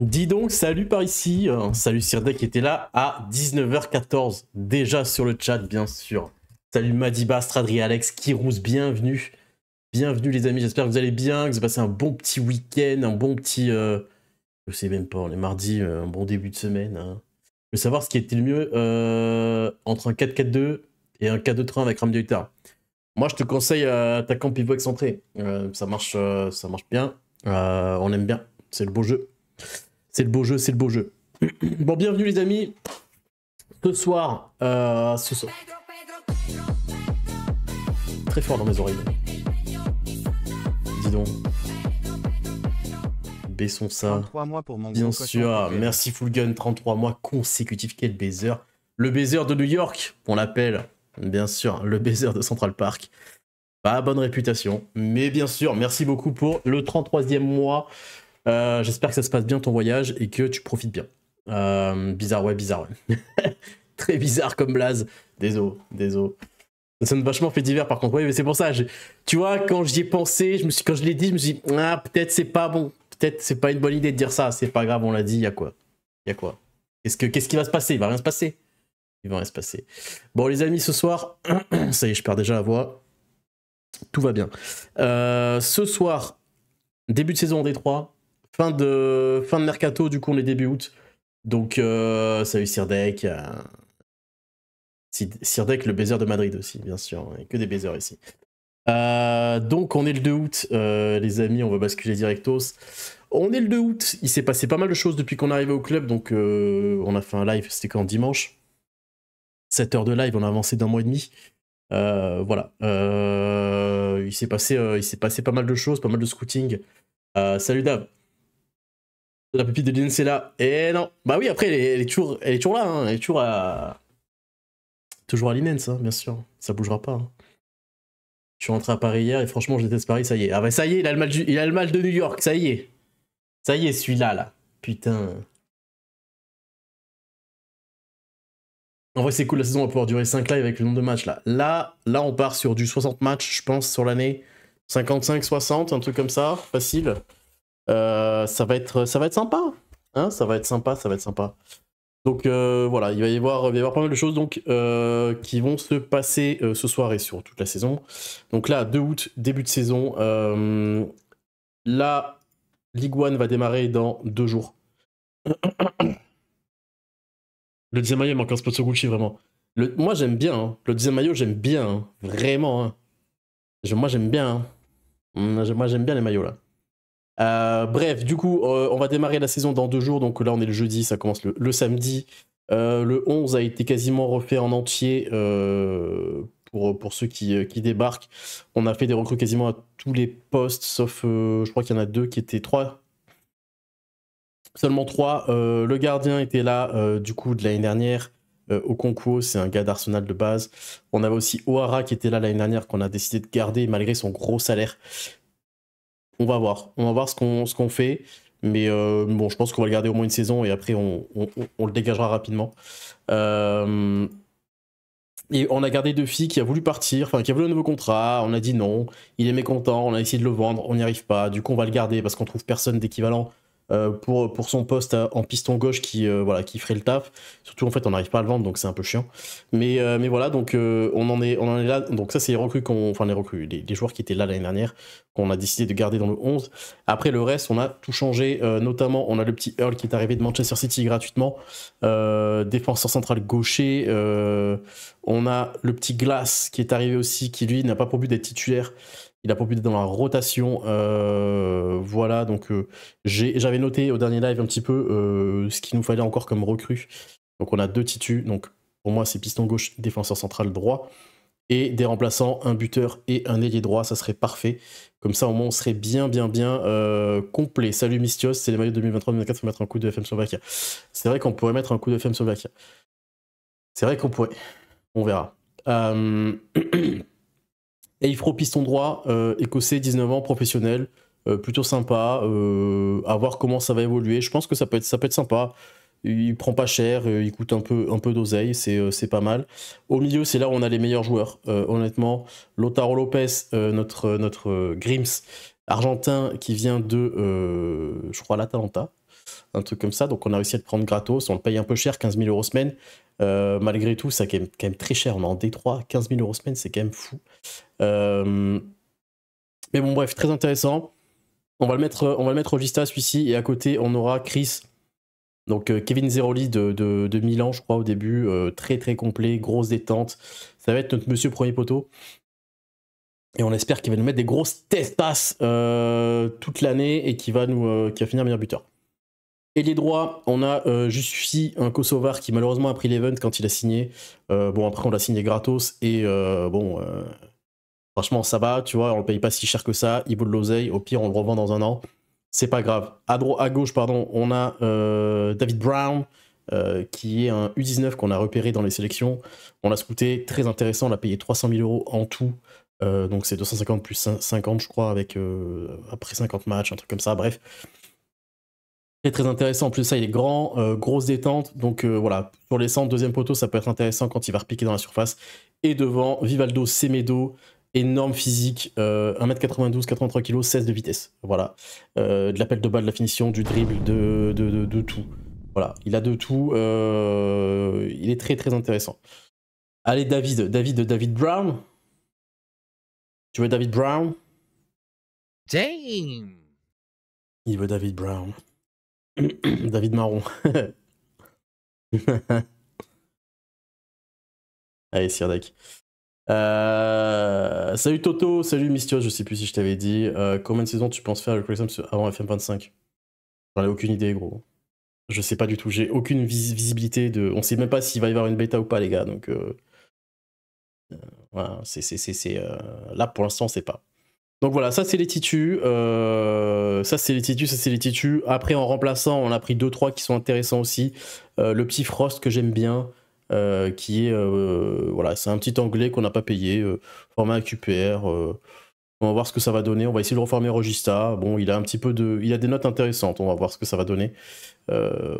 Dis donc, salut par ici. salut Sirdek qui était là à 19h14, déjà sur le chat, bien sûr. Salut Madiba, Stradri, Alex, Kirous, bienvenue. Bienvenue les amis, j'espère que vous allez bien, que vous avez passé un bon petit week-end, un bon petit... Euh, je sais même pas, on est mardi, euh, un bon début de semaine. Hein. Je veux savoir ce qui était le mieux euh, entre un 4-4-2 et un 4-2-3 avec Ram Delta. Moi, je te conseille attaquant pivot excentré. ça, marche, ça marche bien. on aime bien, c'est le beau jeu. C'est le beau jeu, c'est le beau jeu. Bon, bienvenue les amis. Ce soir, euh, ce soir. Très fort dans mes oreilles. Dis donc. Baissons ça. 33 mois pour Bien sûr. Merci Gun. 33 mois consécutifs. Quel baiser. Le baiser de New York, on l'appelle. Bien sûr, le baiser de Central Park. Pas bonne réputation. Mais bien sûr, merci beaucoup pour le 33e mois. Euh, j'espère que ça se passe bien ton voyage et que tu profites bien. Euh, bizarre, ouais, bizarre, Très bizarre comme blaze. Désolé, désolé. Ça sonne vachement fait divers par contre. Oui, mais c'est pour ça. Tu vois, quand j'y ai pensé, je me suis... quand je l'ai dit, je me suis dit, ah, peut-être c'est pas bon. Peut-être c'est pas une bonne idée de dire ça. C'est pas grave, on l'a dit, il y a quoi Il y a quoi Qu'est-ce, que... Qu'est-ce qui va se passer Il va rien se passer. Il va rien se passer. Bon, les amis, ce soir, ça y est, je perds déjà la voix. Tout va bien. Euh, ce soir, début de saison en D3, fin de, fin de mercato, du coup, on est début août. Donc, euh, salut Sirdec. Euh, Sirdec, le baiser de Madrid aussi, bien sûr. Et hein, que des baisers ici. Euh, donc, on est le 2 août, les amis, on va basculer directos. On est le 2 août, il s'est passé pas mal de choses depuis qu'on est arrivé au club. Donc, on a fait un live, c'était quand dimanche 7 heures de live, on a avancé d'un mois et demi. voilà. il s'est passé, il s'est passé pas mal de choses, pas mal de scouting. salut Dave. La pépite de Lynn, c'est là. Eh non. Bah oui, après, elle est, toujours, elle est toujours là. Hein. Elle est toujours à. Toujours à l'Inens, hein, bien sûr. Ça bougera pas. Hein. Je suis rentré à Paris hier et franchement, je déteste Paris, ça y est. Ah bah ça y est, il a le mal, de New York, ça y est. Ça y est, celui-là, là. Putain. En vrai, c'est cool, la saison va pouvoir durer 5 lives avec le nombre de matchs, là. Là, là on part sur du 60 matchs, je pense, sur l'année. 55, 60, un truc comme ça, facile. Euh, ça, va être, ça va être sympa. Hein ça va être sympa, ça va être sympa. Donc euh, voilà, il va, y avoir, il va y avoir pas mal de choses donc, euh, qui vont se passer ce soir et sur toute la saison. Donc là, 2 août, début de saison. la Ligue 1 va démarrer dans deux jours. Le deuxième maillot manque un spot sur Gucci, vraiment. moi, j'aime bien. Hein. Le deuxième maillot, j'aime bien. Hein. Vraiment. Hein. Moi, j'aime bien. Moi, j'aime bien les maillots, là. Euh, bref, du coup, euh, on va démarrer la saison dans deux jours. Donc là, on est le jeudi, ça commence le, samedi. Euh, le 11 a été quasiment refait en entier pour, pour, ceux qui, qui, débarquent. On a fait des recrues quasiment à tous les postes, sauf je crois qu'il y en a deux qui étaient trois. Seulement trois. le gardien était là, du coup, de l'année dernière. au concours, c'est un gars d'Arsenal de base. On avait aussi O'Hara qui était là l'année dernière, qu'on a décidé de garder malgré son gros salaire on va voir. On va voir ce qu'on fait. Mais euh, bon, je pense qu'on va le garder au moins une saison et après on, le dégagera rapidement. Euh, et on a gardé deux filles qui a voulu partir, enfin qui a voulu un nouveau contrat, on a dit non, il est mécontent, on a essayé de le vendre, on n'y arrive pas, du coup on va le garder parce qu'on trouve personne d'équivalent euh, pour, pour son poste en piston gauche qui, euh, voilà, qui ferait le taf. Surtout, en fait, on n'arrive pas à le vendre, donc c'est un peu chiant. Mais, euh, mais voilà, donc on, en est, on en est là. Donc, ça, c'est les recrues, enfin, les recrues, les, joueurs qui étaient là l'année dernière, qu'on a décidé de garder dans le 11. Après, le reste, on a tout changé. notamment, on a le petit Earl qui est arrivé de Manchester City gratuitement, défenseur central gaucher. on a le petit Glass qui est arrivé aussi, qui lui n'a pas pour but d'être titulaire. Il a populé dans la rotation. Euh, voilà, donc euh, j'avais noté au dernier live un petit peu euh, ce qu'il nous fallait encore comme recrue. Donc on a deux titus. Donc pour moi, c'est piston gauche, défenseur central droit. Et des remplaçants, un buteur et un ailier droit, ça serait parfait. Comme ça, au moins, on serait bien, bien, bien complet. Salut Mystios, c'est les maillots 2023-2024, faut mettre un coup de FM sur Vakia. C'est vrai qu'on pourrait mettre un coup de FM sur Vakia. C'est vrai qu'on pourrait. On verra. Eifro piston droit, euh, écossais, 19 ans, professionnel, euh, plutôt sympa. Euh, à voir comment ça va évoluer. Je pense que ça peut être, ça peut être sympa. Il prend pas cher, il coûte un peu, un peu d'oseille, c'est pas mal. Au milieu, c'est là où on a les meilleurs joueurs. honnêtement, Lotaro Lopez, notre, notre Grims argentin qui vient de, je crois, l'Atalanta, un truc comme ça. Donc on a réussi à le prendre gratos, on le paye un peu cher, 15 000 euros semaine. malgré tout, ça quand quand même très cher. On est en d 15 000 euros semaine, c'est quand même fou. Euh, mais bon, bref, très intéressant. On va le mettre, on va le mettre au Vista, celui-ci, et à côté, on aura Chris. Donc euh, Kevin Zeroli de, de, Milan, je crois, au début, euh, très très complet, grosse détente. Ça va être notre monsieur premier poteau. Et on espère qu'il va nous mettre des grosses testas toute l'année et qu'il va, nous, qui va finir meilleur buteur. Et les droits, on a juste ici un Kosovar qui malheureusement a pris l'event quand il a signé. bon, après, on l'a signé gratos et bon, Franchement, ça va, tu vois, on le paye pas si cher que ça. Il vaut de l'oseille. Au pire, on le revend dans un an. C'est pas grave. À, droite, à gauche, pardon, on a euh, David Brown, euh, qui est un U19 qu'on a repéré dans les sélections. On l'a scouté, très intéressant. On l'a payé 300 000 euros en tout. Euh, donc c'est 250 plus 50, je crois, avec après 50 matchs, un truc comme ça. Bref. Très très intéressant. En plus ça, il est grand, grosse détente. Donc voilà, sur les centres, deuxième poteau, ça peut être intéressant quand il va repiquer dans la surface. Et devant, Vivaldo Semedo, énorme physique, 1m92, 83 kg, 16 de vitesse. Voilà. Euh, de l'appel de balle de la finition, du dribble, de, tout. Voilà, il a de tout. Euh, il est très très intéressant. Allez, David, David, David Brown. Tu veux David Brown Damn Il veut David Brown. David Marron. Allez, Deck. Euh, salut Toto, salut Mystios, je sais plus si je t'avais dit. Euh, combien de saisons tu penses faire le Crescent avant FM25 J'en ai aucune idée, gros. Je sais pas du tout, j'ai aucune visibilité de. On sait même pas s'il va y avoir une bêta ou pas, les gars, donc. Euh... euh voilà, c'est. Là, pour l'instant, on pas. Donc voilà, ça c'est les titus, ça c'est les titus, ça c'est les titus. Après, en remplaçant, on a pris 2-3 qui sont intéressants aussi. le petit Frost que j'aime bien. Euh, qui est euh, voilà, c'est un petit anglais qu'on n'a pas payé, euh, format QPR. on va voir ce que ça va donner. On va essayer de reformer Regista. Bon, il a un petit peu de, il a des notes intéressantes. On va voir ce que ça va donner.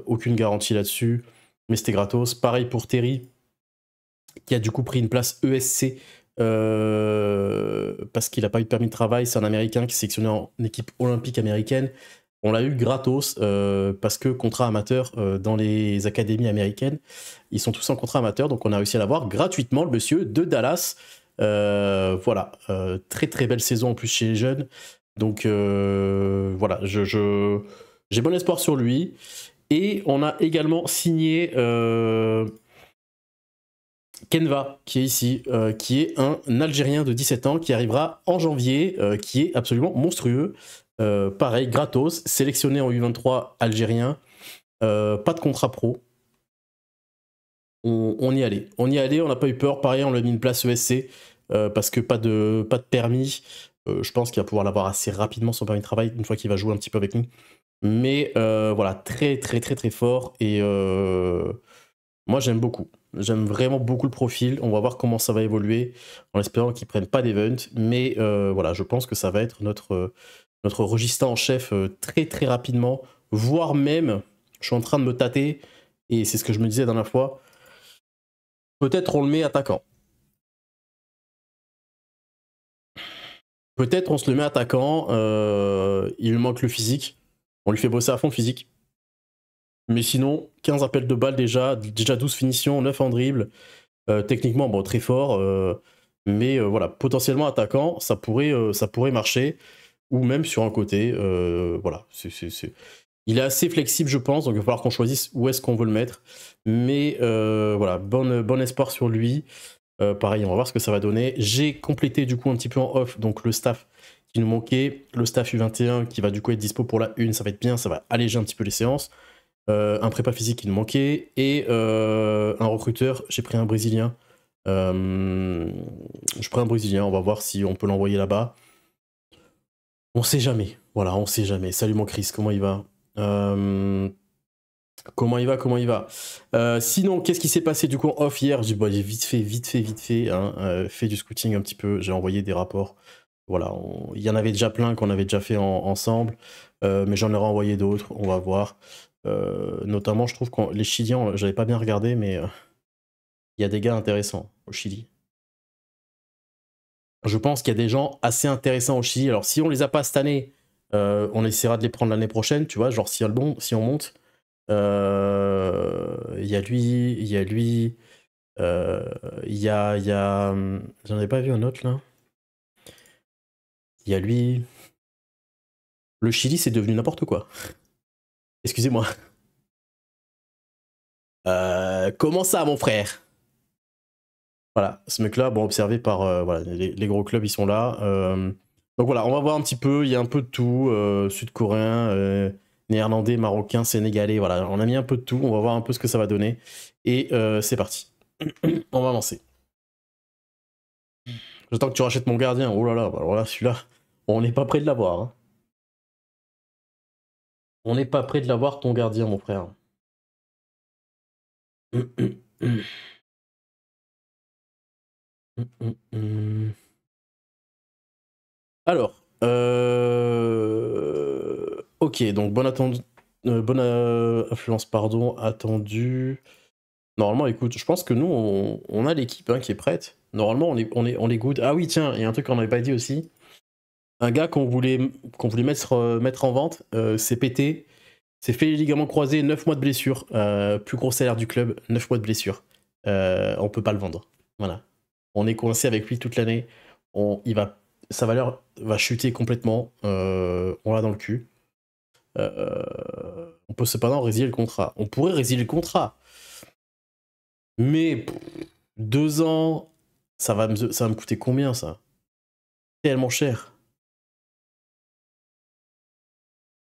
aucune garantie là-dessus, mais c'était gratos. Pareil pour Terry, qui a du coup pris une place ESC. parce qu'il n'a pas eu de permis de travail, c'est un Américain qui est sélectionné en équipe olympique américaine. On l'a eu gratos euh, parce que contrat amateur euh, dans les académies américaines, ils sont tous en contrat amateur, donc on a réussi à l'avoir gratuitement, le monsieur de Dallas. Euh, voilà, très très belle saison en plus chez les jeunes. Donc voilà, je, j'ai bon espoir sur lui. Et on a également signé Kenva, qui est ici, qui est un Algérien de 17 ans, qui arrivera en janvier, qui est absolument monstrueux. Euh, pareil, gratos, sélectionné en U23 algérien, euh, pas de contrat pro. On, y allait. On y allait, on n'a pas eu peur. Pareil, on lui a mis une place ESC euh, parce que pas de, pas de permis. je pense qu'il va pouvoir l'avoir assez rapidement son permis de travail une fois qu'il va jouer un petit peu avec nous. Mais voilà, très très très très fort et moi j'aime beaucoup. J'aime vraiment beaucoup le profil. On va voir comment ça va évoluer en espérant ne prenne pas d'event. Mais voilà, je pense que ça va être notre notre registre en chef euh, très très rapidement, voire même, je suis en train de me tâter, et c'est ce que je me disais la dernière fois, peut-être on le met attaquant. Peut-être on se le met attaquant, euh, il manque le physique, on lui fait bosser à fond physique. Mais sinon, 15 appels de balles déjà, déjà 12 finitions, 9 en dribble. Euh, techniquement, bon, très fort. mais voilà, potentiellement attaquant, ça pourrait, ça pourrait marcher ou même sur un côté. Euh, voilà, il est assez flexible, je pense, donc il va falloir qu'on choisisse où est-ce qu'on veut le mettre. Mais euh, voilà, bon, bon espoir sur lui. Euh, pareil, on va voir ce que ça va donner. J'ai complété du coup un petit peu en off, donc le staff qui nous manquait, le staff U21 qui va du coup être dispo pour la une, ça va être bien, ça va alléger un petit peu les séances. un prépa physique qui nous manquait et un recruteur, j'ai pris un Brésilien. je prends un Brésilien, on va voir si on peut l'envoyer là-bas. On sait jamais. Voilà, on sait jamais. Salut mon Chris, comment il va euh, Comment il va Comment il va euh, Sinon, qu'est-ce qui s'est passé du coup en off hier J'ai bah, vite fait, vite fait, vite fait, hein, euh, fait du scouting un petit peu. J'ai envoyé des rapports. Voilà, il y en avait déjà plein qu'on avait déjà fait ensemble, mais j'en ai renvoyé d'autres. On va voir. notamment, je trouve que les Chiliens, j'avais pas bien regardé, mais il y a des gars intéressants au Chili je pense qu'il y a des gens assez intéressants au Chili. Alors, si on les a pas cette année, euh, on essaiera de les prendre l'année prochaine, tu vois. Genre, si, bon, si on monte, euh, il y a lui, il y a lui, euh, il y a. Y a J'en ai pas vu un autre là. Il y a lui. Le Chili, c'est devenu n'importe quoi. Excusez-moi. comment ça, mon frère voilà, ce mec-là, bon, observé par euh, voilà, les, gros clubs, ils sont là. Euh, donc voilà, on va voir un petit peu, il y a un peu de tout, euh, sud-coréen, néerlandais, marocain, sénégalais, voilà, on a mis un peu de tout, on va voir un peu ce que ça va donner. Et c'est parti. on va avancer. J'attends que tu rachètes mon gardien, oh là là, bah alors celui-là, on n'est pas prêt de l'avoir. Hein. On n'est pas prêt de l'avoir, ton gardien, mon frère. Alors, euh, ok, donc bonne, euh, bonne euh, influence, pardon, attendue. Normalement, écoute, je pense que nous, on, a l'équipe hein, qui est prête. Normalement, on est, on est, on Ah oui, tiens, il y a un truc qu'on n'avait pas dit aussi. Un gars qu'on voulait, qu'on voulait mettre, mettre en vente, c'est pété. C'est fait les ligaments croisés, 9 mois de blessure. plus gros salaire du club, 9 mois de blessure. on peut pas le vendre. Voilà on est coincé avec lui toute l'année. il va, sa valeur va chuter complètement. Euh, on l'a dans le cul. Euh, on peut cependant résilier le contrat. On pourrait résilier le contrat. Mais deux ans, ça va, ça va me coûter combien ça Tellement cher.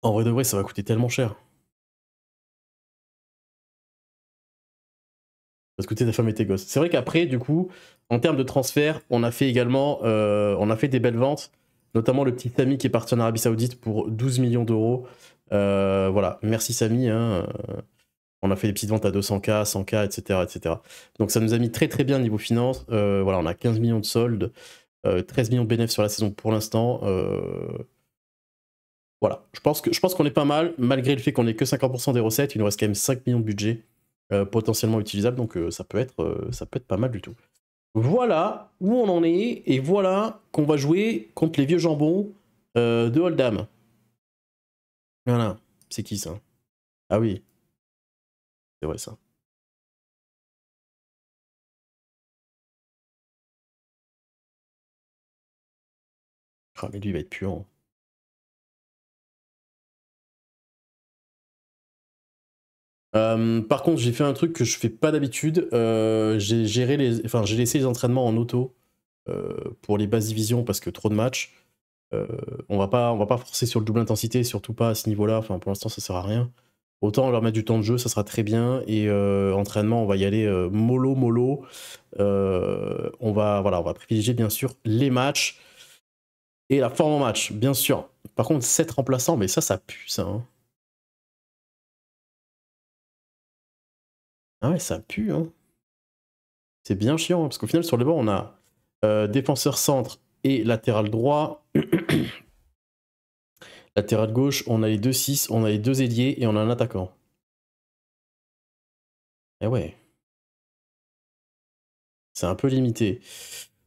En vrai de vrai, ça va coûter tellement cher. parce que tu es ta femme et tes gosses. C'est vrai qu'après, du coup, en termes de transfert, on a fait également euh, on a fait des belles ventes, notamment le petit Samy qui est parti en Arabie Saoudite pour 12 millions d'euros. Euh, voilà, merci Samy. Hein. Euh, on a fait des petites ventes à 200K, 100K, etc., etc. Donc ça nous a mis très très bien niveau finance. voilà, on a 15 millions de soldes, 13 millions de bénéfices sur la saison pour l'instant. Voilà, je pense qu'on est pas mal, malgré le fait qu'on ait que 50% des recettes, il nous reste quand même 5 millions de budget. Euh, potentiellement utilisable Donc euh, ça, peut être, euh, ça peut être pas mal du tout. Voilà où on en est, et voilà qu'on va jouer contre les vieux jambons de Hold'am. Voilà, c'est qui ça Ah oui, c'est vrai ça. Ah, mais lui, il va être puant. Euh, par contre, j'ai fait un truc que je fais pas d'habitude. Euh, j'ai géré les, enfin, j'ai laissé les entraînements en auto euh, pour les bases divisions parce que trop de matchs. on va pas, on va pas forcer sur le double intensité, surtout pas à ce niveau-là. Enfin, pour l'instant, ça sert à rien. Autant leur mettre du temps de jeu, ça sera très bien. Et entraînement, on va y aller mollo mollo. on va, voilà, on va privilégier bien sûr les matchs et la forme en match, bien sûr. Par contre, 7 remplaçants, mais ça, ça pue, ça. Hein. Ah ouais, ça pue, hein. C'est bien chiant, hein, parce qu'au final, sur le banc, on a euh, défenseur centre et latéral droit. latéral gauche, on a les deux 6, on a les deux ailiers et on a un attaquant. Eh ouais. C'est un peu limité.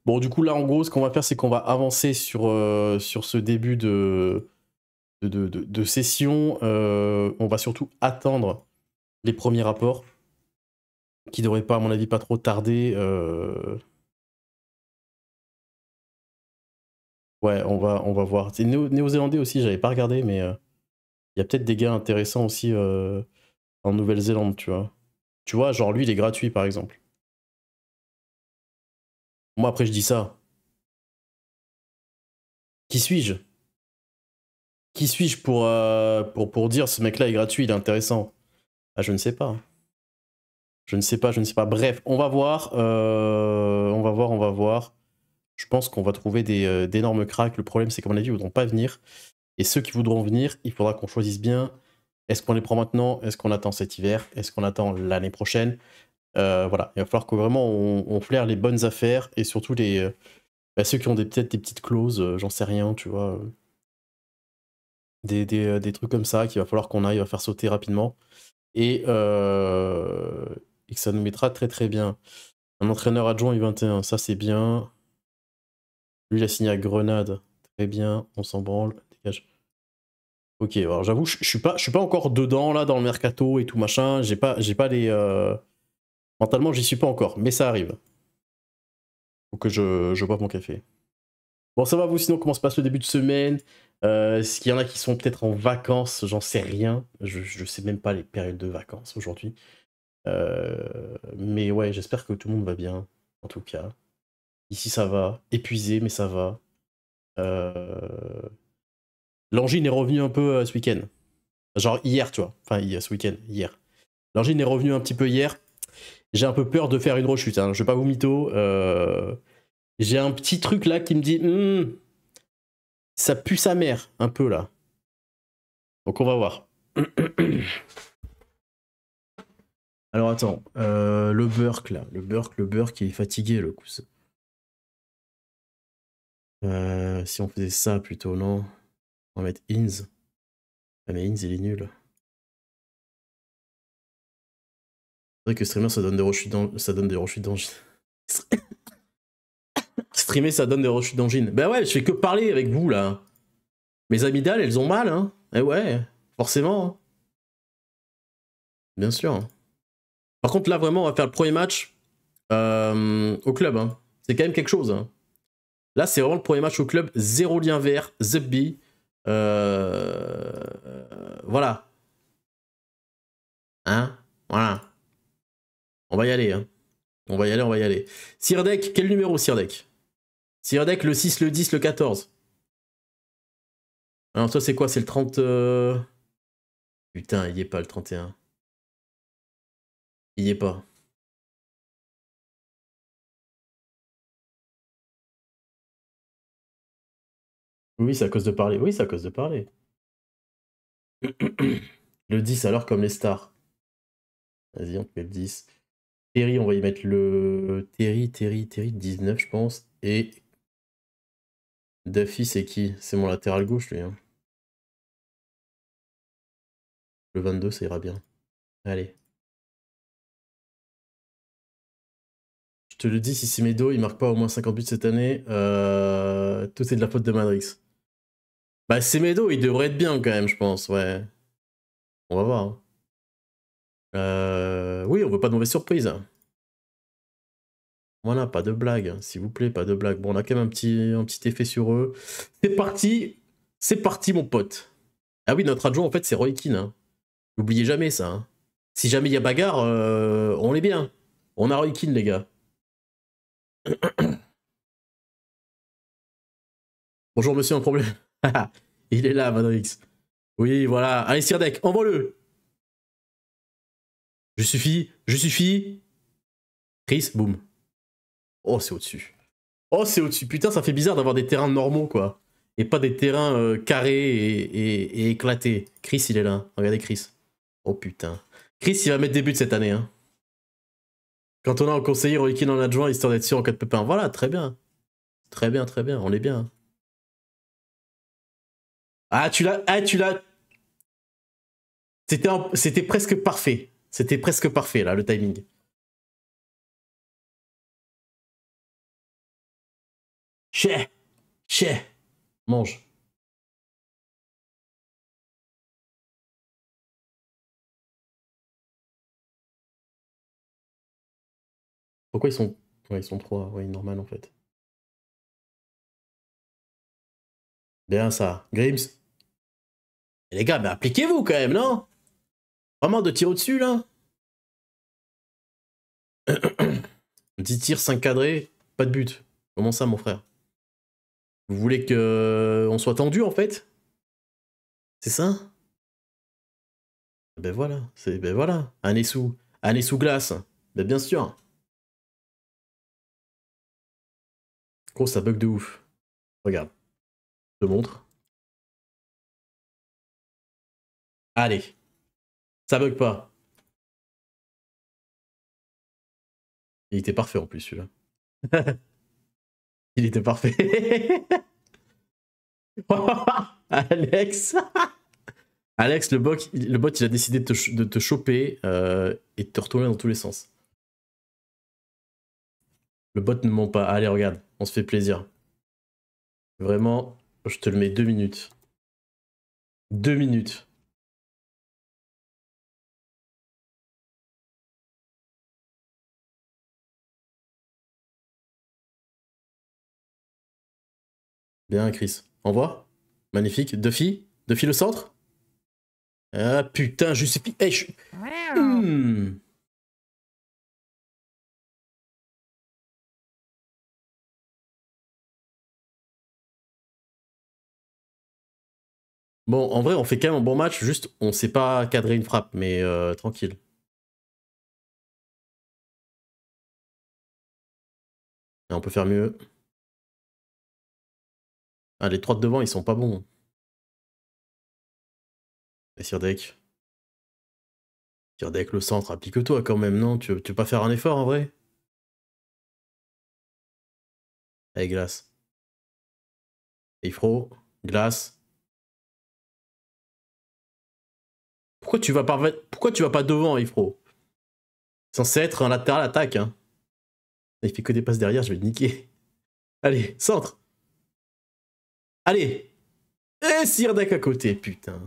Bon, du coup, là, en gros, ce qu'on va faire, c'est qu'on va avancer sur, euh, sur ce début de, session. Euh, on va surtout attendre les premiers rapports qui devrait pas, à mon avis, pas trop tarder. Euh, ouais, on va, on va voir. C'est Néo- zélandais aussi, j'avais pas regardé, mais euh, il y a peut-être des gars intéressants aussi euh, en Nouvelle-Zélande, tu vois. Tu vois, genre lui, il est gratuit, par exemple. Moi, après, je dis ça. Qui suis-je Qui suis-je pour, pour, pour dire ce mec-là est gratuit, il est intéressant Ah, je ne sais pas. Hein. Je ne sais pas, je ne sais pas. Bref, on va voir. Euh, on va voir, on va voir. Je pense qu'on va trouver euh, d'énormes cracks. Le problème, c'est qu'à mon avis, ils ne voudront pas venir. Et ceux qui voudront venir, il faudra qu'on choisisse bien. Est-ce qu'on les prend maintenant Est-ce qu'on attend cet hiver Est-ce qu'on attend l'année prochaine euh, Voilà, il va falloir que vraiment on, les bonnes affaires et surtout les, bah, ceux qui ont peut-être des petites clauses, j'en sais rien, tu vois. des, trucs comme ça qu'il va falloir qu'on aille à faire sauter rapidement. Et, et que ça nous mettra très très bien. Un entraîneur adjoint U21, ça c'est bien. Lui, il a signé à Grenade. Très bien, on s'en branle. Dégage. Ok, alors j'avoue, je suis pas, je suis pas encore dedans là dans le mercato et tout machin. J'ai pas, j'ai pas les. Euh, mentalement, j'y suis pas encore, mais ça arrive. Faut que je, je boive mon café. Bon, ça va vous sinon Comment se passe le début de semaine euh, Est-ce qu'il y en a qui sont peut-être en vacances J'en sais rien. Je, je sais même pas les périodes de vacances aujourd'hui. Euh, mais ouais, j'espère que tout le monde va bien, en tout cas. Ici, ça va. Épuisé, mais ça va. Euh... L'angine est revenue un peu euh, ce week-end. Genre hier, tu vois. Enfin, hier, ce week-end, hier. L'angine est revenue un petit peu hier. J'ai un peu peur de faire une rechute, hein. je vais pas vous mytho. Euh, j'ai un petit truc là qui me dit hmm, ça pue sa mère, un peu là. Donc on va voir. Alors attends, euh, le Burk là, le Burk, le Burk, il est fatigué le coup. Euh, si on faisait ça plutôt, non On va mettre Inz. Ah mais Inz il est nul. C'est vrai que streamer ça donne des rechutes d'angine. Ça donne des rechutes Streamer ça donne des rechutes d'angine. Ben ouais, je fais que parler avec vous là. Mes amygdales elles ont mal hein. Eh ouais, forcément. Hein. Bien sûr. Hein. Par contre, là, vraiment, on va faire le premier match euh, au club. Hein. C'est quand même quelque chose. Hein. Là, c'est vraiment le premier match au club. Zéro lien vert, Zubby. Euh, euh... Voilà. Hein Voilà. On va y aller. Hein. On va y aller, on va y aller. Sirdek, quel numéro Sirdek Sirdec, le 6, le 10, le 14. Alors, toi, c'est quoi C'est le 30. Euh, Putain, il n'y est pas le 31 pas. Oui, c'est à cause de parler. Oui, c'est à cause de parler. le 10 alors comme les stars. Vas-y, on fait le 10. Terry, on va y mettre le euh, Terry, Terry, Terry 19, je pense. Et Duffy, c'est qui C'est mon latéral gauche, lui. Hein. Le 22, ça ira bien. Allez. te le dis, si Semedo, il marque pas au moins 50 buts cette année, euh, tout est de la faute de Madrix. Bah, Semedo, il devrait être bien quand même, je pense, ouais. On va voir. Hein. Euh, oui, on veut pas de mauvaise surprise. Voilà, pas de blague, hein, s'il vous plaît, pas de blague. Bon, on a quand même un petit, un petit effet sur eux. C'est parti, c'est parti, mon pote. Ah oui, notre adjoint, en fait, c'est Roy hein. N'oubliez jamais ça. Si jamais il y a bagarre, euh, on est bien. On a Roy les gars. Bonjour monsieur, un problème. Il est là, Madrix. Oui, voilà. Allez, Sirdec, envoie-le. Je suffis, je suffis. Chris, boum. Oh, c'est au-dessus. Oh, c'est au-dessus. Putain, ça fait bizarre d'avoir des terrains normaux, quoi. Et pas des terrains euh, carrés et, et, éclatés. Chris, il est là. Regardez Chris. Oh putain. Chris, il va mettre des buts cette année, hein. Quand on a un conseiller week-end en adjoint, histoire d'être sûr en cas de pépin. Voilà, très bien. Très bien, très bien, on est bien. Ah, tu l'as. Ah, tu l'as. C'était, presque parfait. C'était presque parfait, là, le timing. Ché, ché, Mange. Pourquoi ils sont. Ouais, ils sont trois, oui, normal en fait. Bien ça. Grims. les gars, mais appliquez-vous quand même, non Vraiment de tirs au-dessus là 10 tirs, 5 cadrés, pas de but. Comment ça, mon frère Vous voulez que euh, on soit tendu en fait C'est ça Ben voilà, c'est ben voilà, un sous, un sous glace. Ben bien sûr. ça bug de ouf. Regarde. Je te montre. Allez. Ça bug pas. Il était parfait en plus celui-là. Il était parfait. Alex Alex, le bot, le bot, il a décidé de te, choper euh, et de te retourner dans tous les sens. Le bot ne ment pas. Allez, regarde, on se fait plaisir. Vraiment, je te le mets deux minutes. Deux minutes. Bien, Chris. Envoie. Magnifique. Duffy filles. Deux centre. Ah putain, je suis... Hey, eh, je... Bon, en vrai, on fait quand même un bon match, juste on sait pas cadrer une frappe, mais euh, tranquille. on peut faire mieux. Ah, les trois de devant, ils sont pas bons. Et Sirdek. Deck, le centre, applique-toi quand même, non tu veux, veux pas faire un effort en vrai Allez, eh, glace. Fro, glace. Pourquoi tu vas pas, pourquoi tu vas pas devant, Ifro Censé être un latéral attaque. Hein. Il fait que des passes derrière, je vais le niquer. Allez, centre. Allez. Et Sirdak à côté, putain.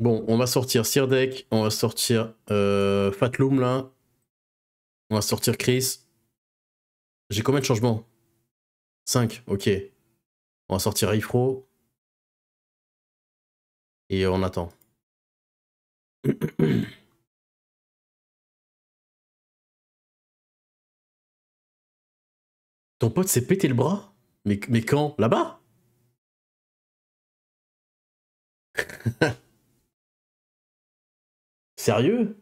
Bon, on va sortir Sirdek, on va sortir euh, Fatloum là, on va sortir Chris. J'ai combien de changements 5, ok. On va sortir Ifro. Et on attend. Ton pote s'est pété le bras mais, mais quand Là-bas Sérieux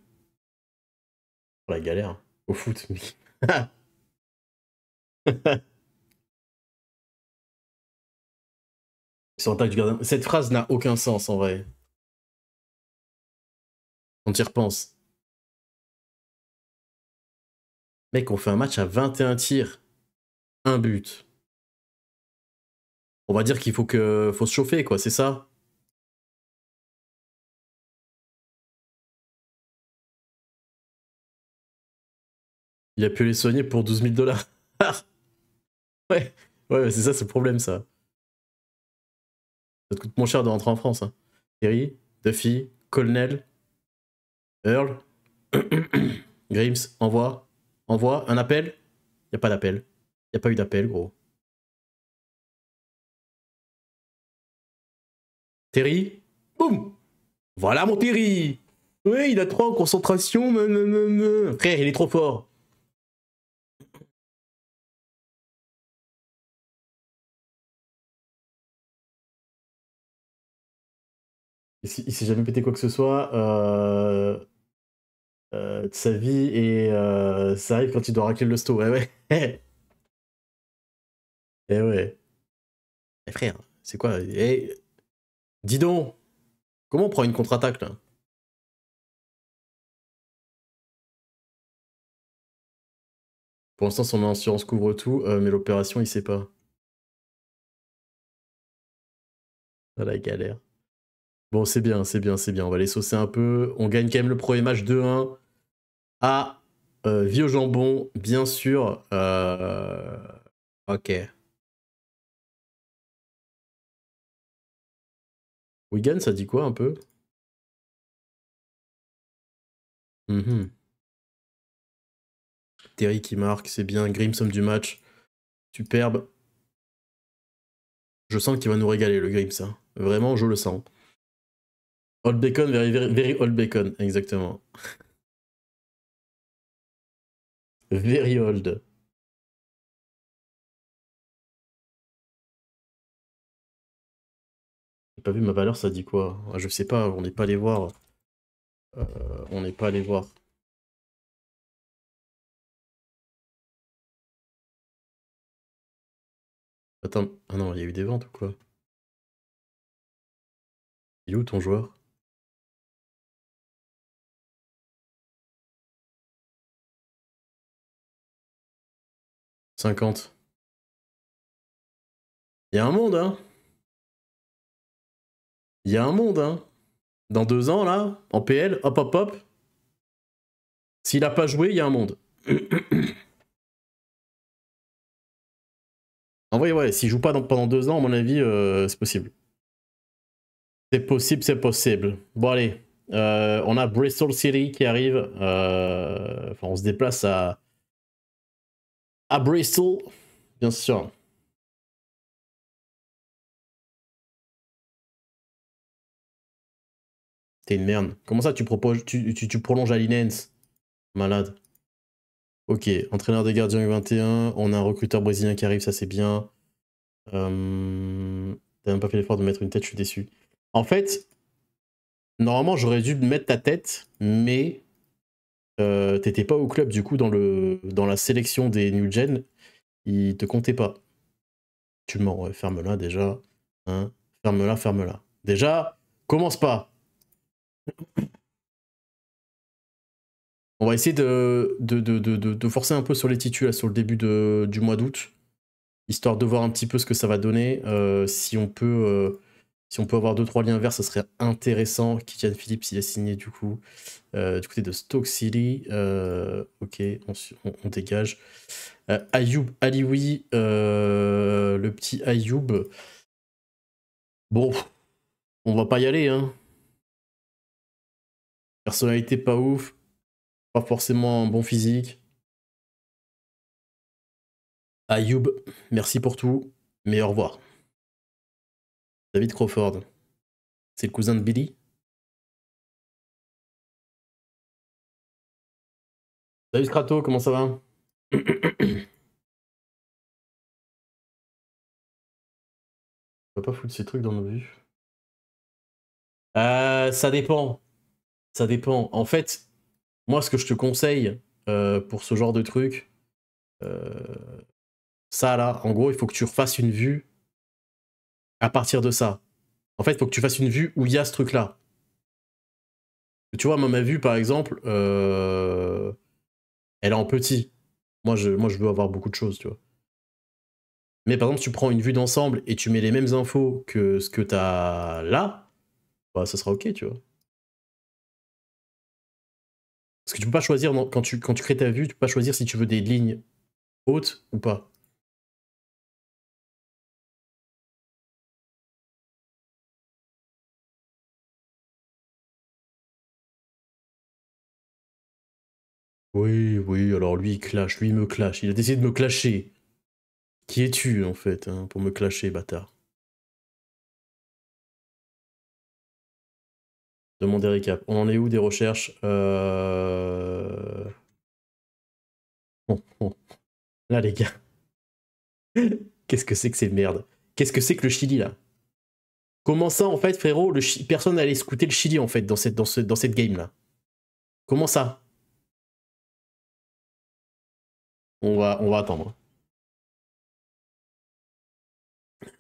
La galère au foot. mais. Cette phrase n'a aucun sens en vrai. on t'y repense. Mec, on fait un match à 21 tirs. Un but. On va dire qu'il faut que faut se chauffer, quoi, c'est ça il a pu les soigner pour 12 000 dollars. ouais, ouais c'est ça, c'est le problème, ça. Ça te coûte moins cher de rentrer en France. Hein. Terry, Duffy, Colonel, Earl, Grims, envoie, envoie, un appel. Y a pas d'appel. Y a pas eu d'appel, gros. Terry, boum Voilà mon Terry Oui, il a trop en concentration, Frère, il est trop fort Il s'est jamais pété quoi que ce soit euh, euh, de sa vie et euh, ça arrive quand il doit racler le sto. Eh ouais. Eh ouais. Eh frère, c'est quoi eh, Dis donc Comment on prend une contre-attaque là Pour l'instant, son assurance couvre tout, mais l'opération, il sait pas. Ça, ah, la galère. Bon, c'est bien, c'est bien, c'est bien. On va les saucer un peu. On gagne quand même le premier match 2-1 à euh, Vieux jambon, bien sûr. Euh, ok. Wigan, ça dit quoi un peu mhm. Terry qui marque, c'est bien. Grim somme du match. Superbe. Je sens qu'il va nous régaler le Grim, ça. Vraiment, je le sens. Old bacon, very, very, old bacon, exactement. very old. J'ai pas vu ma valeur, ça dit quoi ah, Je sais pas, on n'est pas allé voir. Euh, on n'est pas allé voir. Attends, ah non, il y a eu des ventes ou quoi Il est où ton joueur 50. Il y a un monde, hein Il y a un monde, hein Dans deux ans, là, en PL, hop, hop, hop. S'il a pas joué, il y a un monde. en vrai, ouais, s'il joue pas pendant deux ans, à mon avis, euh, c'est possible. C'est possible, c'est possible. Bon, allez. Euh, on a Bristol City qui arrive. Euh, enfin, on se déplace à à Bristol, bien sûr. T'es une merde. Comment ça tu proposes, tu, tu, prolonges à Malade. Ok, entraîneur des gardiens U21, on a un recruteur brésilien qui arrive, ça c'est bien. Euh, t'as même pas fait l'effort de mettre une tête, je suis déçu. En fait, normalement j'aurais dû mettre ta tête, mais euh, t'étais pas au club du coup dans, le, dans la sélection des New Gen, ils te comptait pas. Tu mens, ouais, ferme-la déjà. Hein, ferme-la, ferme-la. Déjà, commence pas. On va essayer de, de, forcer un peu sur les titus là, sur le début du mois d'août, histoire de voir un petit peu ce que ça va donner. Euh, si on peut euh, si on peut avoir deux trois liens verts, ce serait intéressant. Kitian Phillips, il a signé du coup euh, du côté de Stoke City. Euh, ok, on, dégage. Euh, Ayoub Alioui, le petit Ayoub. Bon, on va pas y aller. Hein. Personnalité pas ouf, pas forcément un bon physique. Ayoub, merci pour tout, mais au revoir. David Crawford. C'est le cousin de Billy Salut Scrato, comment ça va On va pas foutre ces trucs dans nos vues. Euh, ça dépend. Ça dépend. En fait, moi, ce que je te conseille euh, pour ce genre de truc, euh, ça là, en gros, il faut que tu refasses une vue à partir de ça. En fait, il faut que tu fasses une vue où il y a ce truc-là. Tu vois, ma vue, par exemple, euh, elle est en petit. Moi je, moi, je veux avoir beaucoup de choses, tu vois. Mais par exemple, tu prends une vue d'ensemble et tu mets les mêmes infos que ce que tu as là, bah, ça sera OK, tu vois. Parce que tu peux pas choisir, quand tu, quand tu crées ta vue, tu peux pas choisir si tu veux des lignes hautes ou pas. Oui, oui, alors lui il clash, lui il me clash, il a décidé de me clasher. Qui es-tu en fait, hein, pour me clasher, bâtard Demandez récap. On en est où des recherches euh? oh, oh. Là les gars. Qu'est-ce que c'est que ces merdes Qu'est-ce que c'est que le Chili là Comment ça en fait frérot, le personne n'allait scouter le Chili en fait dans cette, dans cette game là Comment ça On va, on va attendre.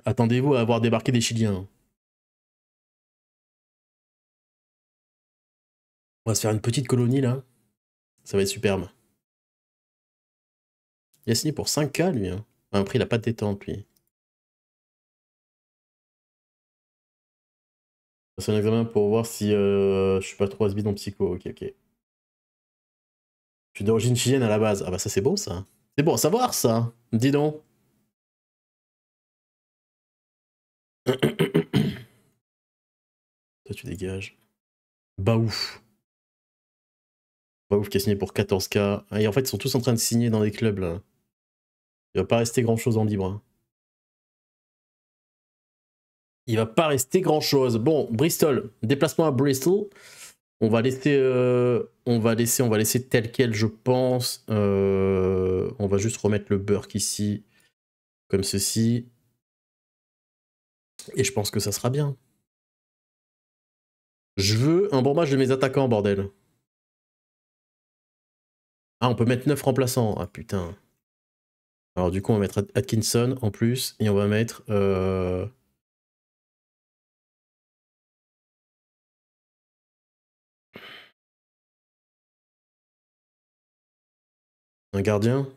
Attendez-vous à avoir débarqué des Chiliens. On va se faire une petite colonie là. Ça va être superbe. Il a signé pour 5K lui. Hein. après, il a pas de détente lui. C'est un examen pour voir si euh, je suis pas trop ce en psycho. Ok, ok. Je suis d'origine chilienne à la base. Ah bah ça c'est beau ça. C'est bon à savoir ça. Dis donc. Toi tu dégages. Bah ouf qui a signé pour 14K. Ah, et en fait ils sont tous en train de signer dans des clubs là. Il va pas rester grand chose en libre. Hein. Il va pas rester grand chose. Bon, Bristol. Déplacement à Bristol. On va laisser, euh, on va laisser, on va laisser tel quel, je pense. Euh, on va juste remettre le burk ici, comme ceci. Et je pense que ça sera bien. Je veux un bon match de mes attaquants, bordel. Ah, on peut mettre 9 remplaçants. Ah putain. Alors du coup, on va mettre Atkinson en plus, et on va mettre... Euh, Un gardien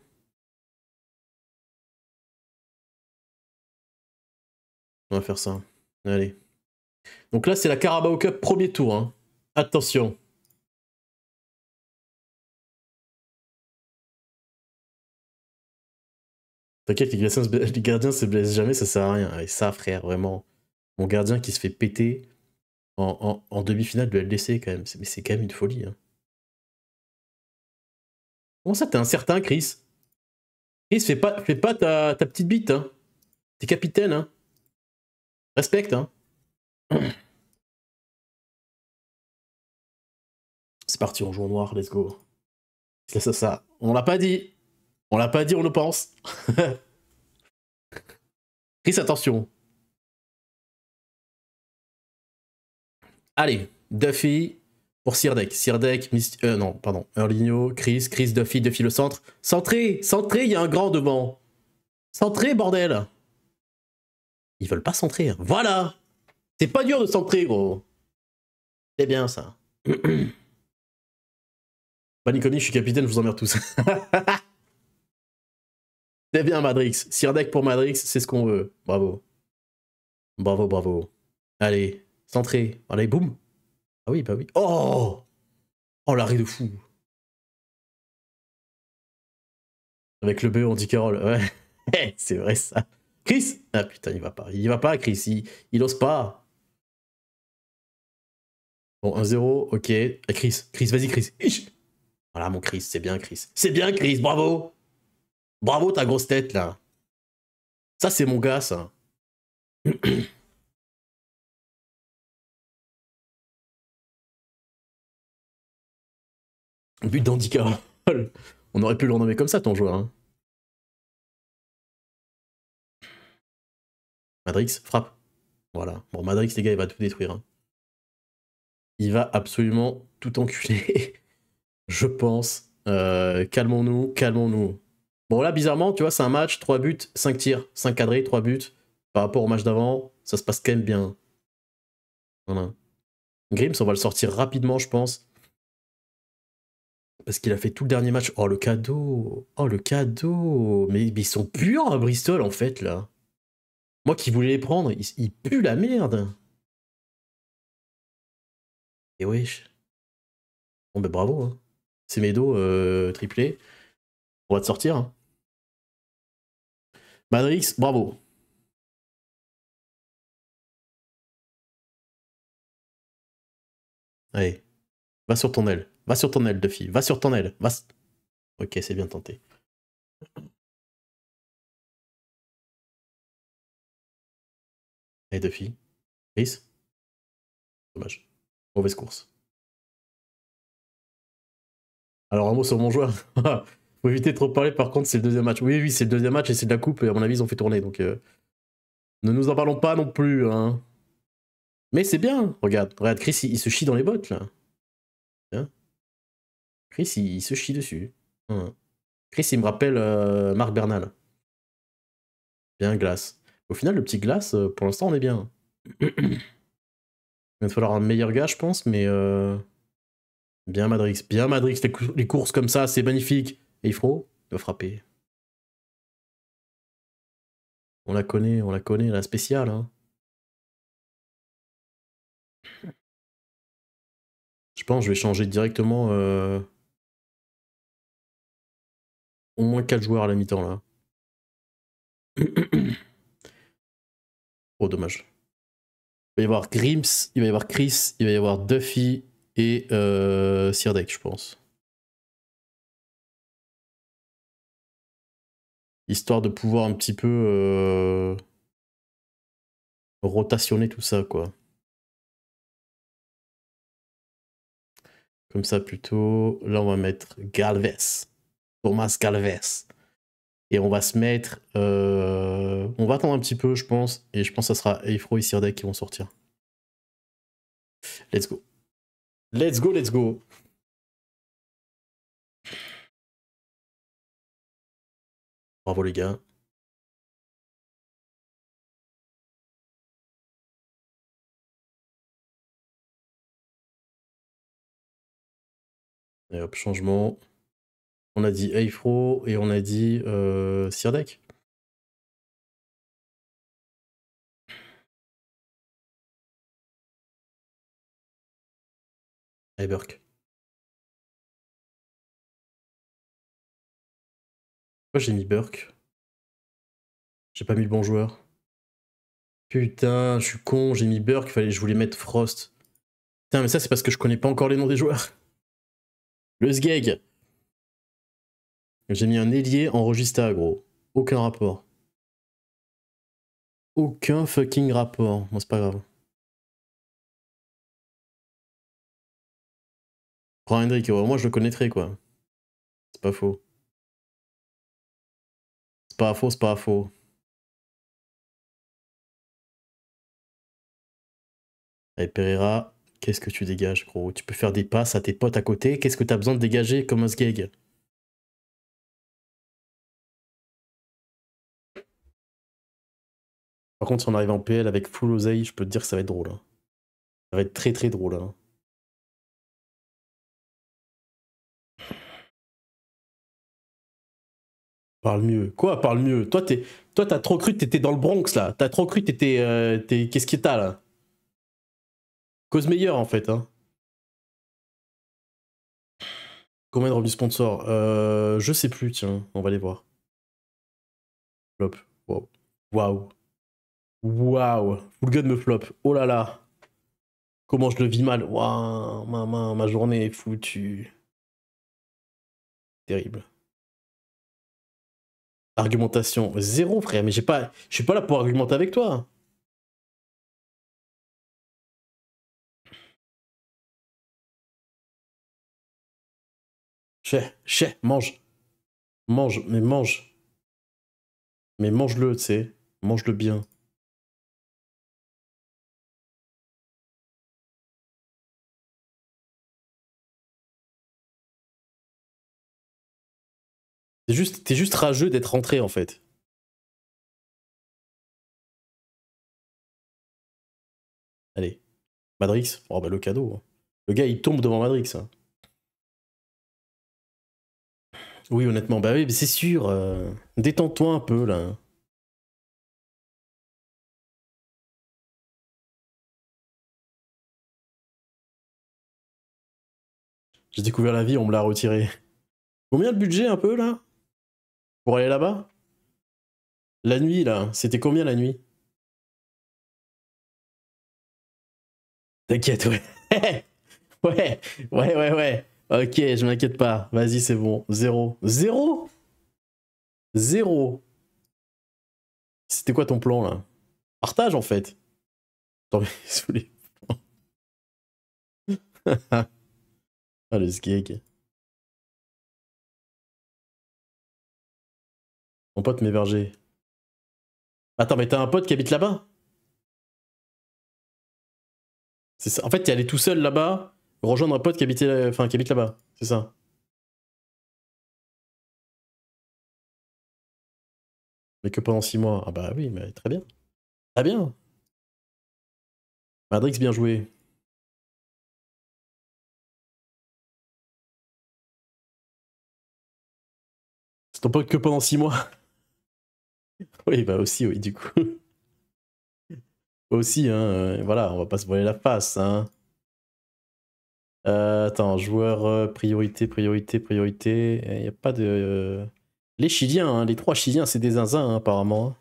On va faire ça. Allez. Donc là, c'est la Carabao Cup premier tour. Hein. Attention. T'inquiète, les gardiens, se blessent jamais, ça sert à rien. Et ça, frère, vraiment. Mon gardien qui se fait péter en, demi-finale de LDC, quand même. Mais c'est quand même une folie. Hein ça, t'es certain Chris Chris, fais pas, fais pas ta, petite bite. Hein. T'es capitaine. Hein. Respecte. Hein. C'est parti, on joue en noir, let's go. ça, ça. On l'a pas dit. On l'a pas dit, on le pense. Chris, attention. Allez, Duffy, pour Sirdek. Sirdek, euh, non, pardon, Erligno, Chris, Chris, Duffy, Duffy le centre. Centré, centré, il y a un grand devant. Centré, bordel. Ils veulent pas centrer. Hein. Voilà C'est pas dur de centrer, gros. C'est bien, ça. Paniconi, je suis capitaine, je vous emmerde tous. c'est bien, Madrix. Sirdek pour Madrix, c'est ce qu'on veut. Bravo. Bravo, bravo. Allez, centré. Allez, boum ah oui, bah oui. Oh Oh, l'arrêt de fou Avec le B, on dit Ouais, c'est vrai ça. Chris Ah putain, il va pas. Il va pas, Chris. Il, ose pas. Bon, 1-0, ok. Chris, Chris, vas-y, Chris. Voilà, mon Chris, c'est bien, Chris. C'est bien, Chris, bravo Bravo ta grosse tête, là. Ça, c'est mon gars, ça. but d'handicap On aurait pu le renommer comme ça, ton joueur. Hein. Madrix, frappe. Voilà. Bon, Madrix, les gars, il va tout détruire. Hein. Il va absolument tout enculer. je pense. Euh, calmons-nous, calmons-nous. Bon, là, bizarrement, tu vois, c'est un match, 3 buts, 5 tirs, 5 cadrés, 3 buts. Par rapport au match d'avant, ça se passe quand même bien. Voilà. Grims, on va le sortir rapidement, je pense parce qu'il a fait tout le dernier match. Oh, le cadeau Oh, le cadeau mais, ils sont purs à hein, Bristol, en fait, là. Moi qui voulais les prendre, ils, ils puent la merde Et wesh. Bon, ben bravo, C'est hein. Medo euh, triplé. On va te sortir. Hein. Madrix, bravo. Allez, va sur ton aile. Va sur ton aile, Duffy. Va sur ton aile. Va... Ok, c'est bien tenté. Et Duffy. Chris. Dommage. Mauvaise course. Alors un mot sur mon joueur. Faut éviter de trop parler par contre, c'est le deuxième match. Oui, oui, c'est le deuxième match et c'est de la coupe et à mon avis ils ont fait tourner. Donc euh, ne nous en parlons pas non plus. Hein. Mais c'est bien. Regarde, regarde Chris, il, se chie dans les bottes là. Hein? Chris, il, se chie dessus. Hum. Chris, il me rappelle euh, Marc Bernal. Bien glace. Au final, le petit glace, euh, pour l'instant, on est bien. il va falloir un meilleur gars, je pense, mais. Euh, bien Madrix. Bien Madrix, les, courses comme ça, c'est magnifique. Et Ifro doit frapper. On la connaît, on la connaît, la spéciale. Hein. Je pense je vais changer directement au moins 4 joueurs à la mi-temps là. oh, dommage. Il va y avoir Grims, il va y avoir Chris, il va y avoir Duffy et euh, Sirdek, je pense. Histoire de pouvoir un petit peu euh, rotationner tout ça, quoi. Comme ça, plutôt. Là, on va mettre Galvez. Thomas Galvez Et on va se mettre. Euh, on va attendre un petit peu, je pense. Et je pense que ça sera Eifro et Sirdek qui vont sortir. Let's go. Let's go, let's go. Bravo les gars. Et hop, changement on a dit Eifro et on a dit euh, Sirdek. Burke. Pourquoi j'ai mis Burke J'ai pas mis le bon joueur. Putain, je suis con, j'ai mis Burke, fallait, je voulais mettre Frost. Putain, mais ça c'est parce que je connais pas encore les noms des joueurs. Le Sgeg j'ai mis un ailier enregistré gros. Aucun rapport. Aucun fucking rapport. Bon, c'est pas grave. Prends Hendrik, moi je le connaîtrais quoi. C'est pas faux. C'est pas faux, c'est pas faux. Allez Pereira, qu'est-ce que tu dégages gros Tu peux faire des passes à tes potes à côté, qu'est-ce que t'as besoin de dégager comme un skeg Par contre, si on arrive en PL avec full oseille, je peux te dire que ça va être drôle. Hein. Ça va être très très drôle. Hein. Parle mieux. Quoi, parle mieux Toi, t'es, toi, t'as trop cru que t'étais dans le Bronx là. T'as trop cru que t'étais, euh, qu'est-ce que t'as là Cause meilleure en fait. Hein. Combien de revenus sponsors euh, Je sais plus. Tiens, on va aller voir. Hop. Waouh. Waouh. Waouh, full gun me flop. Oh là là. Comment je le vis mal. Waouh, ma, ma journée est foutue. Terrible. Argumentation zéro, frère. Mais j'ai pas, je suis pas là pour argumenter avec toi. Chè, chè, mange. Mange, mais mange. Mais mange-le, tu sais. Mange-le bien. T'es juste, rageux d'être rentré en fait. Allez. Madrix. Oh bah le cadeau. Hein. Le gars il tombe devant Madrix. Hein. Oui honnêtement, bah oui, mais c'est sûr. Euh, détends-toi un peu là. Hein. J'ai découvert la vie, on me l'a retiré. Combien de budget un peu là pour aller là-bas La nuit, là, c'était combien la nuit T'inquiète, ouais. ouais, ouais, ouais, ouais. Ok, je m'inquiète pas. Vas-y, c'est bon. Zéro. Zéro Zéro. C'était quoi ton plan, là Partage, en fait. T'en les ah, le skeg. Mon pote m'héberger. Attends, mais t'as un pote qui habite là-bas C'est En fait, t'es allé tout seul là-bas, rejoindre un pote qui, habitait, enfin, qui habite là-bas. C'est ça. Mais que pendant 6 mois. Ah bah oui, mais très bien. Très bien. Madrix, bien joué. C'est ton pote que pendant 6 mois. Oui, bah aussi, oui, du coup. aussi, hein, euh, voilà, on va pas se brûler la face, hein. Euh, attends, joueur euh, priorité, priorité, priorité. Il n'y a pas de. Les Chiliens, hein, les trois Chiliens, c'est des zinzins hein, apparemment. Hein.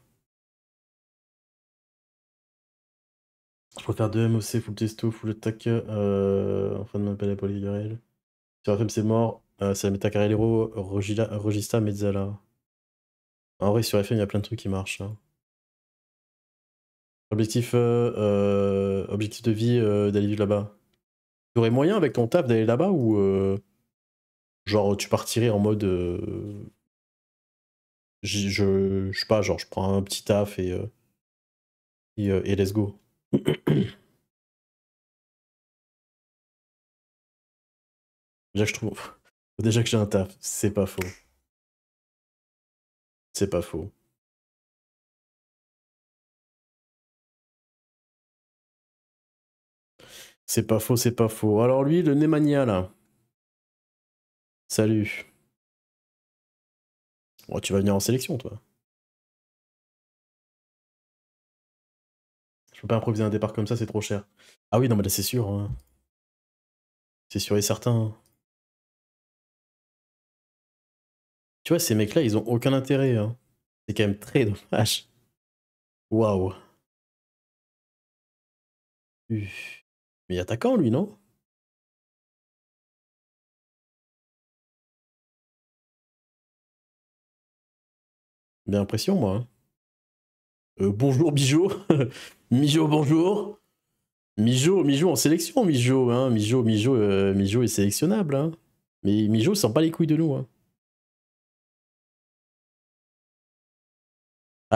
Je préfère deux MOC, full testo, full en enfin, de m'appeler la Sur FM, c'est mort. c'est la métacarrelero, regista Mezzala. En vrai, sur FM, il y a plein de trucs qui marchent. Hein. Objectif, euh, euh, objectif de vie euh, d'aller vivre là-bas. Tu aurais moyen avec ton taf d'aller là-bas ou genre tu partirais en mode je, je, sais pas genre je prends un petit taf et et, et, let's go. Déjà que je trouve déjà que j'ai un taf, c'est pas faux. C'est pas faux. C'est pas faux, c'est pas faux. Alors lui, le Nemania là. Salut. Oh, tu vas venir en sélection, toi. Je peux pas improviser un départ comme ça, c'est trop cher. Ah oui, non, mais là, c'est sûr. Hein. C'est sûr et certain. Hein. Tu vois, ces mecs-là, ils ont aucun intérêt. Hein. C'est quand même très dommage. Waouh. Mais attaquant, lui, non Bien impression, moi. Hein. Euh, bonjour, Bijou. Mijo, bonjour. Mijo, Mijo en sélection, Mijo. Hein. Mijo, Mijo, euh, Mijo est sélectionnable. Hein. Mais Mijo, sent pas les couilles de nous. Hein.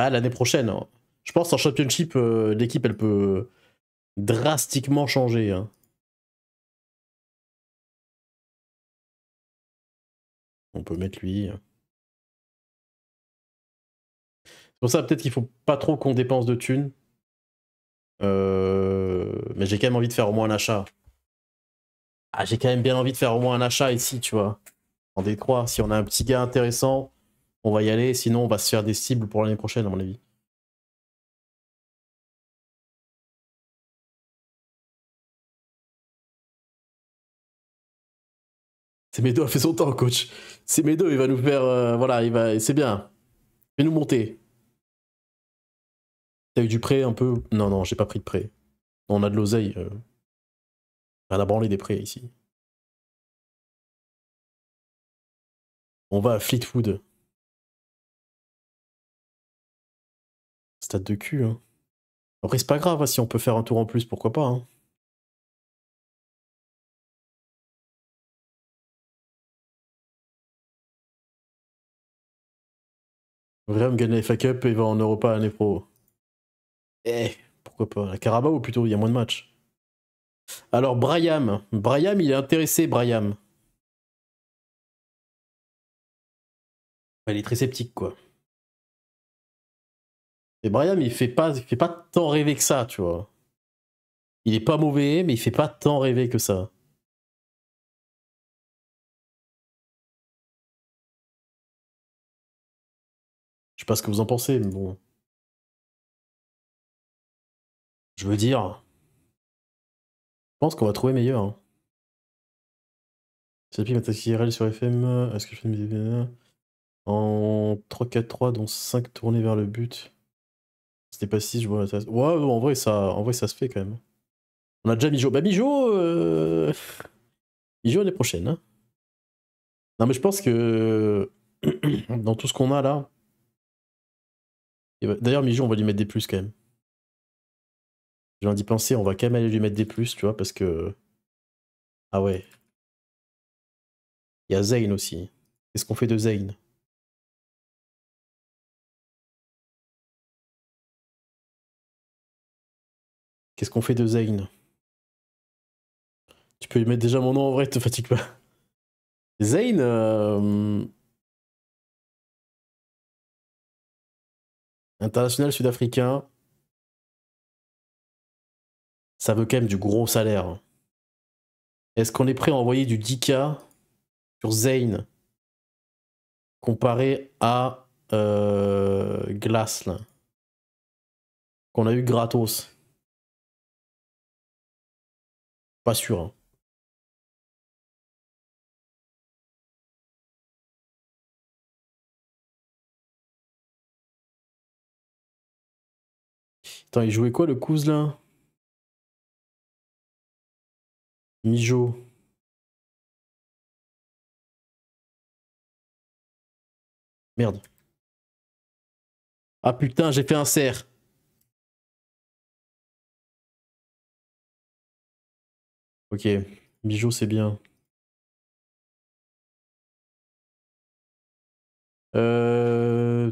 Ah, l'année prochaine. Hein. Je pense en championship, euh, l'équipe, elle peut drastiquement changer. Hein. On peut mettre lui. Hein. C'est pour ça peut-être qu'il faut pas trop qu'on dépense de thunes. Euh, mais j'ai quand même envie de faire au moins un achat. Ah, j'ai quand même bien envie de faire au moins un achat ici, tu vois. En d si on a un petit gars intéressant, on va y aller, sinon on va se faire des cibles pour l'année prochaine, à mon avis. C'est Medo a fait son temps, coach. C'est Medo, il va nous faire. Euh, voilà, il va. C'est bien. fais nous monter. T'as eu du prêt un peu Non, non, j'ai pas pris de prêt. On a de l'oseille. On euh. a branlé des prêts ici. On va à Fleetwood. de cul. Après, hein. c'est pas grave, hein, si on peut faire un tour en plus, pourquoi pas. Hein. gagne la FA Cup et va en Europa l'année pro. Eh, pourquoi pas. La Carabao ou plutôt, il y a moins de matchs. Alors, Brian Brian il est intéressé, Brian Il est très sceptique, quoi. Et Brian, il fait pas, il fait pas tant rêver que ça, tu vois. Il est pas mauvais, mais il fait pas tant rêver que ça. Je sais pas ce que vous en pensez, mais bon. Je veux dire, je pense qu'on va trouver meilleur. Hein. Chapi IRL sur FM. Est-ce que je fais mes en 3-4-3, dont 5 tournées vers le but c'était pas si je vois. Ouais, en vrai, ça, en vrai, ça se fait quand même. On a déjà Mijo. Bah, Mijo. Euh... Mijo, l'année prochaine. Hein. Non, mais je pense que. Dans tout ce qu'on a là. D'ailleurs, Mijo, on va lui mettre des plus quand même. J'ai envie d'y penser, on va quand même aller lui mettre des plus, tu vois, parce que. Ah ouais. Il y a Zayn aussi. Qu'est-ce qu'on fait de Zayn Qu'est-ce qu'on fait de Zayn Tu peux y mettre déjà mon nom en vrai, te fatigue pas. Zayn. Euh, international sud-africain. Ça veut quand même du gros salaire. Est-ce qu'on est prêt à envoyer du 10K sur Zayn comparé à euh, Glass qu'on a eu gratos pas sûr. Tant hein. Attends, il jouait quoi le Kouz Mijo. Merde. Ah putain, j'ai fait un cerf. Ok, Bijou c'est bien. Euh...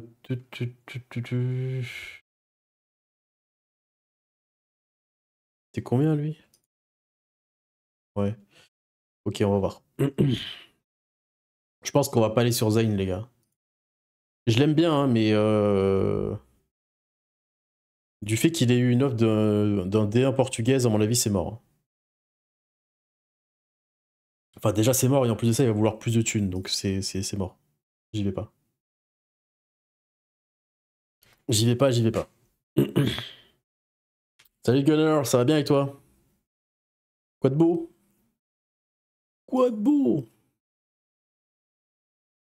c'est combien lui Ouais. Ok, on va voir. Je pense qu'on va pas aller sur Zayn, les gars. Je l'aime bien, hein, mais euh, du fait qu'il ait eu une offre d'un D1 portugaise, à mon avis, c'est mort. Hein. Enfin, déjà, c'est mort, et en plus de ça, il va vouloir plus de thunes, donc c'est mort. J'y vais pas. J'y vais pas, j'y vais pas. Salut Gunner, ça va bien avec toi Quoi de beau Quoi de beau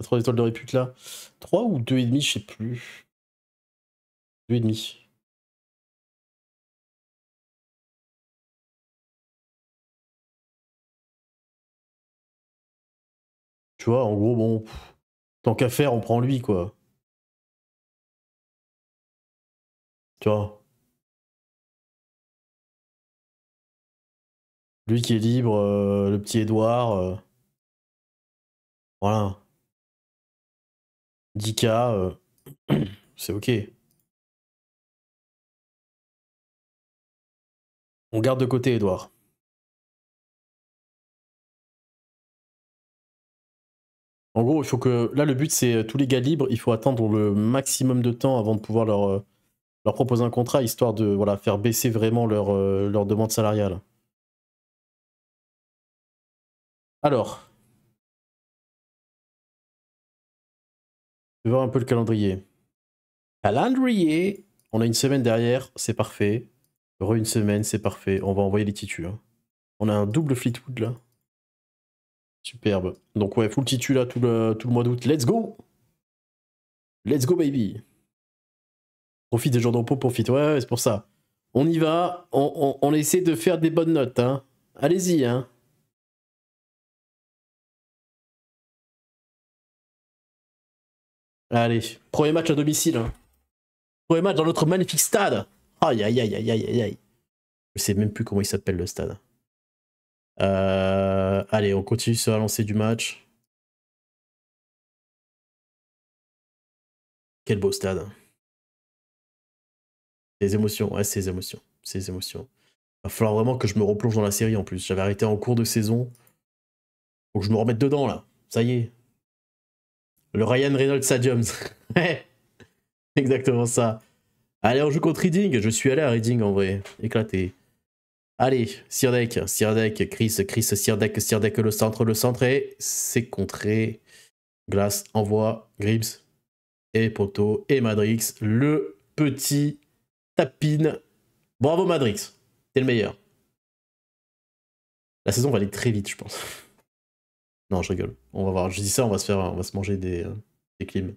3 étoiles de répute là. 3 ou 2,5, je sais plus. et demi. Tu vois, en gros, bon, tant qu'à faire, on prend lui, quoi. Tu vois Lui qui est libre, euh, le petit Edouard. Euh, voilà. Dika, euh, c'est ok. On garde de côté Edouard. En gros, il faut que. Là, le but, c'est euh, tous les gars libres, il faut attendre le maximum de temps avant de pouvoir leur, euh, proposer un contrat, histoire de voilà, faire baisser vraiment euh, leur, demande salariale. Alors. Je vais voir un peu le calendrier. Calendrier On a une semaine derrière, c'est parfait. Re une semaine, c'est parfait. On va envoyer les titus. On a un double Fleetwood là. Superbe. Donc ouais, full titu là tout le, tout le mois d'août. Let's go Let's go baby Profite des jours d'impôt, profite. Ouais, c'est pour ça. On y va, on, essaie de faire des bonnes notes. Hein. Allez-y. Hein. Allez, premier match à domicile. Hein. Premier match dans notre magnifique stade. Aïe, aïe, aïe, aïe, aïe, aïe. Je sais même plus comment il s'appelle le stade. Euh, allez, on continue sur la lancée du match. Quel beau stade. Ces émotions, ouais, ces émotions, ces émotions. Va falloir vraiment que je me replonge dans la série en plus. J'avais arrêté en cours de saison. Faut que je me remette dedans là. Ça y est. Le Ryan Reynolds Stadium. Exactement ça. Allez, on joue contre Reading. Je suis allé à Reading en vrai. Éclaté. Allez, Sirdek, Sirdek, Chris, Chris, Sirdek, Sirdek, le centre, le centre, et c'est contré. Glace envoie Gribbs et Poto et Madrix, le petit tapine. Bravo Madrix, t'es le meilleur. La saison va aller très vite, je pense. non, je rigole. On va voir. Je dis ça, on va se faire, on va se manger des, euh, des clims.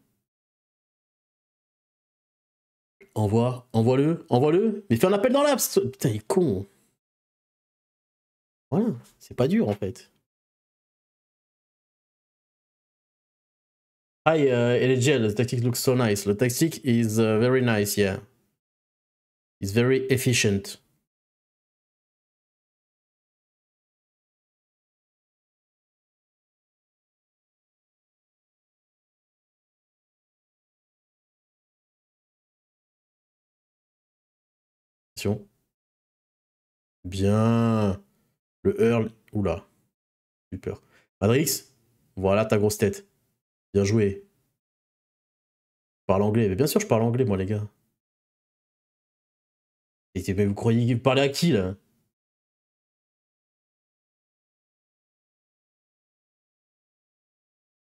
Envoie, envoie-le, envoie-le. Mais fais un appel dans l'abs. Putain, il est con c'est pas dur en fait. Hi, uh, the tactic looks so nice. The tactic is uh, very nice, yeah. It's very efficient. Bien. Le Earl, oula. super peur. Madrix, voilà ta grosse tête. Bien joué. parle anglais. Mais bien sûr, je parle anglais, moi, les gars. Et, mais vous croyez vous à qui, là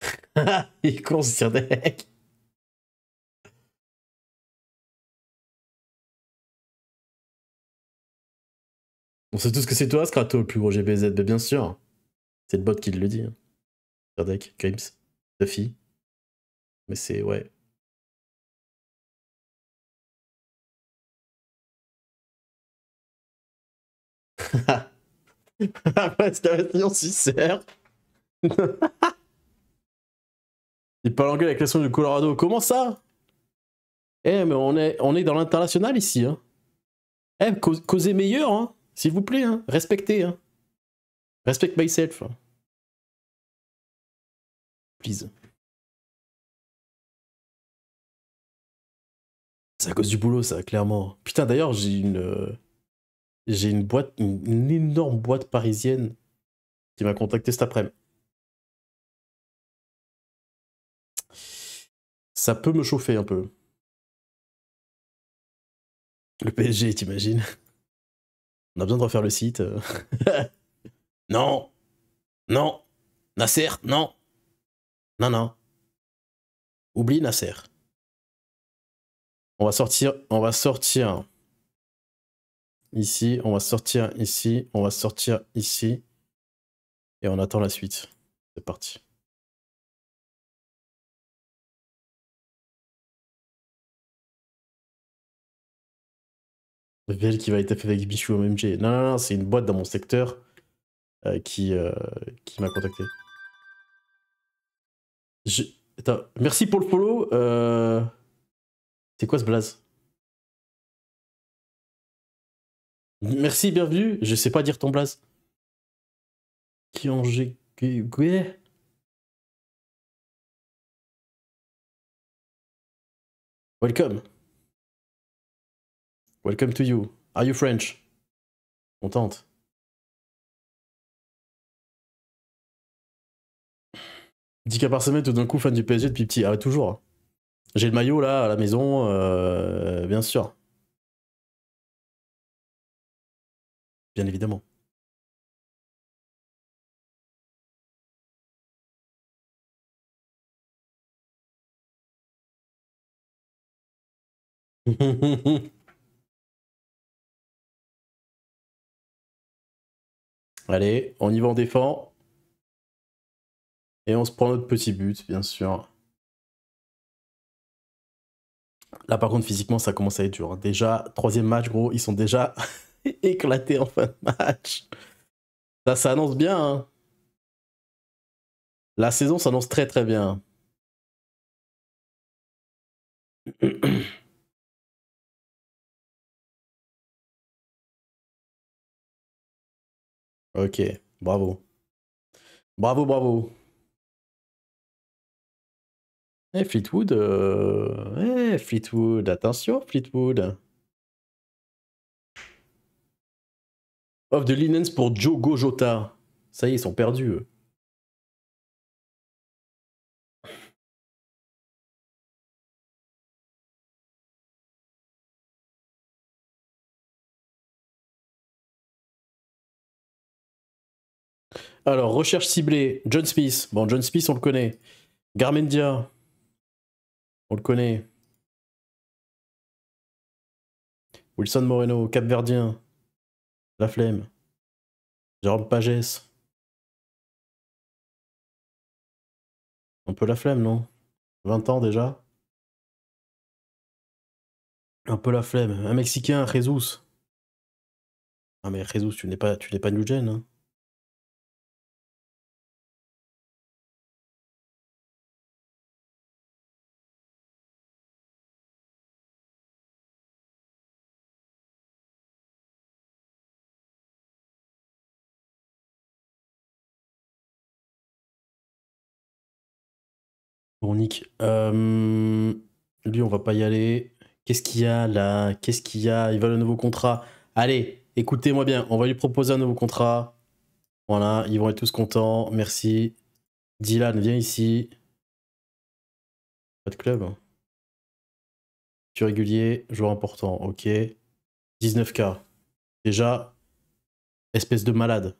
Il On sait tous que c'est toi, Scrato, le plus gros GBZ, mais bien sûr. C'est le bot qui le dit. Hein. Grims, Duffy. Mais c'est, ouais. C'est on s'y sert. Il parle anglais avec la question du Colorado. Comment ça Eh, mais on est, on est dans l'international ici. Hein. Eh, causer meilleur, hein. S'il vous plaît, hein, respectez. Hein. Respect myself. Hein. Please. C'est à cause du boulot, ça, clairement. Putain, d'ailleurs, j'ai une. Euh, j'ai une boîte, une énorme boîte parisienne qui m'a contacté cet après-midi. Ça peut me chauffer un peu. Le PSG, t'imagines on a besoin de refaire le site. Euh. non Non Nasser, non Non, non. Oublie Nasser. On va sortir, on va sortir ici, on va sortir ici, on va sortir ici. Et on attend la suite. C'est parti. VL qui va être fait avec Bichou MMG. Non, non, non, c'est une boîte dans mon secteur euh, euh, qui, m'a contacté. Je... merci pour le follow. Euh, c'est quoi ce blaze Merci, bienvenue. Je sais pas dire ton blaze. Qui en Welcome. Welcome to you. Are you French? Contente. Dix cas par semaine, tout d'un coup, fan du PSG depuis petit. Ah, toujours. J'ai le maillot là, à la maison, euh, bien sûr. Bien évidemment. Allez, on y va, en défend. Et on se prend notre petit but, bien sûr. Là, par contre, physiquement, ça commence à être dur. Déjà, troisième match, gros, ils sont déjà éclatés en fin de match. Ça, s'annonce bien. Hein. La saison s'annonce très très bien. Ok, bravo. Bravo, bravo. Eh, Fleetwood. Euh, eh, Fleetwood, attention, Fleetwood. Off the Linens pour Joe Gojota. Ça y est, ils sont perdus. Eux. Alors, recherche ciblée, John Smith. Bon, John Smith, on le connaît. Garmendia, on le connaît. Wilson Moreno, Cap Verdien. La Flemme, Jérôme Pages. Un peu la flemme, non 20 ans déjà Un peu la flemme. Un Mexicain, Jesus. Ah mais Jesus, tu n'es pas, tu n'es pas New Hein. Euh, lui, on va pas y aller. Qu'est-ce qu'il y a là Qu'est-ce qu'il y a Il veut le nouveau contrat. Allez, écoutez-moi bien. On va lui proposer un nouveau contrat. Voilà, ils vont être tous contents. Merci. Dylan, viens ici. Pas de club. Hein. Tu régulier, joueur important. Ok. 19K. Déjà, espèce de malade.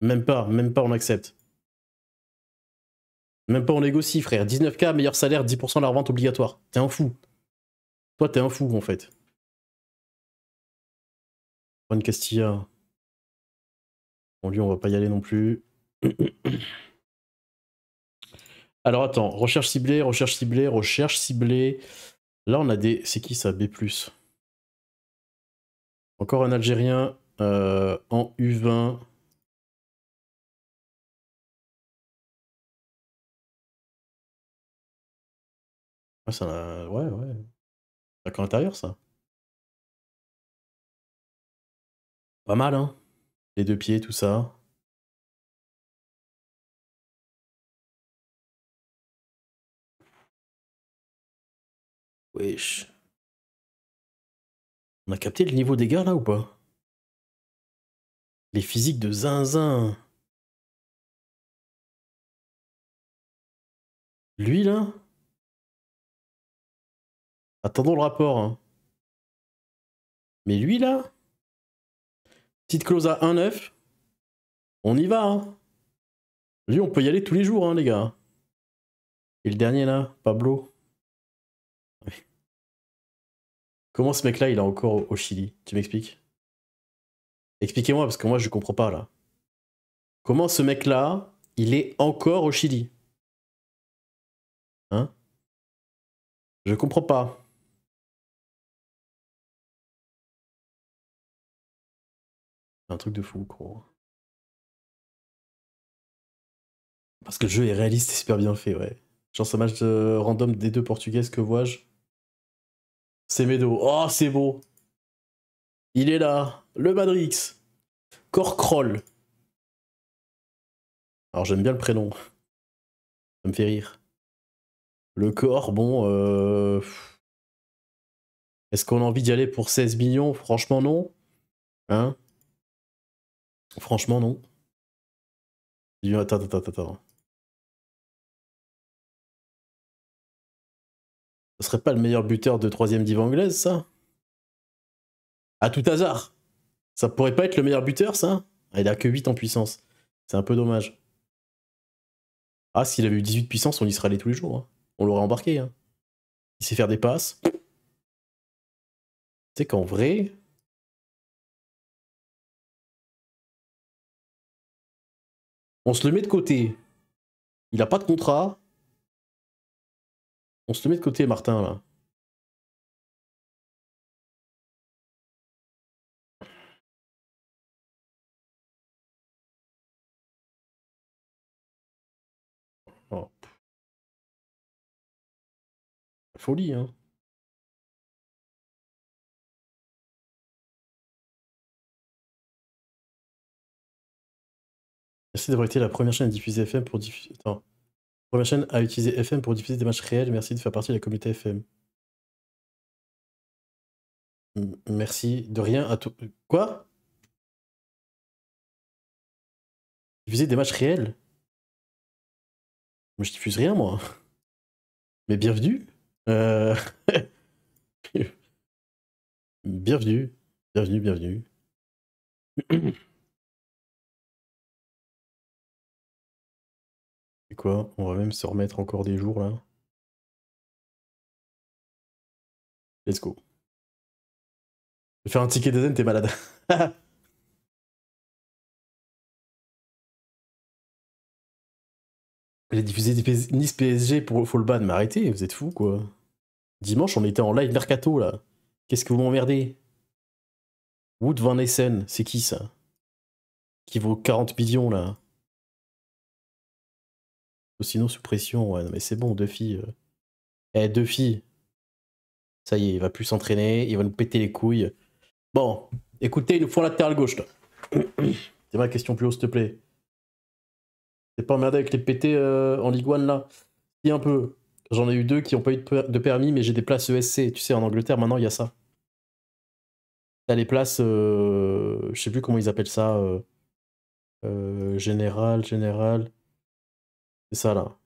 Même pas, même pas, on accepte. Même pas on négocie, frère. 19K, meilleur salaire, 10% de la revente obligatoire. T'es un fou. Toi, t'es un fou, en fait. Juan Castilla. Bon, lui, on va pas y aller non plus. Alors, attends. Recherche ciblée, recherche ciblée, recherche ciblée. Là, on a des... C'est qui, ça B+. Encore un Algérien euh, en U20. Ouais, Ouais, ouais. C'est un intérieur, ça. Pas mal, hein Les deux pieds, tout ça. Wesh. On a capté le niveau des gars, là, ou pas Les physiques de zinzin. Lui, là Attendons le rapport. Hein. Mais lui là, petite close à 1-9. on y va. Hein. Lui, on peut y aller tous les jours, hein, les gars. Et le dernier là, Pablo. Comment ce mec là, il est encore au Chili Tu m'expliques Expliquez-moi, parce que moi, je comprends pas là. Comment ce mec là, il est encore au Chili Hein Je comprends pas. un truc de fou, gros. Parce que le jeu est réaliste et super bien fait, ouais. Genre, ce match de random des deux portugaises que vois-je C'est Medo. Oh, c'est beau Il est là Le Madrix Corcroll Alors, j'aime bien le prénom. Ça me fait rire. Le corps, bon. Euh, est-ce qu'on a envie d'y aller pour 16 millions Franchement, non. Hein Franchement, non. Attends, attends, attends. Ce serait pas le meilleur buteur de troisième div anglaise, ça À tout hasard Ça pourrait pas être le meilleur buteur, ça ah, Il a que 8 en puissance. C'est un peu dommage. Ah, s'il avait eu 18 puissance, on y serait allé tous les jours. Hein. On l'aurait embarqué. Hein. Il sait faire des passes. Tu sais qu'en vrai, On se le met de côté. Il a pas de contrat. On se le met de côté, Martin, là. Oh, folie, hein. Merci d'avoir été la première chaîne à diffuser FM pour diffuser. Première chaîne à utiliser FM pour diffuser des matchs réels. Merci de faire partie de la communauté FM. merci de rien à tout. Quoi Diffuser des matchs réels Mais je diffuse rien, moi. Mais bienvenue. Euh, bienvenue. Bienvenue, bienvenue. quoi, on va même se remettre encore des jours là. Let's go. faire un ticket de zen, t'es malade. a diffusé Nice PSG pour Fallban, mais arrêtez, vous êtes fous quoi. Dimanche, on était en live mercato là. Qu'est-ce que vous m'emmerdez Wood Van Essen, c'est qui ça Qui vaut 40 millions là sinon sous pression, ouais, mais c'est bon, deux filles. Eh, deux filles. Ça y est, il va plus s'entraîner, il va nous péter les couilles. Bon, écoutez, il nous terre à gauche, c'est ma question plus haut, s'il te plaît. T'es pas emmerdé avec les pétés euh, en Ligue 1, là Si, un peu. J'en ai eu deux qui ont pas eu de permis, mais j'ai des places ESC. Tu sais, en Angleterre, maintenant, il y a ça. T'as les places, euh, je sais plus comment ils appellent ça. Euh, général, général. C'est ça là.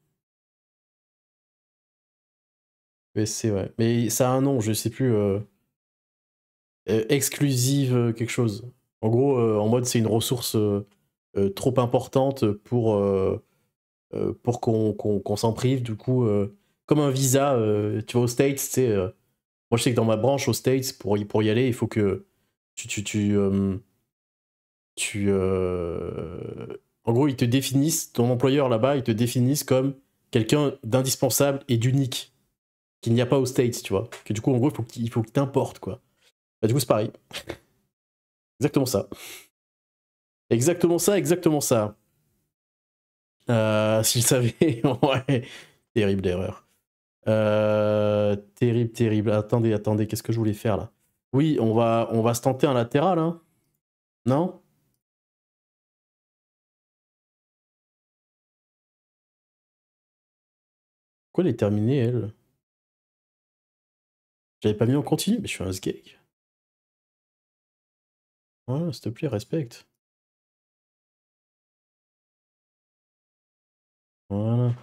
c'est ouais. Mais ça a un nom, je sais plus. Euh, euh, exclusive euh, quelque chose. En gros, en mode, c'est une ressource trop importante pour, pour qu'on s'en prive. Du coup, comme un visa, tu vois, aux States, c'est. moi, je sais que dans ma branche aux States, pour y, pour y aller, il faut que tu, tu en gros, ils te définissent, ton employeur là-bas, ils te définissent comme quelqu'un d'indispensable et d'unique, qu'il n'y a pas aux States, tu vois. Que du coup, en gros, faut il faut que importes, quoi. Bah, du coup, c'est pareil. exactement ça. Exactement ça, exactement ça. Euh, s'il savait, terrible erreur. Euh, terrible, terrible. Attendez, attendez, qu'est-ce que je voulais faire là Oui, on va, on va se tenter un latéral, hein Non Quoi, elle est terminée, elle J'avais pas mis en continu, mais je suis un sgeg. Voilà, s'il te plaît, respecte. Voilà.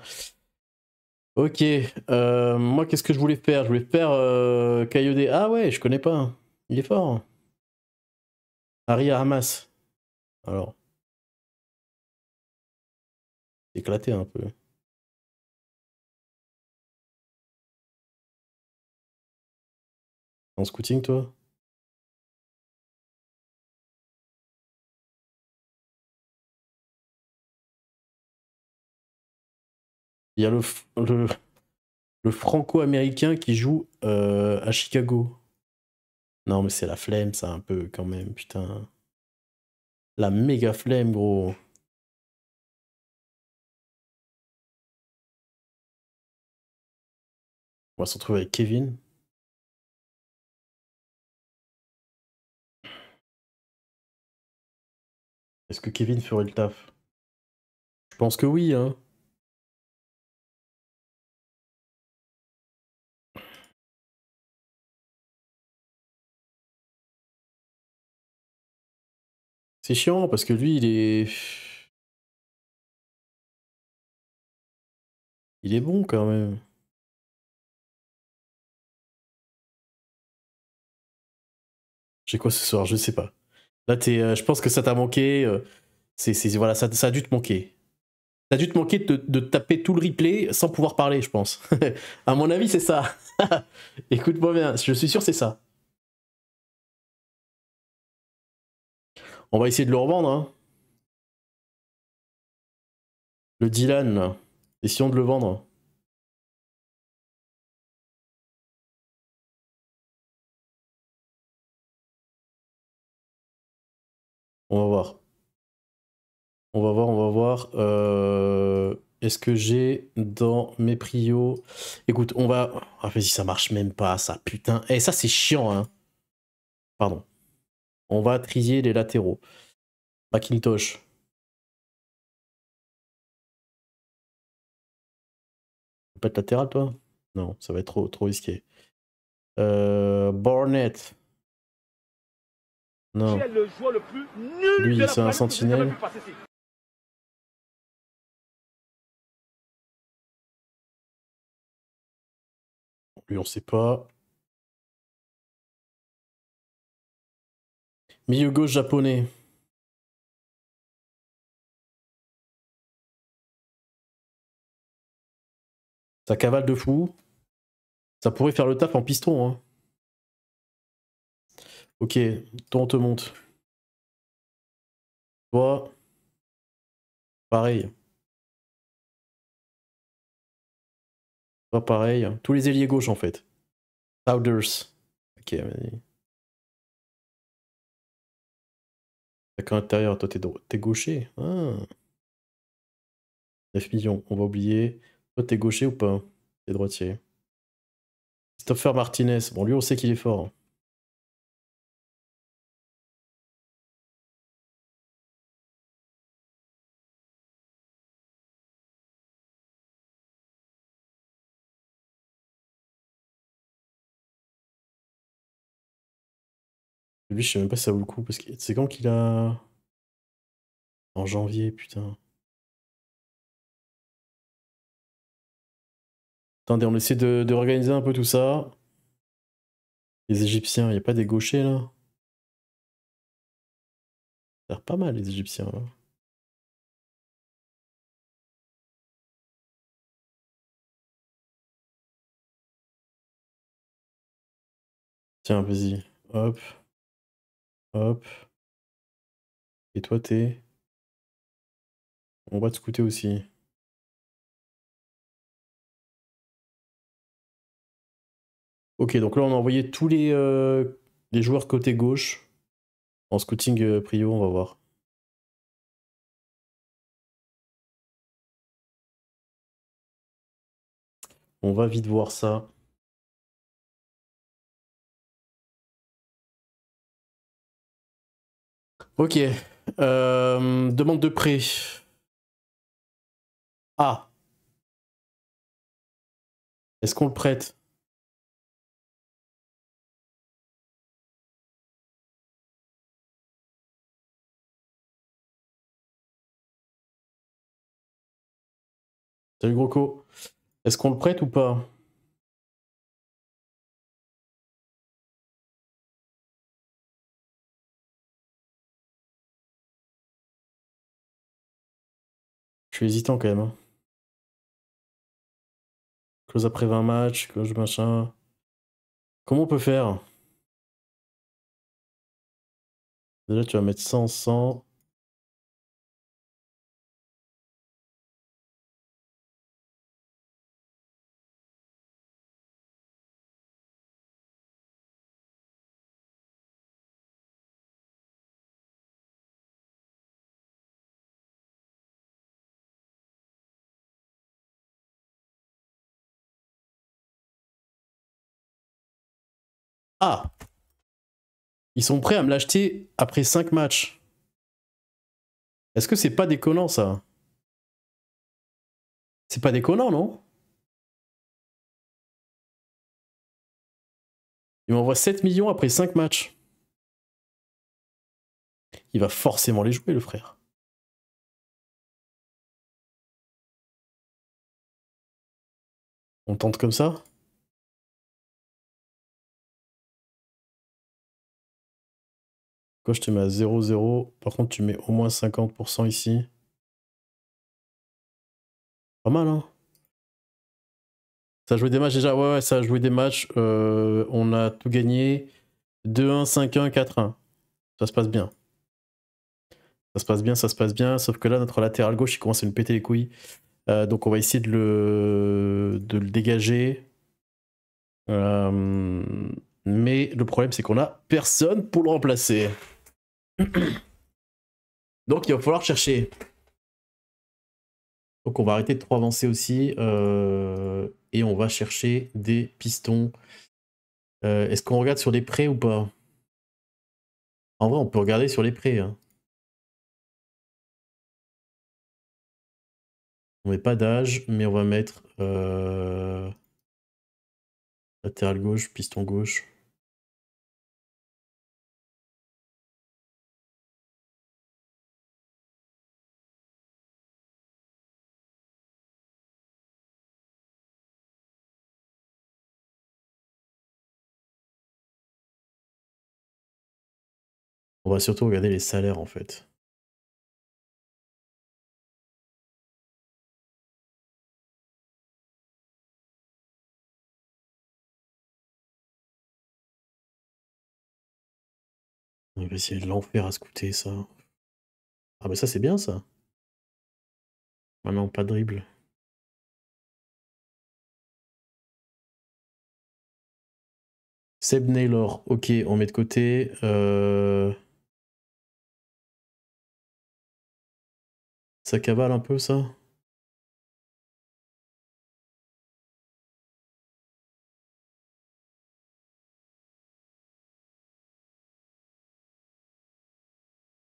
Ok, euh, moi qu'est-ce que je voulais faire Je voulais faire euh, Ah ouais, je connais pas. Il est fort. Harry Hamas. Alors. Éclaté un peu. En scouting, toi Il y a le, le, franco-américain qui joue euh, à Chicago. Non, mais c'est la flemme, ça, un peu, quand même, putain. La méga flemme, gros. On va se retrouver avec Kevin. Est-ce que Kevin ferait le taf Je pense que oui, hein. C'est chiant parce que lui, il est. Il est bon quand même. J'ai quoi ce soir Je sais pas. Là, euh, je pense que ça t'a manqué. Euh, voilà, ça, a dû te manquer. Ça a dû te manquer de, taper tout le replay sans pouvoir parler, je pense. à mon avis, c'est ça. Écoute-moi bien, je suis sûr c'est ça. On va essayer de le revendre. Hein. Le Dylan, Essayons de le vendre. On va voir. On va voir, on va voir. Euh, est-ce que j'ai dans mes prios Écoute, on va... Ah vas-y, ça marche même pas, ça, putain. et eh, ça, c'est chiant, hein. Pardon. On va trier les latéraux. Macintosh. Pas être latéral, toi Non, ça va être trop, trop risqué. Euh, non. le joueur le plus nul Lui, c'est un sentinelle. Lui, on sait pas. Milieu gauche japonais. Ça cavale de fou. Ça pourrait faire le taf en piston. Hein. Ok, toi on te monte. Toi, pareil. Toi, pareil. Tous les ailiers gauches, en fait. Souders. Ok, vas-y. D'accord, intérieur, toi t'es, t'es gaucher. Ah. 9 millions, on va oublier. Toi t'es gaucher ou pas T'es droitier. Christopher Martinez, bon lui on sait qu'il est fort. Lui, je sais même pas si ça vaut le coup, parce que c'est quand qu'il a... En janvier, putain. Attendez, on essaie de, de réorganiser un peu tout ça. Les Égyptiens, il a pas des gauchers, là Ça a l'air pas mal, les Égyptiens, là. Hein. Tiens, vas-y. Hop. Hop. Et toi, t'es. On va te scouter aussi. Ok, donc là, on a envoyé tous les, euh, les joueurs côté gauche. En scouting euh, prio, on va voir. On va vite voir ça. Ok. Euh, demande de prêt. Ah. Est-ce qu'on le prête Salut Groco. Est-ce qu'on le prête ou pas hésitant quand même. Hein. Close après 20 matchs, close machin. Comment on peut faire Déjà, tu vas mettre 100, 100. Ah Ils sont prêts à me l'acheter après 5 matchs. Est-ce que c'est pas déconnant ça C'est pas déconnant, non Il m'envoie 7 millions après 5 matchs. Il va forcément les jouer, le frère. On tente comme ça je te mets à 0-0. Par contre, tu mets au moins 50% ici. Pas mal, hein Ça a joué des matchs déjà Ouais, ouais, ça a joué des matchs. Euh, on a tout gagné. 2-1, 5-1, 4-1. Ça se passe bien. Ça se passe bien, ça se passe bien. Sauf que là, notre latéral gauche, il commence à nous péter les couilles. Euh, donc, on va essayer de le, de le dégager. Euh, mais le problème, c'est qu'on a personne pour le remplacer. Donc il va falloir chercher. Donc on va arrêter de trop avancer aussi. Euh, et on va chercher des pistons. Euh, est-ce qu'on regarde sur les prêts ou pas En vrai, on peut regarder sur les prêts. Hein. On met pas d'âge, mais on va mettre euh, latéral gauche, piston gauche. on va surtout regarder les salaires en fait. On va essayer de l'enfer à scouter ça. Ah bah ça c'est bien ça. Ah non, pas de dribble. Seb Naylor, ok, on met de côté. Euh... Ça cavale un peu ça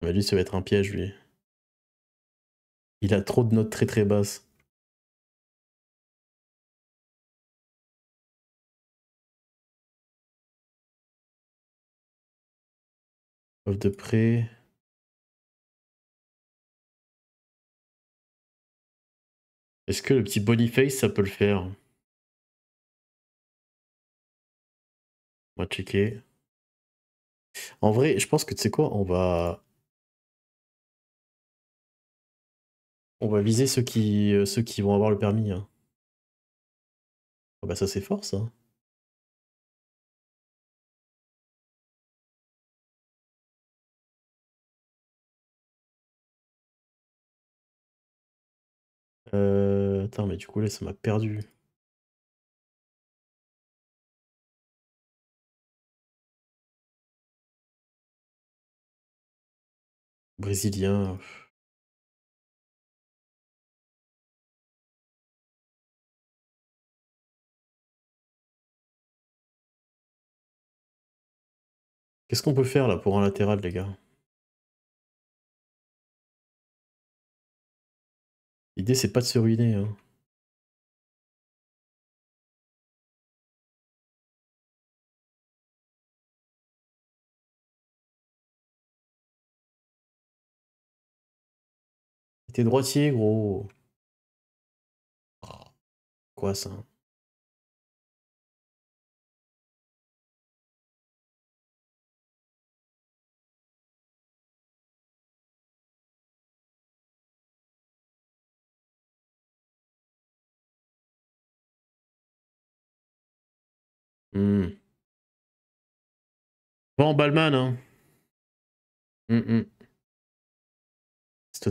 Mais bah, lui, ça va être un piège, lui. Il a trop de notes très très basses. de près. Est-ce que le petit Boniface, ça peut le faire On va checker. En vrai, je pense que tu sais quoi, on va. On va viser ceux qui, euh, ceux qui vont avoir le permis. Hein. Ah bah ça c'est fort ça. mais du coup, là, ça m'a perdu. Brésilien. Qu'est-ce qu'on peut faire là pour un latéral, les gars L'idée, c'est pas de se ruiner. Hein. T'es droitier, gros. Ah, quoi ça mmh. Pas Bon, Balman, hein. Stone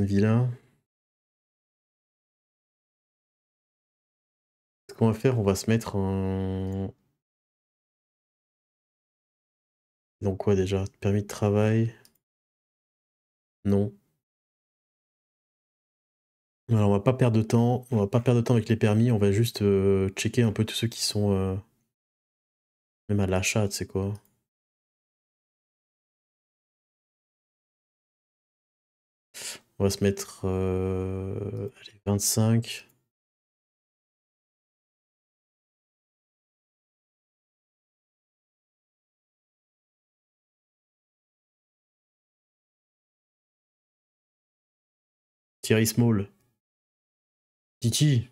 mmh, mmh. Villa. Ce qu'on va faire, on va se mettre en... Donc quoi déjà Permis de travail Non. Alors on va pas perdre de temps, on va pas perdre de temps avec les permis, on va juste euh, checker un peu tous ceux qui sont euh, même à l'achat, tu sais quoi. On va se mettre 25. Euh, Thierry Small. Titi.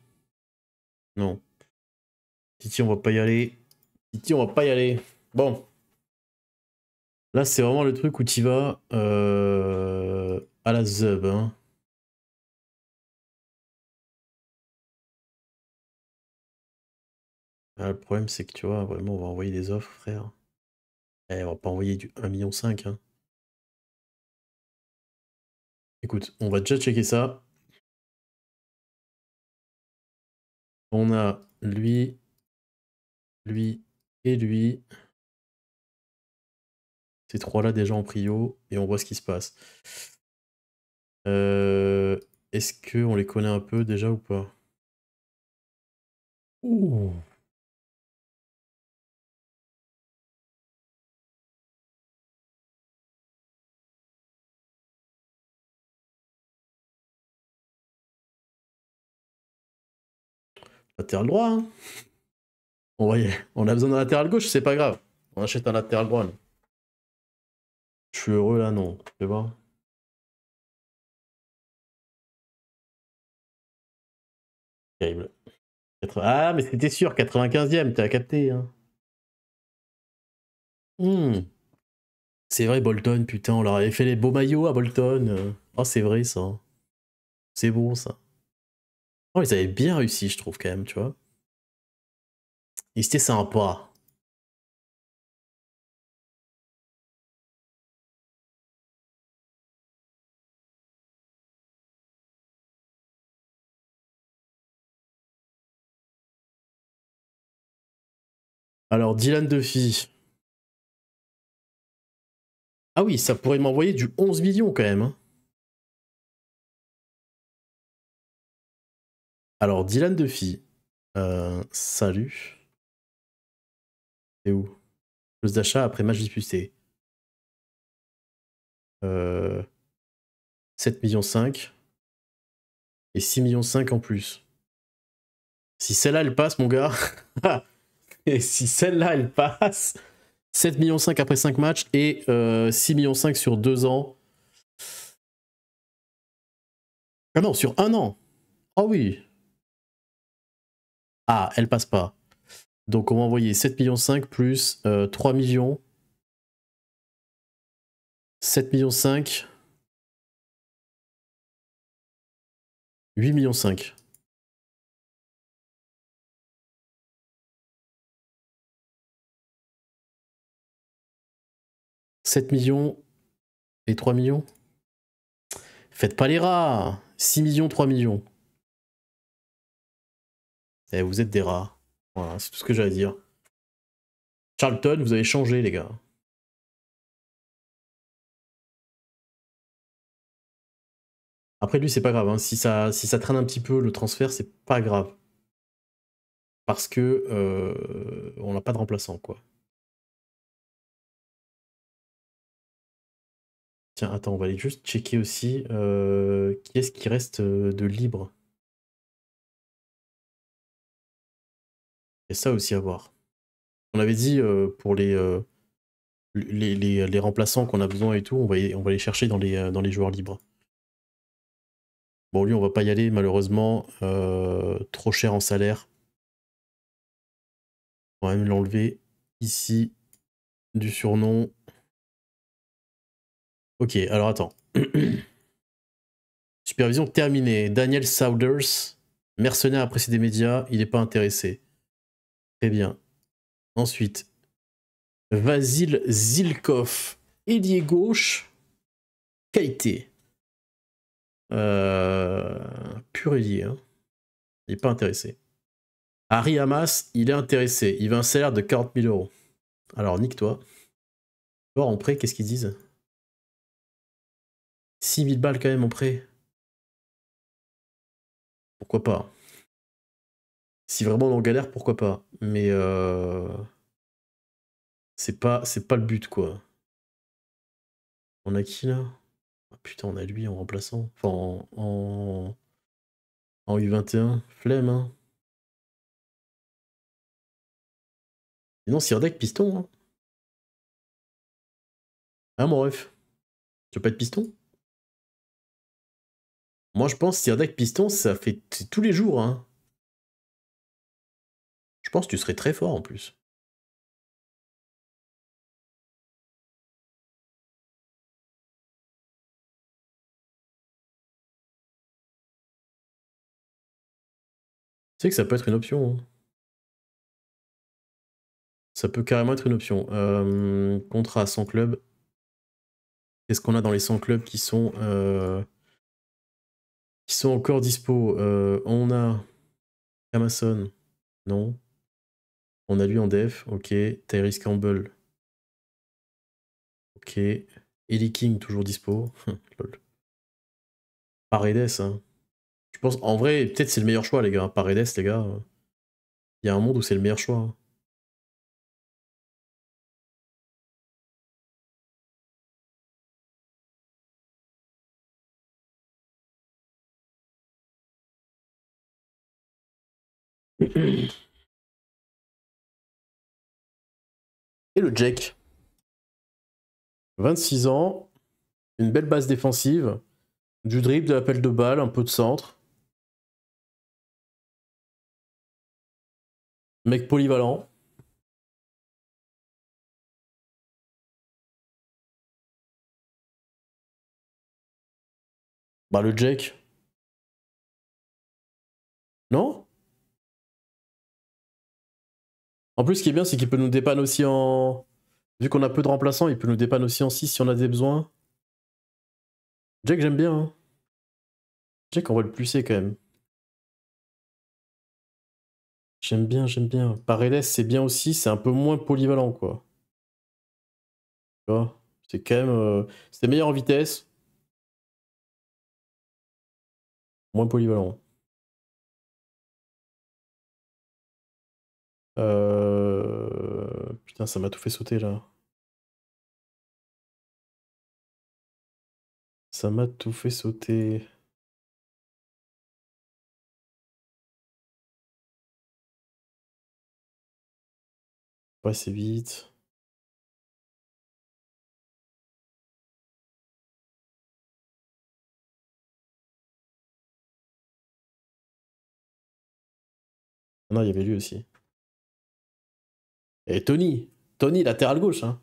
Non. Titi, on va pas y aller. Titi, on va pas y aller. Bon. Là, c'est vraiment le truc où tu vas euh, à la zub. Hein. Ah, le problème, c'est que tu vois, vraiment, on va envoyer des offres, frère. Eh, on va pas envoyer du 1,5 million. Hein. Écoute, on va déjà checker ça. On a lui, lui et lui. Ces trois-là déjà en prio et on voit ce qui se passe. Euh, est-ce qu'on les connaît un peu déjà ou pas Ouh Latéral droit. Hein. On, voyait, on a besoin d'un latéral gauche, c'est pas grave. On achète un latéral droit. Là. Je suis heureux là, non. Tu vois Terrible. Ah, mais c'était sûr, 95 ème t'as capté. Hein. Hmm. C'est vrai, Bolton, putain, on leur avait fait les beaux maillots à Bolton. Oh, c'est vrai ça. C'est bon ça. Oh, ils avaient bien réussi, je trouve, quand même, tu vois. Ils étaient sympas. Alors, Dylan Duffy. Ah oui, ça pourrait m'envoyer du 11 millions quand même. Hein. Alors, Dylan Duffy, euh, salut. C'est où Plus d'achat après match disputé. Euh, 7 millions 5 et 6 millions 5 en plus. Si celle-là elle passe, mon gars, et si celle-là elle passe, 7 millions 5 après 5 matchs et euh, 6 millions 5 sur 2 ans. Ah non, sur un an. Ah oui, ah, elle passe pas. Donc on va envoyer 7 millions 5 plus 3 euh, millions. 7 millions 5. 8 millions 5. « 7 millions et 3 millions ?» Faites pas les rats 6 millions, 3 millions. Eh, vous êtes des rats. Voilà, c'est tout ce que j'allais dire. Charlton, vous avez changé, les gars. Après, lui, c'est pas grave. Hein. Si, ça, si ça traîne un petit peu le transfert, c'est pas grave. Parce que euh, on n'a pas de remplaçant, quoi. Tiens, attends, on va aller juste checker aussi euh, qui est-ce qui reste euh, de libre. ça aussi à voir. On avait dit euh, pour euh, les, les, remplaçants qu'on a besoin et tout, on va, on va les chercher dans les, euh, dans les joueurs libres. Bon, lui, on va pas y aller, malheureusement. trop cher en salaire. On va même l'enlever ici du surnom. Ok, alors attends. Supervision terminée. Daniel Saunders, mercenaire apprécié des médias, il n'est pas intéressé. Très eh bien. Ensuite, Vasil Zilkov, ailier gauche, qualité euh, pur ailier. Hein. Il n'est pas intéressé. Harry Hamas, il est intéressé. Il veut un salaire de 40 000 euros. Alors, nique-toi. Voir en prêt, qu'est-ce qu'ils disent 6 000 balles quand même en prêt. Pourquoi pas si vraiment dans galère, pourquoi pas. Mais euh, c'est pas c'est pas le but quoi. On a qui là ah, Putain, on a lui en remplaçant. Enfin, en, en, U21. Flemme, hein. Sinon, Sirdec, piston, hein. Hein, mon ref Tu veux pas être piston Moi, je pense Sirdec, piston, ça fait tous les jours, hein pense tu serais très fort en plus. Tu que ça peut être une option. Hein. Ça peut carrément être une option. Euh, contrat sans clubs. Qu'est-ce qu'on a dans les 100 clubs qui sont, euh, qui sont encore dispo euh, On a Amazon, non. On a lui en def, ok. Tyrese Campbell, ok. Ellie King, toujours dispo. Lol. Hein. Je pense, en vrai, peut-être c'est le meilleur choix, les gars. Paredes, les gars. Il y a un monde où c'est le meilleur choix. Hein. Et le Jack. 26 ans, une belle base défensive, du dribble, de l'appel de balle, un peu de centre. Mec polyvalent. Bah le Jack. Non en plus, ce qui est bien, c'est qu'il peut nous dépanner aussi en. Vu qu'on a peu de remplaçants, il peut nous dépanner aussi en 6 si on a des besoins. Jack, j'aime bien. Hein. Jack, on va le plusser quand même. J'aime bien, j'aime bien. Paredes, c'est bien aussi, c'est un peu moins polyvalent, quoi. Tu vois C'est quand même. Euh, c'est meilleur en vitesse. Moins polyvalent. Euh, putain, ça m'a tout fait sauter là. Ça m'a tout fait sauter. Pas assez vite. Ah non, il y avait lui aussi. Et Tony, Tony, latéral gauche. Hein.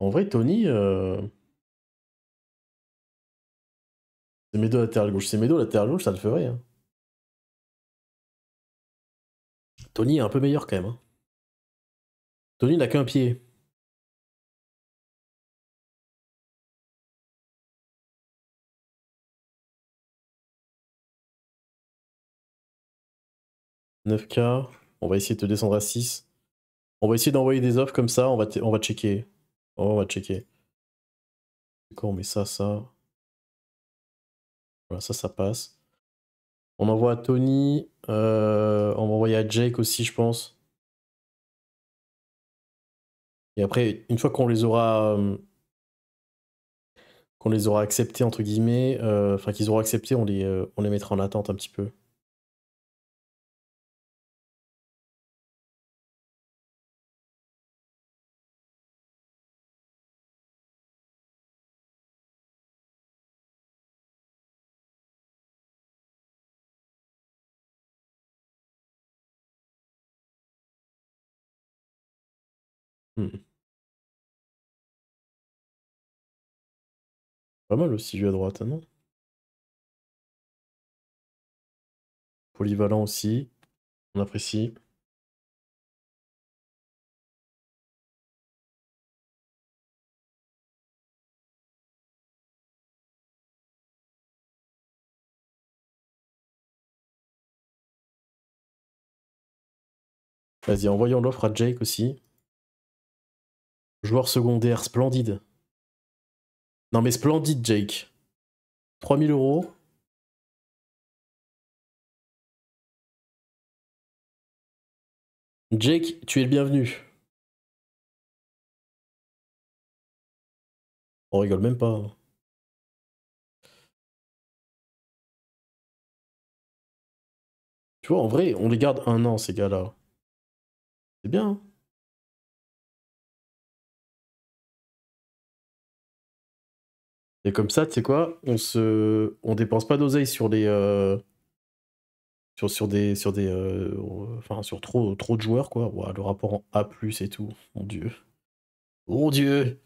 En vrai, Tony. Euh... C'est deux latéral gauche. C'est Medo latéral gauche, ça le ferait. Hein. Tony est un peu meilleur quand même. Hein. Tony n'a qu'un pied. 9K. On va essayer de te descendre à 6. On va essayer d'envoyer des offres comme ça. On va, on va checker. Oh, on va checker. on met ça, ça. Voilà, ça, ça passe. On envoie à Tony. Euh, on va envoyer à Jake aussi, je pense. Et après, une fois qu'on les aura. Euh, qu'on les aura acceptés, entre guillemets. Euh, enfin, qu'ils auront accepté, on les, on les mettra en attente un petit peu. Mmh. Pas mal aussi lui à droite, hein, non? Polyvalent aussi, on apprécie. Vas-y, envoyons l'offre à Jake aussi. Joueur secondaire, splendide. Non mais splendide, Jake. 3000 euros. Jake, tu es le bienvenu. On rigole même pas. Hein. Tu vois, en vrai, on les garde un an, ces gars-là. C'est bien. Hein. Et comme ça, tu sais quoi, on se, on dépense pas d'oseille sur les, euh, sur, des, sur des, euh, enfin sur trop, trop de joueurs quoi. le rapport en A et tout, mon dieu, mon dieu.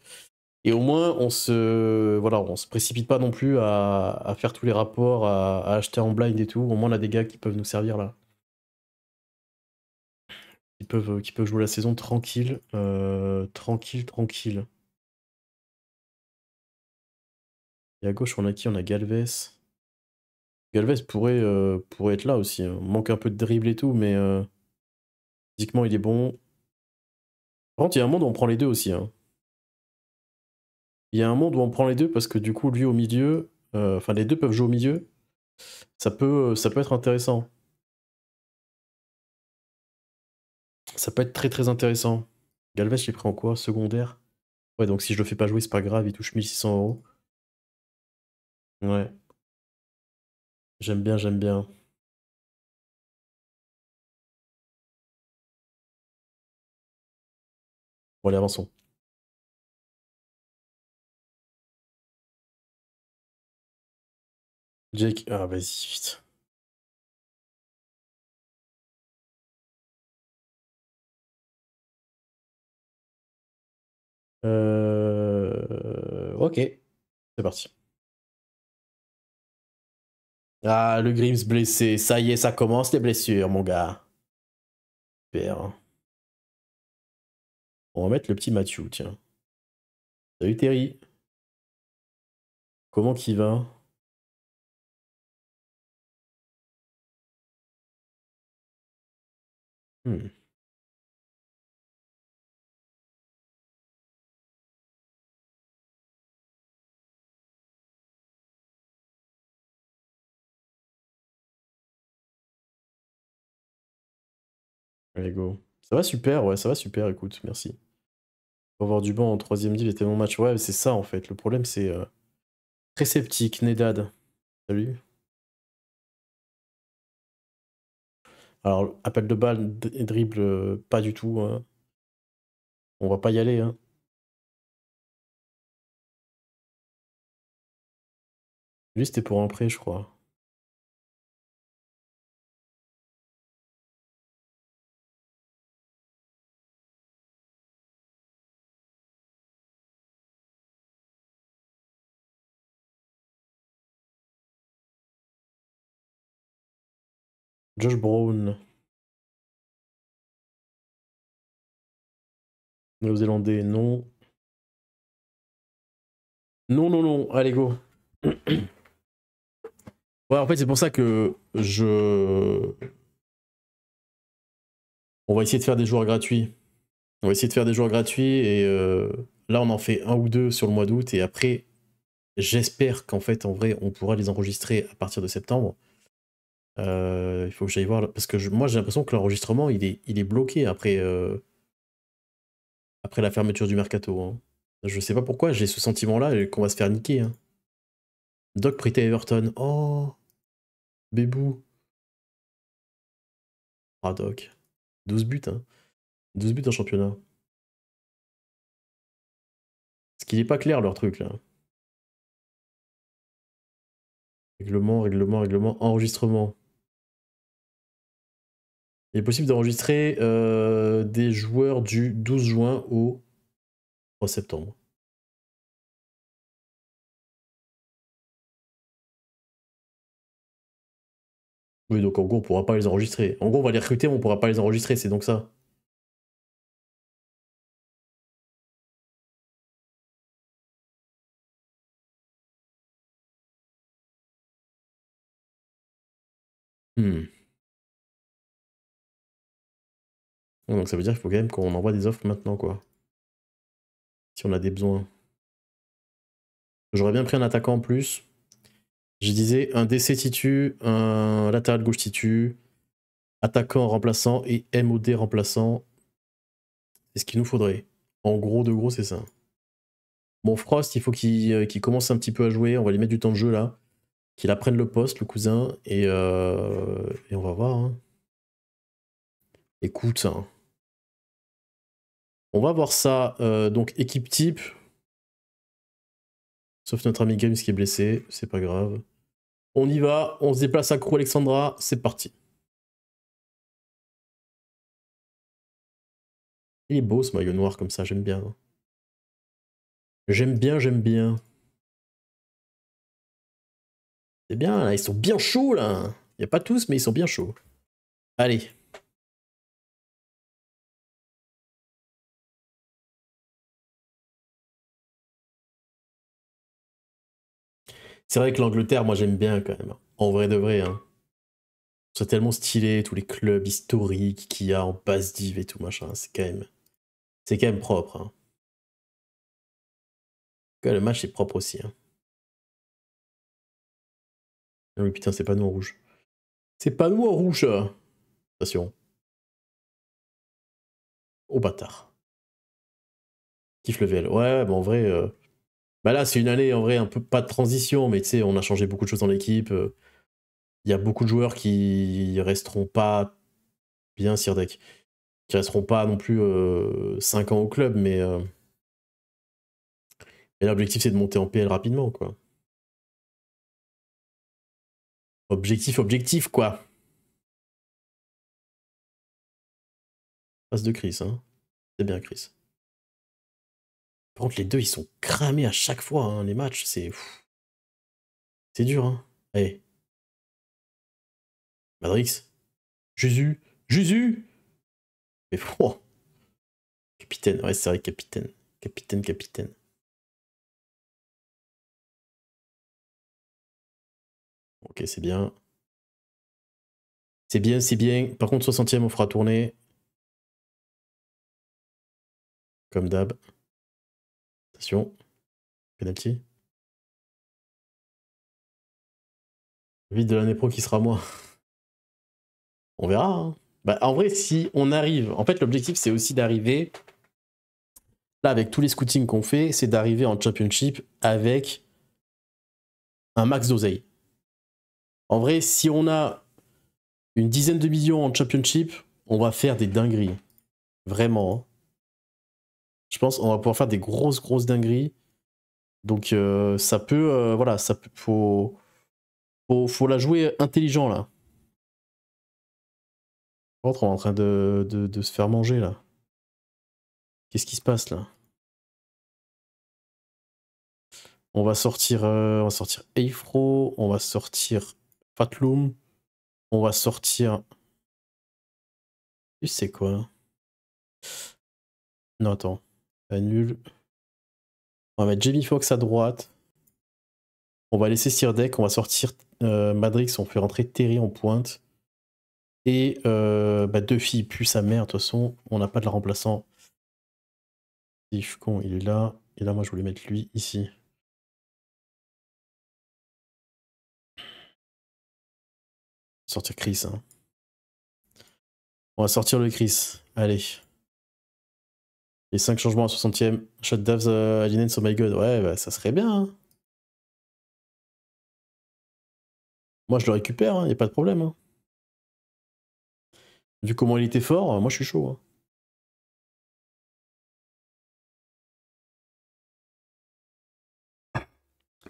Et au moins, on se, voilà, on se précipite pas non plus à, faire tous les rapports, à... acheter en blind et tout. Au moins, on a des gars qui peuvent nous servir là. Qui peuvent, qui peuvent jouer la saison tranquille, euh, tranquille, tranquille. Et à gauche, on a qui On a Galvez. Galvez pourrait, euh, pourrait être là aussi. Hein. On manque un peu de dribble et tout, mais euh, physiquement, il est bon. Par contre, il y a un monde où on prend les deux aussi. Hein. Il y a un monde où on prend les deux parce que du coup, lui au milieu, euh, enfin, les deux peuvent jouer au milieu. Ça peut, ça peut être intéressant. Ça peut être très très intéressant. Galvez, je l'ai pris en quoi Secondaire Ouais, donc si je le fais pas jouer, c'est pas grave, il touche 1600 euros. Ouais, j'aime bien, j'aime bien. Bon, allez, avançons. Jake, ah, vas-y, vite. Euh... Ok, c'est parti. Ah, le Grimms blessé. Ça y est, ça commence les blessures, mon gars. Super. Hein. On va mettre le petit Mathieu, tiens. Salut Terry. Comment qu'il va hmm. Allez, go. Ça va super, ouais, ça va super, écoute, merci. Pour avoir du banc en troisième deal était mon match. Ouais, c'est ça en fait. Le problème, c'est euh, très sceptique, Nedad. Salut. Alors, appel de balle dribble, euh, pas du tout. Hein. On va pas y aller. Hein. Lui, c'était pour un prêt, je crois. Josh Brown. Néo-zélandais, non. Non, non, non, allez go. ouais, en fait, c'est pour ça que je. On va essayer de faire des joueurs gratuits. On va essayer de faire des joueurs gratuits et euh, là, on en fait un ou deux sur le mois d'août et après, j'espère qu'en fait, en vrai, on pourra les enregistrer à partir de septembre. Euh, il faut que j'aille voir, parce que moi j'ai l'impression que l'enregistrement, il est, il est bloqué après, euh, après la fermeture du mercato. Hein. Je sais pas pourquoi, j'ai ce sentiment-là euh, qu'on va se faire niquer. Hein. Doc prêté Everton. Oh Bébou. Ah Doc. 12 buts, hein. 12 buts en championnat. Ce qu'il n'est pas clair leur truc là. Règlement, règlement, règlement, enregistrement. Il est possible d'enregistrer euh, des joueurs du 12 juin au 3 septembre. Oui, donc en gros, on ne pourra pas les enregistrer. En gros, on va les recruter, mais on ne pourra pas les enregistrer, c'est donc ça. Hmm. Donc ça veut dire qu'il faut quand même qu'on envoie des offres maintenant, quoi. Si on a des besoins. J'aurais bien pris un attaquant en plus. Je disais un DC titu, un latéral gauche titu, attaquant remplaçant et MOD remplaçant. C'est ce qu'il nous faudrait. En gros, de gros, c'est ça. Bon, Frost, il faut euh, qu'il commence un petit peu à jouer. On va lui mettre du temps de jeu là. Qu'il apprenne le poste, le cousin. Et, euh, on va voir. Hein. Écoute, hein. On va voir ça. Euh, donc équipe type. Sauf notre ami Games qui est blessé, c'est pas grave. On y va, on se déplace à Crew Alexandra, c'est parti. Il est beau ce maillot noir comme ça, j'aime bien. Hein. J'aime bien, j'aime bien. C'est bien, ils sont bien chauds, là. Il n'y a pas tous, mais ils sont bien chauds. Allez, C'est vrai que l'Angleterre, moi j'aime bien quand même. En vrai de vrai. Hein. C'est tellement stylé, tous les clubs historiques qu'il y a en base div et tout machin. C'est quand même, c'est quand même propre. Hein. le match est propre aussi. Hein. Ah putain, c'est pas nous en rouge. C'est pas nous en rouge. Attention. Au oh, bâtard. Kiff le VL. Ouais, mais en vrai, euh, bah là, c'est une année en vrai un peu pas de transition, mais tu sais, on a changé beaucoup de choses dans l'équipe. Euh. Il y a beaucoup de joueurs qui resteront pas bien Sirdek. qui resteront pas non plus 5 euh, ans au club, mais, euh. mais l'objectif c'est de monter en PL rapidement, quoi. Objectif, objectif, quoi. Passe de Chris, hein. C'est bien Chris. Par contre, les deux, ils sont cramés à chaque fois, hein, les matchs. C'est. C'est dur, hein. Allez. Madrix. jésus jésus Mais froid. Capitaine. Ouais, c'est vrai, capitaine. Capitaine, capitaine. Ok, c'est bien. C'est bien, c'est bien. Par contre, 60e, on fera tourner. Comme d'hab. Penalty. Vite de l'année pro qui sera moi. On verra. Hein. Bah, en vrai, si on arrive, en fait, l'objectif c'est aussi d'arriver, là avec tous les scootings qu'on fait, c'est d'arriver en championship avec un max d'oseille. En vrai, si on a une dizaine de millions en championship, on va faire des dingueries. Vraiment. Hein. Je pense qu'on va pouvoir faire des grosses, grosses dingueries. Donc euh, ça peut, euh, voilà, ça peut, faut, faut, la jouer intelligent là. on est en train de, se faire manger là. Qu'est-ce qui se passe là On va sortir, euh, on va sortir Eifro, on va sortir Fatlum on va sortir. Tu sais quoi Non attends nul On va mettre Jamie Fox à droite. On va laisser Sir Deck. On va sortir euh, Madrix. On fait rentrer Terry en pointe. Et deux filles puis sa mère. De toute façon, on n'a pas de la remplaçant. il est là. Et là, moi, je voulais mettre lui ici. Sortir Chris. Hein. On va sortir le Chris. Allez. Et 5 changements à 60ème. Shot Davs uh, sur my god. Ouais, bah, ça serait bien. Hein. Moi, je le récupère, il hein, n'y a pas de problème. Hein. Vu comment il était fort, moi, je suis chaud.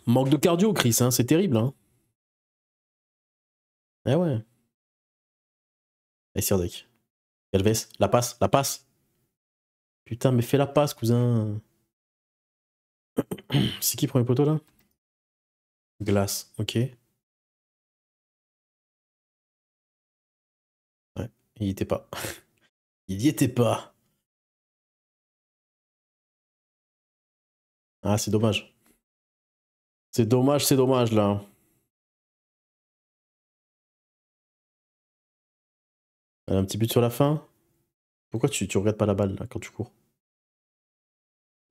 Manque de cardio, Chris, c'est terrible. Hein. Eh ouais. Allez, Sirdek. Calves, la passe, la passe. Putain, mais fais la passe, cousin. C'est qui premier poteau là Glace, ok. Ouais, il y était pas. il y était pas. Ah, c'est dommage. C'est dommage, c'est dommage là. Un petit but sur la fin. Pourquoi tu, tu regardes pas la balle là quand tu cours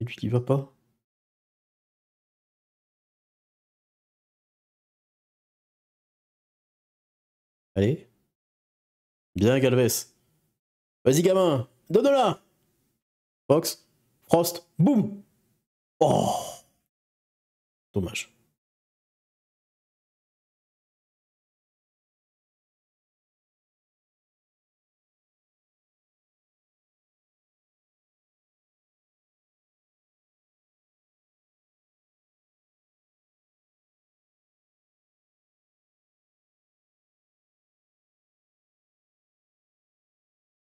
Et lui qui va pas Allez. Bien Galvez. Vas-y gamin, donne-la Fox, Frost, boum Oh Dommage.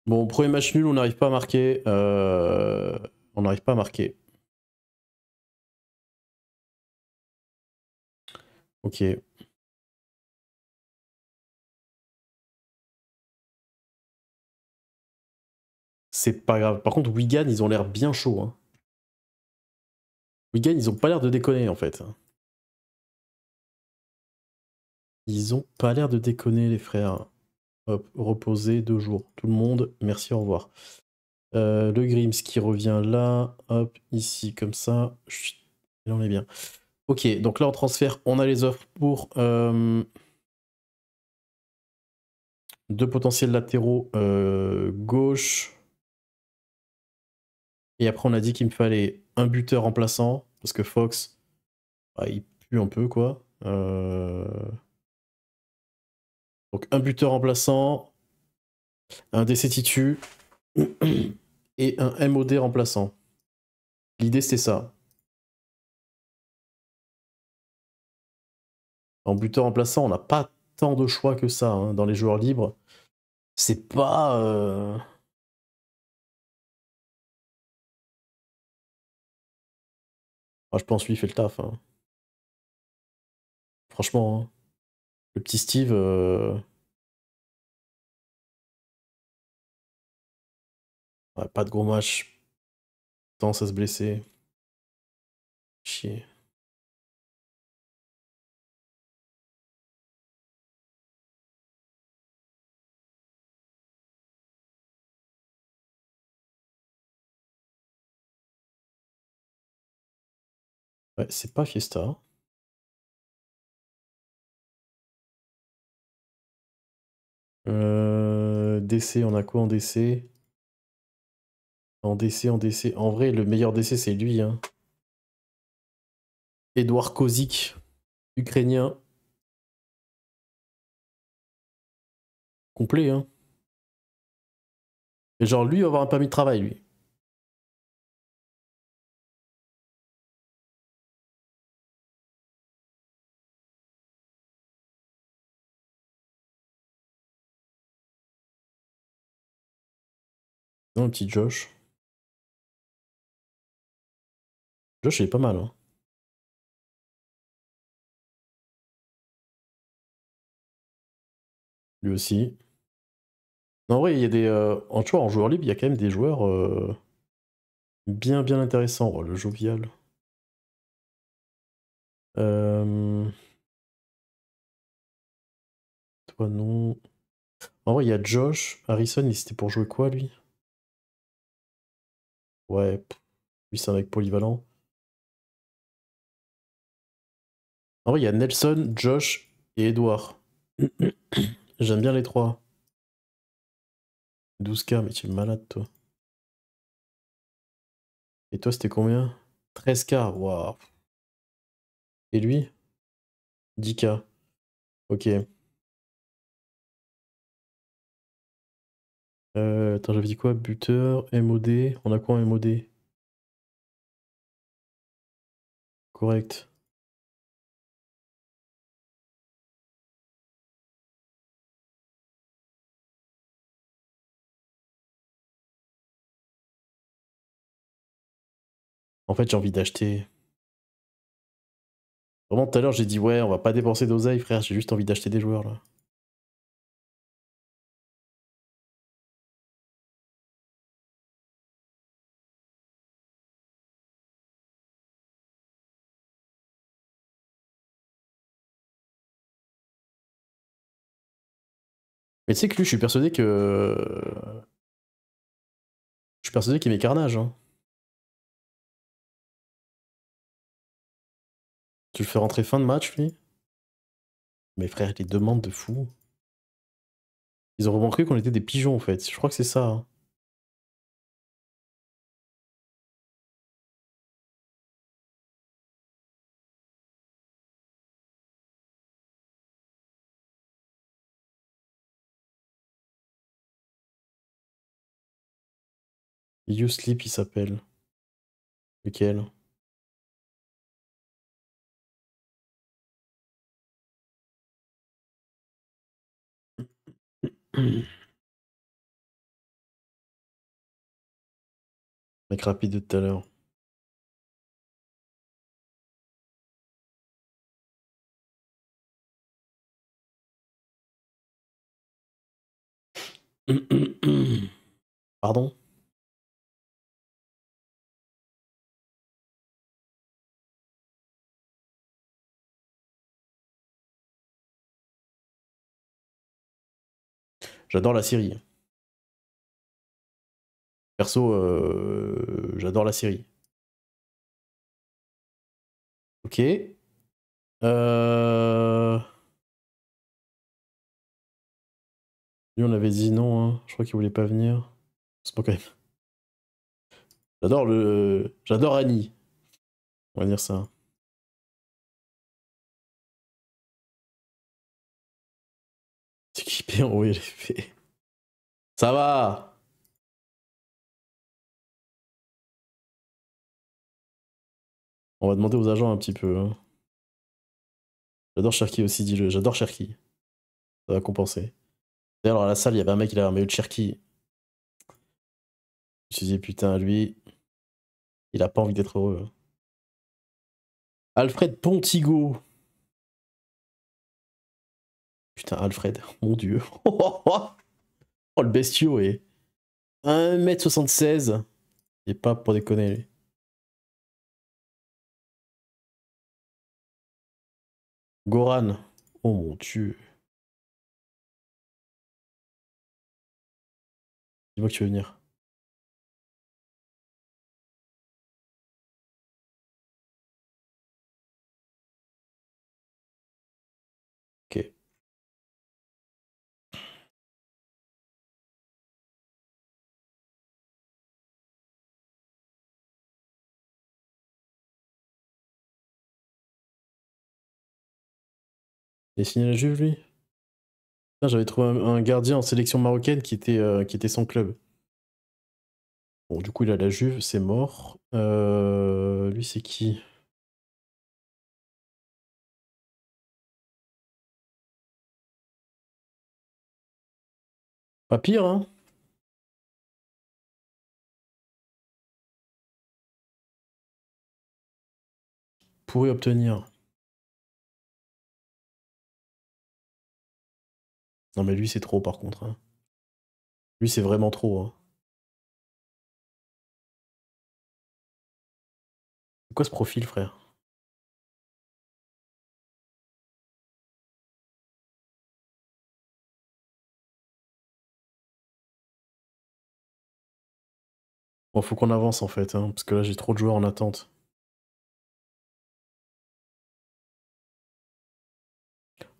Bon, premier match nul, on n'arrive pas à marquer. Euh, on n'arrive pas à marquer. Ok. C'est pas grave. Par contre, Wigan, ils ont l'air bien chaud. Hein. Wigan, ils ont pas l'air de déconner en fait. Ils ont pas l'air de déconner, les frères. Hop, reposer deux jours. Tout le monde, merci, au revoir. Euh, le Grims qui revient là, hop, ici, comme ça. Chut, là, on est bien. Ok, donc là, en transfert, on a les offres pour euh, deux potentiels latéraux euh, gauche. Et après, on a dit qu'il me fallait un buteur remplaçant, parce que Fox, bah, il pue un peu, quoi. Donc un buteur remplaçant, un DC titu et un MOD remplaçant. L'idée c'est ça. En buteur remplaçant, on n'a pas tant de choix que ça hein, dans les joueurs libres. C'est pas. Euh, ah, je pense lui, fait le taf. Hein. Franchement, hein. le petit Steve, euh, Ouais, pas de gros match. Tendance à se blesser. Chier. Ouais, c'est pas Fiesta. Euh, DC, on a quoi en DC en décès en décès En vrai, le meilleur décès c'est lui. Hein. Edouard Kozik, ukrainien. Complet, hein. genre, lui, il va avoir un permis de travail, lui. non petit Josh. il est pas mal. Hein. Lui aussi. en vrai, il y a des. Euh, en, tu en joueur libre, il y a quand même des joueurs euh, bien, bien intéressants. Oh, le jovial. Euh, toi, non. En vrai, il y a Josh. Harrison, il c'était pour jouer quoi, lui Ouais, lui, c'est un mec polyvalent. En vrai, il y a Nelson, Josh et Edouard. J'aime bien les trois. 12K, mais tu es malade, toi. Et toi, c'était combien 13K, waouh. Et lui 10K. Ok. Euh, attends, j'avais dit quoi Buteur, MOD. On a quoi en MOD Correct. En fait, j'ai envie d'acheter. Vraiment, tout à l'heure, j'ai dit, ouais, on va pas dépenser d'oseille, frère, j'ai juste envie d'acheter des joueurs, là. Mais tu sais que lui, je suis persuadé que. Euh, je suis persuadé qu'il met carnage, hein. Tu le fais rentrer fin de match, lui Mais frère, les demandes de fou. Ils ont remarqué qu'on était des pigeons, en fait. Je crois que c'est ça. Hein. You Sleep, il s'appelle. Lequel Mmh. rapide de tout à l'heure. Mmh, mmh, Pardon J'adore la série. Perso, euh, j'adore la série. Ok. Euh, lui, on avait dit non, hein. je crois qu'il voulait pas venir. C'est pas quand même. J'adore le. J'adore Annie. On va dire ça. Ça va On va demander aux agents un petit peu. Hein. J'adore Cherki aussi, dis-le. J'adore Cherki. Ça va compenser. D'ailleurs, à la salle, il y avait un mec, qui avait un maillot de Cherky Je me suis dit, putain, lui, il a pas envie d'être heureux. Hein. Alfred Pontigo. Putain, Alfred, mon dieu. oh, le bestiau est 1m76. et pas pour déconner, Goran. Oh mon dieu. Dis-moi que tu veux venir. Il a signé la Juve, lui J'avais trouvé un, gardien en sélection marocaine qui était, son euh, qui était sans club. Bon, du coup, il a la Juve, c'est mort. Euh, lui, c'est qui Pas pire, hein Pourrait obtenir. Non, mais lui, c'est trop par contre. Hein. Lui, c'est vraiment trop. Hein. C'est quoi ce profil, frère Bon, faut qu'on avance en fait, hein, parce que là j'ai trop de joueurs en attente.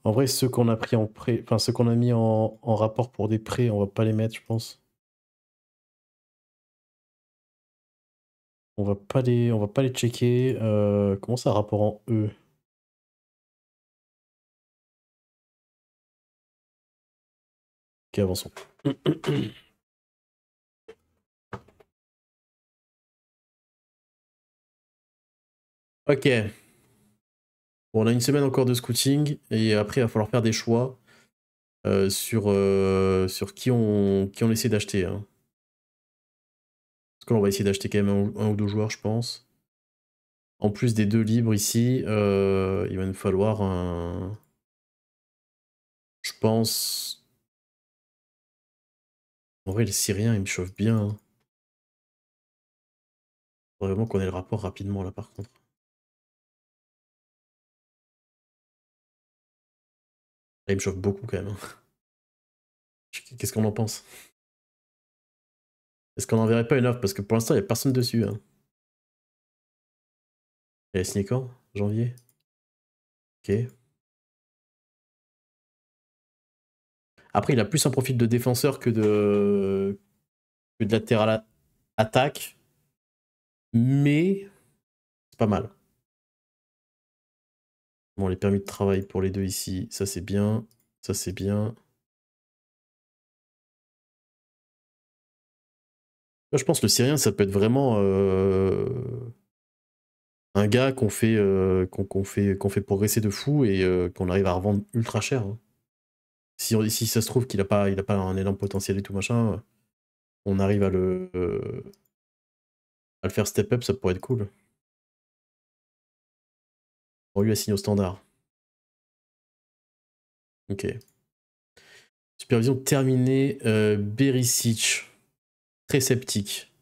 En vrai, ceux qu'on a pris en prêt, enfin ceux qu'on a mis en, rapport pour des prêts, on va pas les mettre, je pense. On va pas les, on va pas les checker. Euh, comment ça rapport en E Ok, avançons. ok on a une semaine encore de scouting et après il va falloir faire des choix euh, sur, euh, sur qui on, qui on essaie d'acheter. Hein. Parce qu'on va essayer d'acheter quand même un, ou deux joueurs, je pense. En plus des deux libres ici, euh, il va nous falloir un. Je pense. En vrai, le Syrien, il me chauffe bien. Il hein. faudrait vraiment qu'on ait le rapport rapidement là par contre. Ah, il me chauffe beaucoup quand même. Hein. Qu'est-ce qu'on en pense Est-ce qu'on verrait pas une offre Parce que pour l'instant, il n'y a personne dessus. Hein. Elle est Janvier Ok. Après, il a plus un profil de défenseur que de, que de latéral attaque. Mais c'est pas mal. Bon, les permis de travail pour les deux ici, ça c'est bien, ça c'est bien. je pense que le Syrien, ça peut être vraiment euh, un gars qu'on fait, euh, qu'on fait, qu'on fait progresser de fou et euh, qu'on arrive à revendre ultra cher. Hein. Si, ça se trouve qu'il n'a pas, pas un élan potentiel et tout machin, on arrive à le, à le faire step up, ça pourrait être cool. Pour lui, assigné au standard. Ok. Supervision terminée. Euh, Berisic. Très sceptique.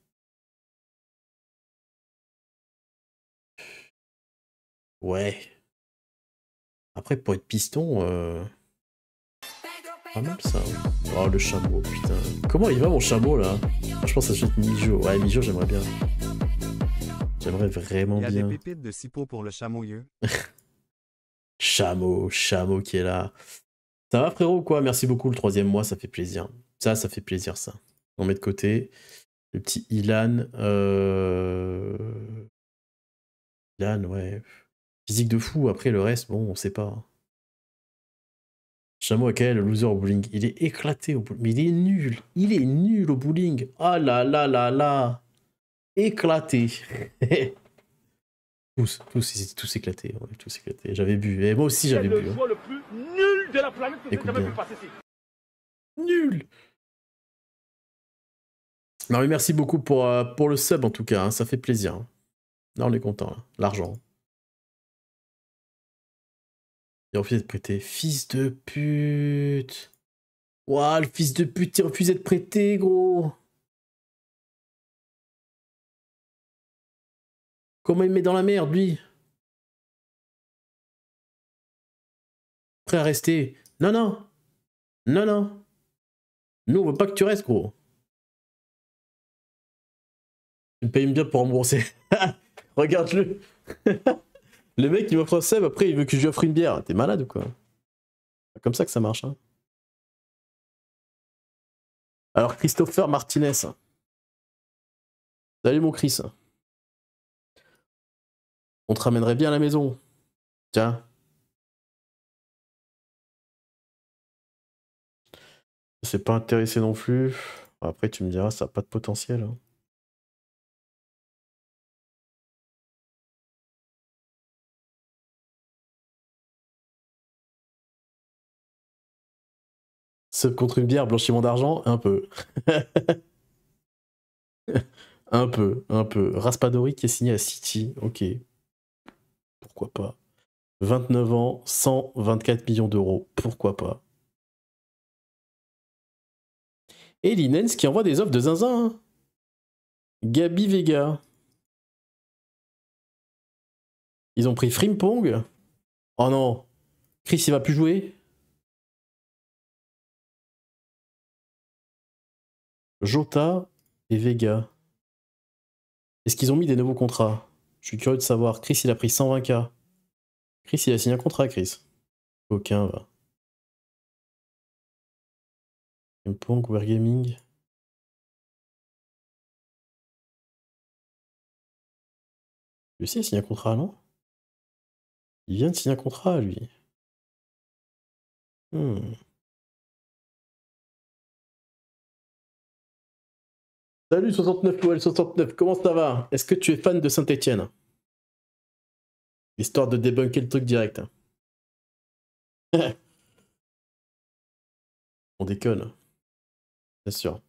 Ouais. Après, pour être piston, euh, pas ça. Oh, le chameau, putain. Comment il va mon chameau là que ça à être Mijo. Ouais, Mijo, j'aimerais bien. J'aimerais vraiment bien. Il y a des pépites de cipo pour le yeux chameau, chameau qui est là. Ça va frérot quoi Merci beaucoup le troisième mois, ça fait plaisir. Ça, ça fait plaisir ça. On met de côté. Le petit Ilan. Euh, Ilan, ouais. Physique de fou, après le reste, bon, on sait pas. Hein. Chameau à le loser au bowling. Il est éclaté au bowling. Mais il est nul. Il est nul au bowling. Ah là là là là éclaté. tous, tous, tous éclatés, tous éclatés. J'avais bu, et moi aussi j'avais bu. Hein. le plus nul de la Nul merci beaucoup pour, euh, pour le sub en tout cas, hein. ça fait plaisir. Hein. on est content, l'argent. Il a refusé de prêter. Fils de pute Ouah, le fils de pute, il refusé de prêter, gros Comment il met dans la merde, lui Prêt à rester Non, non Non, non Nous, on veut pas que tu restes, gros. Tu me payes bien pour rembourser. Regarde-le Le mec, il m'offre un sève. après, il veut que je lui offre une bière. T'es malade ou quoi C'est comme ça que ça marche, hein. Alors, Christopher Martinez. Salut, mon Chris. On te ramènerait bien à la maison. Tiens. C'est pas intéressé non plus. Après, tu me diras, ça n'a pas de potentiel. Hein. contre une bière, blanchiment d'argent, un peu. un peu, un peu. Raspadori qui est signé à City, ok pourquoi pas. 29 ans, 124 millions d'euros, pourquoi pas. Et Linens qui envoie des offres de zinzin. Hein. Gabi Vega. Ils ont pris Frimpong. Oh non. Chris, il va plus jouer. Jota et Vega. Est-ce qu'ils ont mis des nouveaux contrats je suis curieux de savoir. Chris, il a pris 120K. Chris, il a signé un contrat, Chris. Aucun va. Punk, Wargaming. Lui aussi a signé un contrat, non Il vient de signer un contrat, lui. Hmm. Salut 69 ou 69 comment ça va Est-ce que tu es fan de Saint-Etienne Histoire de débunker le truc direct. On déconne. Bien sûr.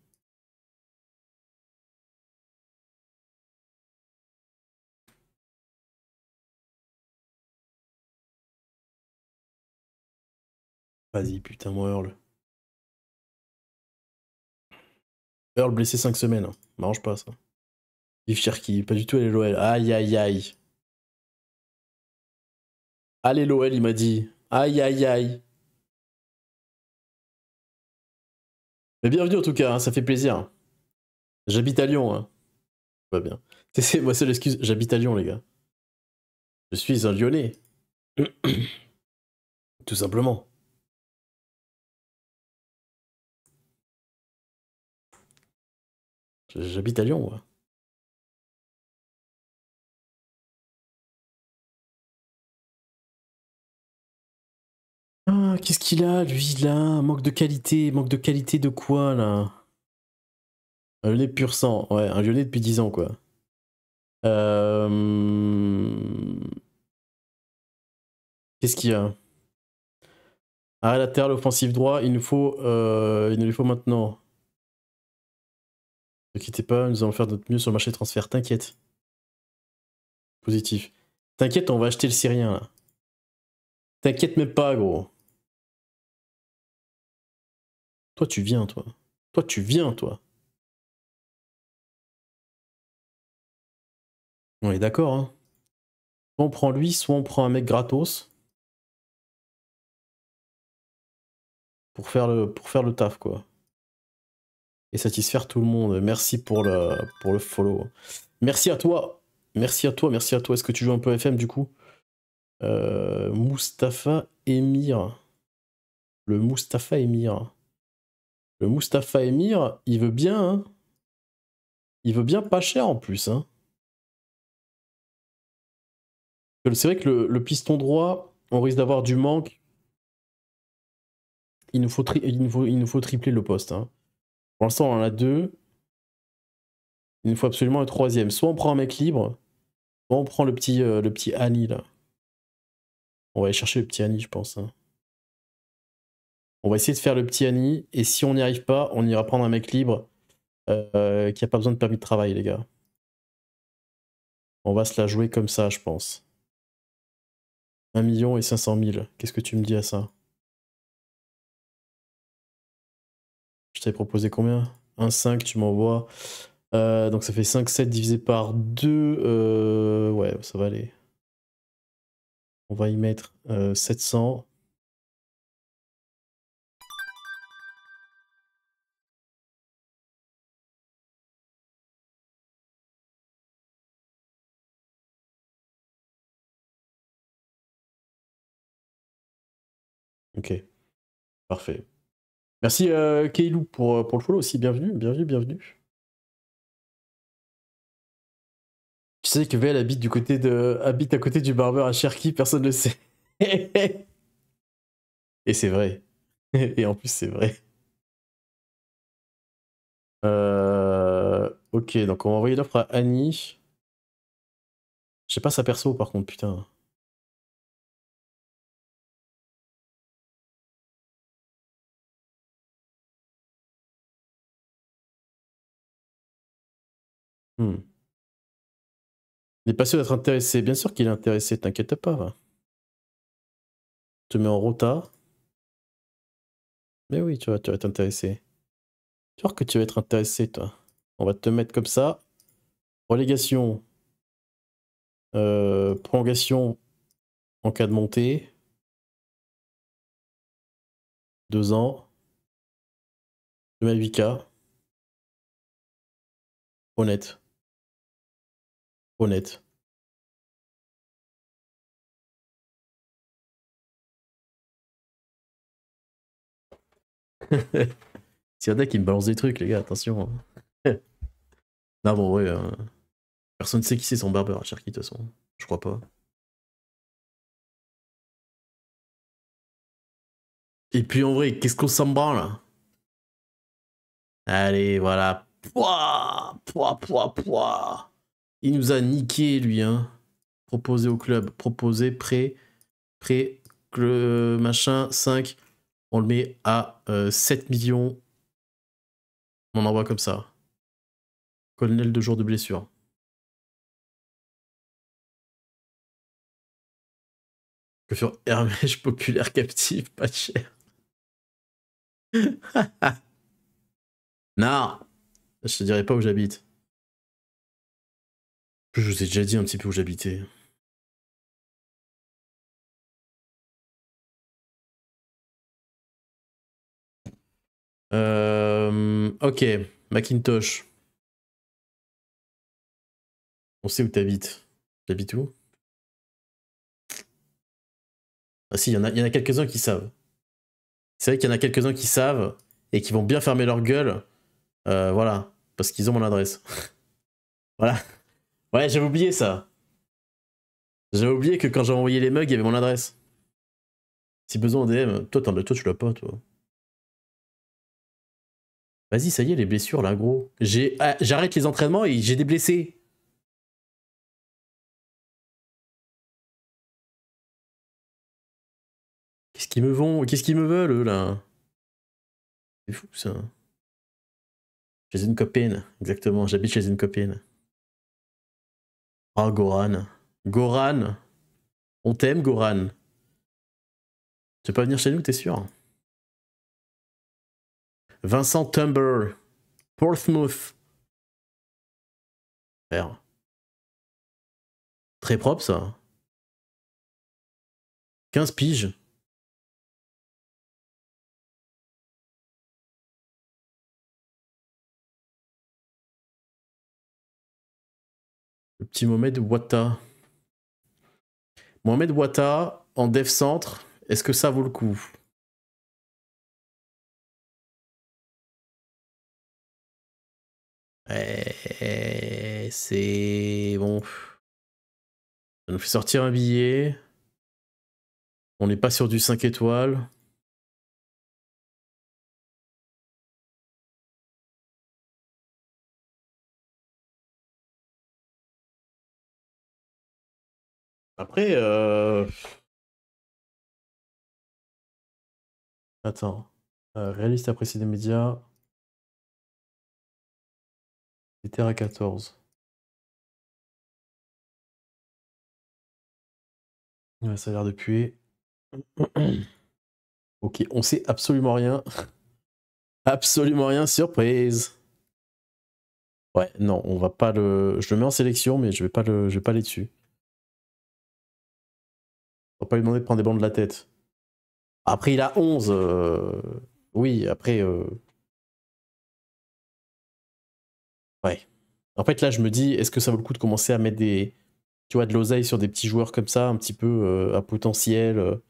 Vas-y, putain, moi, hurle. Earl blessé 5 semaines. Hein. M'arrange pas ça. Hein. Vive Cherki, pas du tout Aller l'OL. Aïe aïe aïe. Allez l'OL, il m'a dit. Aïe aïe aïe. Mais bienvenue en tout cas, hein, ça fait plaisir. J'habite à Lyon. Pas bien. C'est moi seule excuse, j'habite à Lyon les gars. Je suis un Lyonnais. tout simplement. J'habite à Lyon, Ah, qu'est-ce qu'il a, lui, là Manque de qualité, manque de qualité de quoi, là Un lyonnais pur sang, ouais, un lyonnais depuis 10 ans, quoi. Euh... Qu'est-ce qu'il y a ah, la terre, offensive droit, il nous faut, euh, il nous faut maintenant ne quittez pas, nous allons faire notre mieux sur le marché de transfert, t'inquiète. Positif. T'inquiète, on va acheter le Syrien là. T'inquiète même pas, gros. Toi, tu viens, toi. Toi, tu viens, toi. On est d'accord, hein. Soit on prend lui, soit on prend un mec gratos. Pour faire le, pour faire le taf, quoi satisfaire tout le monde. Merci pour le, pour le follow. Merci à toi. Merci à toi, merci à toi. Est-ce que tu joues un peu FM du coup euh, Mustapha Emir. Le Mustapha Emir. Le Mustapha Emir, il veut bien. Hein. il veut bien pas cher en plus. Hein C'est vrai que le, piston droit, on risque d'avoir du manque. Il nous, faut il, nous faut, il nous faut tripler le poste. Hein. Pour l'instant, on en a deux. Il faut absolument un troisième. Soit on prend un mec libre, soit on prend le petit, euh, le petit Annie là. On va aller chercher le petit Annie, je pense. Hein. On va essayer de faire le petit Annie. Et si on n'y arrive pas, on ira prendre un mec libre euh, qui n'a pas besoin de permis de travail, les gars. On va se la jouer comme ça, je pense. 1 million et 500 000. Qu'est-ce que tu me dis à ça Je t'avais proposé combien 1,5, tu m'envoies. Euh, donc ça fait 5,7 divisé par 2. Euh, ouais, ça va aller. On va y mettre euh, 700. Ok, parfait. Merci euh, Keilou euh, pour, le follow aussi. Bienvenue, bienvenue, bienvenue. Tu sais que VL habite, du côté de, habite à côté du barbeur à Cherki, personne ne le sait. Et c'est vrai. Et en plus, c'est vrai. Euh, ok, donc on va envoyer l'offre à Annie. Je sais pas sa perso par contre, putain. Hmm. Il est pas sûr d'être intéressé. Bien sûr qu'il est intéressé, t'inquiète pas. Va. Je te mets en rota. Mais oui, tu vas, tu vas Tu vois que tu vas être intéressé, toi. On va te mettre comme ça. Relégation. Euh, prolongation en cas de montée. Deux ans. Je mets 8K. Honnête honnête S'il y en a qui me balance des trucs, les gars, attention. Hein. non, bon, ouais. Euh, personne ne sait qui c'est son barbeur à Cherki, de toute façon. Je crois pas. Et puis en vrai, qu'est-ce qu'on s'en branle hein? Allez, voilà. Pouah, pouah, pouah, pouah. Il nous a niqué, lui. Hein. Proposé au club. Proposé prêt. Prêt. Le machin 5. On le met à 7 euh, millions. On envoie comme ça. Colonel, de jours de blessure. Que sur populaire captive, pas cher. non Je te dirai pas où j'habite. Je vous ai déjà dit un petit peu où j'habitais. Euh, ok, Macintosh. On sait où t'habites. T'habites où Ah si, il y en a, y a quelques-uns qui savent. C'est vrai qu'il y en a quelques-uns qui savent et qui vont bien fermer leur gueule. Euh, voilà, parce qu'ils ont mon adresse. voilà. Ouais, j'avais oublié ça. J'avais oublié que quand j'ai envoyé les mugs, il y avait mon adresse. Si besoin en DM, toi, toi tu l'as pas, toi. Vas-y, ça y est, les blessures là, gros. Ah, j'arrête les entraînements et j'ai des blessés. Qu'est-ce qu'ils me vont Qu'est-ce qu'ils me veulent, eux, là C'est fou, ça. Chez une copine, exactement. J'habite chez une copine oh, Goran. Goran On t'aime, Goran Tu peux pas venir chez nous, t'es sûr Vincent Tumber. Portsmouth. Très propre, ça. 15 piges. Mohamed wata Mohamed wata en dev centre, est-ce que ça vaut le coup eh, eh, C'est bon. Ça nous fait sortir un billet. On n'est pas sur du 5 étoiles. Après, euh, Attends. Euh, réaliste apprécié des médias. C'était à 14. Ouais, ça a l'air de puer. ok, on sait absolument rien. absolument rien, surprise. Ouais, non, on va pas le. Je le mets en sélection, mais je vais pas le. Je vais pas aller dessus. On va pas lui demander de prendre des bandes de la tête. Après, il a 11. Euh, oui, après. Euh, ouais. En fait, là, je me dis, est-ce que ça vaut le coup de commencer à mettre des. Tu vois, de l'oseille sur des petits joueurs comme ça, un petit peu euh, à potentiel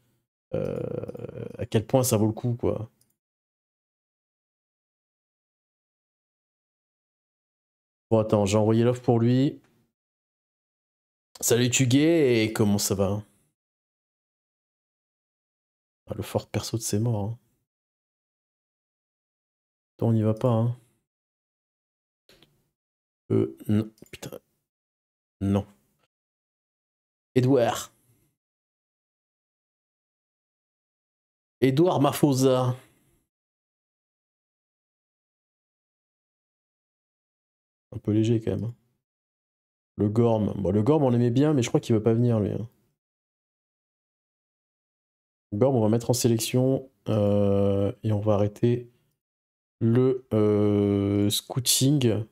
À quel point ça vaut le coup, quoi. Bon, attends, j'ai envoyé l'offre pour lui. Salut Tugay, et comment ça va ah, le fort perso de ses morts. Hein. on n'y va pas. Hein. Euh, non. Putain. Non. Edouard. Edouard Mafosa. Un peu léger quand même. Hein. Le Gorm. Bon, le Gorm, on l'aimait bien, mais je crois qu'il va pas venir lui. Hein. Burb, on va mettre en sélection euh, et on va arrêter le euh, scouting.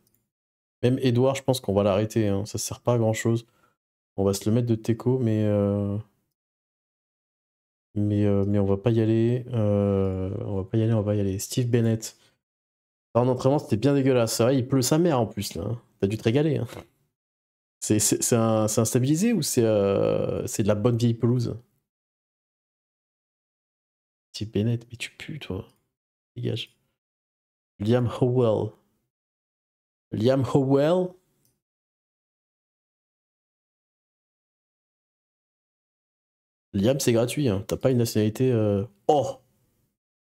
Même Edouard, je pense qu'on va l'arrêter. Hein. Ça sert pas à grand chose. On va se le mettre de Teco, mais euh, mais euh, mais on va pas y aller. On va pas y aller. On va y aller. Steve Bennett. Ah, en entraînement, c'était bien dégueulasse. Vrai, il pleut sa mère en plus hein. T'as dû te régaler. Hein. C'est un, stabilisé ou c'est de la bonne vieille pelouse c'est Bennett, mais tu pues, toi. Dégage. Liam Howell. Liam Howell Liam, c'est gratuit. Hein. T'as pas une nationalité. Euh, oh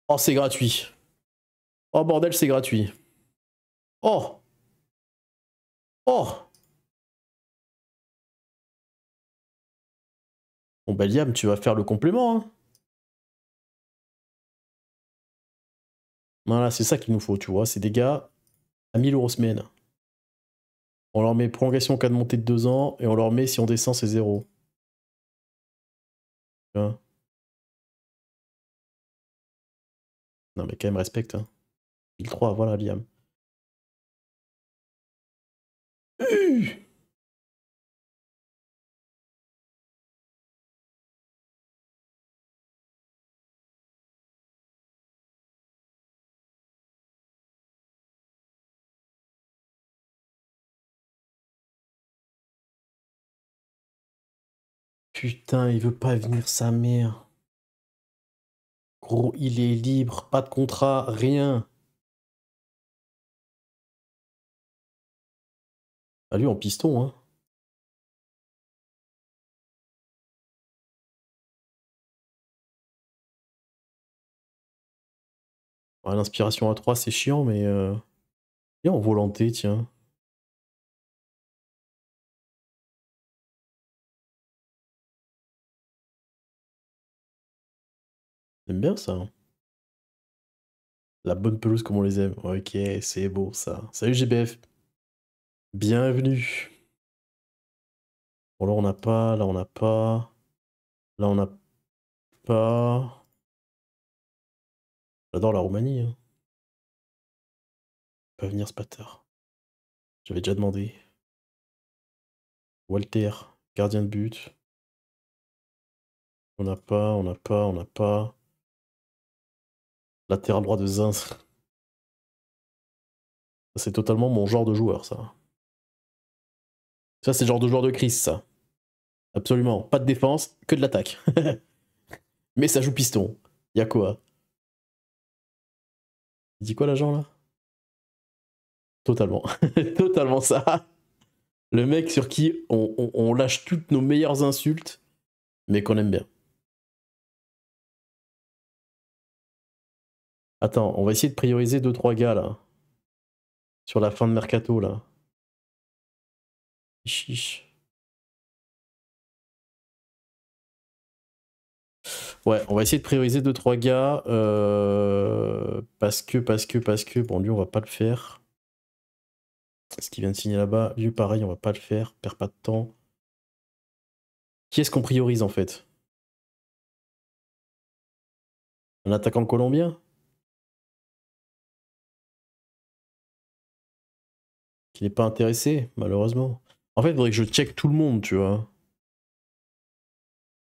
Oh, c'est gratuit. Oh, bordel, c'est gratuit. Oh Oh Bon, bah, Liam, tu vas faire le complément. Hein. là c'est ça qu'il nous faut, tu vois. C'est des gars à 1000 euros semaine. On leur met prolongation au cas de montée de 2 ans et on leur met si on descend, c'est 0. vois non, mais quand même, respecte. Hein. 1003, voilà, Liam. Putain, il veut pas venir sa mère. Gros, il est libre, pas de contrat, rien. Ah lui en piston, hein. L'inspiration à 3, c'est chiant, mais... Euh... Et en volonté tiens. J'aime bien ça. Hein. La bonne pelouse comme on les aime. Ok, c'est beau ça. Salut GBF. Bienvenue. Bon là on n'a pas, là on n'a pas. Là on n'a pas. J'adore la Roumanie. Hein. Pas venir ce J'avais déjà demandé. Walter, gardien de but. On n'a pas, on n'a pas, on n'a pas. Latéral droit de Zins. C'est totalement mon genre de joueur, ça. Ça, c'est le genre de joueur de Chris, ça. Absolument. Pas de défense, que de l'attaque. Mais ça joue piston. Y quoi Il dit quoi l'agent là Totalement. Totalement ça. Le mec sur qui on lâche toutes nos meilleures insultes, mais qu'on aime bien. Attends, on va essayer de prioriser 2-3 gars là. Sur la fin de mercato là. Chiche. Ouais, on va essayer de prioriser 2-3 gars. Euh, parce que, parce que, parce que. Bon, lui, on va pas le faire. Ce qui vient de signer là-bas. Lui, pareil, on va pas le faire. Perd pas de temps. Qui est-ce qu'on priorise en fait Un attaquant colombien qui n'est pas intéressé, malheureusement. En fait, il faudrait que je check tout le monde, tu vois.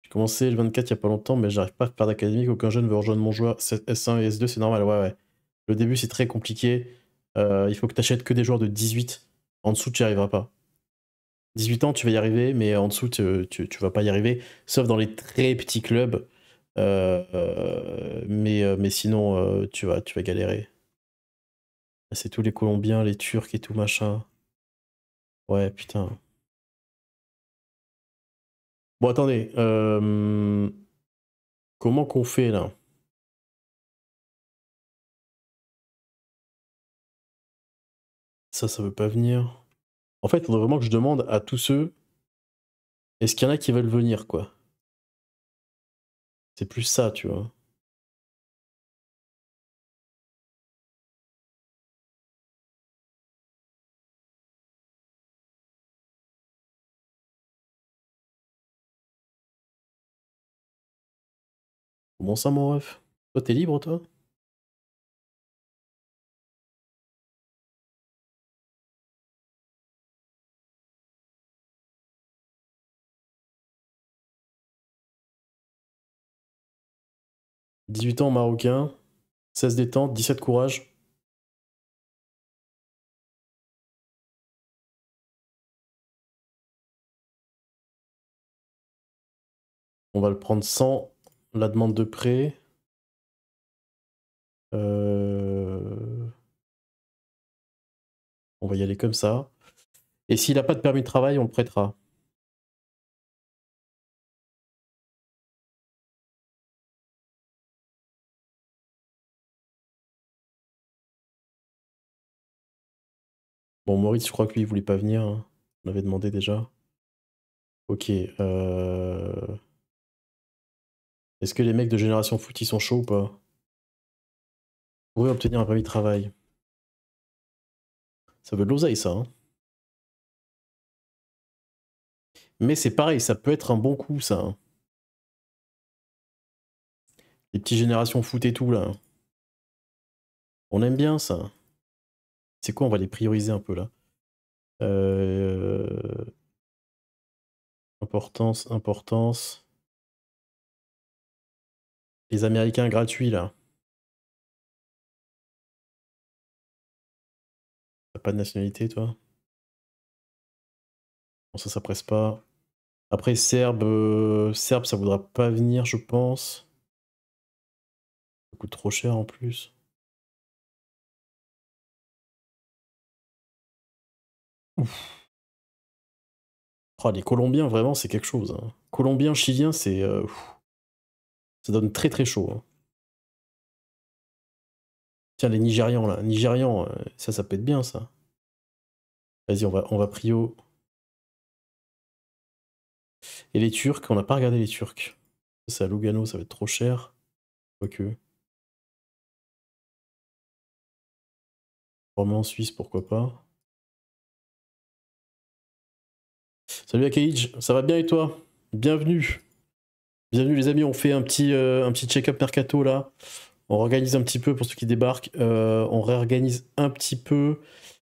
J'ai commencé le 24 il n'y a pas longtemps, mais j'arrive pas à faire d'académique. Aucun jeune veut rejoindre mon joueur S1 et S2, c'est normal, ouais, ouais. Le début, c'est très compliqué. Euh, il faut que tu achètes que des joueurs de 18. En dessous, tu n'y arriveras pas. 18 ans, tu vas y arriver, mais en dessous, tu, ne vas pas y arriver, sauf dans les très petits clubs. Euh, euh, mais, mais sinon, tu, vas, tu vas galérer. Ah, c'est tous les Colombiens, les Turcs et tout machin. Ouais, putain. Bon, attendez. Euh, comment qu'on fait là Ça, ça veut pas venir. En fait, il faudrait vraiment que je demande à tous ceux est-ce qu'il y en a qui veulent venir, quoi C'est plus ça, tu vois. Comment ça, mon ref Toi, t'es libre, toi « 18 ans marocain, 16 détente, 17 courage. On va le prendre sans la demande de prêt. Euh, on va y aller comme ça. Et s'il n'a pas de permis de travail, on le prêtera. Bon, Maurice, je crois que lui, il voulait pas venir. Hein. On avait demandé déjà. Ok. Euh... Est-ce que les mecs de Génération Foot, ils sont chauds ou pas Vous obtenir un permis de travail. Ça veut de l'oseille, ça. Hein. Mais c'est pareil, ça peut être un bon coup, ça. Hein. les petites générations foot et tout, là. On aime bien, ça. C'est quoi On va les prioriser un peu, là. Euh, importance, importance les Américains gratuits là. T'as pas de nationalité toi Bon ça ça presse pas. Après Serbe, euh, Serbe ça voudra pas venir je pense. Ça coûte trop cher en plus. Ouf. Oh, les Colombiens vraiment c'est quelque chose. Hein. Colombiens, Chiliens c'est... Euh, ça donne très très chaud. Hein. Tiens, les Nigérians là. Nigérians, euh, ça, ça être bien ça. Vas-y, on va, on va prio. Et les Turcs, on n'a pas regardé les Turcs. C'est à Lugano, ça va être trop cher. Quoique. Vraiment en Suisse, pourquoi pas. Salut Akaïj, ça va bien et toi Bienvenue Bienvenue les amis, on fait un petit, euh, petit check-up mercato là. On organise un petit peu pour ceux qui débarquent. Euh, on réorganise un petit peu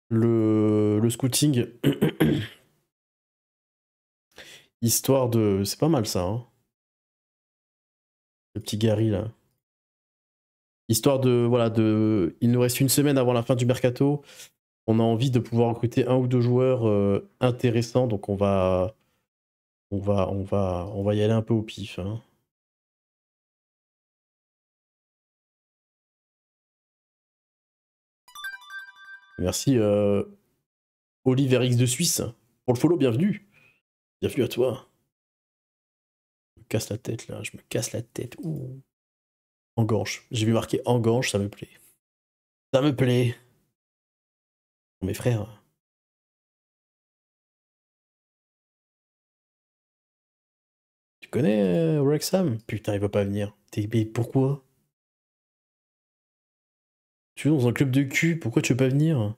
le, le scouting. Histoire de... C'est pas mal ça. Hein le petit Gary là. Histoire de... Voilà, de... Il nous reste une semaine avant la fin du mercato. On a envie de pouvoir recruter un ou deux joueurs euh, intéressants. Donc on va on va, on va, on va y aller un peu au pif, hein. Merci euh, Oliver X de Suisse pour le follow, bienvenue. Bienvenue à toi. Je me casse la tête là, je me casse la tête. Ouh. Engorge. J'ai vu marquer engorge, ça me plaît. Ça me plaît. Mes frères. Tu connais euh, Wrexham Putain, il va pas venir. T'b pourquoi Tu es dans un club de cul, pourquoi tu veux pas venir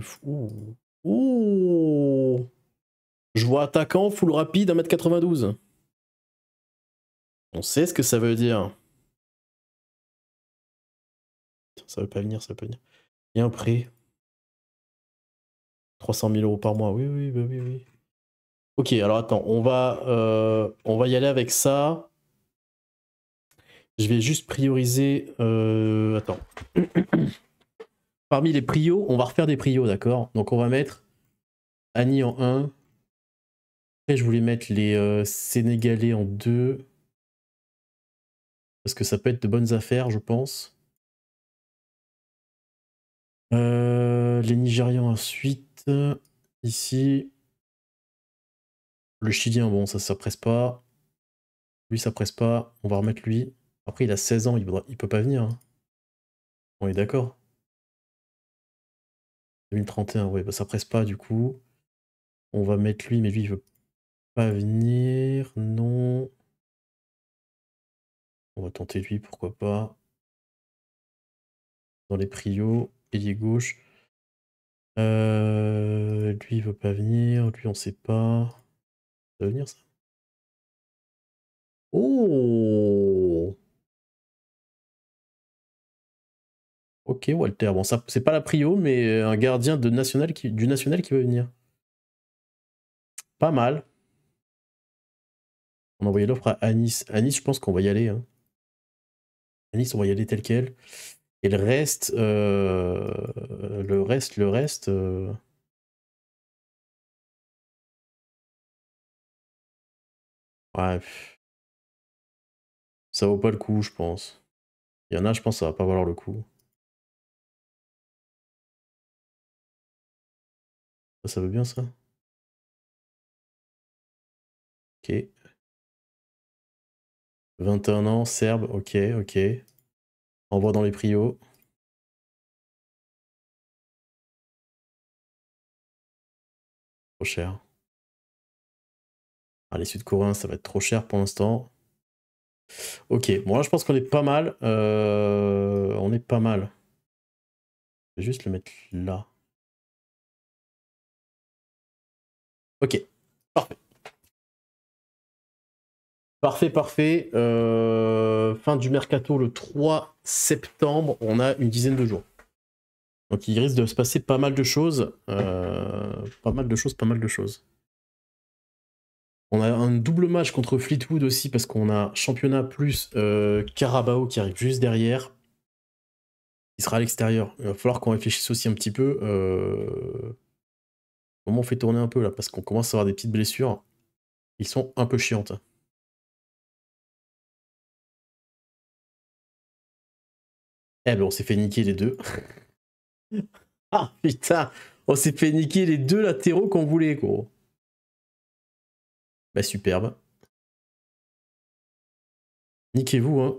fou. Je vois attaquant, full rapide, 1m92. On sait ce que ça veut dire. Ça veut pas venir, ça veut pas venir. Il y a un 300 000 euros par mois, oui, oui, bah oui, oui. Ok, alors attends, on va, euh, on va y aller avec ça. Je vais juste prioriser. Euh, attends. Parmi les prios, on va refaire des prios, d'accord Donc on va mettre Annie en 1. Après, je voulais mettre les euh, Sénégalais en 2. Parce que ça peut être de bonnes affaires, je pense. les Nigérians ensuite. Ici. Le Chilien, bon, ça, ça presse pas. Lui, ça presse pas. On va remettre lui. Après, il a 16 ans, il, ne peut pas venir. Hein. On est d'accord. 2031, ouais, bah ça presse pas du coup. On va mettre lui, mais lui, il veut pas venir. Non. On va tenter lui, pourquoi pas. Dans les prios, ailier gauche. Euh, lui, il veut pas venir. Lui, on sait pas venir ça Oh Ok Walter, bon ça c'est pas la prio mais euh, un gardien de national qui, du national qui va venir. Pas mal. On a l'offre à Anis. Anis je pense qu'on va y aller. Hein. Anis on va y aller tel quel. Et le reste, euh, le reste, le reste... Euh, Ouais. Ça vaut pas le coup, je pense. Il y en a, je pense, ça va pas valoir le coup. Ah, ça, ça veut bien ça Ok. 21 ans, serbe, ok, ok. Envoie dans les prios. Trop cher. Ah, les Sud-Coréens, ça va être trop cher pour l'instant. Ok, bon là je pense qu'on est pas mal. Euh, on est pas mal. Je vais juste le mettre là. Ok, parfait. Parfait, parfait. Euh, fin du mercato le 3 septembre. On a une dizaine de jours. Donc il risque de se passer pas mal de choses. Euh, pas mal de choses, pas mal de choses. On a un double match contre Fleetwood aussi parce qu'on a championnat plus euh, Carabao qui arrive juste derrière. Il sera à l'extérieur. Il va falloir qu'on réfléchisse aussi un petit peu. Euh, comment on fait tourner un peu là Parce qu'on commence à avoir des petites blessures. Ils sont un peu chiantes. Eh ben on s'est fait niquer les deux. ah putain On s'est fait niquer les deux latéraux qu'on voulait gros. Bah superbe. Niquez-vous, hein.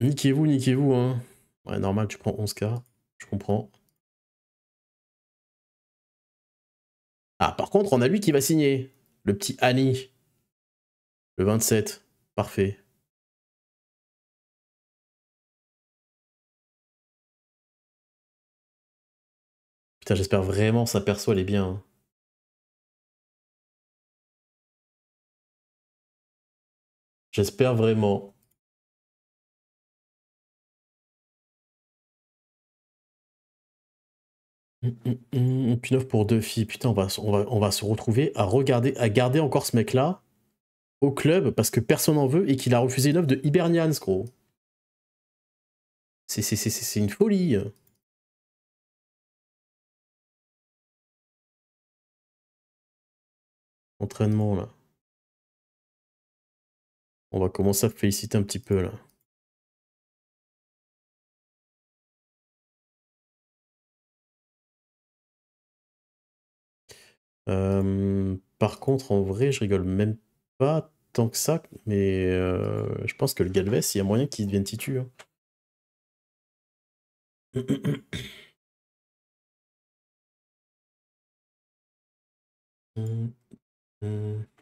Niquez-vous, niquez-vous, hein. Ouais, normal, tu prends 11k. Je comprends. Ah, par contre, on a lui qui va signer. Le petit Annie. Le 27. Parfait. Putain, j'espère vraiment sa perso, elle bien. Hein. J'espère vraiment. Hum, hum, hum, une 9 pour deux filles. Putain, on va, se retrouver à regarder, à garder encore ce mec-là au club parce que personne n'en veut et qu'il a refusé une offre de Hibernians, gros. C'est une folie. Entraînement, là. On va commencer à féliciter un petit peu là. Euh, par contre, en vrai, je rigole même pas tant que ça, mais euh, je pense que le Galvez, il y a moyen qu'il devienne titu.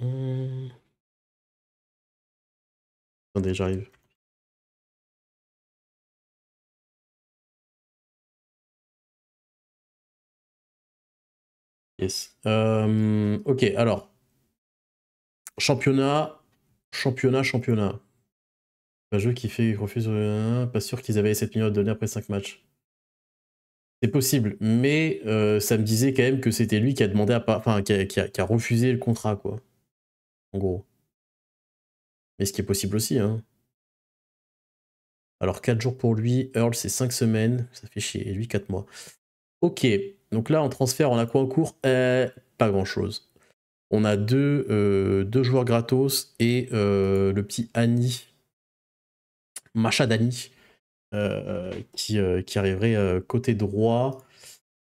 Hum. Attendez, j'arrive. Yes. Hum, ok, alors. Championnat, championnat, championnat. Un jeu qui fait refuse. Euh, pas sûr qu'ils avaient cette de donner après 5 matchs. C'est possible, mais euh, ça me disait quand même que c'était lui qui a demandé à Enfin, qui a refusé le contrat, quoi en gros. Mais ce qui est possible aussi, hein. Alors 4 jours pour lui, Earl c'est 5 semaines, ça fait chier, et lui 4 mois. Ok, donc là en transfert on a quoi en cours euh, Pas grand chose. On a deux, euh, deux joueurs gratos et euh, le petit Annie, Macha qui, arriverait côté droit.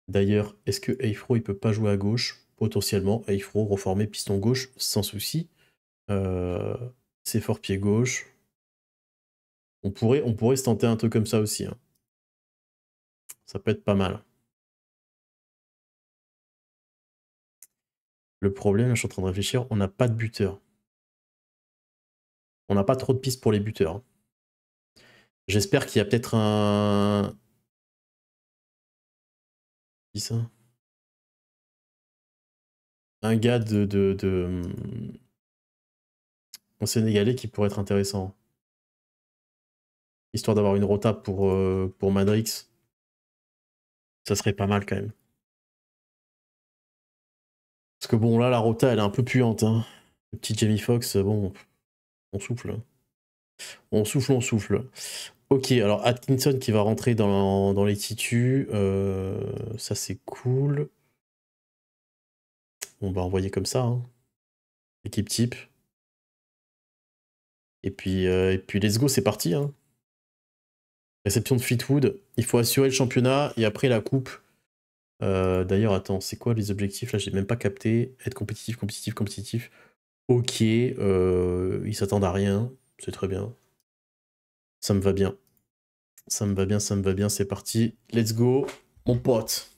D'ailleurs, est-ce que Eifro il peut pas jouer à gauche Potentiellement, Eifro reformer piston gauche sans souci. Euh, c'est fort pied gauche. On pourrait, on pourrait se tenter un truc comme ça aussi. Hein. Ça peut être pas mal. Le problème, je suis en train de réfléchir, on n'a pas de buteur. On n'a pas trop de pistes pour les buteurs. Hein. J'espère qu'il y a peut-être un. Qui ça Un gars de hum, sénégalais qui pourrait être intéressant. Histoire d'avoir une rota pour, euh, pour Madrix. Ça serait pas mal quand même. Parce que bon, là, la rota, elle est un peu puante. Hein. Le petit Jamie Fox bon, on souffle. Hein. On souffle, on souffle. Ok, alors Atkinson qui va rentrer dans, dans les titus, euh, ça c'est cool. On va envoyer comme ça. Hein. Équipe type. Et puis, euh, et puis let's go, c'est parti. Hein. Réception de Fleetwood. Il faut assurer le championnat et après la coupe. Euh, d'ailleurs, attends, c'est quoi les objectifs Là, j'ai même pas capté. Être compétitif, compétitif, compétitif. Ok, euh, ils s'attendent à rien. C'est très bien. Ça me va bien. Ça me va bien, ça me va bien. C'est parti. Let's go, mon pote.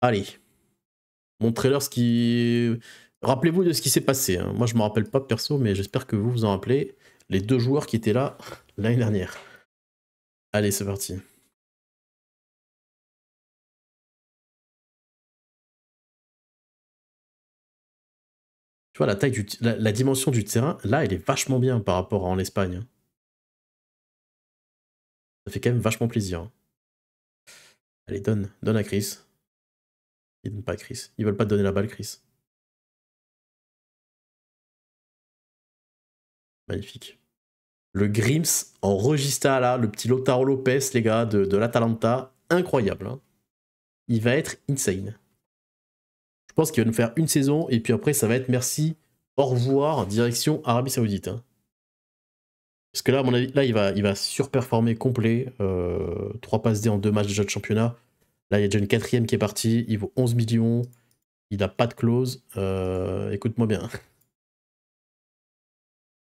Allez. Mon trailer, ce qui Rappelez-vous de ce qui s'est passé. Hein. Moi, je me rappelle pas perso, mais j'espère que vous vous en rappelez. Les deux joueurs qui étaient là l'année dernière. Allez, c'est parti. Tu vois, la, taille du la, dimension du terrain, là, elle est vachement bien par rapport à en Espagne. Hein. Ça fait quand même vachement plaisir. Hein. Allez, donne. Donne à Chris. Ils donne pas à Chris. Ils veulent pas te donner la balle, Chris. Magnifique. Le Grims en Regista, là, le petit Lotaro Lopez, les gars, de, de l'Atalanta. Incroyable. Hein. Il va être insane. Je pense qu'il va nous faire une saison et puis après, ça va être merci, au revoir, direction Arabie Saoudite. Hein. Parce que là, à mon avis, là, il va, il va surperformer complet. 3 euh, passes D en 2 matchs déjà de championnat. Là, il y a déjà une quatrième qui est partie. Il vaut 11 millions. Il n'a pas de clause. Euh, écoute-moi bien.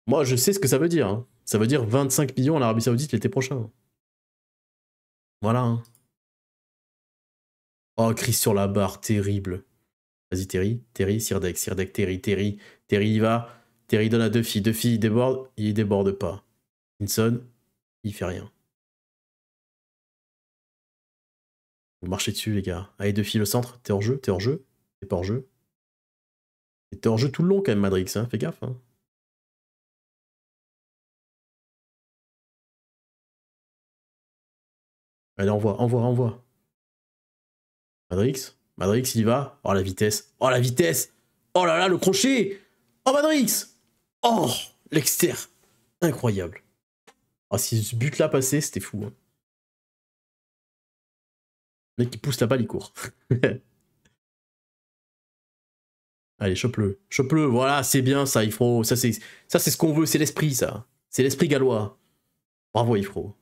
Moi, je sais ce que ça veut dire. Hein. Ça veut dire 25 millions à l'Arabie Saoudite l'été prochain. Voilà. Hein. Oh, Chris sur la barre, terrible. Vas-y, Terry, Terry, Sirdek, Sirdek, Terry, Terry, Terry, il va. Terry donne à deux filles, deux filles, il déborde, il déborde pas. Hinson, il fait rien. Vous marchez dessus, les gars. Allez, deux filles au centre, t'es en jeu, t'es en jeu, t'es pas hors jeu. T'es hors jeu tout le long, quand même, Madrix, hein. fais gaffe. Hein. Allez, envoie, envoie, envoie. Madrix Madrix, il y va Oh la vitesse Oh la vitesse Oh là là, le crochet Oh Madrix Oh L'exter Incroyable Ah, si ce but-là passait, c'était fou. Hein. Le mec qui pousse la balle, il court. Allez, chope-le. Chope-le, voilà, c'est bien ça, Ifro. Ça, c'est ce qu'on veut, c'est l'esprit, ça. C'est l'esprit gallois. Bravo, Ifro.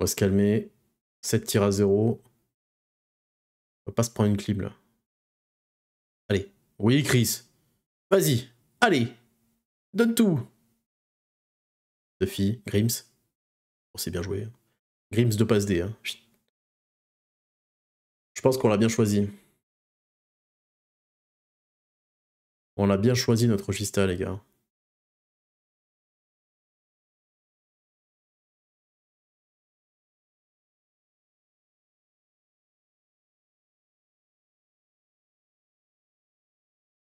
On va se calmer. 7 tirs à 0. On va pas se prendre une là. Allez. Oui, Chris. Vas-y. Allez. Donne tout. Duffy, Grims. On c'est bien joué. Hein. Grims de passe D. Hein. Je pense qu'on l'a bien choisi. On l'a bien choisi notre Gista, les gars.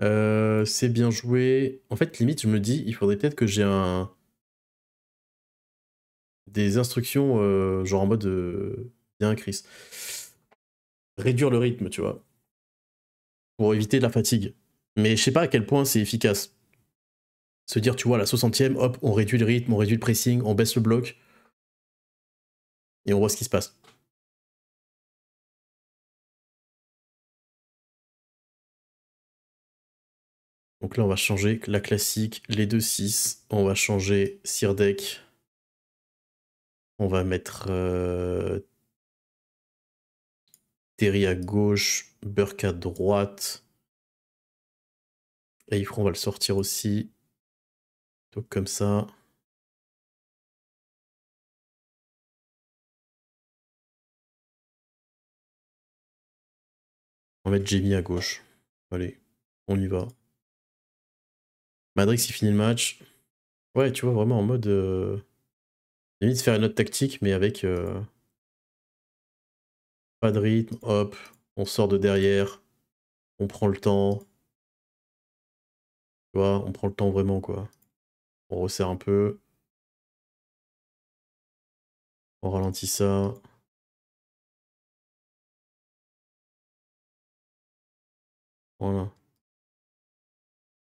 Euh, c'est bien joué. En fait, limite, je me dis, il faudrait peut-être que j'ai un. Des instructions, euh, genre en mode. Euh, bien, Chris. Réduire le rythme, tu vois. Pour éviter de la fatigue. Mais je sais pas à quel point c'est efficace. Se dire, tu vois, à la 60e, hop, on réduit le rythme, on réduit le pressing, on baisse le bloc. Et on voit ce qui se passe. Donc là, on va changer la classique, les deux 6. On va changer deck, On va mettre euh, Terry à gauche, Burke à droite. Et il on va le sortir aussi. Donc comme ça. On va mettre Jamie à gauche. Allez, on y va. Madrix, il finit le match. Ouais, tu vois, vraiment en mode. Euh, limite faire une autre tactique, mais avec. Euh, pas de rythme, hop, on sort de derrière, on prend le temps. Tu vois, on prend le temps vraiment, quoi. On resserre un peu. On ralentit ça. Voilà.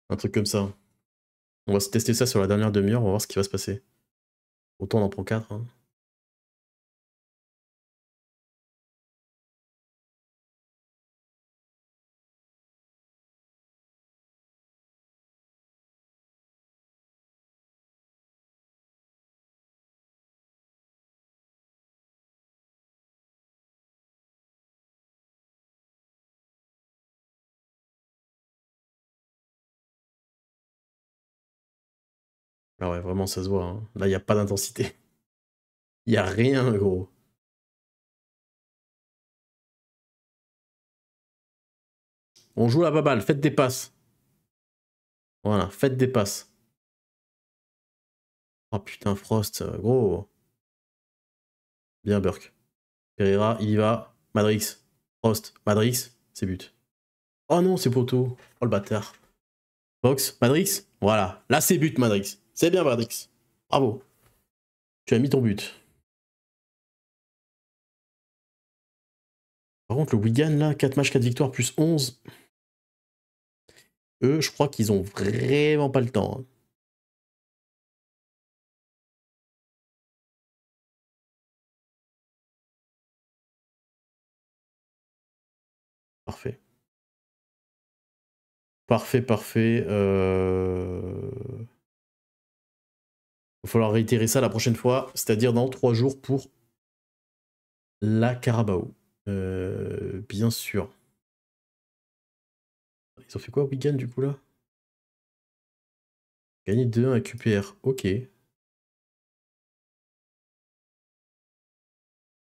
Un truc comme ça. On va se tester ça sur la dernière demi-heure, on va voir ce qui va se passer. Autant on en prend 4. Ah ouais, vraiment, ça se voit. Hein. Là, il n'y a pas d'intensité. Il n'y a rien, gros. On joue la baballe, faites des passes. Voilà, faites des passes. Oh putain, Frost, gros. Bien, Burke. Pereira, il y va. Madrix. Frost, Madrix, c'est but. Oh non, c'est poteau. Oh le bâtard. Box, Madrix. Voilà, là c'est but, Madrix. C'est bien, Bradrix. Bravo. Tu as mis ton but. Par contre, le Wigan, là, 4 matchs, 4 victoires, plus 11. Eux, je crois qu'ils ont vraiment pas le temps. Hein. Parfait. Parfait, parfait. Euh va falloir réitérer ça la prochaine fois, c'est-à-dire dans trois jours pour la Carabao. Euh, bien sûr. Ils ont fait quoi Wigan du coup là Gagner 2-1 à QPR, ok.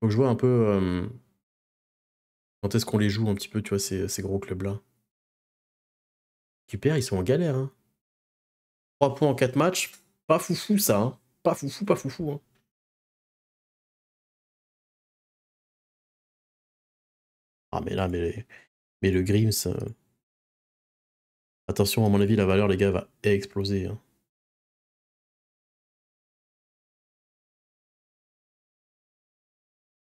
Faut je vois un peu euh, quand est-ce qu'on les joue un petit peu, tu vois, ces, gros clubs-là. QPR, ils sont en galère. 3 hein. points en 4 matchs, pas foufou ça, hein. Pas foufou, pas foufou. Hein. Ah mais là, mais, mais le Grims... Euh. Attention, à mon avis, la valeur, les gars, va exploser. Hein.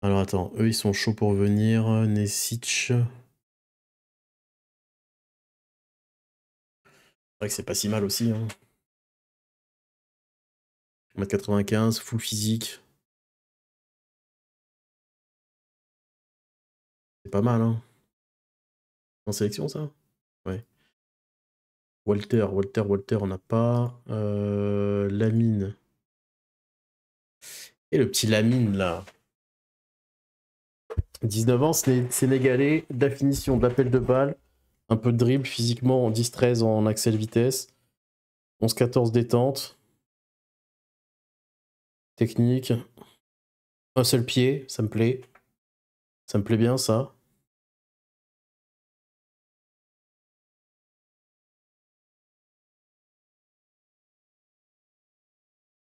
Alors attends, eux ils sont chauds pour venir, euh, Nesic. C'est que c'est pas si mal aussi. Hein. 1 95 full physique. C'est pas mal, hein. En sélection, ça Ouais. Walter, Walter, Walter, on n'a pas. Euh, Lamine. Et le petit Lamine, là. 19 ans, Sénégalais, d'affinition, d'appel de balle, un peu de dribble physiquement en 10-13 en accès vitesse, 11-14 détente. Technique. Un seul pied, ça me plaît. Ça me plaît bien ça.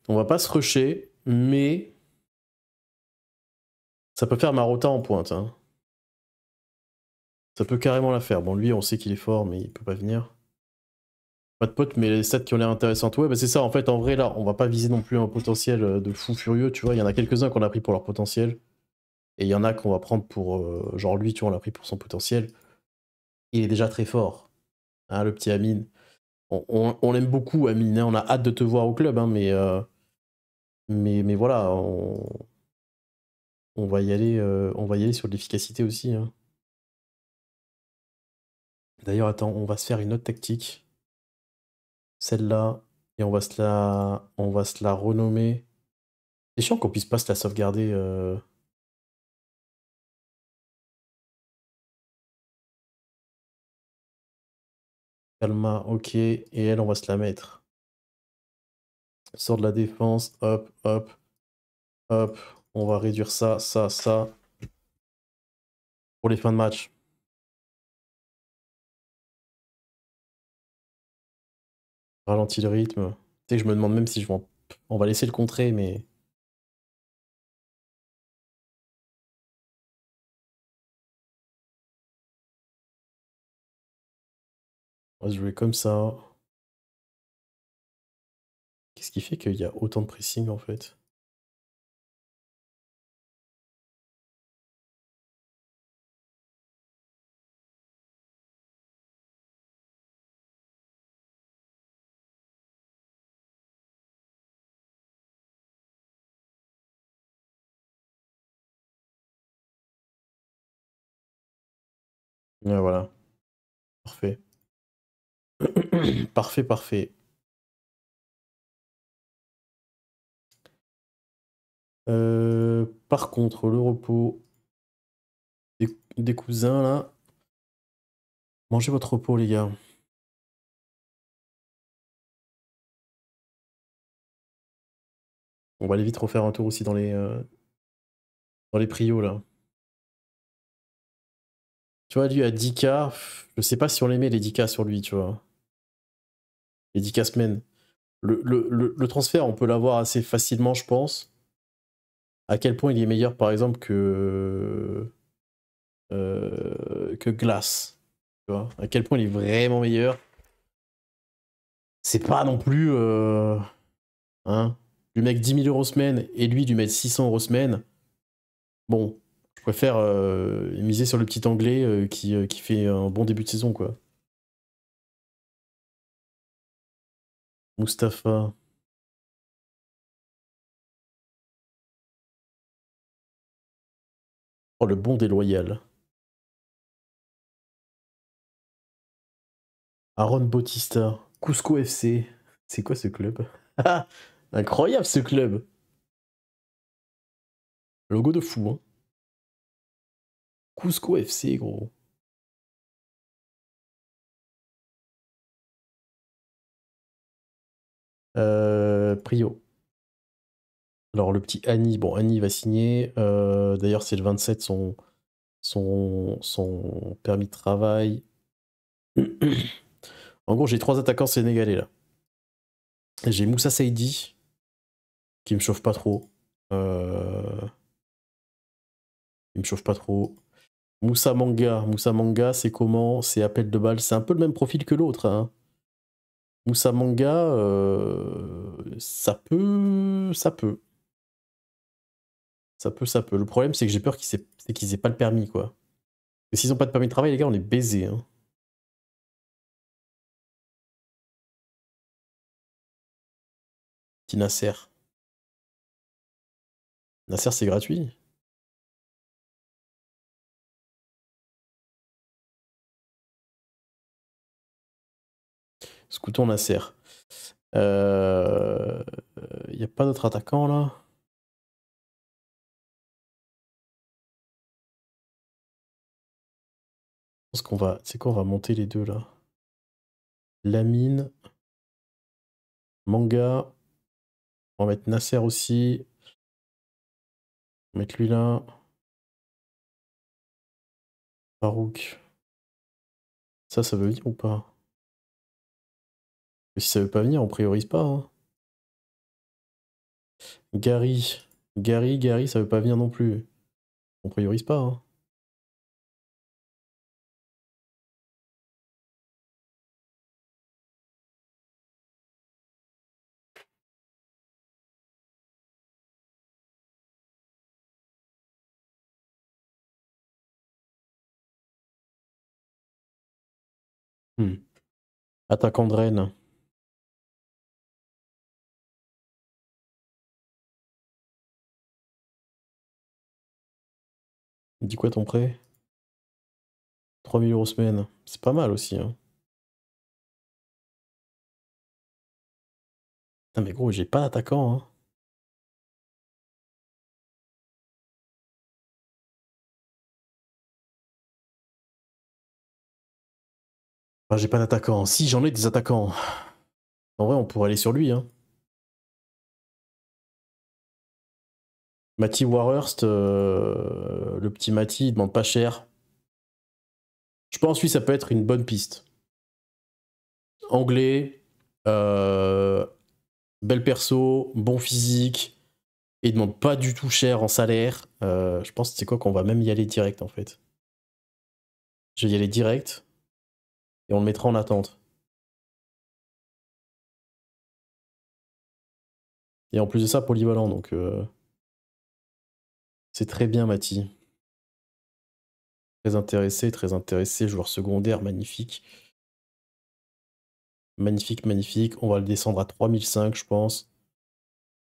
On va pas se rusher, mais ça peut faire marota en pointe. Hein. Ça peut carrément la faire. Bon, lui, on sait qu'il est fort, mais il peut pas venir. Pas de potes, mais les stats qui ont l'air intéressantes. Ouais, bah c'est ça, en fait, en vrai, là, on va pas viser non plus un potentiel euh, de fou furieux, tu vois. Il y en a quelques-uns qu'on a pris pour leur potentiel. Et il y en a qu'on va prendre pour. Euh, genre, lui, tu vois, on l'a pris pour son potentiel. Il est déjà très fort. Hein, le petit Amine. On, l'aime beaucoup, Amine. Hein, on a hâte de te voir au club, hein, mais, euh, mais. Mais voilà, on, va y aller, on va y aller sur l'efficacité aussi. D'ailleurs, attends, on va se faire une autre tactique celle-là, et on va se la, on va se la renommer. C'est chiant qu'on puisse pas se la sauvegarder. Euh. Calma, ok. Et elle, on va se la mettre. Sort de la défense, hop, hop, hop. On va réduire ça, ça, ça. Pour les fins de match. ralentit le rythme. Tu je me demande même si je vais on va laisser le contrer, mais. On va jouer comme ça. Qu'est-ce qui fait qu'il y a autant de pressing en fait voilà. Parfait. Parfait, parfait. Euh, par contre, le repos des, cousins, là. Mangez votre repos, les gars. On va aller vite refaire un tour aussi dans les, euh, dans les prios, là. Tu vois, lui, à 10K, je sais pas si on met, les 10K sur lui, tu vois. Les 10K semaine. Le, transfert, on peut l'avoir assez facilement, je pense. À quel point il est meilleur, par exemple, que. Euh, que Glass. Tu vois À quel point il est vraiment meilleur. C'est pas non plus. Euh, hein. Du Hein mec 10 000 euros semaine et lui du mec 600 euros semaine. Bon, Faire euh, miser sur le petit anglais euh, qui, euh, qui, fait un bon début de saison, quoi. Mustapha. Oh, le bon déloyal. Aaron Bautista. Cusco FC. C'est quoi ce club Incroyable ce club Logo de fou, hein Cousco FC, gros. Euh, Prio. Alors le petit Annie, bon Annie va signer. Euh, d'ailleurs c'est le 27 son, son, son permis de travail. en gros j'ai trois attaquants sénégalais là. J'ai Moussa Saidi qui me chauffe pas trop. Euh, il me chauffe pas trop. Moussa Manga. Moussa Manga, c'est comment C'est appel de balle. C'est un peu le même profil que l'autre. Hein. Moussa Manga, euh, ça peut. Ça peut. Ça peut, ça peut. Le problème, c'est que j'ai peur qu'ils aient, pas le permis, quoi. Et s'ils n'ont pas de permis de travail, les gars, on est baisés. Hein. Petit Nasser. Nasser, c'est gratuit. Scouton Nasser. Il euh, n'y a pas d'autres attaquant là Je pense qu'on va. C'est quoi On va monter les deux là Lamine. Manga. On va mettre Nasser aussi. On va mettre lui là. Farouk. Ça, ça veut dire ou pas si ça veut pas venir, on priorise pas. Hein. Gary, Gary, Gary, ça veut pas venir non plus. On priorise pas. Hein. Hmm. Attaquant draine. Dis quoi ton prêt 3000 euros semaine. C'est pas mal aussi. Hein. mais gros, j'ai pas d'attaquant. Hein. Ah, j'ai pas d'attaquant. Si, j'en ai des attaquants. En vrai, on pourrait aller sur lui. Hein. Matty Warhurst, euh, le petit Matty, il demande pas cher. Je pense, oui, ça peut être une bonne piste. Anglais, euh, bel perso, bon physique, et il demande pas du tout cher en salaire. Euh, je pense, que c'est quoi qu'on va même y aller direct en fait. Je vais y aller direct et on le mettra en attente. Et en plus de ça, polyvalent, donc. C'est très bien, Mati. Très intéressé, très intéressé. Joueur secondaire, magnifique. Magnifique, magnifique. On va le descendre à 3005, je pense.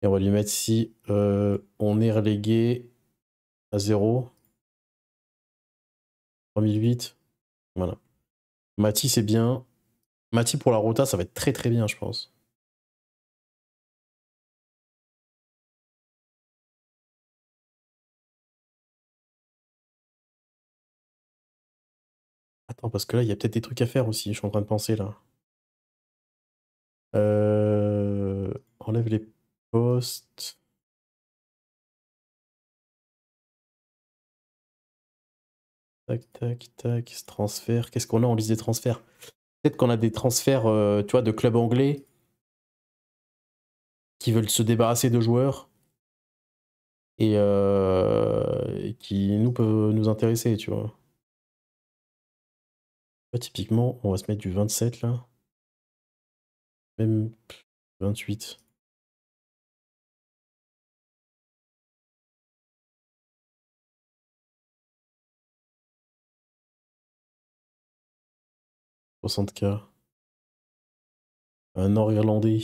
Et on va lui mettre si euh, on est relégué à 0. 3008. Voilà. Mati, c'est bien. Mati pour la rota, ça va être très très bien, je pense. parce que là, il y a peut-être des trucs à faire aussi, je suis en train de penser là. Euh, enlève les postes. Tac, tac, tac, transfert. Qu'est-ce qu'on a en liste des transferts Peut-être qu'on a des transferts, euh, tu vois, de clubs anglais qui veulent se débarrasser de joueurs et euh, qui nous peuvent nous intéresser, tu vois typiquement, on va se mettre du 27 là. Même 28. k Un Nord-Irlandais.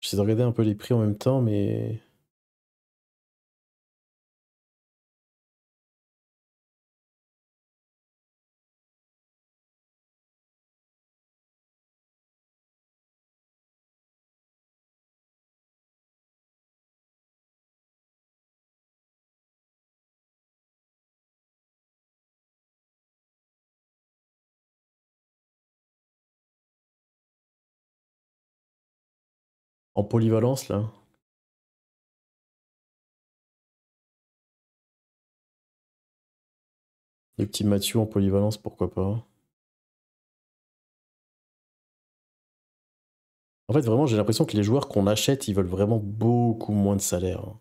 J'essaie de un peu les prix en même temps, mais... en polyvalence là. Les petits Mathieu en polyvalence, pourquoi pas. En fait, vraiment, j'ai l'impression que les joueurs qu'on achète, ils veulent vraiment beaucoup moins de salaire. Hein.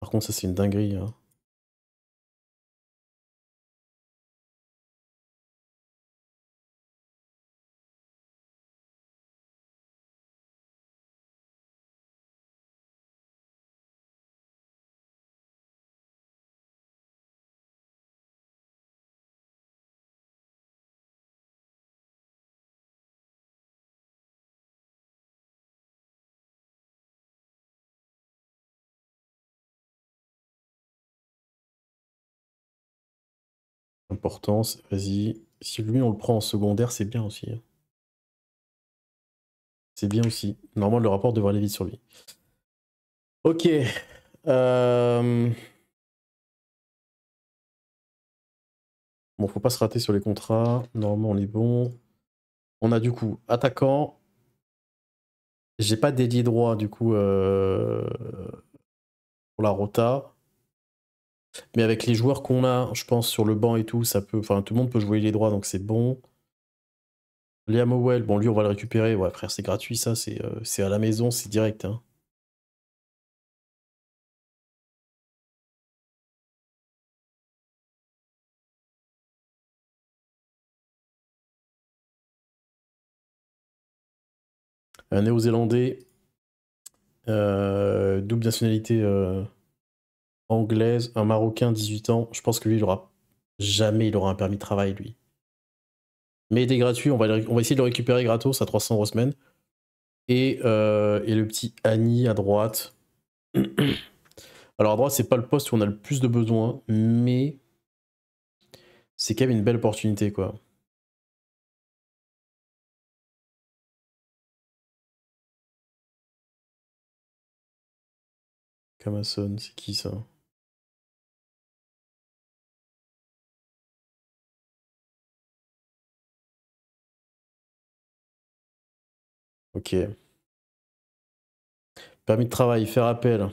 Par contre, ça, c'est une dinguerie. Hein. importance. Vas-y. Si lui, on le prend en secondaire, c'est bien aussi. Hein. C'est bien aussi. Normalement, le rapport devrait aller vite sur lui. Ok. Euh, bon, faut pas se rater sur les contrats. Normalement, on est bon. On a du coup attaquant. J'ai pas dédié droit du coup euh, pour la rota. Mais avec les joueurs qu'on a, je pense, sur le banc et tout, ça peut. Enfin, tout le monde peut jouer les droits, donc c'est bon. Liam Howell, bon, lui, on va le récupérer. Ouais, frère, c'est gratuit, ça. C'est euh, à la maison, c'est direct. Hein. Un néo-zélandais, euh, double nationalité. Euh, anglaise, un Marocain 18 ans, je pense que lui, il aura jamais il aura un permis de travail, lui. Mais il est on va, on va essayer de le récupérer gratos à 300 euros semaine. Et, euh, et le petit Annie à droite. Alors à droite, c'est pas le poste où on a le plus de besoins, mais c'est quand même une belle opportunité, quoi. c'est qui ça Ok. Permis de travail, faire appel.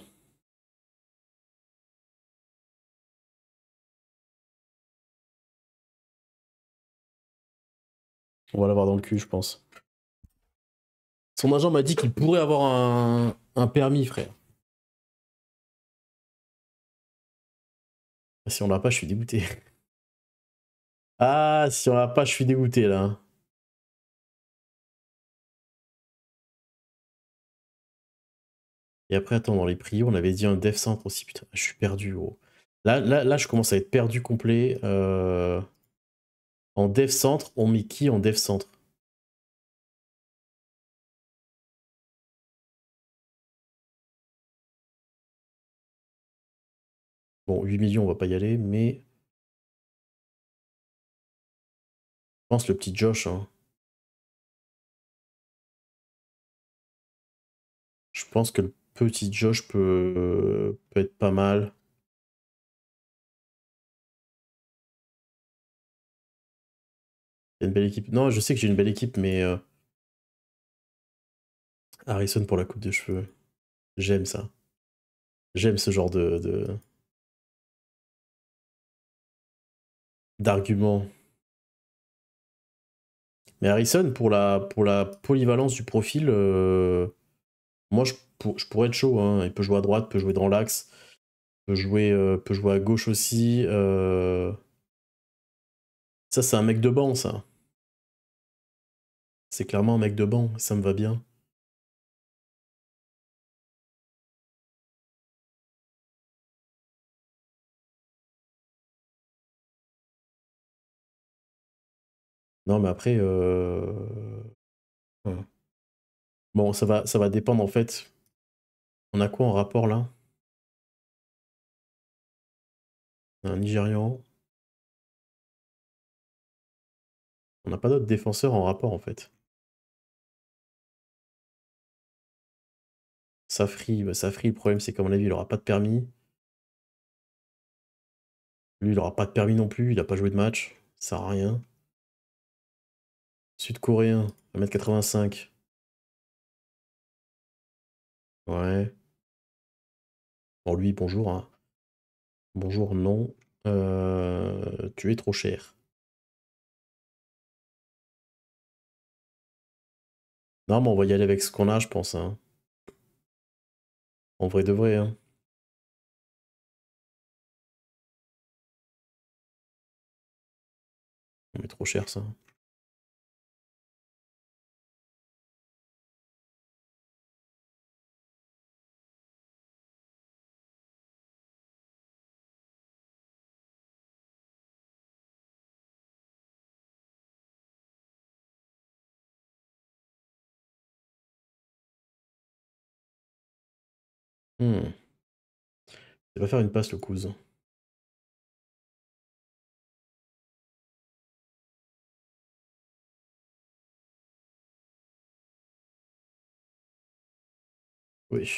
On va l'avoir dans le cul, je pense. Son agent m'a dit qu'il pourrait avoir un, permis, frère. Ah, si on l'a pas, je suis dégoûté. Ah, si on l'a pas, je suis dégoûté là. Et après, attends, dans les prix on avait dit un Dev centre aussi. Putain, je suis perdu, Là, là, là je commence à être perdu complet. Euh, en Dev centre on met qui en Dev centre Bon, 8 millions, on va pas y aller, mais. Je pense le petit Josh. Hein. Je pense que le petit Josh peut, euh, peut être pas mal. Une belle équipe. Non, je sais que j'ai une belle équipe, mais euh, Harrison pour la coupe de cheveux. J'aime ça. J'aime ce genre de d'arguments. Mais Harrison, pour la, pour la polyvalence du profil, euh, moi je je pourrais être chaud. Hein. Il peut jouer à droite, peut jouer dans l'axe, peut jouer, euh, peut jouer à gauche aussi. Euh. Ça, c'est un mec de banc, ça. C'est clairement un mec de banc, ça me va bien. Non, mais après. Euh. Bon, ça va, ça va dépendre en fait. On a quoi en rapport là un Nigérian. On n'a pas d'autres défenseurs en rapport en fait. Safri, bah Safri, le problème c'est qu'à mon avis, il n'aura pas de permis. Lui, il n'aura pas de permis non plus, il n'a pas joué de match, ça sert à rien. Sud-coréen, 1m85. Ouais lui, bonjour. Hein. Bonjour, non. Euh, tu es trop cher. Non, mais on va y aller avec ce qu'on a, je pense. Hein. En vrai de vrai. On hein. est trop cher, ça. Hmm. Il va faire une passe, le cousin. Oui.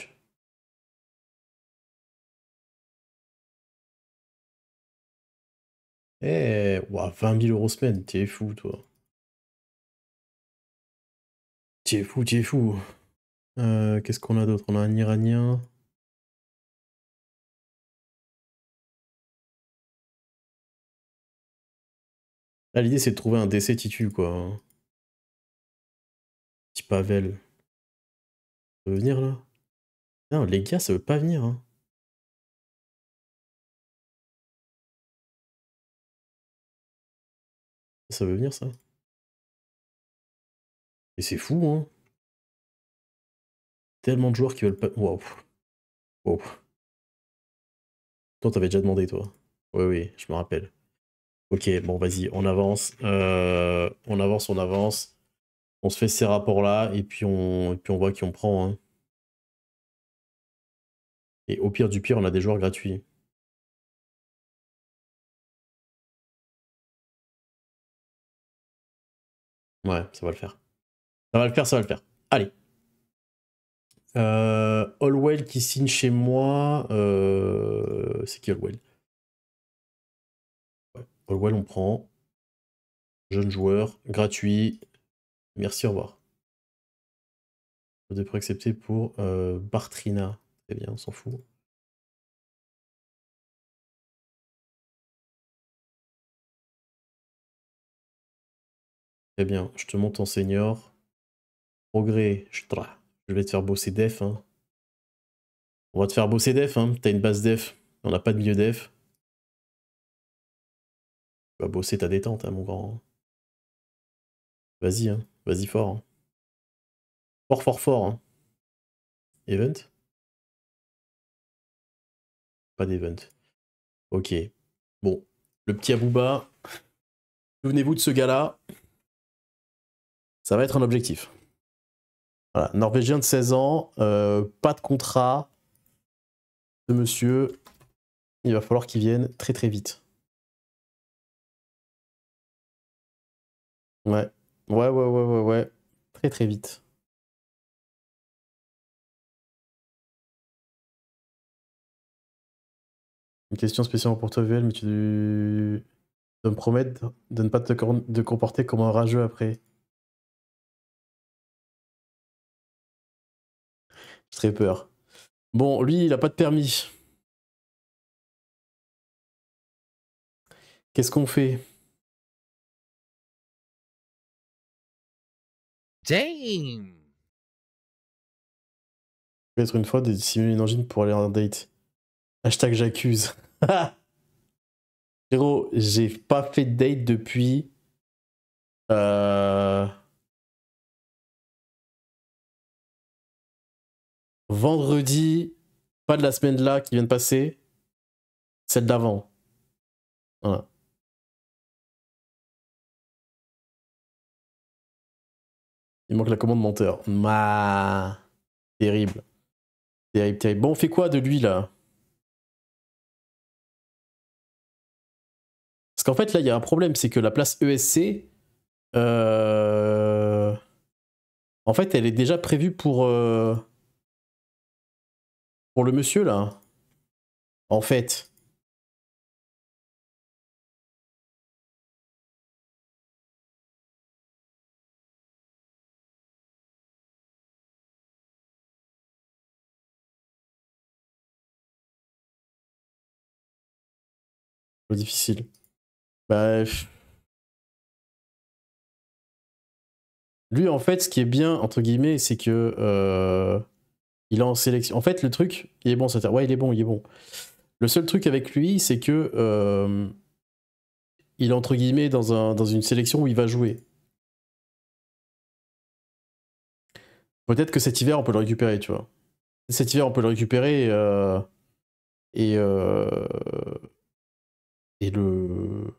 Eh, 20 000 euros semaine, t'es fou, toi. T'es fou, t'es fou. Euh, qu'est-ce qu'on a d'autre On a un Iranien. Ah, l'idée, c'est de trouver un décès titu, quoi. Hein. Petit Pavel. Ça veut venir, là Non, les gars, ça veut pas venir, hein. Ça veut venir, ça Et c'est fou, hein Tellement de joueurs qui veulent pas... Waouh Waouh Toi, t'avais déjà demandé, toi. Oui, oui, je me rappelle. Ok, bon, vas-y, on avance, euh, on avance, on avance. On se fait ces rapports-là et puis on, puis on voit qui on prend. Hein. Et au pire du pire, on a des joueurs gratuits. Ouais, ça va le faire. Ça va le faire, ça va le faire. Allez. Euh, Allwell qui signe chez moi. Euh, c'est qui Allwell lequel on prend. Jeune joueur, gratuit. Merci, au revoir. Des prêts acceptés pour euh, Bartrina. Très bien, on s'en fout. Très bien, je te monte en senior. Progrès, je vais te faire bosser def. Hein. On va te faire bosser def, hein. t'as une base def, on n'a pas de milieu def. Bah, bosser ta détente, à hein, mon grand. Vas-y, hein. Vas-y hein. fort. Fort, fort, fort. Event Pas d'event. Ok. Bon. Le petit Abouba. Souvenez-vous de ce gars-là. Ça va être un objectif. Voilà. Norvégien de 16 ans. Euh, pas de contrat. Ce monsieur. Il va falloir qu'il vienne très très vite. Ouais. Ouais, ouais, ouais, ouais, ouais. Très, très vite. Une question spécialement pour toi, VL, mais tu dois me promettre de ne pas te comporter comme un rageux après. Je très peur. Bon, lui, il a pas de permis. Qu'est-ce qu'on fait Damn! Peut-être une fois de dissimuler une engine pour aller en date. Hashtag j'accuse. Frérot, j'ai pas fait de date depuis. Euh, vendredi, pas de la semaine là qui vient de passer, celle d'avant. Voilà. Il manque la commande menteur. Ma. Terrible. Terrible, terrible. Bon, on fait quoi de lui là Parce qu'en fait, là, il y a un problème, c'est que la place ESC, euh, en fait, elle est déjà prévue pour, euh, pour le monsieur, là. En fait. difficile. Bah. Lui, en fait, ce qui est bien, entre guillemets, c'est que. Euh, il est en sélection. En fait, le truc, il est bon, ça Ouais, il est bon, il est bon. Le seul truc avec lui, c'est que. Euh, il est, entre guillemets, dans, un, dans une sélection où il va jouer. Peut-être que cet hiver, on peut le récupérer, tu vois. Cet hiver, on peut le récupérer. Euh, et et le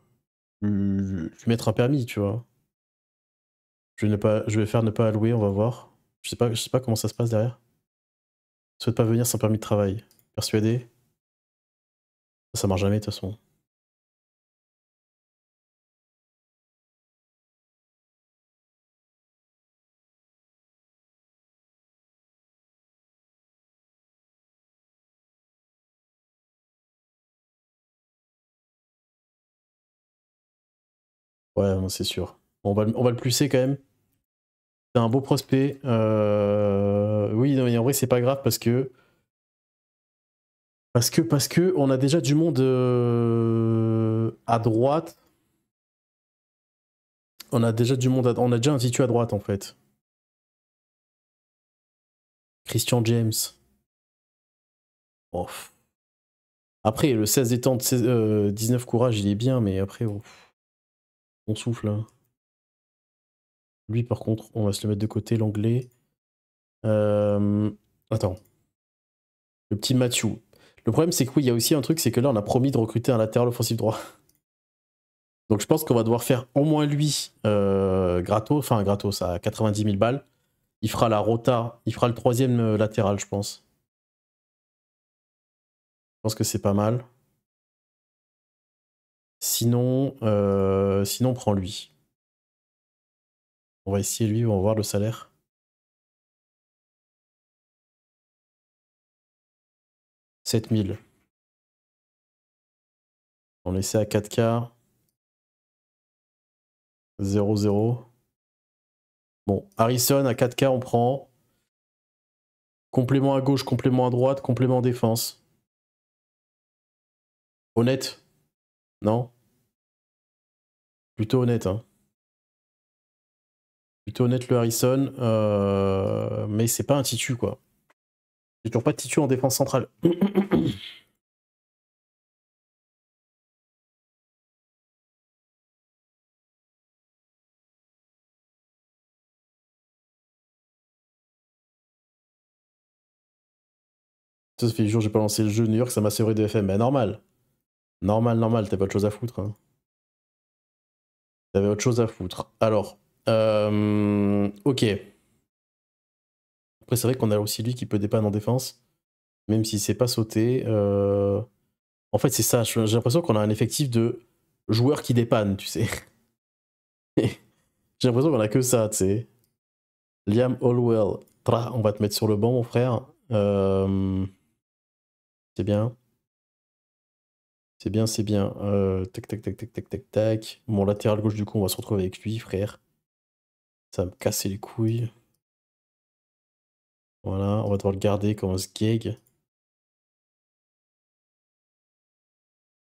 lui, mettre un permis, tu vois. Je vais, ne pas, je vais faire ne pas allouer, on va voir. Je sais pas, je sais pas comment ça se passe derrière. Je souhaite pas venir sans permis de travail. Persuadé Ça marche jamais de toute façon. Ouais, c'est sûr. On va, le plusser quand même. C'est un beau prospect. Euh, oui, mais en vrai, c'est pas grave parce que. Parce que, parce que, on a déjà du monde euh, à droite. On a déjà du monde à... On a déjà un situé à droite, en fait. Christian James. Après, le 16 détente, 16, 19 euh, courage, il est bien, mais après. On souffle. Hein. Lui, par contre, on va se le mettre de côté, l'anglais. Attends. Le petit Mathieu. Le problème, c'est que oui, il y a aussi un truc, c'est que là, on a promis de recruter un latéral offensif droit. Donc je pense qu'on va devoir faire au moins lui euh, gratos, enfin gratos à 90 000 balles. Il fera la rota, il fera le troisième euh, latéral, je pense. Je pense que c'est pas mal. Sinon, euh, sinon prend lui. On va essayer lui, on va voir le salaire. « 7000. On laissait à 4K. 0, 0. Bon, Harrison à 4K, on prend. Complément à gauche, complément à droite, complément défense. Honnête Non Plutôt honnête, hein. Plutôt honnête le Harrison, euh, mais c'est pas un titu quoi. J'ai toujours pas de titu en défense centrale. Ça fait jour j'ai pas lancé le jeu New ça m'a sévré de FM. mais normal. Normal, normal, t'as pas de choses à foutre. Hein. T'avais autre chose à foutre. Alors, euh, ok. Après, c'est vrai qu'on a aussi lui qui peut dépanner en défense, même s'il sait pas sauté. Euh. En fait, c'est ça. J'ai l'impression qu'on a un effectif de joueurs qui dépannent, tu sais. J'ai l'impression qu'on a que ça, tu sais. Liam Tra, on va te mettre sur le banc, mon frère. Euh, c'est bien. C'est bien, c'est bien. Euh, tac, tac, tac, tac, tac, tac, tac. Mon latéral gauche, du coup, on va se retrouver avec lui, frère. Ça va me casser les couilles. Voilà, on va devoir le garder comme on se gag.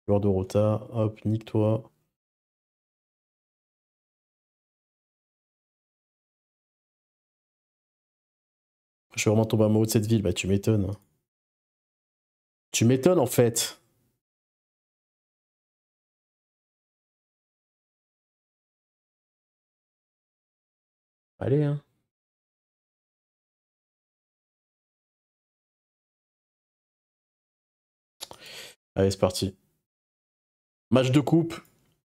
de rota, hop, nique-toi. Je suis vraiment tombé haut de cette ville, bah tu m'étonnes. Hein. Tu m'étonnes en fait. Allez hein. Allez, c'est parti. Match de coupe,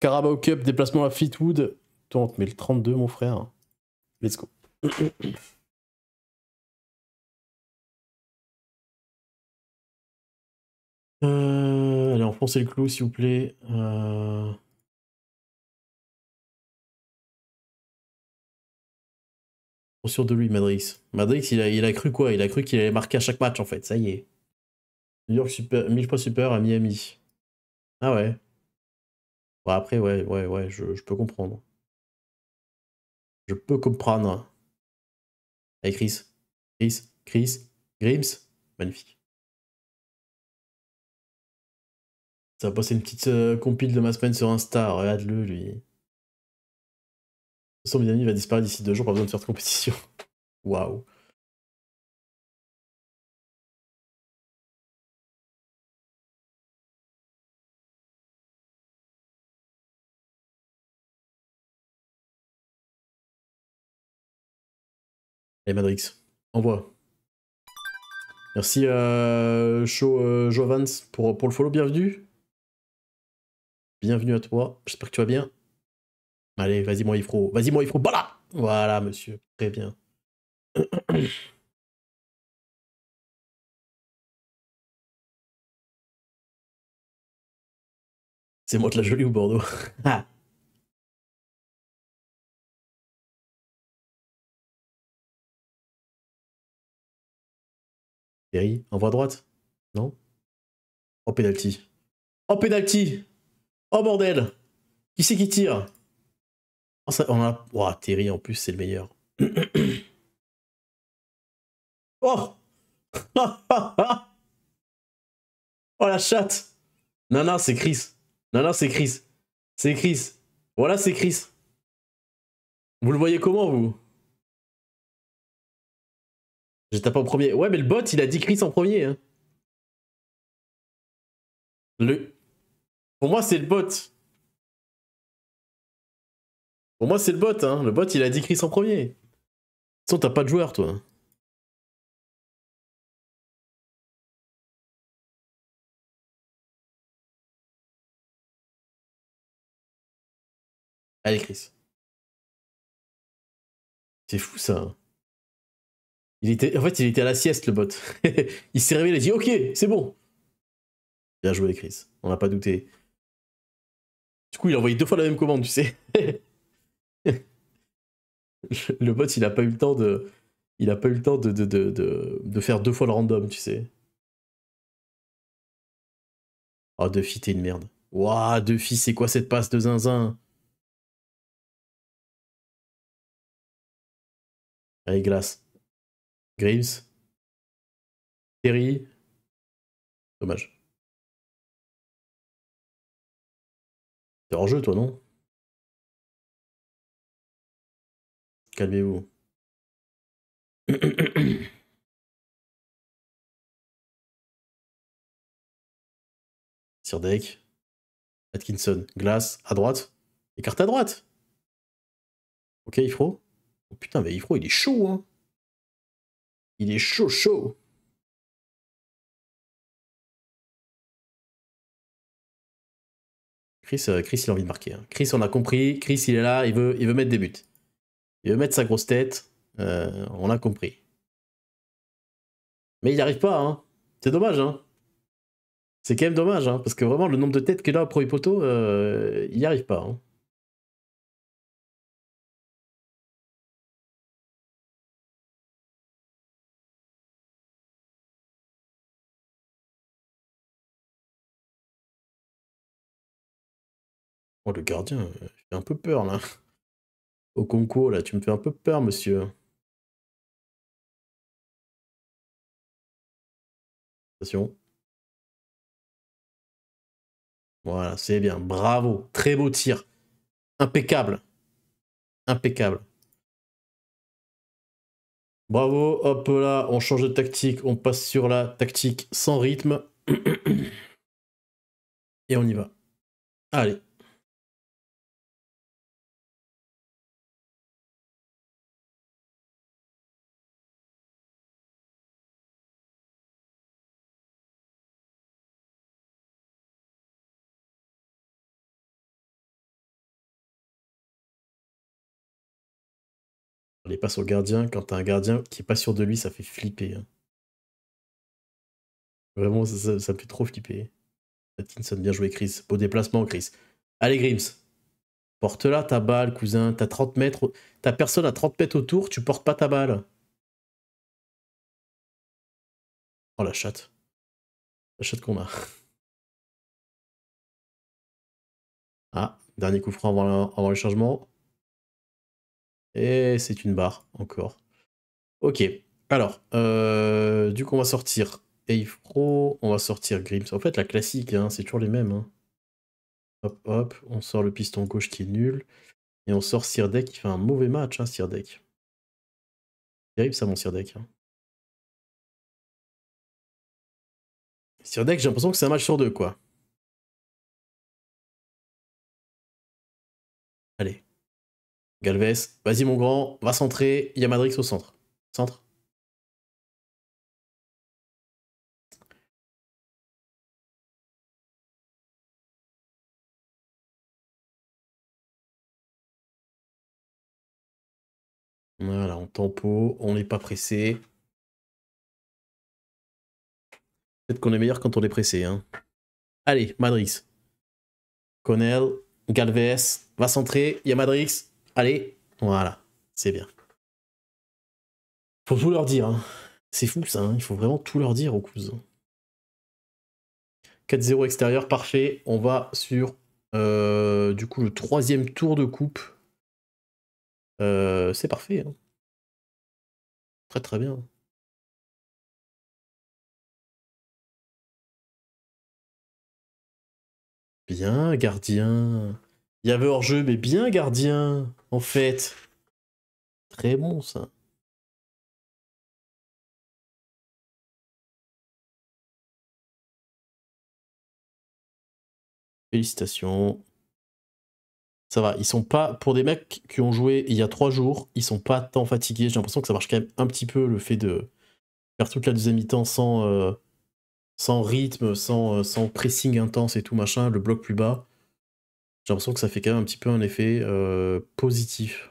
Carabao Cup, déplacement à Fleetwood. Toi, on le 32, mon frère. Let's go. Euh, allez, enfoncez le clou, s'il vous plaît. Euh... sûr de lui, Madrix. Madrix, il a, il a cru quoi Il a cru qu'il allait marquer à chaque match, en fait. Ça y est. New York, super, mille fois super à Miami. Ah ouais. après, ouais, ouais, ouais, je, peux comprendre. Je peux comprendre. Avec Chris. Chris. Chris. Grims. Magnifique. Ça va passer une petite compil euh, compile de ma semaine sur Insta. Regarde-le, lui. Son ami va disparaître d'ici deux jours, pas besoin de faire de compétition. Waouh. Et Madrix, envoie. Merci euh, euh Joe pour, pour le follow, bienvenue. Bienvenue à toi, j'espère que tu vas bien. Allez, vas-y, il Ifro. Vas-y, mon Ifro. Voilà Voilà, monsieur. Très bien. C'est moi de la jolie ou Bordeaux ah. Terry, envoie droite Non Oh, pénalty. Oh, pénalty Oh, bordel Qui c'est qui tire Oh, on a... Oh, Terry, en plus, c'est le meilleur. oh Oh, la chatte Non, c'est Chris. Non, c'est Chris. C'est Chris. Voilà, c'est Chris. Vous le voyez comment, vous J'ai tapé en premier. Ouais, mais le bot, il a dit Chris en premier. Hein. Le... Pour moi, c'est le bot moi, c'est le bot. Hein. Le bot, il a dit Chris en premier. De toute façon, t'as pas de joueur, toi. Allez, Chris. C'est fou, ça. Il était... En fait, il était à la sieste, le bot. il s'est réveillé, il a dit Ok, c'est bon. Bien joué, Chris. On n'a pas douté. Du coup, il a envoyé deux fois la même commande, tu sais. le bot, il a pas eu le temps de, il a pas eu le temps de, de, de, de, faire deux fois le random, tu sais. Oh, Duffy, t'es une merde. Waouh, Duffy, c'est quoi cette passe de zinzin Allez, glace. Graves. Terry. Dommage. T'es en jeu, toi, non Calmez-vous. Sur deck. Atkinson. Glace. À droite. Écarte à droite. Ok, Ifro. Oh putain, mais Ifro, il est chaud, hein. Il est chaud, chaud. Chris, euh, Chris, il a envie de marquer. Hein. Chris, on a compris. Chris, il est là. Il veut, il veut mettre des buts. Il veut mettre sa grosse tête, euh, on l'a compris. Mais il n'y arrive pas, hein. C'est dommage, hein. C'est quand même dommage, hein, parce que vraiment, le nombre de têtes qu'il a pour Hipoto, euh, il n'y arrive pas. Hein. Oh, le gardien, j'ai euh, un peu peur là au concours, là. Tu me fais un peu peur, monsieur. Attention. Voilà, c'est bien. Bravo. Très beau tir. Impeccable. Impeccable. Bravo. Hop là, on change de tactique. On passe sur la tactique sans rythme. Et on y va. Allez. passe au gardien. Quand t'as un gardien qui est pas sûr de lui, ça fait flipper. Hein. Vraiment, ça, me fait trop flipper. Atkinson, bien joué, Chris. Beau déplacement, Chris. Allez, Grims. porte là ta balle, cousin. T'as 30 mètres. ta personne à 30 mètres autour, tu portes pas ta balle. Oh la chatte. La chatte qu'on a. Ah, dernier coup franc avant, avant le changement. Et c'est une barre encore. Ok, alors, euh, du coup on va sortir Pro, on va sortir Grims. En fait la classique, hein, c'est toujours les mêmes. Hein. Hop hop, on sort le piston gauche qui est nul. Et on sort Sirdek qui fait un mauvais match, hein, Sirdek. Terrible ça mon Sirdek. Hein. j'ai l'impression que c'est un match sur deux quoi. Galvez, vas-y mon grand, va centrer, il y a Madrix au centre. Centre. Voilà, on tempo, on n'est pas pressé. Peut-être qu'on est meilleur quand on est pressé. Hein. Allez, Madrix. Connell, Galvez, va centrer, il y a Madrix, Allez, voilà, c'est bien. Faut tout leur dire. Hein. C'est fou ça, hein. il faut vraiment tout leur dire aux cousins. 4-0 extérieur, parfait. On va sur euh, du coup le troisième tour de coupe. Euh, c'est parfait. Hein. Très très bien. Bien, gardien. Il y avait hors-jeu, mais bien gardien, en fait. Très bon, ça. Félicitations. Ça va, ils sont pas, pour des mecs qui ont joué il y a trois jours, ils sont pas tant fatigués. J'ai l'impression que ça marche quand même un petit peu le fait de faire toute la deuxième mi-temps sans, euh, sans rythme, sans, euh, sans pressing intense et tout machin, le bloc plus bas j'ai l'impression que ça fait quand même un petit peu un effet euh, positif.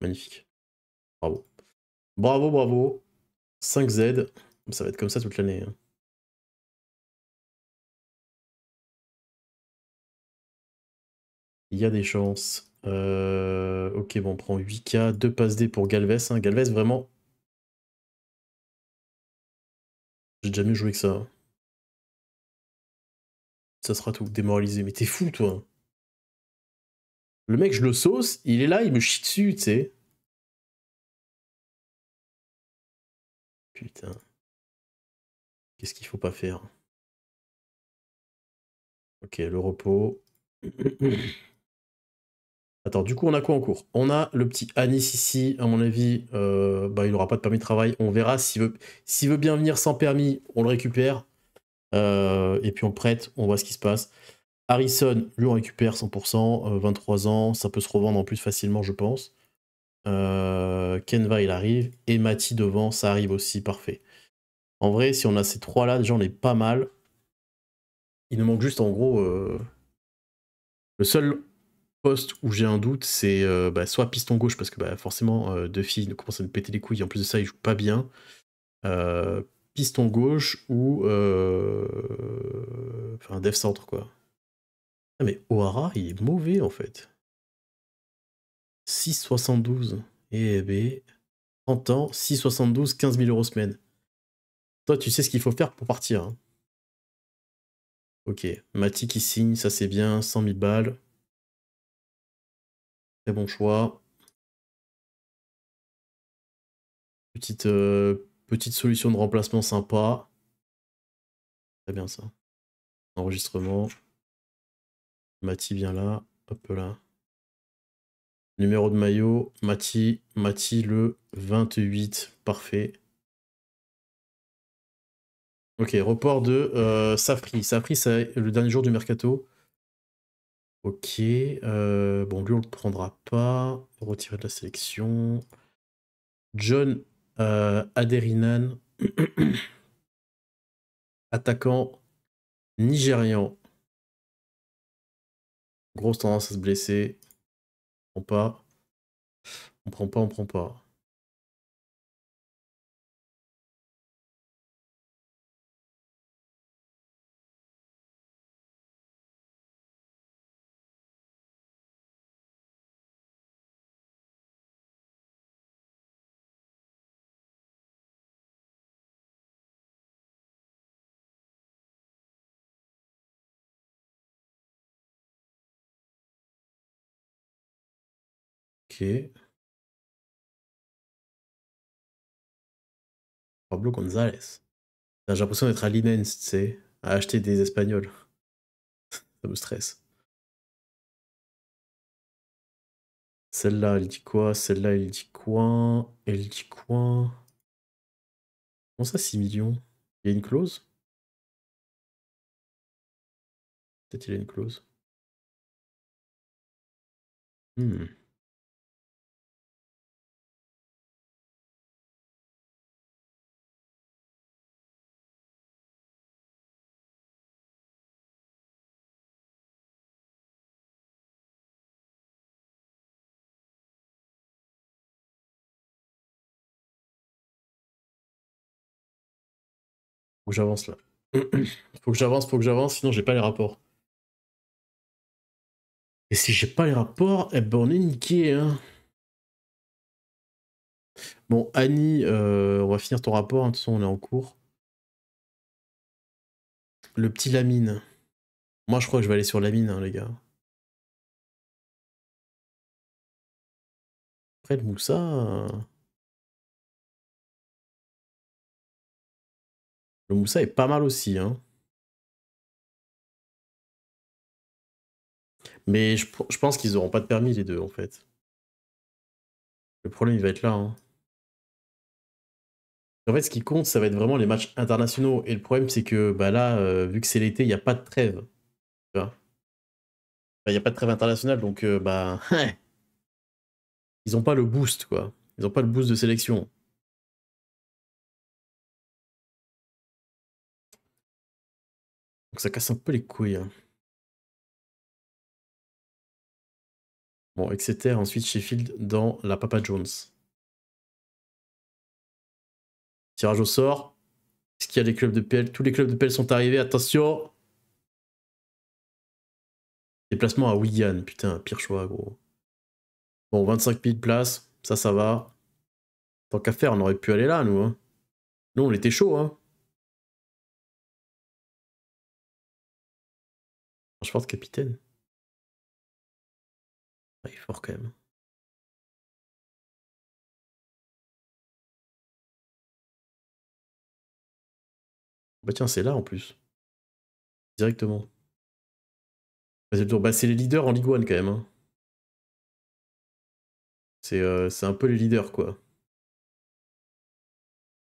Magnifique. Bravo. Bravo, bravo. 5Z. Ça va être comme ça toute l'année. Hein. Il y a des chances. Euh, ok, bon, on prend 8K, 2 passes D pour Galvez. Hein. Galvez, vraiment. J'ai jamais joué que ça. Hein ça sera tout démoralisé. Mais t'es fou, toi. Le mec, je le sauce, il est là, il me chie dessus, tu sais. Putain. Qu'est-ce qu'il faut pas faire Ok, le repos. Attends, du coup, on a quoi en cours On a le petit Anis ici, à mon avis, euh, bah, il n'aura pas de permis de travail. On verra s'il veut, s'il veut bien venir sans permis, on le récupère. Euh, et puis on prête, on voit ce qui se passe. Harrison, lui, on récupère 100%, 23 euh, ans, ça peut se revendre en plus facilement, je pense. Euh, Kenva, il arrive. Et Mati devant, ça arrive aussi, parfait. En vrai, si on a ces trois-là, déjà, on est pas mal. Il nous manque juste, en gros, le seul poste où j'ai un doute, c'est bah, soit piston gauche, parce que bah, forcément, deux filles commencent à me péter les couilles, en plus de ça, il joue pas bien piston gauche ou euh... enfin dev centre quoi. Ah mais O'Hara il est mauvais en fait. 6,72 et b 30 ans 6,72 15 000 euros semaine. Toi tu sais ce qu'il faut faire pour partir. Hein. Ok Mati qui signe ça c'est bien 100 000 balles. Très bon choix. Petite euh, Petite solution de remplacement sympa. Très bien ça. Enregistrement. Mati bien là. Hop là. Numéro de maillot. Mati. Mati le 28. Parfait. Ok, report de euh, Safri. Safri, c'est le dernier jour du mercato. Ok. Euh, bon, lui, on le prendra pas. Retirer de la sélection. John euh, attaquant nigérian. Grosse tendance à se blesser. On prend pas. On prend pas, on prend pas. Pablo González. J'ai l'impression d'être à Linens, tu sais, à acheter des Espagnols. Ça me stresse. Celle-là, elle dit quoi Celle-là, elle dit quoi Elle dit quoi Comment ça, 6 millions Il y a une clause Peut-être il y a une clause. Hmm. j'avance là. faut que j'avance, faut que j'avance, sinon j'ai pas les rapports. Et si j'ai pas les rapports, eh ben on est niqué. Hein. Bon, Annie, euh, on va finir ton rapport, hein, de toute façon on est en cours. Le petit Lamine. Moi je crois que je vais aller sur Lamine, hein, les gars. Après le Moussa. Euh, Moussa est pas mal aussi. Hein. Mais je, pense qu'ils auront pas de permis les deux en fait. Le problème il va être là. Hein. En fait, ce qui compte, ça va être vraiment les matchs internationaux. Et le problème, c'est que bah là, euh, vu que c'est l'été, il n'y a pas de trêve. il n'y a pas de trêve internationale, donc euh, bah, ils n'ont pas le boost, quoi. Ils n'ont pas le boost de sélection. Donc ça casse un peu les couilles. Hein. Bon, etc. ensuite Sheffield dans la Papa Jones. Tirage au sort. Est-ce qu'il y a des clubs de PL Tous les clubs de PL sont arrivés, attention Déplacement à Wigan, putain, pire choix, gros. Bon, 25 pieds de place, ça, ça va. Tant qu'à faire, on aurait pu aller là, nous. Hein. Nous, on était chaud, hein. Je pense capitaine. Ah, il est fort quand même. Bah tiens, c'est là en plus. Directement. Bah, bah, c'est les leaders en Ligue 1 quand même. Hein. Euh, c'est un peu les leaders quoi.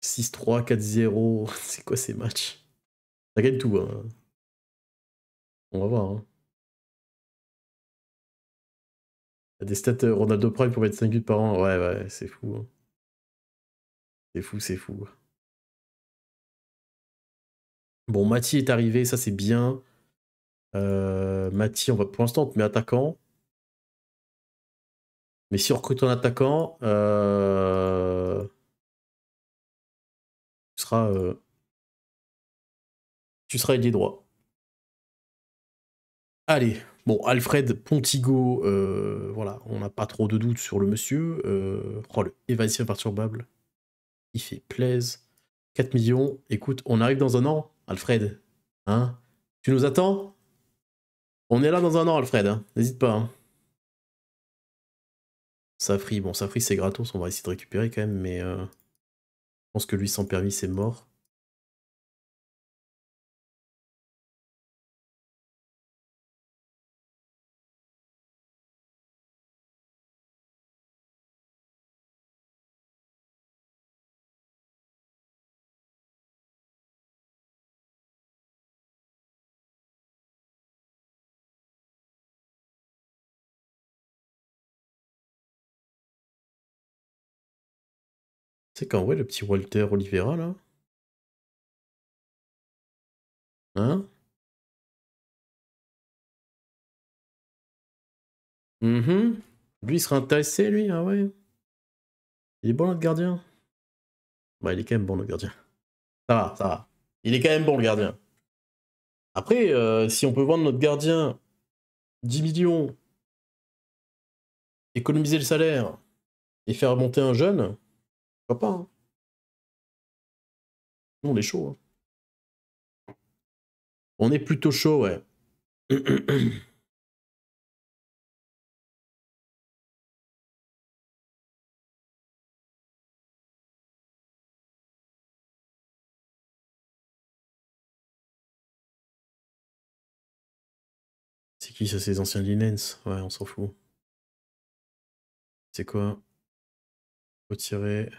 6-3, 4-0, c'est quoi ces matchs Ça gagne tout. Hein. On va voir. Hein. Des stats euh, Ronaldo Prime pour mettre 5 buts par an. Ouais, ouais, c'est fou. Hein. C'est fou, c'est fou. Bon, Mati est arrivé, ça c'est bien. Euh, Mati, on va pour l'instant, on te met attaquant. Mais si on recrute un attaquant, euh, tu seras, euh, tu seras aidé droit. Allez, bon, Alfred Pontigo, euh, voilà, on n'a pas trop de doutes sur le monsieur. Euh, oh, le évasion imperturbable, il fait plaise. 4 millions, écoute, on arrive dans un an, Alfred. Hein Tu nous attends On est là dans un an, Alfred, hein, n'hésite pas. Hein. Safri, bon, Safri c'est gratos, on va essayer de récupérer quand même, mais euh, je pense que lui sans permis c'est mort. C'est quand, ouais, le petit Walter Oliveira, là. Hein Mhm. Lui, il sera intéressé, lui, ah ouais. Il est bon, notre gardien. Bah, il est quand même bon, le gardien. Ça va, ça va. Il est quand même bon, le gardien. Après, euh, si on peut vendre notre gardien 10 millions, économiser le salaire et faire monter un jeune, pourquoi pas hein. on est chaud. Hein. On est plutôt chaud, ouais. C'est qui ça, ces anciens Linens Ouais, on s'en fout. C'est quoi Retirer.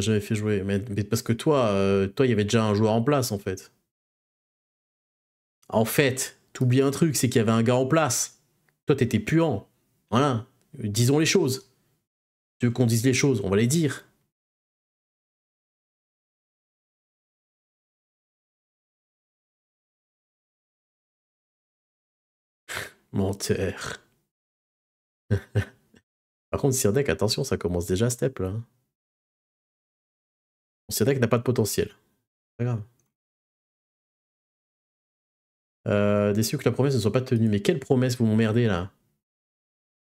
jamais fait jouer. Mais, parce que toi, euh, toi, il y avait déjà un joueur en place, en fait. En fait, t'oublies un truc, c'est qu'il y avait un gars en place. Toi, t'étais puant. Voilà. Disons les choses. Tu veux qu'on dise les choses, on va les dire. Menteur. Par contre, deck attention, ça commence déjà step là. On sait qu'il n'a pas de potentiel. Pas grave. Euh, déçu que la promesse ne soit pas tenue. Mais quelle promesse vous m'emmerdez là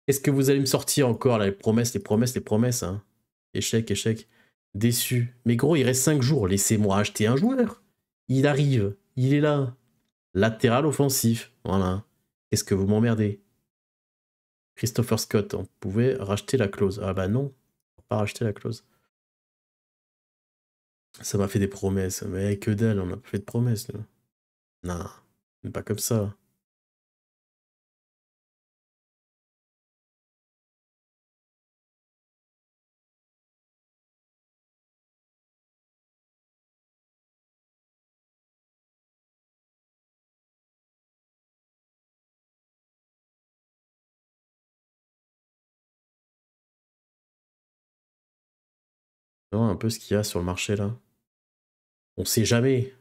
est ce que vous allez me sortir encore là Les promesses, les promesses, les promesses. Hein? échec, échec. Déçu. Mais gros, il reste 5 jours. Laissez-moi acheter un joueur. Il arrive. Il est là. Latéral offensif. Voilà. Qu'est-ce que vous m'emmerdez Christopher Scott, on pouvait racheter la clause. Ah bah non, pas racheter la clause. Ça m'a fait des promesses. Mais que dalle, on n'a fait de promesses, non mais pas comme ça. Non, un peu ce qu'il y a sur le marché là. On sait jamais.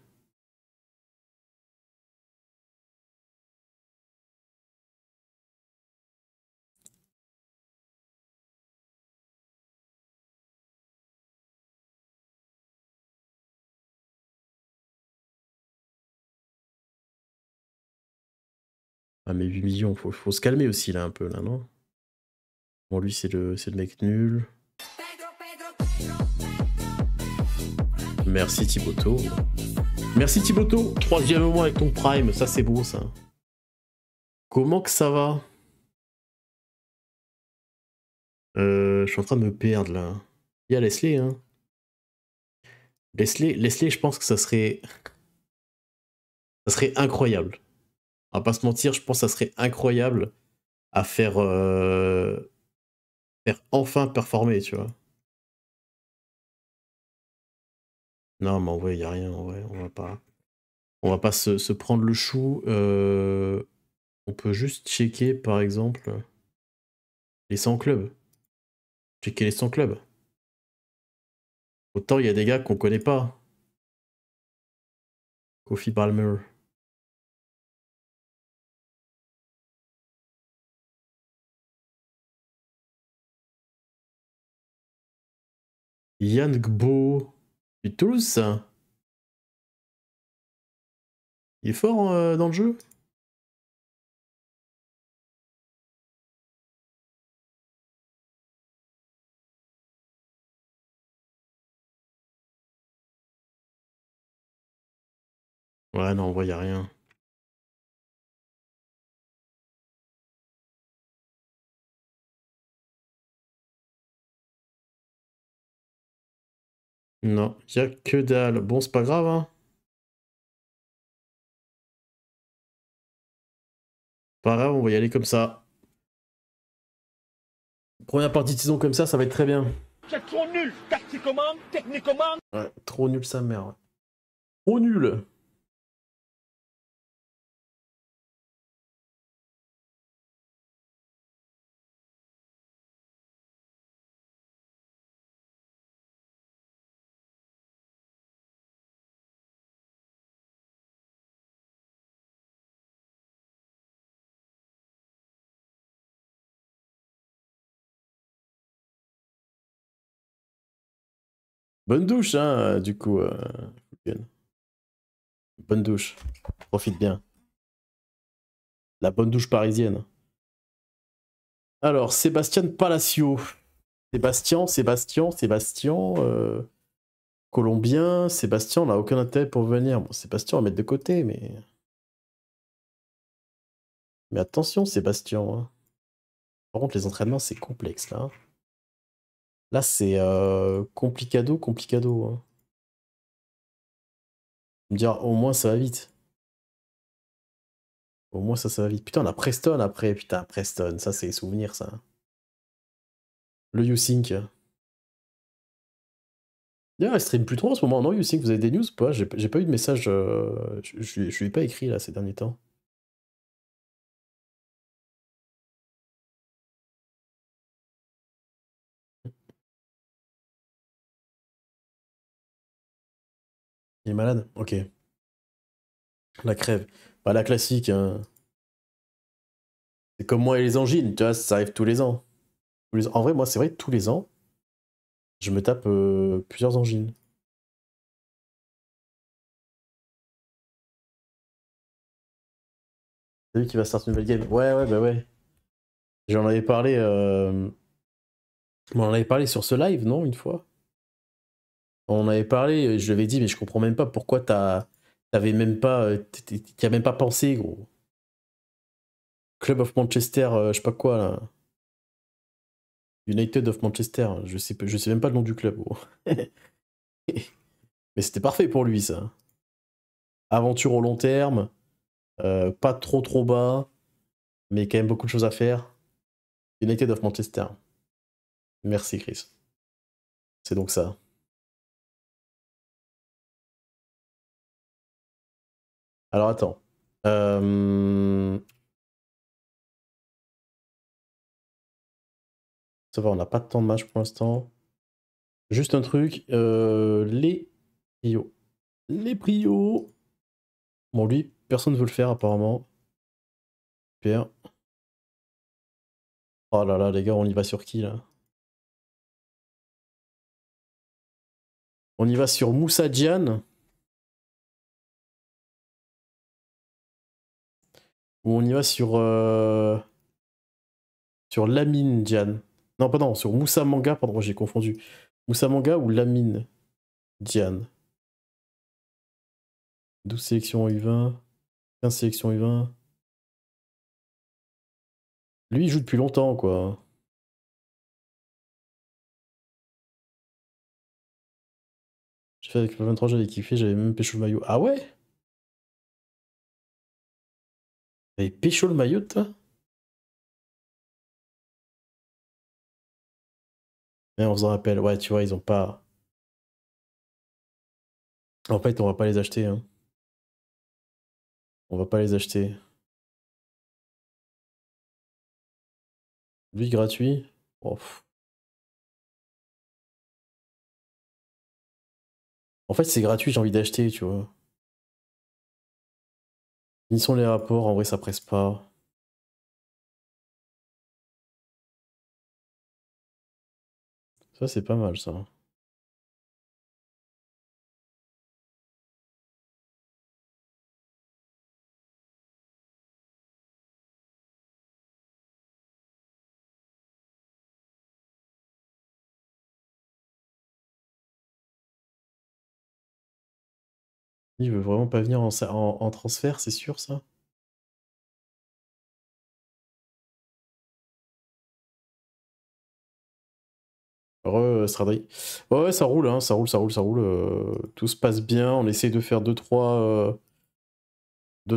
Ah mais 8 millions, faut, faut se calmer aussi là un peu là, non Bon lui c'est le, le mec nul. Merci Thibaut. Merci Thibaut. Troisième moment avec ton prime, ça c'est beau ça. Comment que ça va euh, Je suis en train de me perdre là. Il y a Leslie, hein. Leslie, Leslie, je pense que ça serait. Ça serait incroyable. On va pas se mentir, je pense que ça serait incroyable à faire. Euh, faire enfin performer, tu vois. Non, mais en vrai, il n'y a rien. En On va pas, on va pas se, se prendre le chou. Euh, on peut juste checker, par exemple, les 100 clubs. Checker les 100 clubs. Autant il y a des gars qu'on connaît pas. Kofi Balmer. Yann Gbo de Toulouse, ça. Il est fort euh, dans le jeu Ouais, non, on voit, rien. Non, il n'y a que dalle. Bon, c'est pas grave, hein. Pas grave, on va y aller comme ça. Première partie de saison comme ça, ça va être très bien. trop nul, tactiquement, techniquement. Ouais, trop nul sa mère. Trop nul. Bonne douche, hein, du coup. Euh, bonne douche. Profite bien. La bonne douche parisienne. Alors, Sébastien Palacio. Sébastien, Sébastien, Sébastien. Euh, Colombien, Sébastien n'a aucun intérêt pour venir. Bon, Sébastien, on va mettre de côté, mais. Mais attention, Sébastien. Hein. Par contre, les entraînements, c'est complexe là. Hein. Là, c'est euh, complicado, complicado. Hein. Me dire, au moins, ça va vite. Au moins, ça, ça va vite. Putain, on a Preston après. Putain, Preston, ça, c'est souvenirs ça. Le YouSync. D'ailleurs, elle stream plus trop en ce moment. Non, YouSync, vous avez des news ou pas J'ai pas eu de message. Euh, je, je lui ai pas écrit, là, ces derniers temps. malade Ok. La crève. Pas la classique. Hein. C'est comme moi et les angines, tu vois, ça arrive tous les ans. En vrai, moi, c'est vrai, tous les ans, je me tape euh, plusieurs angines. qui vu va sortir une nouvelle game Ouais, ouais, bah ouais. J'en avais parlé. Euh, on en avait parlé sur ce live, non, une fois on avait parlé, euh, je l'avais dit, mais je comprends même pas pourquoi t'avais même pas. Euh, t'y as même pas pensé, gros. Club of Manchester, euh, je sais pas quoi, là. United of Manchester, je sais, je sais même pas le nom du club, mais c'était parfait pour lui, ça. Aventure au long terme, pas trop trop bas, mais quand même beaucoup de choses à faire. United of Manchester. Merci Chris. C'est donc ça. Alors attends. Euh, Ça va, on n'a pas de temps de match pour l'instant. Juste un truc, euh, les prios. Les prios. Bon, lui, personne ne veut le faire apparemment. Super. Oh là là, les gars, on y va sur qui là On y va sur Moussa Diane. Ou on y va sur. Euh, sur Lamine Diane. Non, pas non, sur Moussa Manga, pardon, j'ai confondu. Moussa Manga ou Lamine Diane 12 sélections U20, 15 sélections U20. Lui, il joue depuis longtemps, quoi. J'ai fait avec le 23 j'avais kiffé, j'avais même pêché le maillot. Ah ouais pichot pécho le maillot, mais on on rappelle. Ouais, tu vois, ils ont pas. En fait, on va pas les acheter. Hein. On va pas les acheter. Lui gratuit. Oh, en fait, c'est gratuit, j'ai envie d'acheter, tu vois sont les rapports, en vrai ça presse pas. Ça c'est pas mal ça. Il veut vraiment pas venir en, transfert, c'est sûr ça Heureux Stradri. Ouais, ça roule, hein, ça roule, ça roule, ça roule. Euh, tout se passe bien. On essaye de faire 2-3 deux, trois,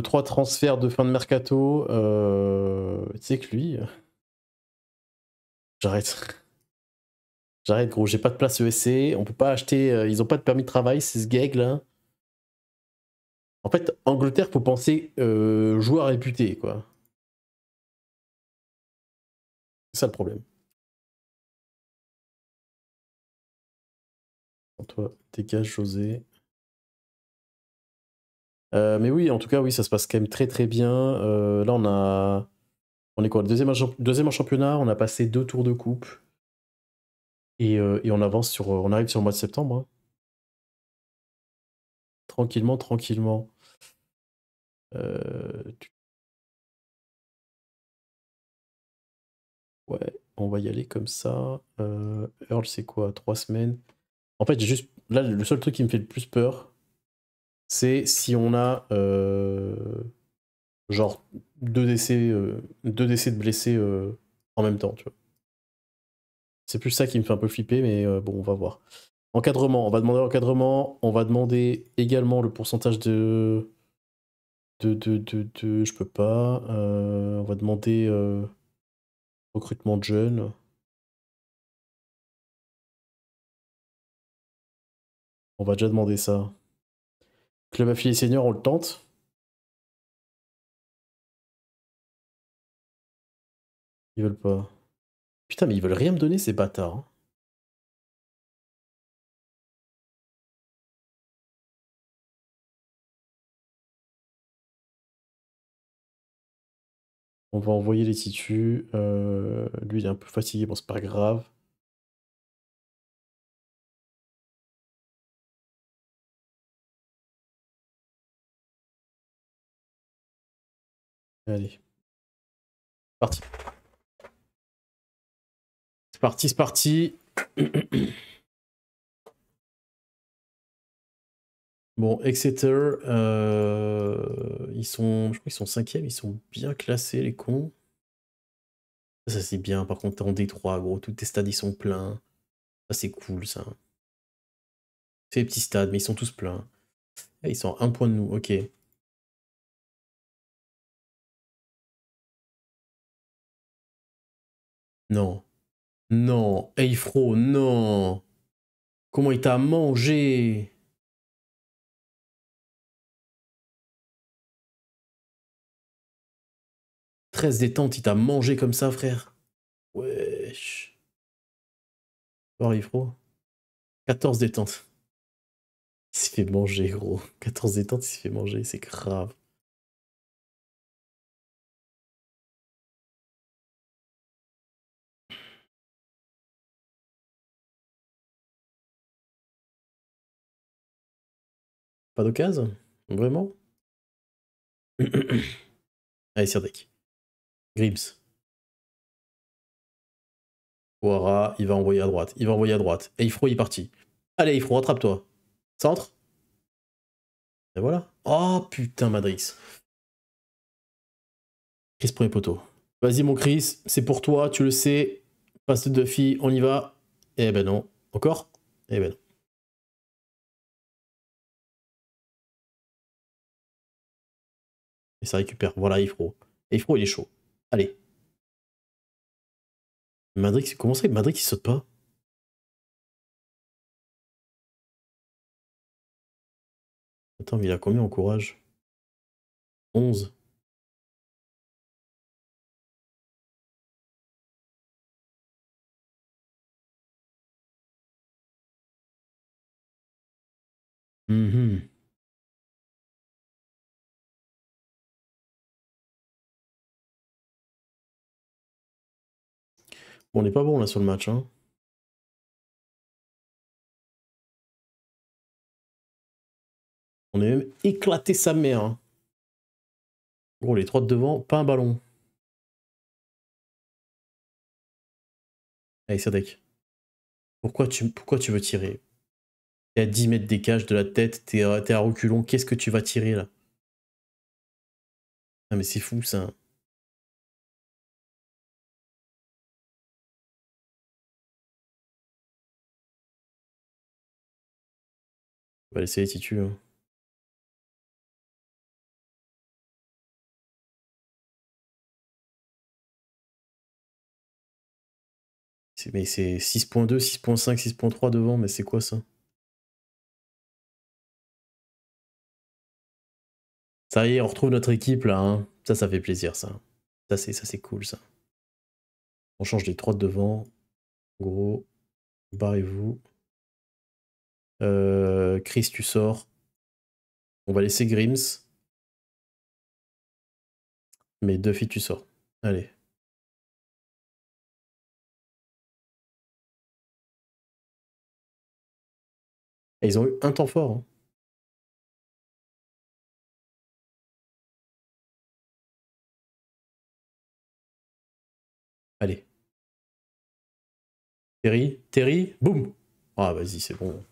euh, trois transferts de fin de mercato. Euh, tu sais que lui. J'arrête. J'arrête, gros, j'ai pas de place ESC. On peut pas acheter. ils ont pas de permis de travail, c'est ce gag là. En fait, Angleterre, faut penser euh, joueur réputé, quoi. C'est ça le problème. Toi, dégage, José. Euh, mais oui, en tout cas, oui, ça se passe quand même très très bien. Euh, là, on a. On est quoi deuxième, deuxième en championnat, on a passé deux tours de coupe. Et, on avance sur. On arrive sur le mois de septembre. Hein. Tranquillement, tranquillement. Euh, ouais, on va y aller comme ça. Euh, Earl, c'est quoi Trois semaines En fait, juste. Là, le seul truc qui me fait le plus peur, c'est si on a. Euh, genre, deux décès, décès de blessés en même temps, tu vois. C'est plus ça qui me fait un peu flipper, mais bon, on va voir. Encadrement, on va demander encadrement, on va demander également le pourcentage de de, de, de, de, je peux pas. Euh, on va demander euh, recrutement de jeunes. On va déjà demander ça. Club affilié senior, on le tente. Ils veulent pas. Putain, mais ils veulent rien me donner, ces bâtards. Hein. On va envoyer les titus. Euh, lui, il est un peu fatigué, bon, c'est pas grave. Allez. Parti. C'est parti, c'est parti. Bon, Exeter, euh, ils sont, je crois qu'ils sont cinquième, ils sont bien classés les cons. Ça c'est bien, par contre t'es en D3, gros, tous tes stades ils sont pleins. Ça c'est cool ça. C'est des petits stades, mais ils sont tous pleins. Eh, ils sont à un point de nous, ok. Non. Non. Eifro, eh, non. Comment il t'a mangé 13 détente, il t'a mangé comme ça, frère. Wesh. Voir gros 14 détente. Il s'est fait manger, gros. 14 détente, il s'est fait manger, c'est grave. Pas d'occasion Vraiment Allez, sur deck. Grims. Ouara, il va envoyer à droite. Il va envoyer à droite. Et Ifro, il est parti. Allez, Ifro, rattrape-toi. Centre. Et voilà. Oh putain, Madrix. Chris, premier poteau. Vas-y, mon Chris, c'est pour toi, tu le sais. Passe de duffy, on y va. Eh ben non. Encore Eh ben non. Et ça récupère. Voilà, Ifro. Ifro, il est chaud. Allez. Madrid, comment ça Madrid, il saute pas Attends, mais il a combien en courage 11. Mm -hmm. On n'est pas bon là sur le match. Hein. On est même éclaté sa mère. Hein. Bon les trois de devant, pas un ballon. Allez, Sadek. Pourquoi tu, pourquoi tu veux tirer T'es à 10 mètres des cages de la tête, t'es à, reculons, qu'est-ce que tu vas tirer là Ah mais c'est fou ça. On va l'essayer si tu Mais c'est 6.2, 6.5, 6.3 devant, mais c'est quoi ça Ça y est, on retrouve notre équipe là. Hein. Ça, ça fait plaisir, ça. Ça, c'est, ça, c'est cool, ça. On change les trois de devant. gros, barrez-vous. Euh, Chris, tu sors. On va laisser Grims. Mais Duffy, tu sors. Allez. ils ont eu un temps fort. Hein. Allez. Terry, Terry, boum. Ah, vas-y, c'est bon.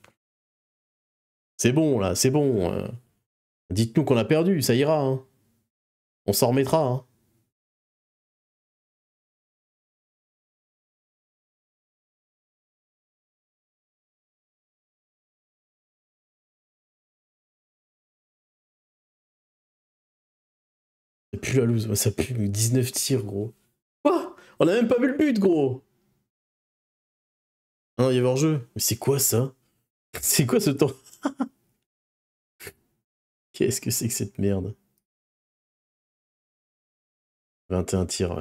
C'est bon, là, c'est bon. Euh. Dites-nous qu'on a perdu, ça ira. Hein. On s'en remettra. Hein. Ça pue la loose, ça pue 19 tirs, gros. Quoi On a même pas vu le but, gros Ah non, il y avait hors-jeu. Mais c'est quoi ça C'est quoi ce temps Qu'est-ce que c'est que cette merde 21 tirs.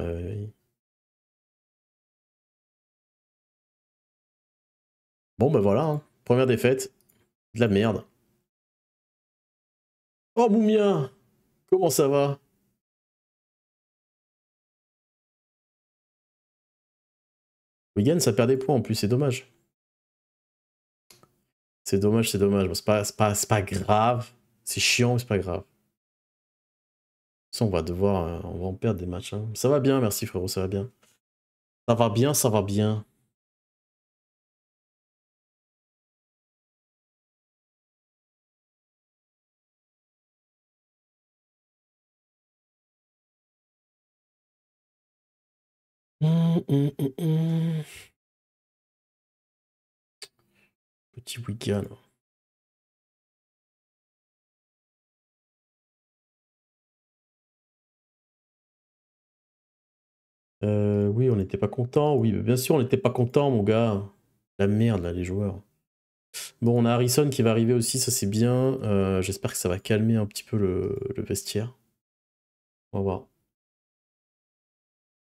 Bon, ben voilà. Hein. Première défaite. De la merde. Oh, Moumia Comment ça va Wigan, ça perd des points en plus, c'est dommage. C'est dommage, c'est dommage. c'est pas, c'est pas, grave. C'est chiant, mais c'est pas grave. Ça, on va devoir. Euh, on va en perdre des matchs. Hein. Ça va bien, merci frérot, ça va bien. Ça va bien, ça va bien. Hum, hum, hum, Petit week-end. Euh, oui, on n'était pas content. Oui, bien sûr, on n'était pas content, mon gars. La merde, là, les joueurs. Bon, on a Harrison qui va arriver aussi, ça c'est bien. Euh, j'espère que ça va calmer un petit peu le, le vestiaire. On va voir.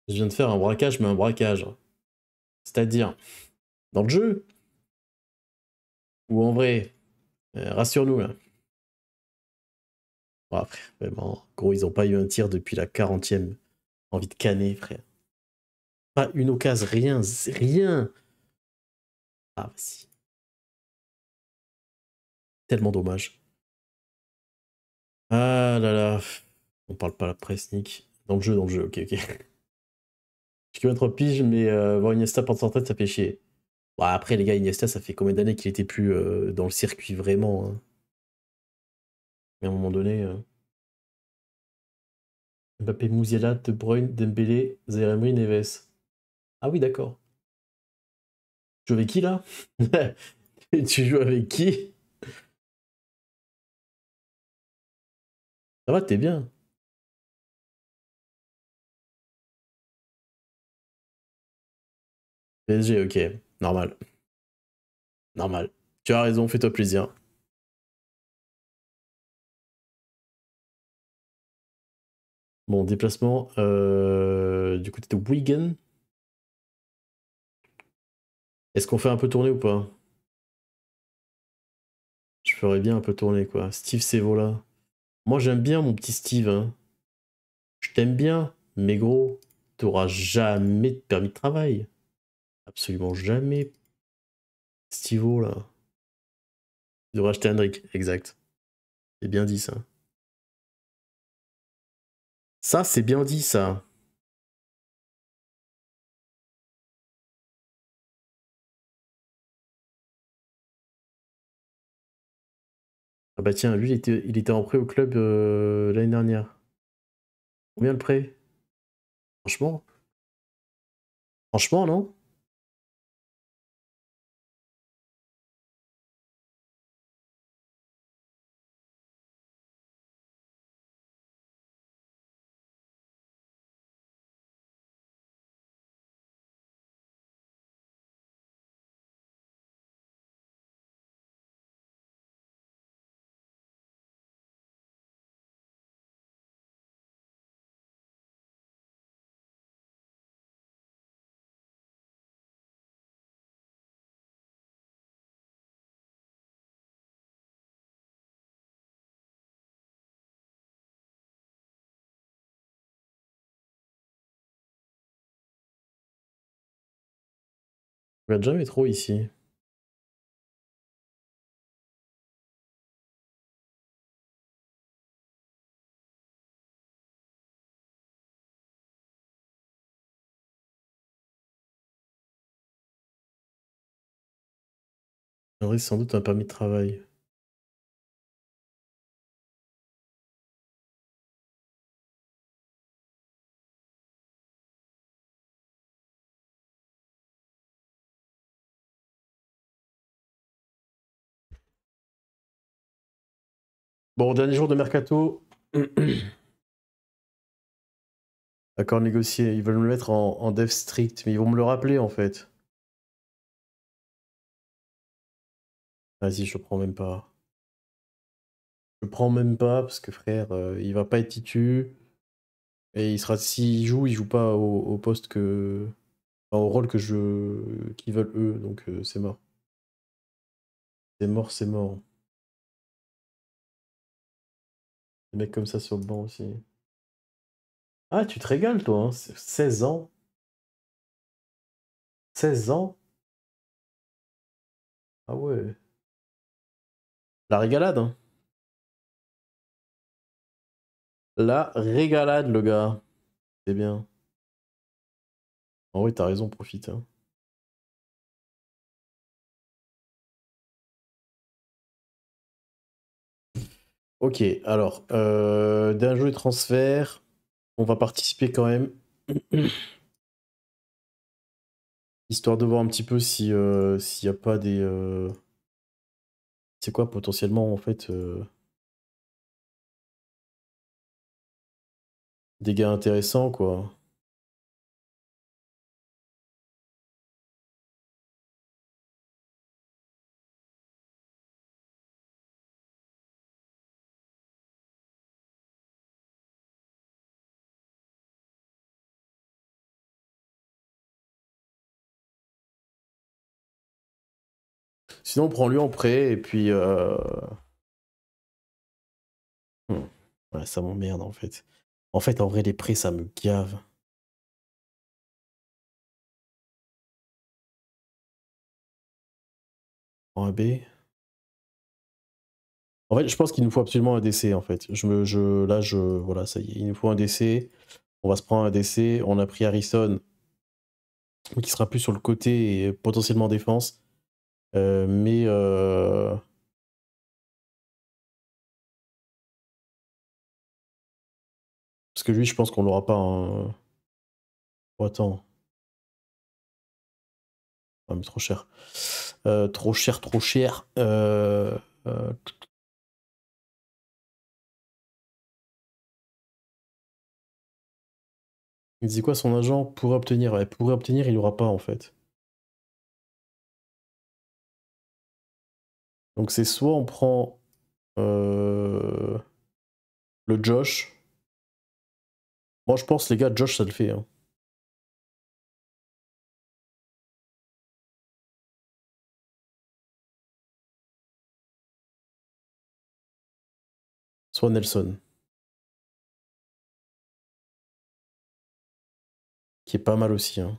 Je viens de faire un braquage, mais un braquage. Hein. C'est-à-dire, dans le jeu, ou en vrai euh, Rassure-nous vraiment, hein. gros, ils n'ont pas eu un tir depuis la 40e. Envie de canner, frère. Pas une occasion, rien, rien. Ah, vas-y. Bah, Tellement dommage. Ah là là. On parle pas la presse, Nick. Dans le jeu, dans le jeu, ok, ok. Je suis trop mais euh, voir une en tête, ça fait chier. Bah, après, les gars, Iniesta, ça fait combien d'années qu'il était plus euh, dans le circuit vraiment hein? Mais à un moment donné. Euh, Mbappé, De Bruyne, Dembélé, Neves. Ah oui, d'accord. Tu joues avec qui là Tu joues avec qui Ça va, t'es bien. PSG, ok. Normal. Normal. Tu as raison, fais-toi plaisir. Bon, déplacement euh, du côté de Wigan. Est-ce qu'on fait un peu tourner ou pas Je ferais bien un peu tourner, quoi. Steve Sevola. Moi, j'aime bien mon petit Steve. Hein. Je t'aime bien, mais gros, t'auras jamais de permis de travail absolument jamais Stivo là. Il devrait acheter Hendrick. exact. C'est bien dit ça. Ça, c'est bien dit ça. Ah bah tiens, lui, il était, en prêt au club euh, l'année dernière. Combien le prêt Franchement Franchement, non regarde jamais trop ici. sans doute un permis de travail. Bon, dernier jour de mercato. Accord négocié. Ils veulent me le mettre en, dev strict, mais ils vont me le rappeler en fait. Vas-y, je prends même pas. Je prends même pas parce que frère, euh, il va pas être titu. Et il sera s'il joue, il joue pas au, poste que. Enfin, au rôle que je. qu'ils veulent eux, donc euh, c'est mort. C'est mort, c'est mort. Des mecs comme ça sur le banc aussi. Ah, tu te régales, toi, hein 16 ans. 16 ans Ah ouais. La régalade, hein La régalade, le gars. C'est bien. oui tu t'as raison, profite. Hein. Ok, alors, euh, d'un jeu jeu transfert, on va participer quand même. Histoire de voir un petit peu euh, s'il n'y a pas des. Euh, c'est quoi potentiellement en fait Des gars intéressants quoi. Sinon, on prend lui en prêt et puis. Euh... Hmm. Ouais, ça m'emmerde en fait. En fait, en vrai, les prêts, ça me gave. En B En fait, je pense qu'il nous faut absolument un DC en fait. Je me, je, là, je, voilà, ça y est, il nous faut un DC. On va se prendre un DC. On a pris Harrison, qui sera plus sur le côté et potentiellement défense. Euh, mais euh, parce que lui, je pense qu'on l'aura pas. Un... Hein. Oh, attends. Ah, mais trop cher. Euh, trop cher, trop cher. Il dit quoi son agent pourrait obtenir Pourrait obtenir, il n'aura pas en fait. Donc c'est soit on prend euh, le Josh. Moi je pense les gars, Josh ça le fait. Hein. Soit Nelson. Qui est pas mal aussi. Hein.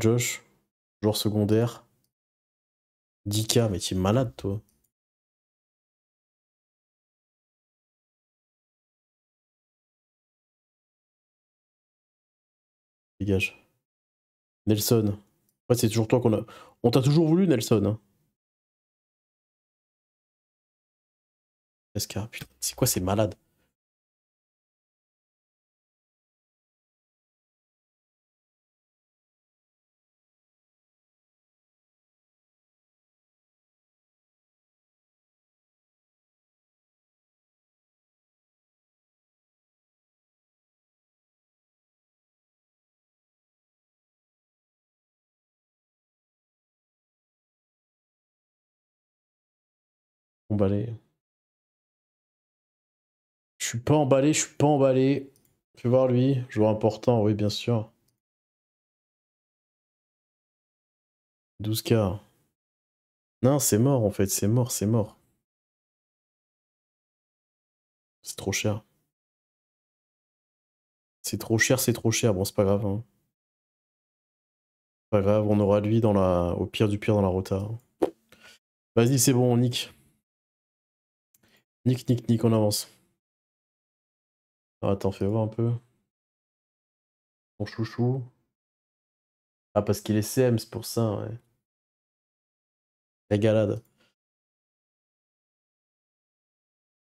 Josh, joueur secondaire. 10K, mais t'es malade, toi. Dégage. Nelson. Ouais, c'est toujours toi qu'on a. On t'a toujours voulu, Nelson. Hein. SK, putain, c'est quoi c'est malade, Je suis pas emballé, je suis pas emballé. Fais voir lui, joueur important, oui, bien sûr. 12K. Non, c'est mort en fait, c'est mort, c'est mort. C'est trop cher. C'est trop cher, c'est trop cher. Bon, c'est pas grave. Hein. Pas grave, on aura lui dans la... au pire du pire dans la rota. Vas-y, c'est bon, on nique. Nick, nick, nick, on avance. Ah, attends, fais voir un peu. Mon chouchou. Ah, parce qu'il est CM, c'est pour ça, ouais. La galade.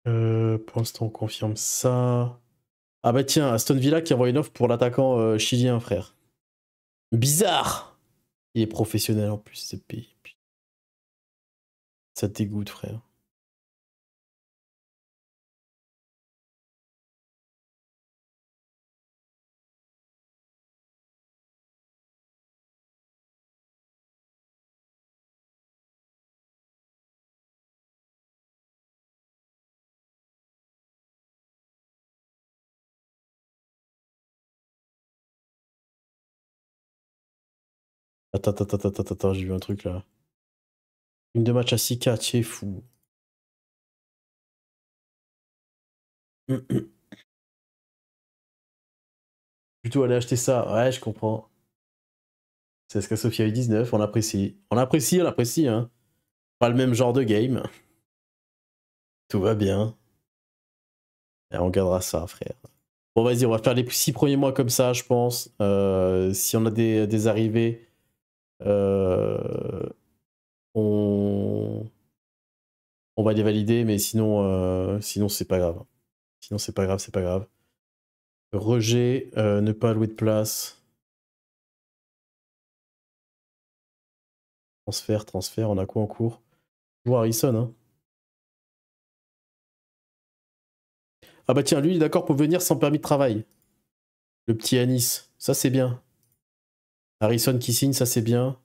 Euh, pour l'instant, on confirme ça. Ah bah tiens, Aston Villa qui envoie une offre pour l'attaquant euh, chilien, frère. Bizarre Il est professionnel en plus, c'est pays. Ça dégoûte, frère. Attends, attends, attends, j'ai vu un truc là. Une de match à 6K, tu fou. Plutôt aller acheter ça, ouais, je comprends. C'est ce qu'a Sophia eu 19, on apprécie. On apprécie, on apprécie, hein. Pas le même genre de game. Tout va bien. on gardera ça, frère. Bon, vas-y, on va faire les six premiers mois comme ça, je pense. Euh, si on a des, des arrivées, euh, on... va les valider, mais sinon, euh, sinon c'est pas grave. Sinon c'est pas grave, c'est pas grave. Rejet, euh, ne pas louer de place. Transfert, transfert, on a quoi en cours Toujours Harrison. Hein. Ah bah tiens, lui, il est d'accord pour venir sans permis de travail. Le petit Anis, ça c'est bien. Harrison qui signe, ça c'est bien.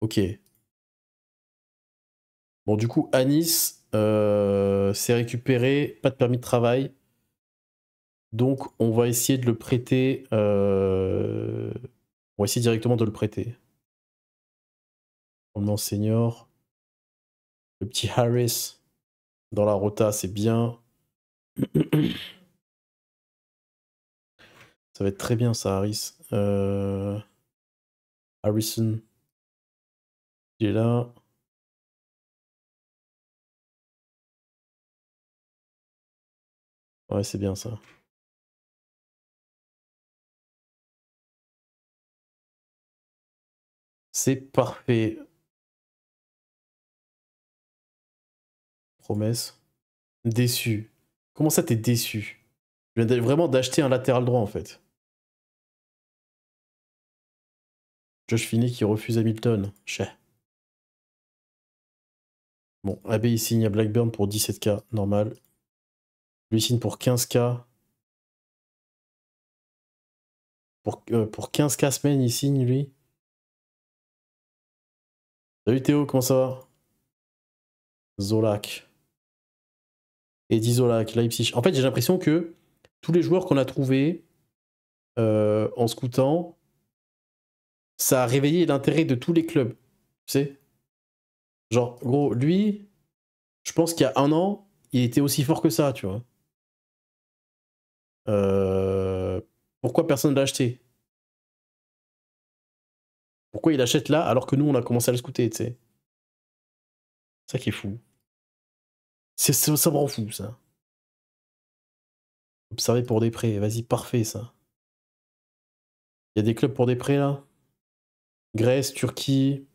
Ok. Bon, du coup, Anis euh, c'est récupéré, pas de permis de travail. Donc, on va essayer de le prêter. Euh, on va essayer directement de le prêter. On en senior. Le petit Harris dans la rota, c'est bien. Ça va être très bien, ça, Harris. Euh... Harrison. qui est là. Ouais, c'est bien ça. C'est parfait. Promesse. Déçu. Comment ça, t'es déçu Je viens vraiment d'acheter un latéral droit, en fait. Josh Finney qui refuse Hamilton. Chez. Bon, AB il signe à Blackburn pour 17K, normal. Lui signe pour 15K. Pour, euh, pour 15K semaine, il signe lui. Salut Théo, comment ça va Zolak. Et Zolak, Leipzig. En fait, j'ai l'impression que tous les joueurs qu'on a trouvés euh, en scoutant, ça a réveillé l'intérêt de tous les clubs. Tu sais Genre, gros, lui, je pense qu'il y a un an, il était aussi fort que ça, tu vois. Euh, pourquoi personne ne l'a acheté Pourquoi il achète là alors que nous, on a commencé à le scouter, tu sais C'est ça qui est fou. C'est, ça, me rend fou, ça. Observer pour des prêts, vas-y, parfait, ça. Il y a des clubs pour des prêts, là Grèce, Turquie.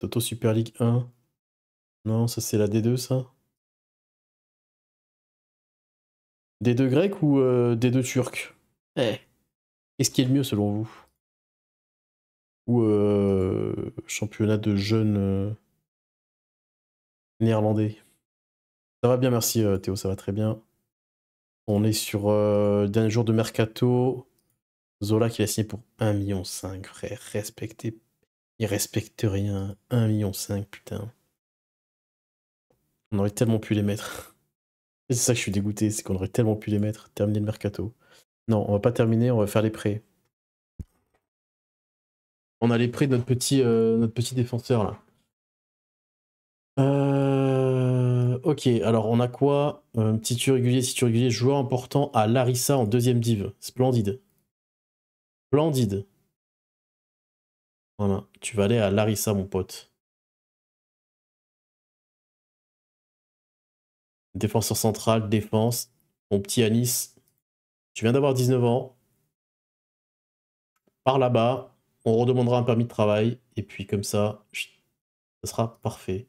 Toto Super League 1. Non, ça c'est la D2 ça. D2 grec ou euh, D2 turc eh. Qu'est-ce qui est le mieux selon vous Ou euh, championnat de jeunes euh, néerlandais Ça va bien, merci Théo, ça va très bien. On est sur dernier jour de mercato. Zola qui l'a signé pour 1,5 million, frère. Respecté. Il respecte rien. 1,5 million, putain. On aurait tellement pu les mettre. C'est ça que je suis dégoûté, c'est qu'on aurait tellement pu les mettre. Terminer le mercato. Non, on va pas terminer, on va faire les prêts. On a les prêts de notre petit, euh, notre petit défenseur là. Euh, ok, alors on a quoi Un euh, petit régulier, si régulier, joueur important à Larissa en deuxième div. Splendide. Splendide. Voilà, tu vas aller à Larissa, mon pote. Défenseur central, défense. Mon petit Anis, tu viens d'avoir 19 ans. Par là-bas, on redemandera un permis de travail. Et puis comme ça, ça sera parfait.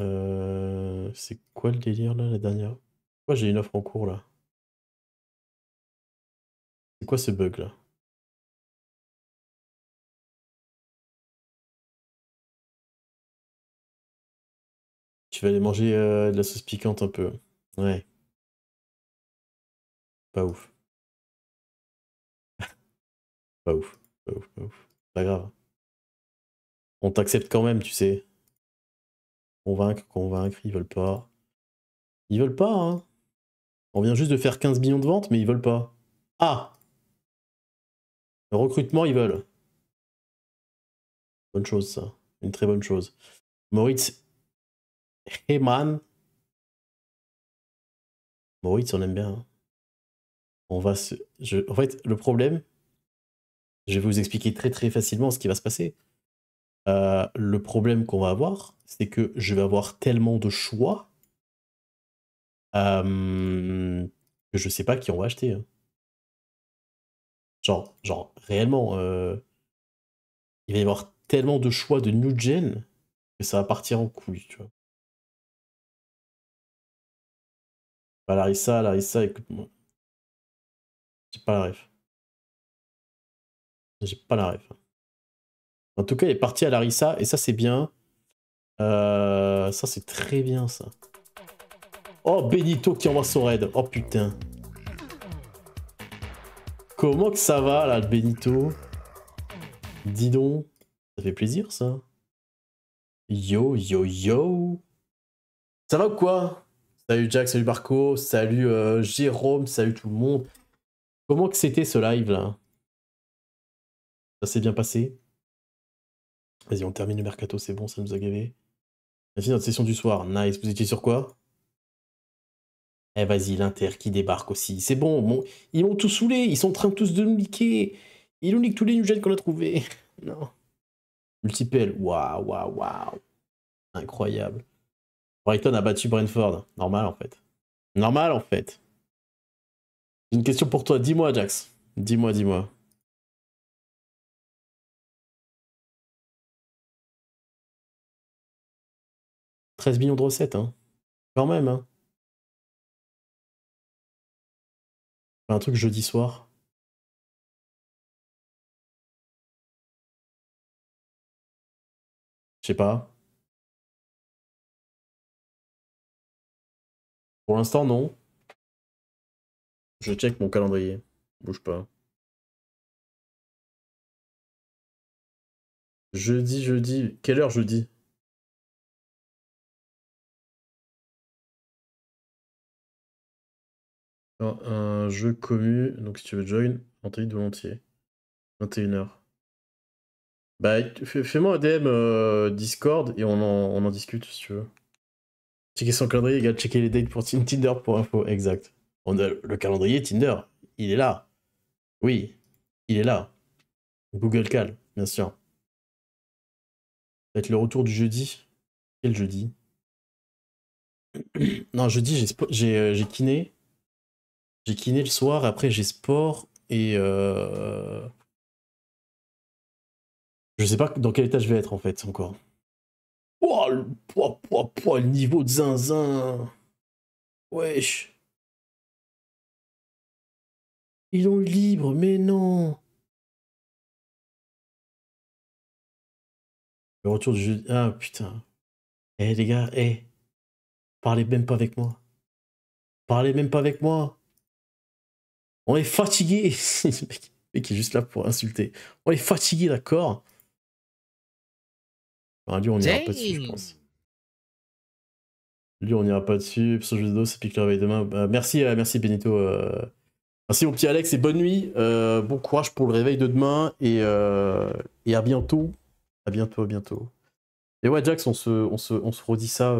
Euh, c'est quoi le délire là, la dernière Pourquoi j'ai une offre en cours là c'est quoi ce bug-là? Tu vas aller manger euh, de la sauce piquante un peu. Ouais. Pas ouf. pas ouf. Pas ouf, pas ouf. Pas grave. On t'accepte quand même, tu sais. Convaincre, convaincre, ils veulent pas. Ils veulent pas, hein. On vient juste de faire 15 millions de ventes, mais ils veulent pas. Ah le recrutement, ils veulent. Bonne chose, ça. Une très bonne chose. Moritz Heyman. Moritz, on aime bien. Hein. On va se... Je... En fait, le problème, je vais vous expliquer très très facilement ce qui va se passer. Euh, le problème qu'on va avoir, c'est que je vais avoir tellement de choix euh, que je sais pas qui on va acheter. Hein. Genre, réellement, euh, il va y avoir tellement de choix de new gen que ça va partir en couille, tu vois. Bah, Larissa, Larissa, écoute-moi. J'ai pas la ref. J'ai pas la rêve hein. En tout cas, il est parti à Larissa, et ça, c'est bien. Euh, ça, c'est très bien, ça. Oh, Benito qui envoie son raid. Oh, putain. Comment que ça va là, Benito Dis donc, ça fait plaisir ça. Yo, yo, yo. Ça va ou quoi Salut Jack, salut Barco, salut euh, Jérôme, salut tout le monde. Comment que c'était ce live là Ça s'est bien passé Vas-y, on termine le mercato, c'est bon, ça nous a gavé. Vas-y notre session du soir, nice. Vous étiez sur quoi eh vas-y, l'Inter qui débarque aussi. C'est bon, ils m'ont tous saoulé. Ils sont en train tous de nous niquer. Ils ont niquent tous les nuggets qu'on a trouvés. non. Multiple. Waouh, waouh, waouh. Incroyable. Brighton a battu Brentford. Normal en fait. Normal en fait. J'ai une question pour toi. Dis-moi, Jax. Dis-moi, dis-moi. « 13 millions de recettes, hein. Quand même, hein. un truc jeudi soir. Je sais pas. Pour l'instant, non. Je check mon calendrier. Bouge pas. Jeudi, jeudi. Quelle heure jeudi un jeu commu, donc si tu veux join, on de volontiers. 21h. Bah, fais-moi un DM euh, Discord et on en, discute si tu veux. Checker son calendrier, les checker les dates pour Tinder pour info, exact. On le calendrier Tinder, il est là. Oui, il est là. Google Cal, bien sûr. peut être le retour du jeudi. Quel jeudi Non, jeudi, j'ai euh, kiné j'ai kiné le soir, après j'ai sport et. Euh, je sais pas dans quel état je vais être en fait encore. Ouah, le, niveau de zinzin. Wesh. Ils ont libre, mais non. Le retour du jeu. Ah putain. Eh les gars, eh. Parlez même pas avec moi. Parlez même pas avec moi. On est fatigué. et qui est juste là pour insulter. On est fatigué, d'accord lui, on n'ira pas dessus, je pense. Lui, on n'ira pas dessus. c'est pique le réveil demain. Bah, merci, euh, merci Benito. Euh. Merci mon petit Alex et bonne nuit. Euh, bon courage pour le réveil de demain et, à bientôt. À bientôt, à bientôt. Et ouais, Jax, on se, on se redit ça.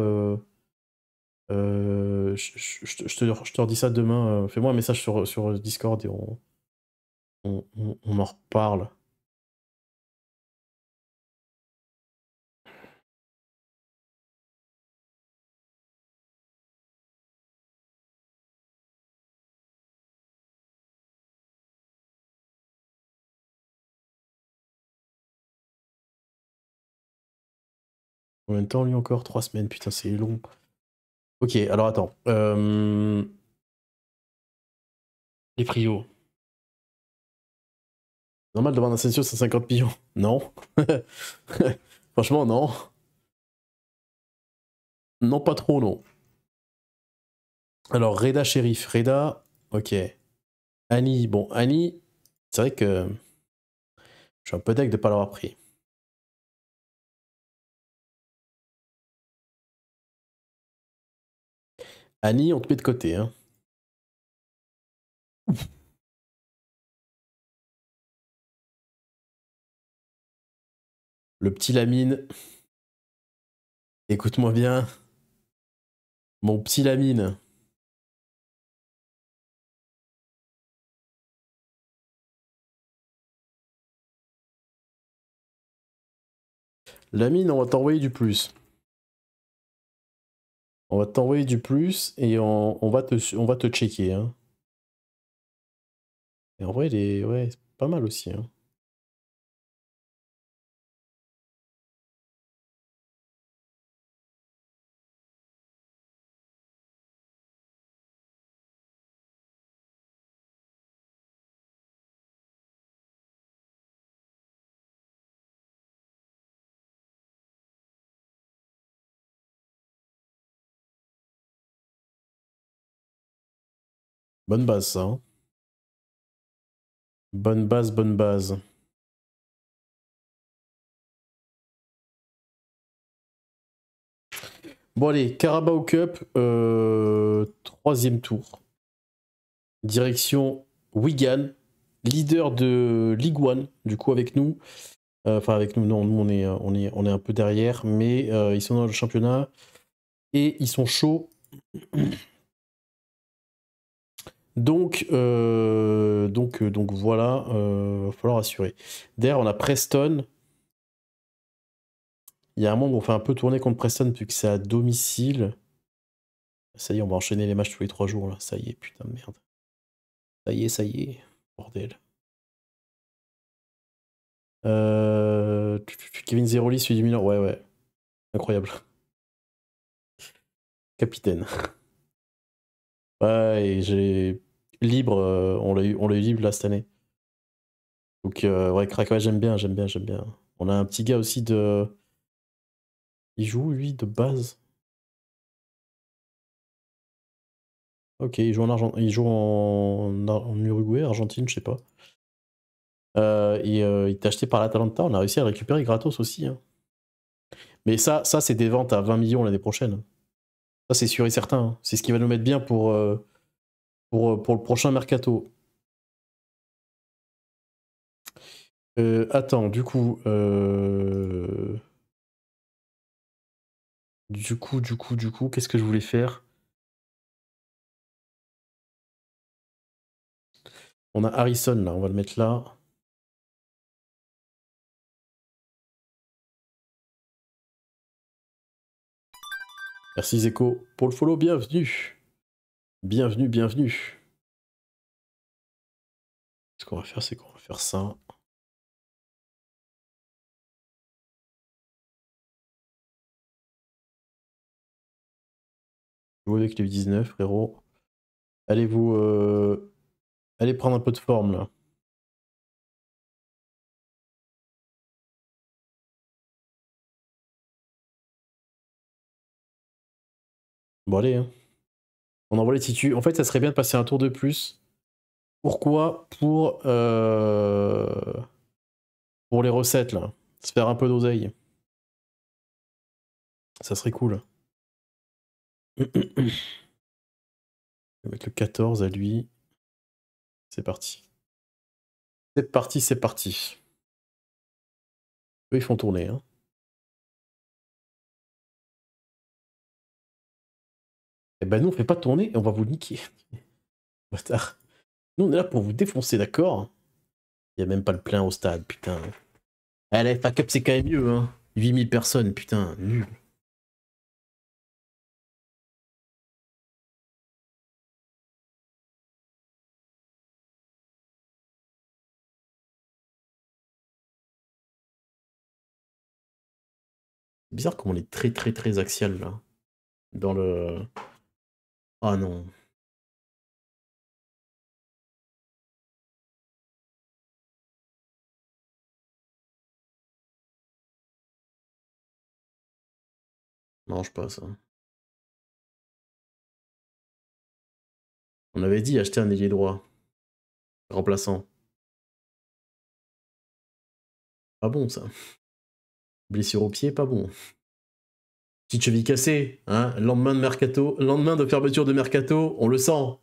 Euh, je, te, je, redis ça demain. Euh, fais-moi un message sur, sur Discord et on, en reparle. Combien de temps lui encore Trois semaines, putain c'est long. Ok, alors attends. Euh, Les prios. Normal d'avoir un Asensio 150 millions. Non. Franchement, non. Non, pas trop, non. Alors, Reda Shérif. Reda, ok. Annie, bon, Annie, c'est vrai que je suis un peu deg de ne pas l'avoir pris. Annie, on te met de côté. Hein. Le petit Lamine. Écoute-moi bien. Mon petit Lamine. Lamine, on va t'envoyer du plus. On va t'envoyer du plus et on, va te, on va te checker. Hein. Et en vrai, il est, ouais, pas mal aussi. Hein. Bonne base, ça. Hein. Bonne base, bonne base. Bon allez, Carabao Cup, euh, troisième tour. Direction Wigan, leader de Ligue 1, du coup avec nous. Euh, enfin avec nous, non, nous on est, on est, on est un peu derrière, mais euh, ils sont dans le championnat et ils sont chauds. Donc, euh, donc, euh, donc voilà, il euh, va falloir assurer. Derrière, on a Preston. Il y a un moment où on fait un peu tourner contre Preston vu que c'est à domicile. Ça y est, on va enchaîner les matchs tous les trois jours là. Ça y est, putain de merde. Ça y est, ça y est. Bordel. Kevin Zeroli, celui du Milan. Ouais, ouais. Incroyable. Capitaine. Ouais, et j'ai. Libre, euh, on l'a eu, on libre là cette année. Donc, euh, ouais, Krakow, j'aime bien, j'aime bien, j'aime bien. On a un petit gars aussi de. Il joue, lui, de base. Ok, il joue en, Argent... il joue en... Uruguay, Argentine, je sais pas. Euh, et il t'a acheté par l'Atalanta, on a réussi à récupérer gratos aussi. Hein. Mais ça, ça c'est des ventes à 20 millions l'année prochaine c'est sûr et certain. Hein. C'est ce qui va nous mettre bien pour, euh, pour, euh, pour le prochain mercato. Euh, attends, du coup. Du coup, du coup, du coup, qu'est-ce que je voulais faire On a Harrison là, on va le mettre là. Merci Zeko pour le follow, bienvenue. Bienvenue, bienvenue. Ce qu'on va faire, c'est qu'on va faire ça. Jouez avec les 19, frérot. Allez vous... Euh, allez prendre un peu de forme, là. Bon, allez. Hein. On envoie les titus. En fait, ça serait bien de passer un tour de plus. Pourquoi Pour. Euh, pour les recettes, là. Se faire un peu d'oseille. Ça serait cool. Avec le 14 à lui. C'est parti. C'est parti, c'est parti. Eux, ils font tourner. Hein. Eh ben nous on fait pas tourner et on va vous niquer. Bâtard. Nous, on est là pour vous défoncer, d'accord Il a même pas le plein au stade, putain. Allez, eh, la c'est quand même mieux, hein. 8000 personnes, putain, nul. bizarre comment on est très très très axial là. Dans le. Ah non. Mange pas ça. On avait dit acheter un ailier droit. Remplaçant. Pas bon ça. Blessure au pied, pas bon petite cheville cassée, hein, lendemain de mercato, lendemain de fermeture de mercato, on le sent.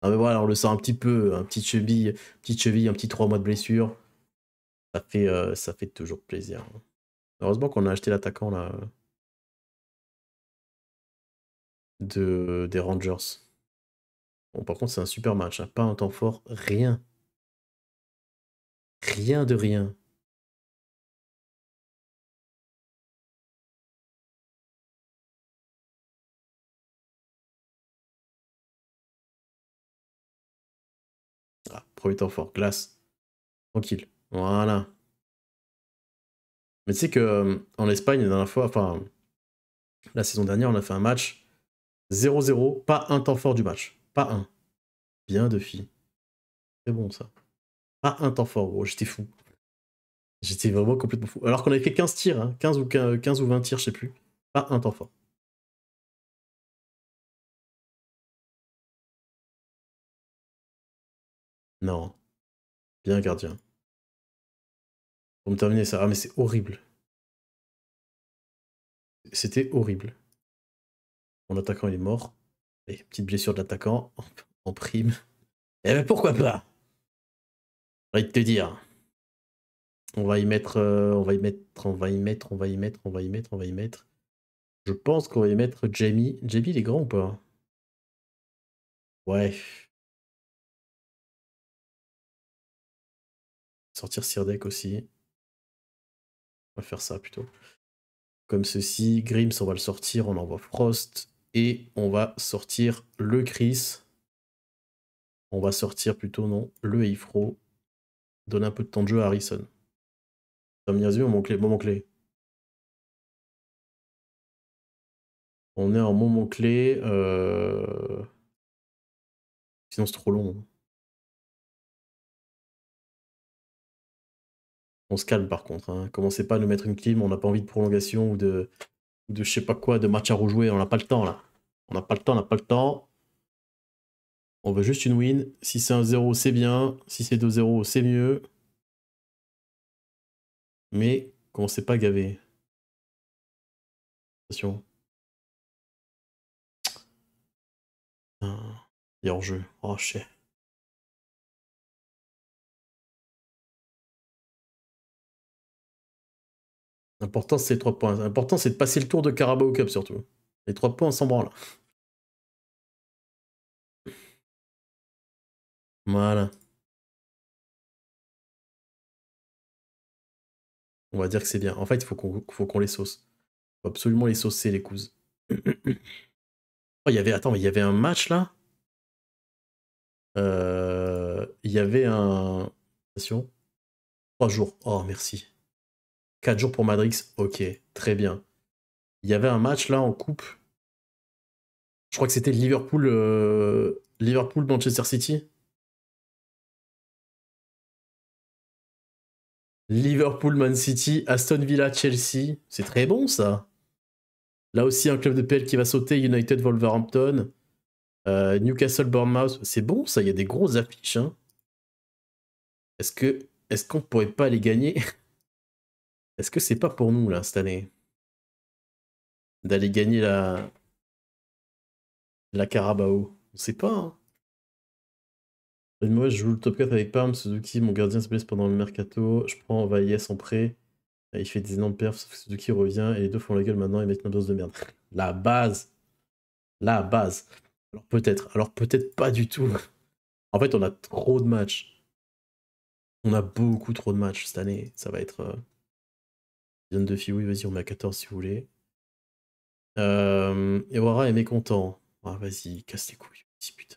Ah voilà, on le sent un petit peu, un petit petite cheville, petite cheville, un petit trois mois de blessure. Ça fait, euh, ça fait toujours plaisir. Heureusement qu'on a acheté l'attaquant là de, des Rangers. Bon, par contre, c'est un super match, hein. pas un temps fort, rien. Rien de rien. temps fort. Glace. Tranquille. Voilà. Mais tu sais que euh, en Espagne, la dernière fois, enfin, la saison dernière, on a fait un match 0-0, pas un temps fort du match. Pas un. Bien de filles. C'est bon ça. Pas un temps fort, j'étais fou. J'étais vraiment complètement fou. Alors qu'on avait fait 15 tirs, 15, hein, ou 15, 15 ou 20 tirs, je sais plus. Pas un temps fort. Non. Bien, gardien. Pour me terminer ça. mais c'est horrible. C'était horrible. Mon attaquant, il est mort. Et petite blessure de l'attaquant en prime. Eh ben pourquoi pas J'ai de te dire. On va y mettre, euh, on va y mettre, on va y mettre, on va y mettre, on va y mettre, on va y mettre. Je pense qu'on va y mettre Jamie. Jamie, il est grand ou pas Ouais, Sortir Sirdec aussi. On va faire ça plutôt. Comme ceci, Grims, on va le sortir, on envoie Frost. Et on va sortir le Chris. On va sortir plutôt, non, le Eifro. Donne un peu de temps de jeu à Harrison. dire moment clé. Moment clé. On est en moment clé. Euh, sinon, c'est trop long. on se calme par contre. Hein. Commencez pas à nous mettre une clim, on n'a pas envie de prolongation ou de, de je sais pas quoi, de match à rejouer, on n'a pas le temps là. On n'a pas le temps, on n'a pas le temps. On veut juste une win. Si c'est un 0, c'est bien. Si c'est 2-0, c'est mieux. Mais commencez pas à gaver. Attention. Ah, il y hors-jeu. Oh, je L'important, c'est trois points. important c'est de passer le tour de Carabao Cup surtout. Les trois points, en là. Voilà. On va dire que c'est bien. En fait, il faut qu'on les sauce. faut absolument les saucer, les couzes. oh, il y avait, attends, il y avait un match là euh, il y avait un. Trois jours. Oh, merci. 4 jours pour Madrix, ok, très bien. Il y avait un match là en coupe. Je crois que c'était Liverpool, euh, Liverpool Manchester City. Liverpool, Man City, Aston Villa, Chelsea. C'est très bon ça. Là aussi, un club de PL qui va sauter. United, Wolverhampton. Euh, Newcastle, Bournemouth. C'est bon ça. Il y a des grosses affiches. Hein. Est-ce que est-ce qu'on pourrait pas les gagner Est-ce que c'est pas pour nous, là, cette année D'aller gagner la. La Carabao On sait pas, hein. Moi, je joue le top 4 avec Parm, Suzuki, mon gardien se blesse pendant le mercato. Je prends Vaillès en prêt. Ah, il fait des énormes perfs, sauf que Suzuki revient et les deux font la gueule maintenant et mettent une dose de merde. La base La base Alors peut-être, alors peut-être pas du tout. En fait, on a trop de matchs. On a beaucoup trop de matchs cette année. Ça va être. Euh, Zone de filles, oui, vas-y, on met à 14 si vous voulez. Euh, et Ewara est mécontent. Ah, vas-y, casse les couilles. petit putain.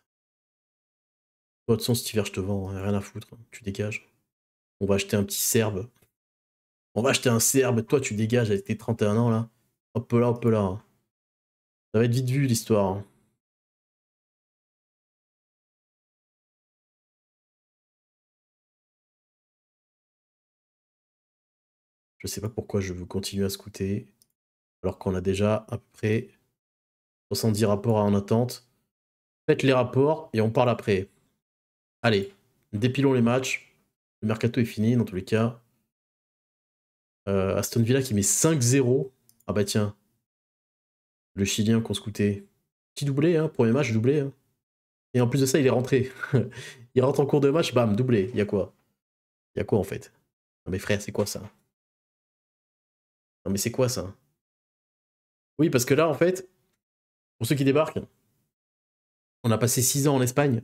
Toi, de son cet hiver, je te vends, hein, rien à foutre. Hein, tu dégages. On va acheter un petit Serbe. On va acheter un Serbe. Toi, tu dégages avec tes 31 ans, là. Hop là, hop là. Ça va être vite vu, l'histoire. Hein. Je sais pas pourquoi je veux continuer à scouter, alors qu'on a déjà à peu près 70 rapports en attente. Faites les rapports et on parle après. Allez, dépilons les matchs. Le mercato est fini, dans tous les cas. Euh, Aston Villa qui met 5-0. Ah bah tiens, le Chilien qu'on scoutait. Petit doublé, hein, premier match doublé. Hein. Et en plus de ça, il est rentré. il rentre en cours de match, bam, doublé. Il y a quoi Il y a quoi en fait Non mais frère, c'est quoi ça mais c'est quoi ça Oui, parce que là, en fait, pour ceux qui débarquent, on a passé 6 ans en Espagne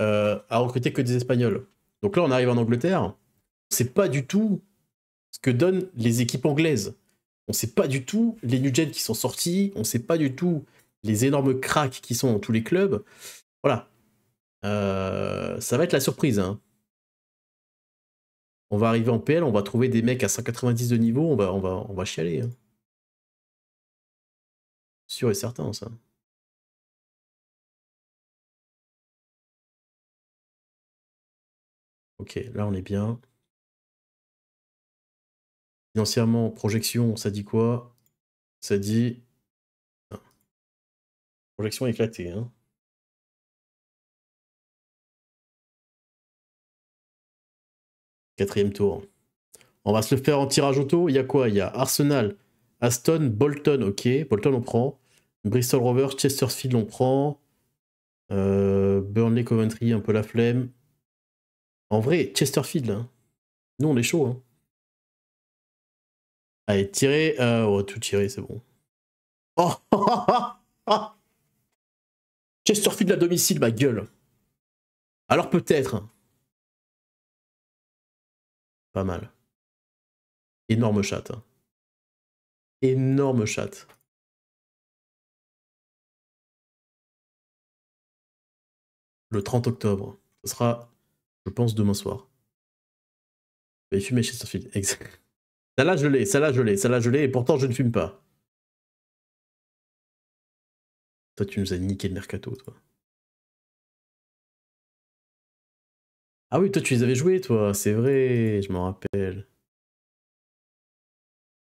euh, à recruter que des Espagnols. Donc là, on arrive en Angleterre, c'est pas du tout ce que donnent les équipes anglaises. On sait pas du tout les New qui sont sortis, on sait pas du tout les énormes cracks qui sont dans tous les clubs. Voilà. Euh, ça va être la surprise. Hein on va arriver en PL, on va trouver des mecs à 190 de niveau, on va, on va, on va chialer. Hein. Sûr et certain, ça. Ok, là on est bien. Financièrement, projection, ça dit quoi Ça dit... Ah, projection éclatée, hein Quatrième tour. On va se le faire en tirage auto. Il y a quoi Il y a Arsenal, Aston, Bolton, ok. Bolton, on prend. Bristol Rovers, Chesterfield, on prend. Euh, Burnley, Coventry, un peu la flemme. En vrai, Chesterfield, hein. Nous, on est chaud. Hein. Allez, tirer. Euh, on va tout tirer, c'est bon. Chesterfield à domicile, ma gueule. Alors peut-être. Hein. Pas mal. Énorme chatte. Hein. Énorme chatte. Le 30 octobre. Ce sera, je pense, demain soir. Je vais fumer chez Sophie. Exact. Ça là je l'ai, ça là je l'ai, ça là je l'ai, et pourtant je ne fume pas. Toi, tu nous as niqué le mercato, toi. Ah oui, toi, tu les avais joués, toi, c'est vrai, je m'en rappelle.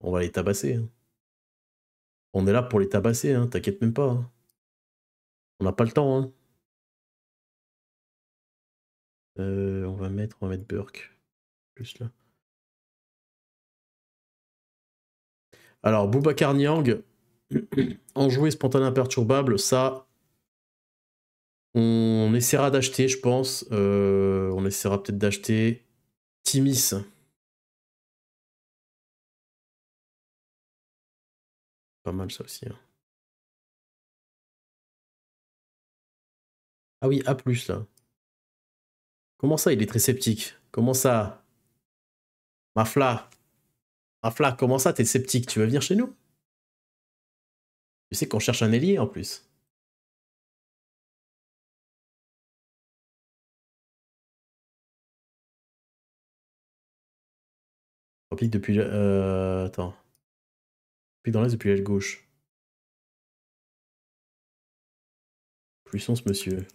On va les tabasser. Hein. On est là pour les tabasser, hein, t'inquiète même pas. Hein. On n'a pas le temps. Euh, on va mettre, on va mettre Burke. Plus là. Alors, Boubacar Niang, jouer spontané imperturbable, ça, on essaiera d'acheter, je pense. Euh, on essaiera peut-être d'acheter Timis. Pas mal ça aussi. Hein. Ah oui, A plus là. Comment ça, il est très sceptique Comment ça Mafla Mafla, comment ça, t'es sceptique Tu veux venir chez nous Tu sais qu'on cherche un ailier en plus. depuis. Euh, attends. puis dans l'Est depuis l'aile gauche. Puissance, monsieur.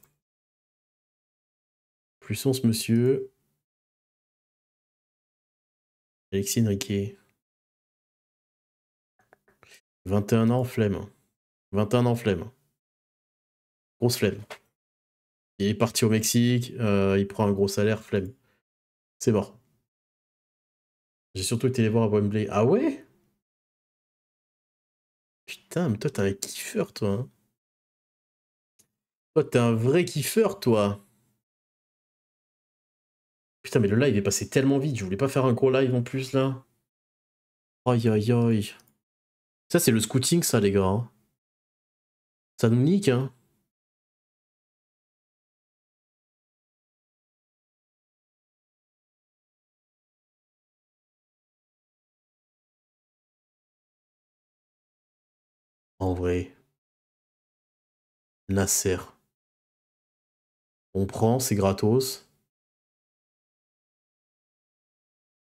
Puissance, monsieur. Alexis Riquet. 21 ans, flemme. 21 ans, flemme. Grosse flemme. Il est parti au Mexique, euh, il prend un gros salaire, flemme. C'est mort. J'ai surtout été les voir à Wembley. Ah ouais Putain, mais toi, t'es un kiffeur, toi. Hein. toi, t'es un vrai kiffeur, toi. Putain, mais le live est passé tellement vite. Je voulais pas faire un gros live en plus, là. Aïe, aïe, aïe. Ça, c'est le scooting ça, les gars. Hein. Ça nous nique, hein. Nasser. On prend, c'est gratos.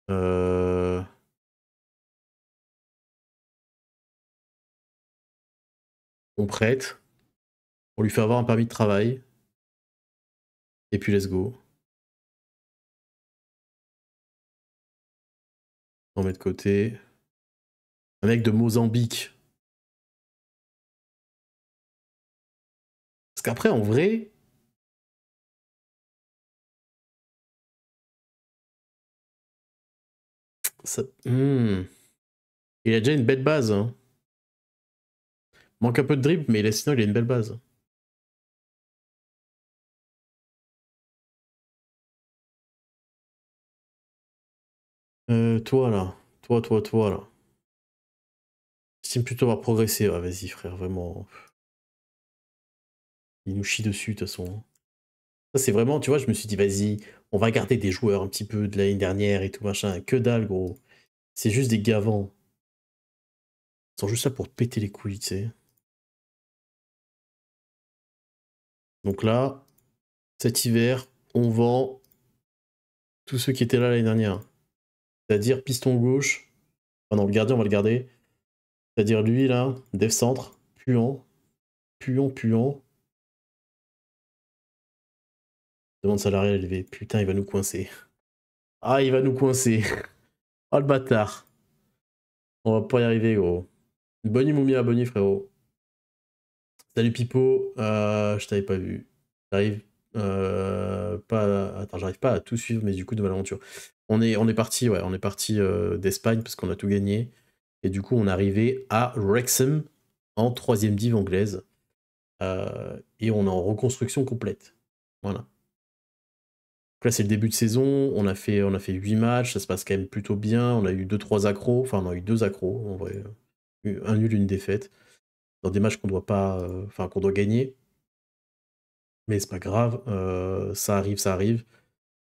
Euh. On prête. On lui fait avoir un permis de travail. Et puis let's go. On met de côté. Un mec de Mozambique. Parce qu'après, en vrai, hmm. Il a déjà une belle base. Hein. Manque un peu de dribble, mais il sinon il a une belle base. Euh, toi là, toi, toi, toi là. J'estime plutôt avoir progresser, vas-y frère, vraiment. Il nous chie dessus, de toute façon. Ça, c'est vraiment, tu vois, je me suis dit, vas-y, on va garder des joueurs un petit peu de l'année dernière et tout, machin. Que dalle, gros. C'est juste des gavants. Ils sont juste là pour péter les couilles, tu sais. Donc là, cet hiver, on vend tous ceux qui étaient là l'année dernière. C'est-à-dire piston gauche. pendant non, le gardien, on va le garder. C'est-à-dire lui là, dev centre, puant, puant, puant. Demande salariale élevé, Putain, il va nous coincer. Ah, il va nous coincer. Oh le bâtard. On va pas y arriver, gros. Bonne nuit, Moumia. Bonne frérot. Salut, Pipo. Euh, je t'avais pas vu. J'arrive euh, pas. j'arrive pas à tout suivre, mais du coup, de l'aventure. On est, on est parti, ouais, on est parti euh, d'Espagne parce qu'on a tout gagné. Et du coup, on est arrivé à Wrexham en troisième div anglaise. et on est en reconstruction complète. Voilà là, c'est le début de saison, on a, fait, on a fait 8 matchs, ça se passe quand même plutôt bien, on a eu 2-3 accros, enfin on a eu 2 accros en vrai, euh, un nul, une défaite, dans des matchs qu'on doit pas, euh, enfin qu'on doit gagner, mais c'est pas grave, euh, ça arrive, ça arrive,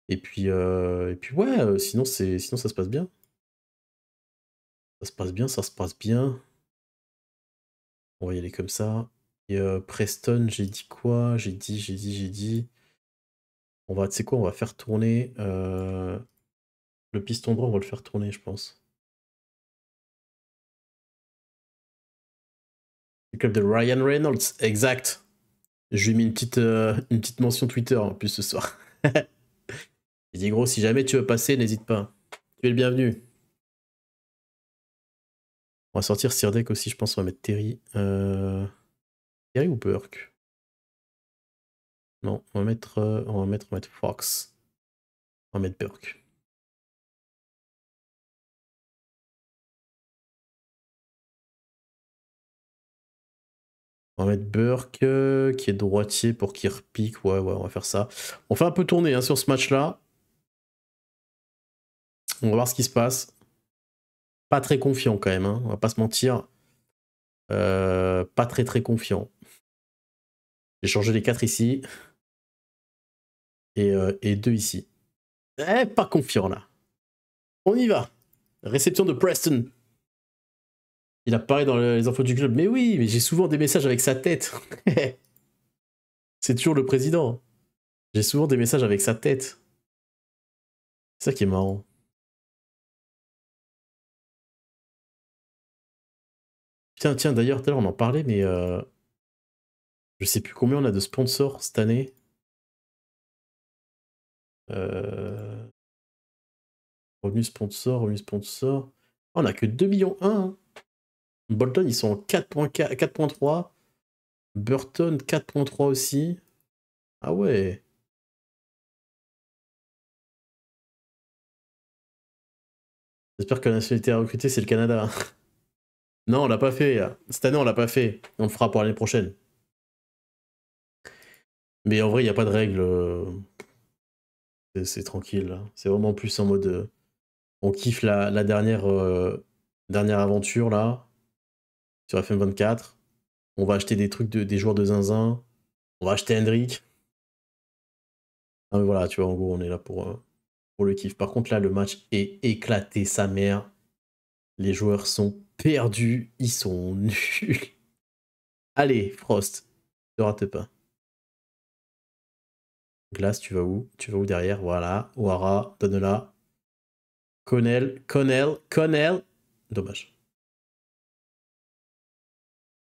et puis, et puis ouais, sinon, c'est sinon ça se passe bien. Ça se passe bien, ça se passe bien. On va y aller comme ça. Et Preston, j'ai dit quoi J'ai dit, j'ai dit, j'ai dit. On va, quoi, on va faire tourner euh, le piston droit, on va le faire tourner, je pense. Le club de Ryan Reynolds, exact. Je lui ai mis une petite, euh, une petite mention Twitter en plus ce soir. Il dit gros, si jamais tu veux passer, n'hésite pas. Tu es le bienvenu. On va sortir Sirdek aussi, je pense. On va mettre Terry. Euh, Terry ou Burke non, euh, on va mettre, on va mettre, Fox. On va mettre Burke. On va mettre Burke, euh, qui est droitier pour qu'il repique. Ouais, ouais, on va faire ça. On fait un peu tourner hein, sur ce match-là. On va voir ce qui se passe. Pas très confiant quand même, hein, on va pas se mentir. Euh, pas très très confiant. J'ai changé les quatre ici. Euh, et, deux ici. Eh, pas confiant là. On y va. Réception de Preston. Il apparaît dans les infos du club. Mais oui, mais j'ai souvent des messages avec sa tête. C'est toujours le président. J'ai souvent des messages avec sa tête. C'est ça qui est marrant. Tiens, tiens, d'ailleurs, tout à l'heure on en parlait, mais euh, je sais plus combien on a de sponsors cette année. Euh... Revenu sponsor, revenu sponsor. Ah, on a que 2 millions 1. Hein. Bolton, ils sont en 4.3. Burton, 4.3 aussi. Ah ouais. J'espère que la nationalité à recruter, c'est le Canada. non, on l'a pas fait. Hein. Cette année, on l'a pas fait. On le fera pour l'année prochaine. Mais en vrai, il n'y a pas de règle. Euh c'est tranquille. Hein. C'est vraiment plus en mode. Euh, on kiffe la, dernière, euh, dernière aventure là, sur FM24. On va acheter des trucs de, des joueurs de zinzin. On va acheter Hendrick. Ah, mais voilà, tu vois, en gros, on est là pour, euh, pour le kiff. Par contre, là, le match est éclaté, sa mère. Les joueurs sont perdus, ils sont nuls. Allez, Frost, ne rate pas. Glace, tu vas où Tu vas où derrière Voilà. O'Hara, donne-la. Connell, Connell, Connell. Dommage.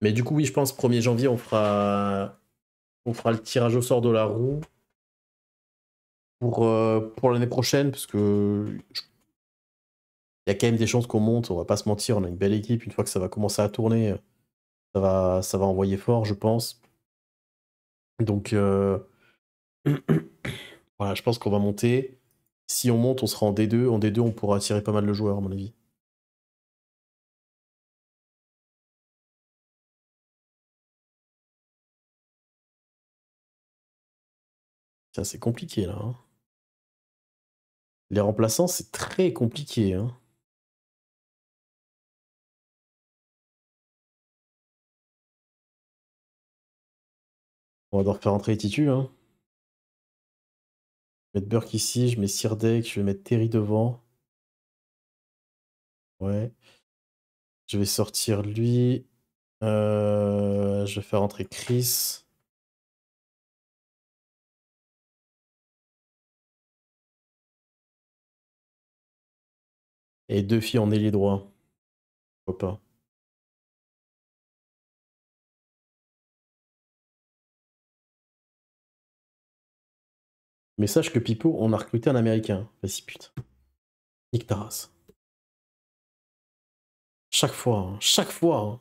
Mais du coup, oui, je pense 1er janvier, on fera, on fera le tirage au sort de la roue pour, euh, pour l'année prochaine, parce que il y a quand même des chances qu'on monte. On va pas se mentir, on a une belle équipe. Une fois que ça va commencer à tourner, ça va, ça va envoyer fort, je pense. Donc, euh, voilà, je pense qu'on va monter. Si on monte, on sera en D2. En D2, on pourra attirer pas mal de joueurs, à mon avis. Ça c'est compliqué là. Hein. Les remplaçants, c'est très compliqué. Hein. On va devoir faire entrer les titus. Hein. Je vais mettre Burke ici, je mets Sirdek, je vais mettre Terry devant. Ouais. Je vais sortir lui. Euh, je vais faire entrer Chris. Et deux filles en ailier droit. Pourquoi pas Mais sache que Pipo, on a recruté un américain. Vas-y, pute. Nick Taras. Chaque fois, hein. chaque fois. Hein.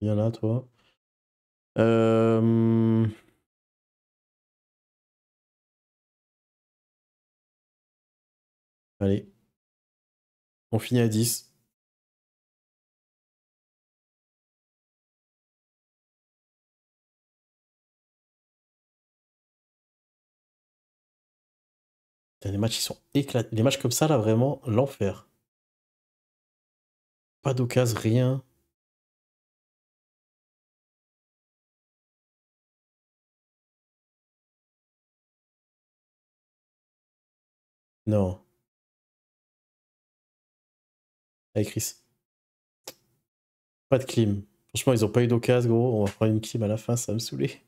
Viens là, toi. Euh, Allez. On finit à 10. Les matchs, ils sont éclatés. Les matchs comme ça, là, vraiment, l'enfer. Pas d'occasion, rien. Non. Allez Chris. Pas de clim. Franchement, ils ont pas eu d'occasion, gros. On va prendre une clim à la fin, ça va me saouler.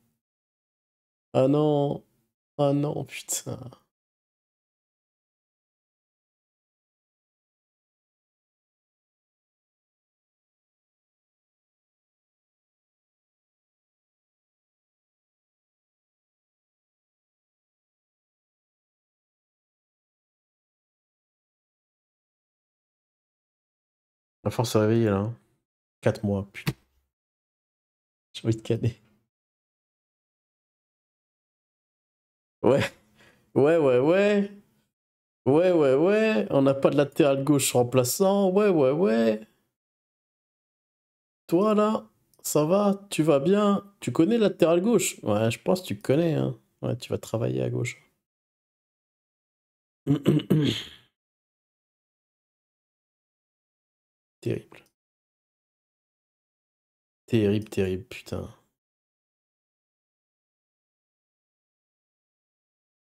Ah non. Ah non, putain. force à réveillée là. 4 mois, puis, J'ai envie de canner. Ouais. Ouais, ouais, ouais. Ouais, ouais, ouais. On n'a pas de latéral gauche remplaçant. Ouais, ouais, ouais. Toi là, ça va, tu vas bien. Tu connais latéral gauche Ouais, je pense que tu connais. Hein. Ouais, tu vas travailler à gauche. Terrible. Terrible, terrible, putain.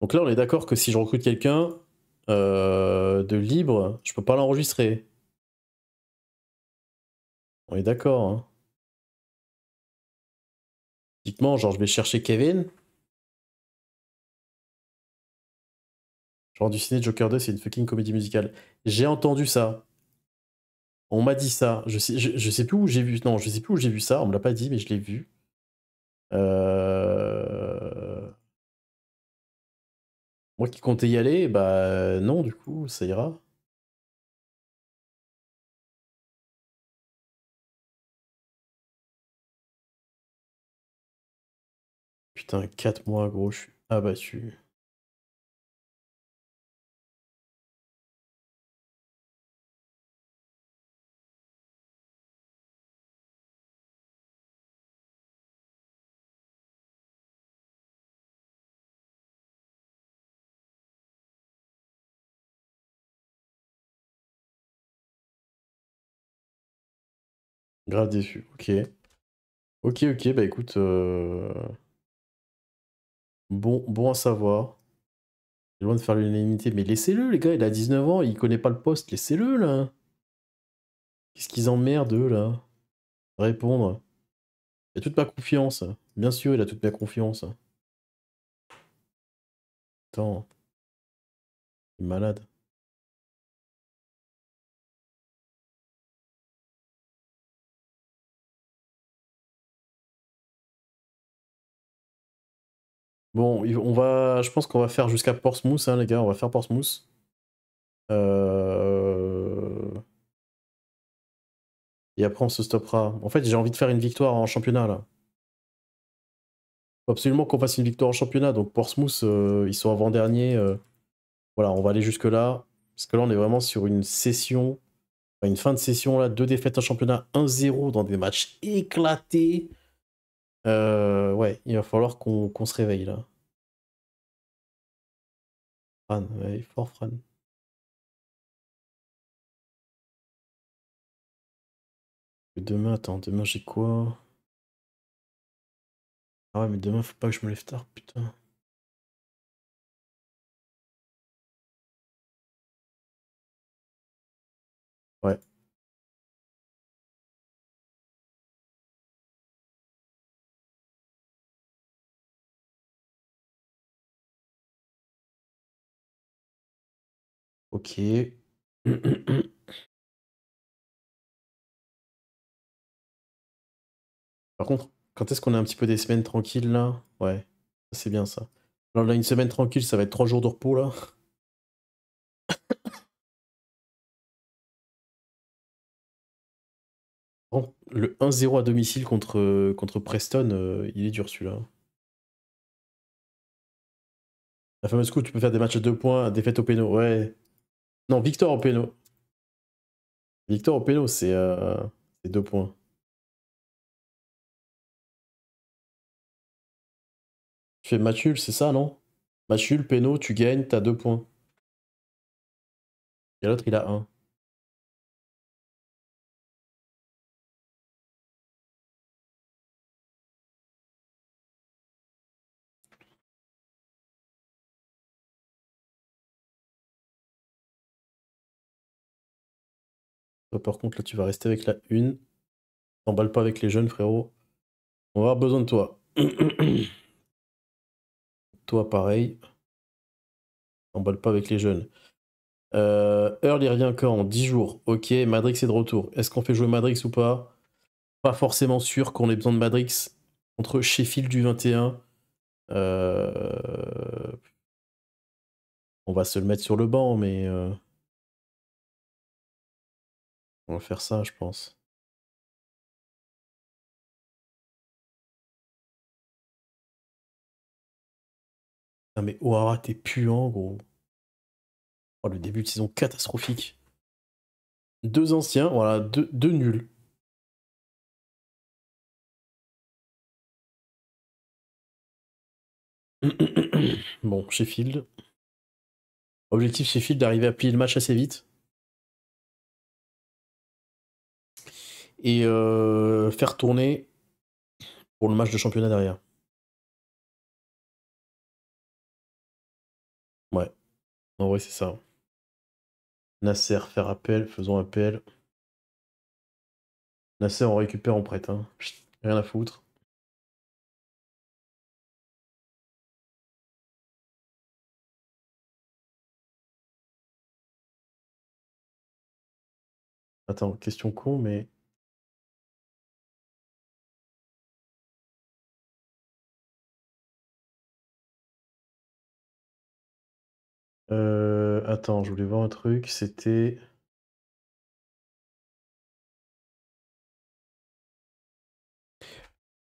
Donc là, on est d'accord que si je recrute quelqu'un euh, de libre, je peux pas l'enregistrer. On est d'accord. Hein. Typiquement, genre, je vais chercher Kevin. Genre, du ciné Joker 2, c'est une fucking comédie musicale. J'ai entendu ça. On m'a dit ça. Je sais, je, sais plus où j'ai vu. Non, je sais plus où j'ai vu ça. On me l'a pas dit, mais je l'ai vu. Euh, moi qui comptais y aller, bah non, du coup, ça ira. Putain, 4 mois, gros, je suis abattu. Grave déçu, ok. Ok, ok, bah écoute. Euh, bon, bon à savoir. Il loin de faire l'unanimité, mais laissez-le, les gars, il a 19 ans, il connaît pas le poste, laissez-le, là. Qu'est-ce qu'ils emmerdent, eux, là Répondre. Il a toute ma confiance. Bien sûr, il a toute ma confiance. Attends. Il est malade. Bon, on va, je pense qu'on va faire jusqu'à Portsmouth, hein, les gars. On va faire Portsmouth. Euh, et après, on se stoppera. En fait, j'ai envie de faire une victoire en championnat, là. Faut absolument qu'on fasse une victoire en championnat. Donc, Portsmouth, euh, ils sont avant-dernier. Euh, voilà, on va aller jusque-là. Parce que là, on est vraiment sur une session, une fin de session, là. Deux défaites en championnat, 1-0 dans des matchs éclatés. Euh, ouais, il va falloir qu'on se réveille là. Fran, ouais, fort Fran. demain, attends, demain j'ai quoi Ah ouais, mais demain faut pas que je me lève tard, putain. Ouais. Ok. Par contre, quand est-ce qu'on a un petit peu des semaines tranquilles là Ouais, c'est bien ça. Alors là, une semaine tranquille, ça va être trois jours de repos là. Le 1-0 à domicile contre, contre Preston, euh, il est dur celui-là. La fameuse coup, tu peux faire des matchs à deux points, défaite au péno. Ouais, non, Victor Openo. Victor péno, c'est euh, deux points. Tu fais Mathul, c'est ça, non Mathul, péno, tu gagnes, t'as deux points. Et l'autre, il a un. Toi, par contre, là, tu vas rester avec la une. T'emballes pas avec les jeunes, frérot. On va avoir besoin de toi. toi, pareil. T'emballes pas avec les jeunes. Euh, Earl, il revient quand 10 jours. Ok, Madrix est de retour. Est-ce qu'on fait jouer Madrix ou pas Pas forcément sûr qu'on ait besoin de Madrix contre Sheffield du 21. Euh, on va se le mettre sur le banc, mais. Euh, on va faire ça, je pense. Non ah, mais O'Hara, t'es puant, gros. Oh, le début de saison catastrophique. Deux anciens, voilà, deux, deux nuls. bon, Sheffield. Objectif Sheffield d'arriver à plier le match assez vite. et euh, faire tourner pour le match de championnat derrière. Ouais. En vrai, c'est ça. Hein. Nasser, faire appel, faisons appel. Nasser, on récupère, on prête. Hein. rien à foutre. Attends, question con, mais Euh, attends, je voulais voir un truc. C'était.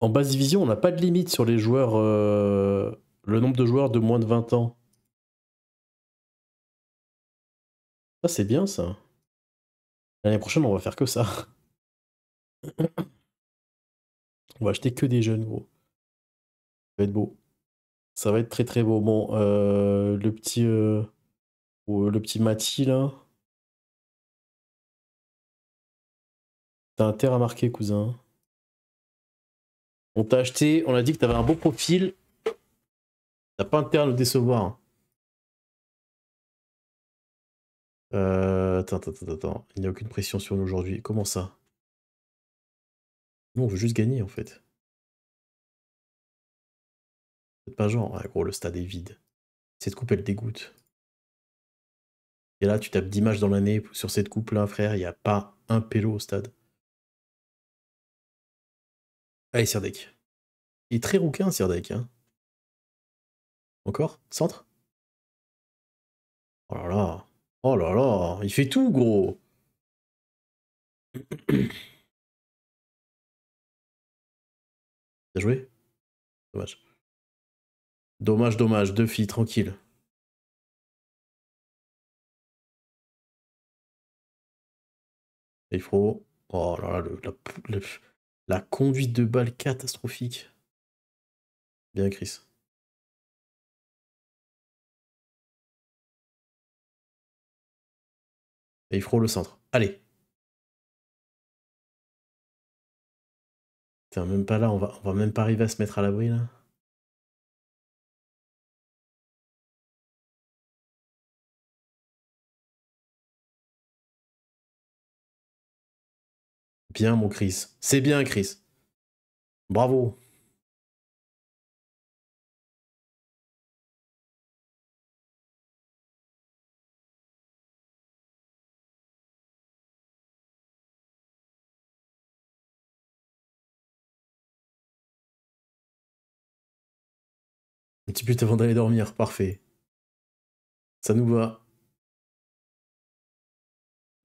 En base division, on n'a pas de limite sur les joueurs. Euh, le nombre de joueurs de moins de 20 ans. Ça, c'est bien ça. L'année prochaine, on va faire que ça. On va acheter que des jeunes, gros. Ça va être beau. Ça va être très très beau. Bon, euh, le petit euh, euh le petit Mati là. T'as un terre à marquer, cousin. On t'a acheté, on a dit que t'avais un beau profil. T'as pas intérêt à nous décevoir. Euh, attends, attends, attends, Il n'y a aucune pression sur nous aujourd'hui. Comment ça Nous, on veut juste gagner en fait. C'est pas genre, gros, le stade est vide. Cette coupe, elle dégoûte. Et là, tu tapes 10 matchs dans l'année sur cette coupe-là, frère, il n'y a pas un pélo au stade. Allez, Sirdek. Il est très rouquin, Sirdek. Hein Encore Centre Oh là là Oh là là Il fait tout, gros Bien joué Dommage. Dommage, dommage, deux filles, tranquille. Il faut... Oh là là, la, conduite de balle catastrophique. Bien, Chris. Et il le centre. Allez. T'es même pas là, on va, on va même pas arriver à se mettre à l'abri là. Bien, mon Chris. C'est bien, Chris. Bravo. Un petit but avant d'aller dormir, parfait. Ça nous va.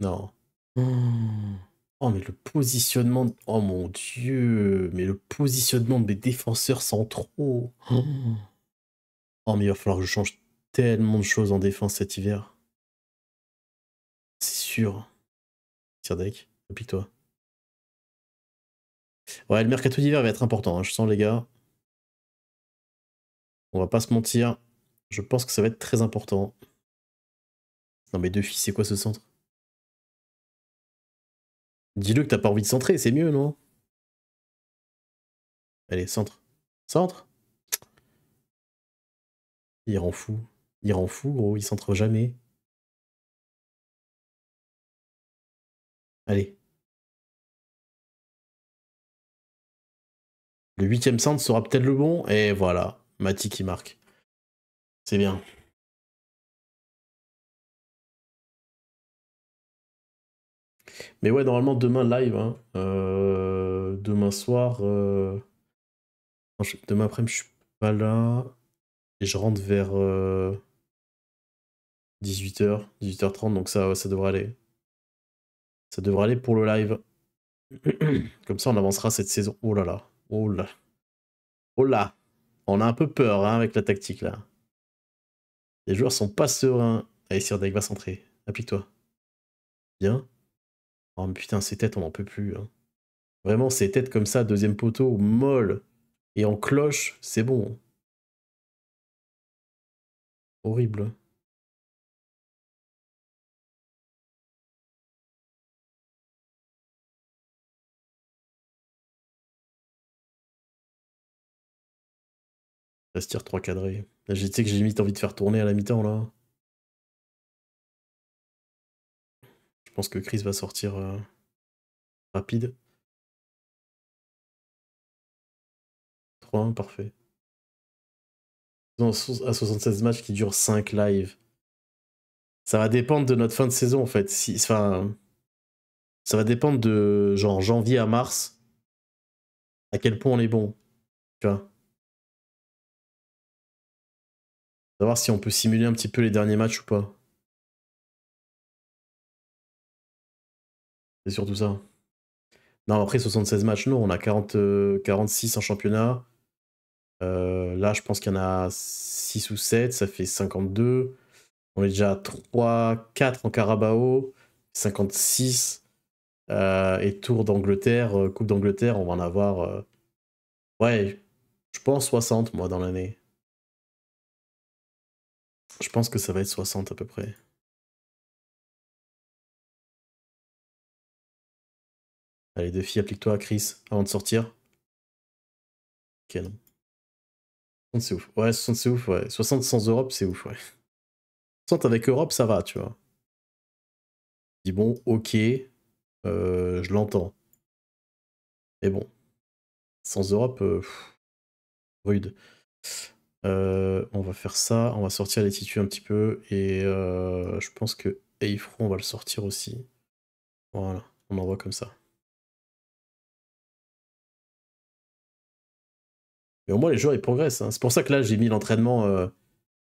Non. Hmm. Oh, mais le positionnement. Oh mon dieu, mais le positionnement des défenseurs centraux. Oh, oh mais il va falloir que je change tellement de choses en défense cet hiver. C'est sûr. Tire deck, toi Ouais, le mercato d'hiver va être important, hein, je sens les gars. On va pas se mentir. Je pense que ça va être très important. Non mais deux filles, c'est quoi ce centre Dis-le que t'as pas envie de centrer, c'est mieux, non Allez, centre. Centre Il rend fou. Il rend fou, gros, il centre jamais. Allez. Le huitième centre sera peut-être le bon, et voilà, Mati qui marque. C'est bien. Mais ouais, normalement, demain live. Hein. Euh, demain soir. Euh, demain après-midi, je suis pas là. Et je rentre vers euh... 18h, 18h30. Donc ça, ça devrait aller. Ça devrait aller pour le live. Comme ça, on avancera cette saison. Oh là là. Oh là. Oh là. On a un peu peur hein, avec la tactique là. Les joueurs sont pas sereins. Allez, Sir va centrer. Applique-toi. Bien. Oh putain, ces têtes, on n'en peut plus. Hein. Vraiment, ces têtes comme ça, deuxième poteau, molle et en cloche, c'est bon. Horrible. Ça se tire trois cadrés. je sais que j'ai limite envie de faire tourner à la mi-temps là. je pense que Chris va sortir euh, rapide. 3 parfait. à 76 matchs qui durent 5 lives. Ça va dépendre de notre fin de saison en fait. Si, enfin, ça va dépendre de genre janvier à mars. À quel point on est bon. Tu vois. Savoir si on peut simuler un petit peu les derniers matchs ou pas. surtout ça. Non, après 76 matchs, non, on a 40, 46 euh, en championnat. Euh, là, je pense qu'il y en a 6 ou 7, ça fait 52. On est déjà à 3, 4 en Carabao, 56 euh, et Tour d'Angleterre, Coupe d'Angleterre, on va en avoir. ouais, je pense 60 moi dans l'année. Je pense que ça va être 60 à peu près. Allez, défi, applique-toi à Chris avant de sortir. Ok, non. 60, c'est ouf. Ouais, 60, c'est ouf, 60 sans Europe, c'est ouf, ouais. 60 avec Europe, ça va, tu vois. dis bon, ok, euh, je l'entends. Mais bon, sans Europe, euh, rude. Euh, on va faire ça, on va sortir les titus un petit peu, et je pense que Eifron, on va le sortir aussi. Voilà, on envoie comme ça. Mais au moins, les joueurs, ils progressent. Hein. C'est pour ça que là, j'ai mis l'entraînement euh,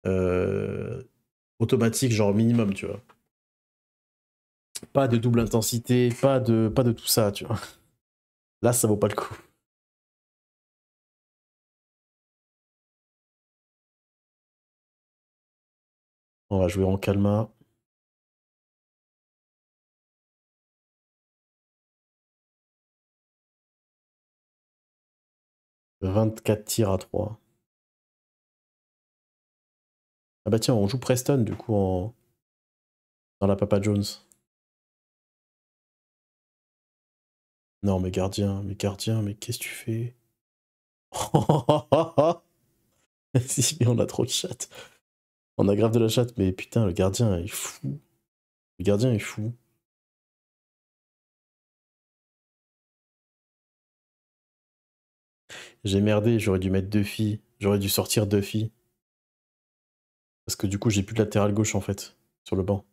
euh, automatique, genre minimum, tu vois. Pas de double intensité, pas de, pas de tout ça, tu vois. Là, ça vaut pas le coup. On va jouer en calma. 24 tirs à 3. Ah bah tiens, on joue Preston du coup en... dans la Papa Jones. Non mais gardien, mais gardien, mais qu'est-ce que tu fais Si mais on a trop de chatte. On a grave de la chatte, mais putain, le gardien est fou. Le gardien est fou. j'ai merdé, j'aurais dû mettre deux filles, j'aurais dû sortir deux filles. Parce que du coup, j'ai plus de latéral gauche en fait, sur le banc.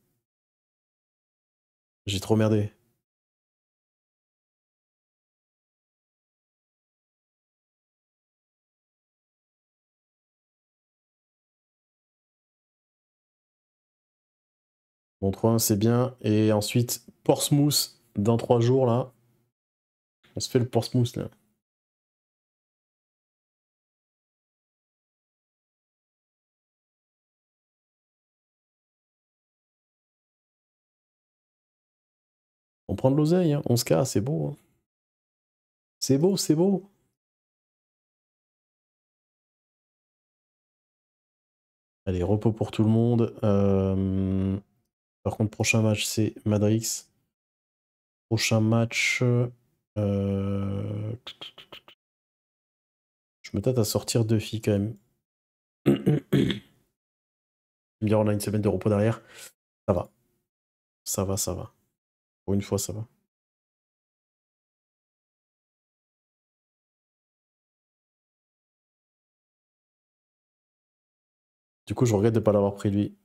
J'ai trop merdé. Bon, 3 c'est bien. Et ensuite, mousse dans 3 jours, là. On se fait le mousse, là. prendre l'oseille, On se casse. c'est beau. Hein. C'est beau, c'est beau. Allez, repos pour tout le monde. Euh, par contre, prochain match, c'est Madrix. Prochain match... Euh, je me tâte à sortir deux filles quand même. on a une semaine de repos derrière. Ça va. Ça va, ça va. Pour une fois, ça va. Du coup, je regrette de ne pas l'avoir pris lui.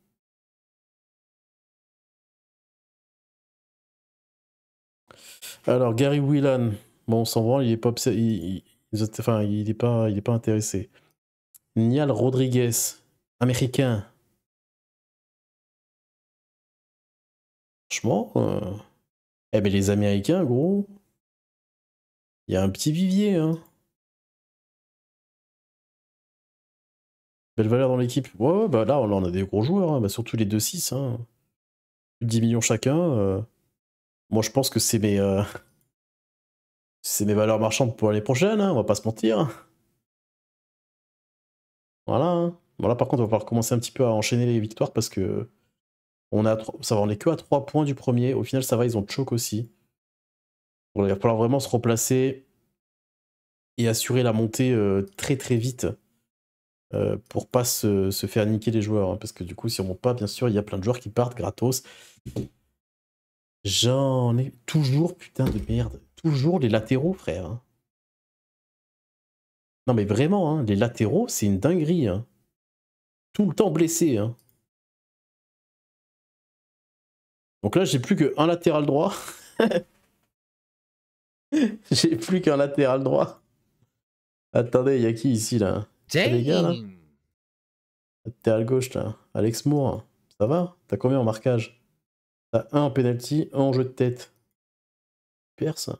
Alors, Gary Whelan, bon, sans s'en il n'est pas, il... Enfin, il est pas, il est pas intéressé. Nial Rodriguez, américain. Franchement, euh, eh ben les Américains, gros, il y a un petit vivier, hein. Belle valeur dans l'équipe. Ouais, ouais, bah là, on a des gros joueurs, hein. bah, surtout les 2-6. Hein. 10 millions chacun. Euh. Moi, je pense que c'est mes, euh, c'est mes valeurs marchandes pour l'année prochaine, hein. on va pas se mentir. Voilà. Hein. Voilà, par contre, on va pouvoir commencer un petit peu à enchaîner les victoires parce que on a, est que à 3 points du premier. Au final, ça va, ils ont choc aussi. il va falloir vraiment se replacer et assurer la montée euh, très très vite euh, pour pas se, faire niquer les joueurs. Hein, parce que du coup, si on monte pas, bien sûr, il y a plein de joueurs qui partent gratos. J'en ai toujours, putain de merde, toujours les latéraux, frère. Hein. Non mais vraiment, hein, les latéraux, c'est une dinguerie. Tout le temps blessés. Hein. Donc là, j'ai plus qu'un latéral droit. j'ai plus qu'un latéral droit. Attendez, il y a qui ici là Les gars là Latéral gauche là. Alex Moore, ça va T'as combien en marquage T'as un en penalty, un en jeu de tête. Super ça.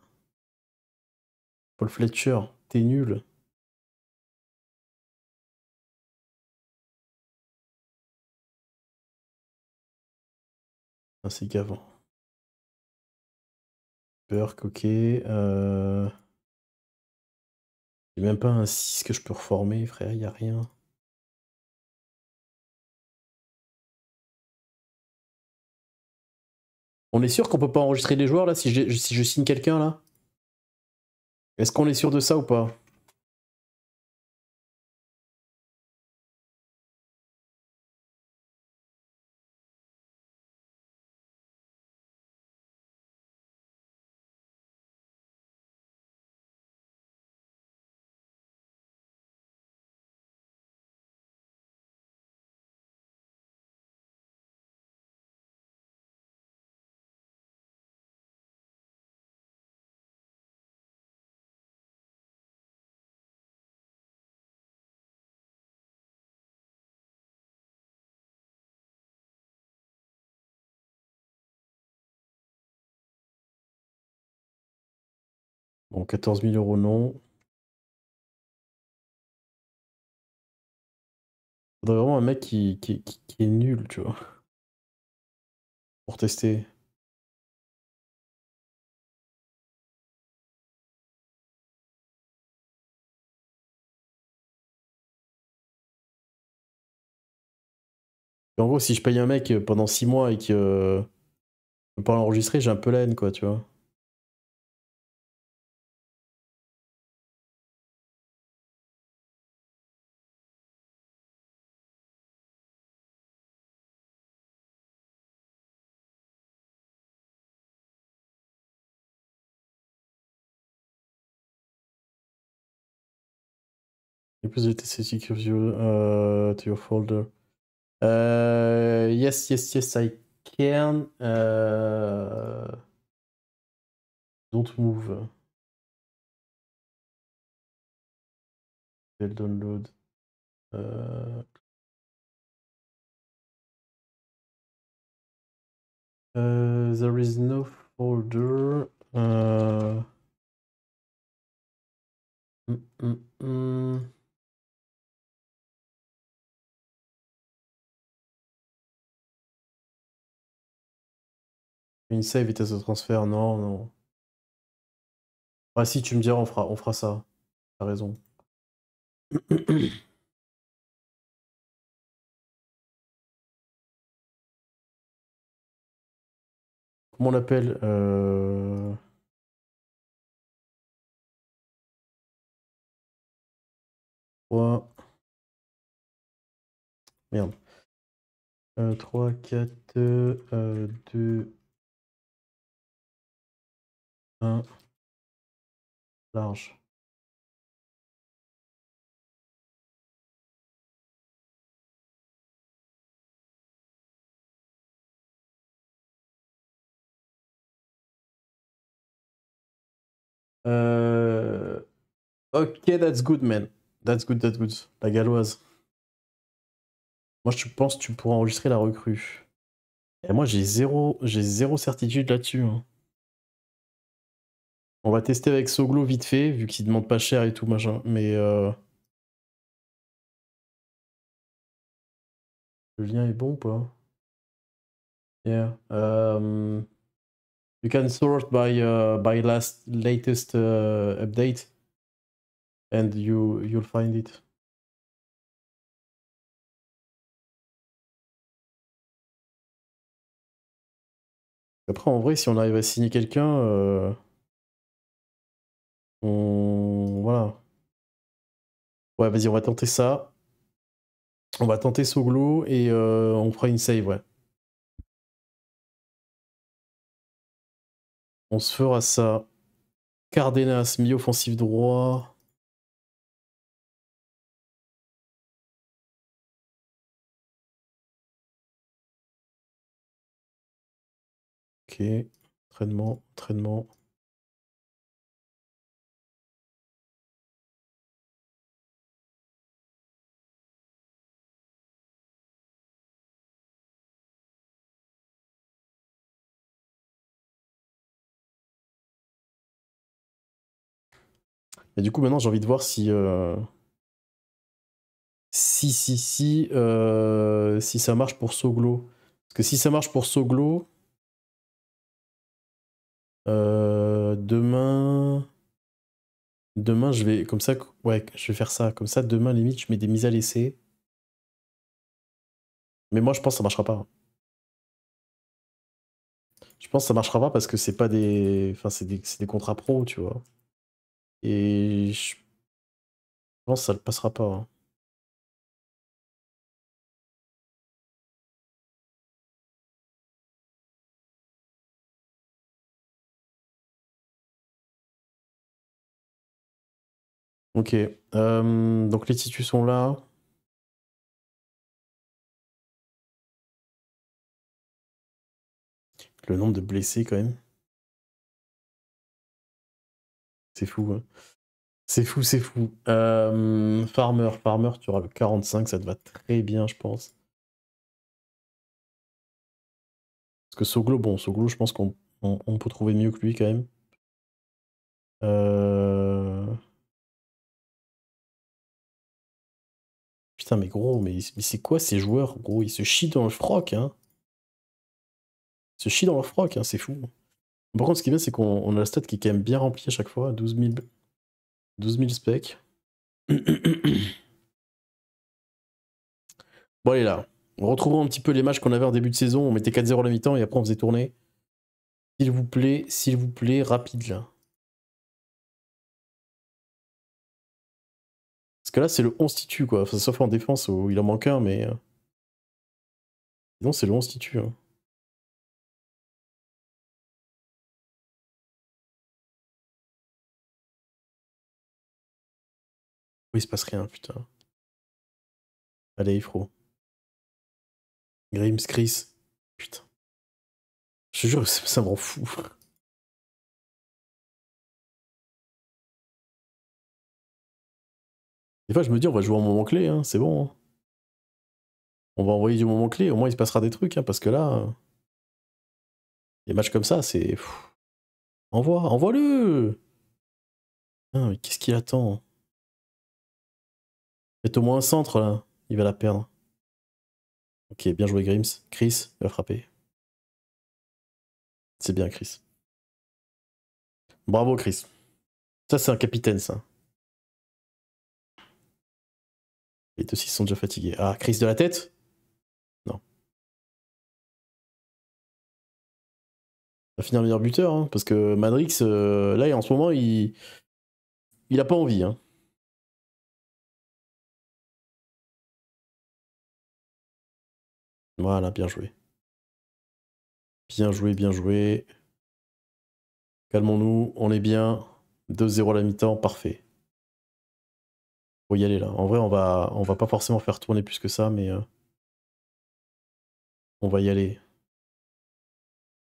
Paul Fletcher, t'es nul. ainsi qu'avant. Burke, ok. Euh. J'ai même pas un 6 que je peux reformer, frère, y a rien. On est sûr qu'on peut pas enregistrer les joueurs là si, si je signe quelqu'un là Est-ce qu'on est sûr de ça ou pas Bon, 14 000 euros, non. Faudrait vraiment un mec qui, est nul, tu vois. Pour tester. En gros, si je paye un mec euh, pendant 6 mois et que euh, je peux pas l'enregistrer, j'ai un peu la haine, quoi, tu vois. revisit the static of uh, to your folder. Uh, yes, yes, yes, I can. Uh, don't move. They'll download. Uh, there is no folder. Uh... Mm -mm -mm. une save vitesse de transfert, non, non. Ah si, tu me diras, on fera, on fera ça. T'as raison. Comment on l'appelle euh... Merde. 3, 4, 2 2, large. Euh, ok, that's good, man. That's good, that's good. La galloise. Moi, je pense que tu pourras enregistrer la recrue. Et moi, j'ai zéro, j'ai zéro certitude là-dessus. Hein. On va tester avec Soglo vite fait, vu qu'il demande pas cher et tout, machin. Mais. Euh, le lien est bon ou pas Yeah. Um, you can sort by, uh, by last, latest uh, update. And you, you'll find it. Après, en vrai, si on arrive à signer quelqu'un. Euh, on... Voilà. Ouais, vas-y, on va tenter ça. On va tenter Soglo et euh, on fera une save, ouais. On se fera ça. Cardenas, mi-offensive droit. Ok, entraînement, entraînement. Et du coup, maintenant, j'ai envie de voir si. Euh, si, si, euh, si. ça marche pour Soglo. Parce que si ça marche pour Soglo. Euh, demain. Demain, je vais. Comme ça. Ouais, je vais faire ça. Comme ça, demain, limite, je mets des mises à laisser. Mais moi, je pense que ça marchera pas. Je pense que ça marchera pas parce que c'est pas des. Enfin, c'est des... des contrats pro, tu vois. Et je pense que ça ne passera pas. Hein. Ok, donc les titus sont là. Le nombre de blessés quand même. Hein. C'est fou. C'est fou, c'est euh, fou. Farmer, Farmer, tu auras le 45, ça te va très bien, je pense. Parce que Soglo, bon, Soglo, je pense qu'on peut trouver mieux que lui quand même. Euh, putain, mais gros, mais, c'est quoi ces joueurs, gros Ils se chient dans le froc, hein se chient dans le froc, hein, c'est fou. Par contre, ce qui est bien, c'est qu'on a la stat qui est quand même bien remplie à chaque fois, 12 000, 12 specs. bon, allez là. Retrouvons un petit peu les matchs qu'on avait en début de saison. On mettait 4-0 à la mi-temps et après on faisait tourner. S'il vous plaît, s'il vous plaît, rapide là. Parce que là, c'est le 11 titu quoi. sauf en défense où il en manque un, mais. Euh, sinon, c'est le 11 titu. Hein. il se passe rien, putain. Allez, Ifro. Grims, Chris. Putain. Je te jure, ça, m'en fout. Des fois, je me dis, on va jouer en moment clé, hein, c'est bon. Hein. On va envoyer du moment clé, au moins il se passera des trucs, hein, parce que là. Des matchs comme ça, c'est. Envoie, envoie-le Qu'est-ce qu'il attend hein. Est au moins un centre là, il va la perdre. Ok, bien joué Grims. Chris, il va frapper. C'est bien Chris. Bravo Chris. Ça c'est un capitaine ça. Les deux six sont déjà fatigués. Ah, Chris de la tête Non. va finir meilleur buteur, hein, parce que Madrix, euh, là, en ce moment, il, il a pas envie. Hein. Voilà, bien joué. Bien joué, bien joué. Calmons-nous, on est bien. 2-0 à la mi-temps, parfait. Faut y aller là. En vrai, on va, on va pas forcément faire tourner plus que ça, mais euh, on va y aller.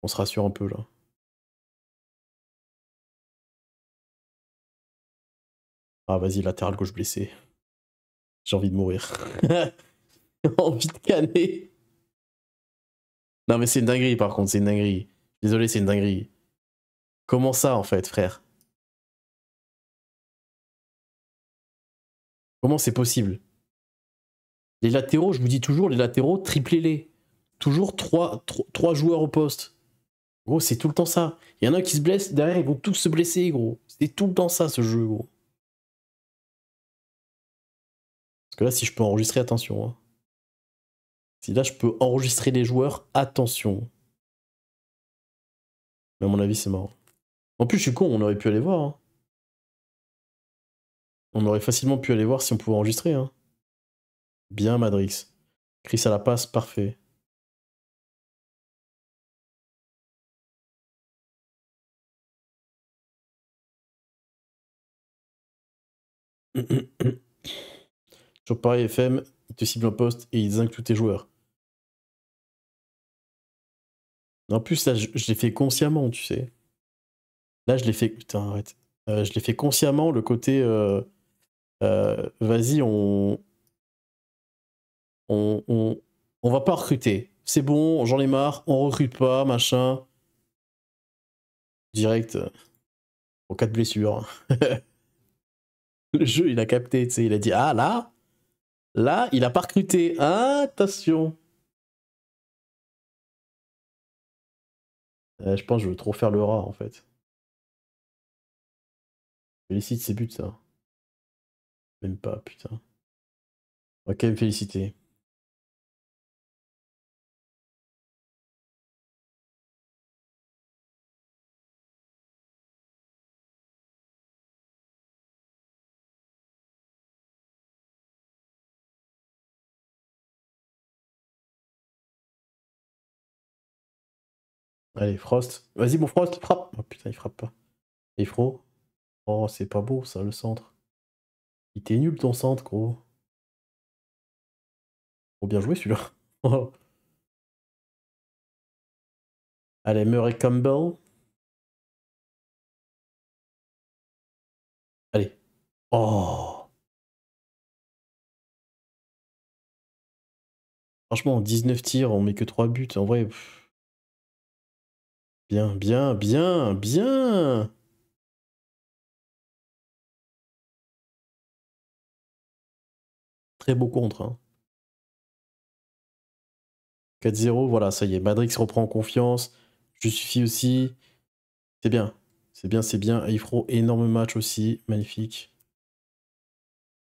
On se rassure un peu là. Ah vas-y, latéral gauche blessé. J'ai envie de mourir. envie de canner. Non, mais c'est une dinguerie, par contre, c'est une dinguerie. Désolé, c'est une dinguerie. Comment ça, en fait, frère Comment c'est possible Les latéraux, je vous dis toujours, les latéraux, triplez-les. Toujours trois joueurs au poste. Gros, c'est tout le temps ça. Il y en a qui se blessent, derrière, ils vont tous se blesser, gros. C'est tout le temps ça, ce jeu, gros. Parce que là, si je peux enregistrer, attention. Hein. Si là, je peux enregistrer les joueurs, attention. Mais à mon avis, c'est mort. En plus, je suis con, on aurait pu aller voir. Hein. On aurait facilement pu aller voir si on pouvait enregistrer. Hein. Bien, Madrix. Chris à la passe, parfait. Sur pareil, FM, Il te cible un poste et ils zinc tous tes joueurs. En plus, là, je, l'ai fait consciemment, tu sais. Là, je l'ai fait. Putain, arrête. Euh, je l'ai fait consciemment, le côté. Euh, euh, vas-y, on... on. On, va pas recruter. C'est bon, j'en ai marre, on recrute pas, machin. Direct. Au cas de blessure. le jeu, il a capté, tu sais. Il a dit Ah là Là, il a pas recruté. Attention Euh, je pense que je veux trop faire le rat en fait. Félicite ses buts, ça. Même pas, putain. Ok, me féliciter. Allez, Frost. Vas-y, mon Frost, frappe. Oh putain, il frappe pas. Il Fro. Oh, c'est pas beau, ça, le centre. Il t'est nul, ton centre, gros. Faut bien joué, celui-là. Oh. Allez, Murray Campbell. Allez. Oh Franchement, 19 tirs, on met que 3 buts. En vrai... Bien, bien, bien, bien Très beau contre. Hein. 4-0, voilà, ça y est. Madrix reprend confiance. Justifie aussi. C'est bien. C'est bien, c'est bien. Ifro, énorme match aussi. Magnifique.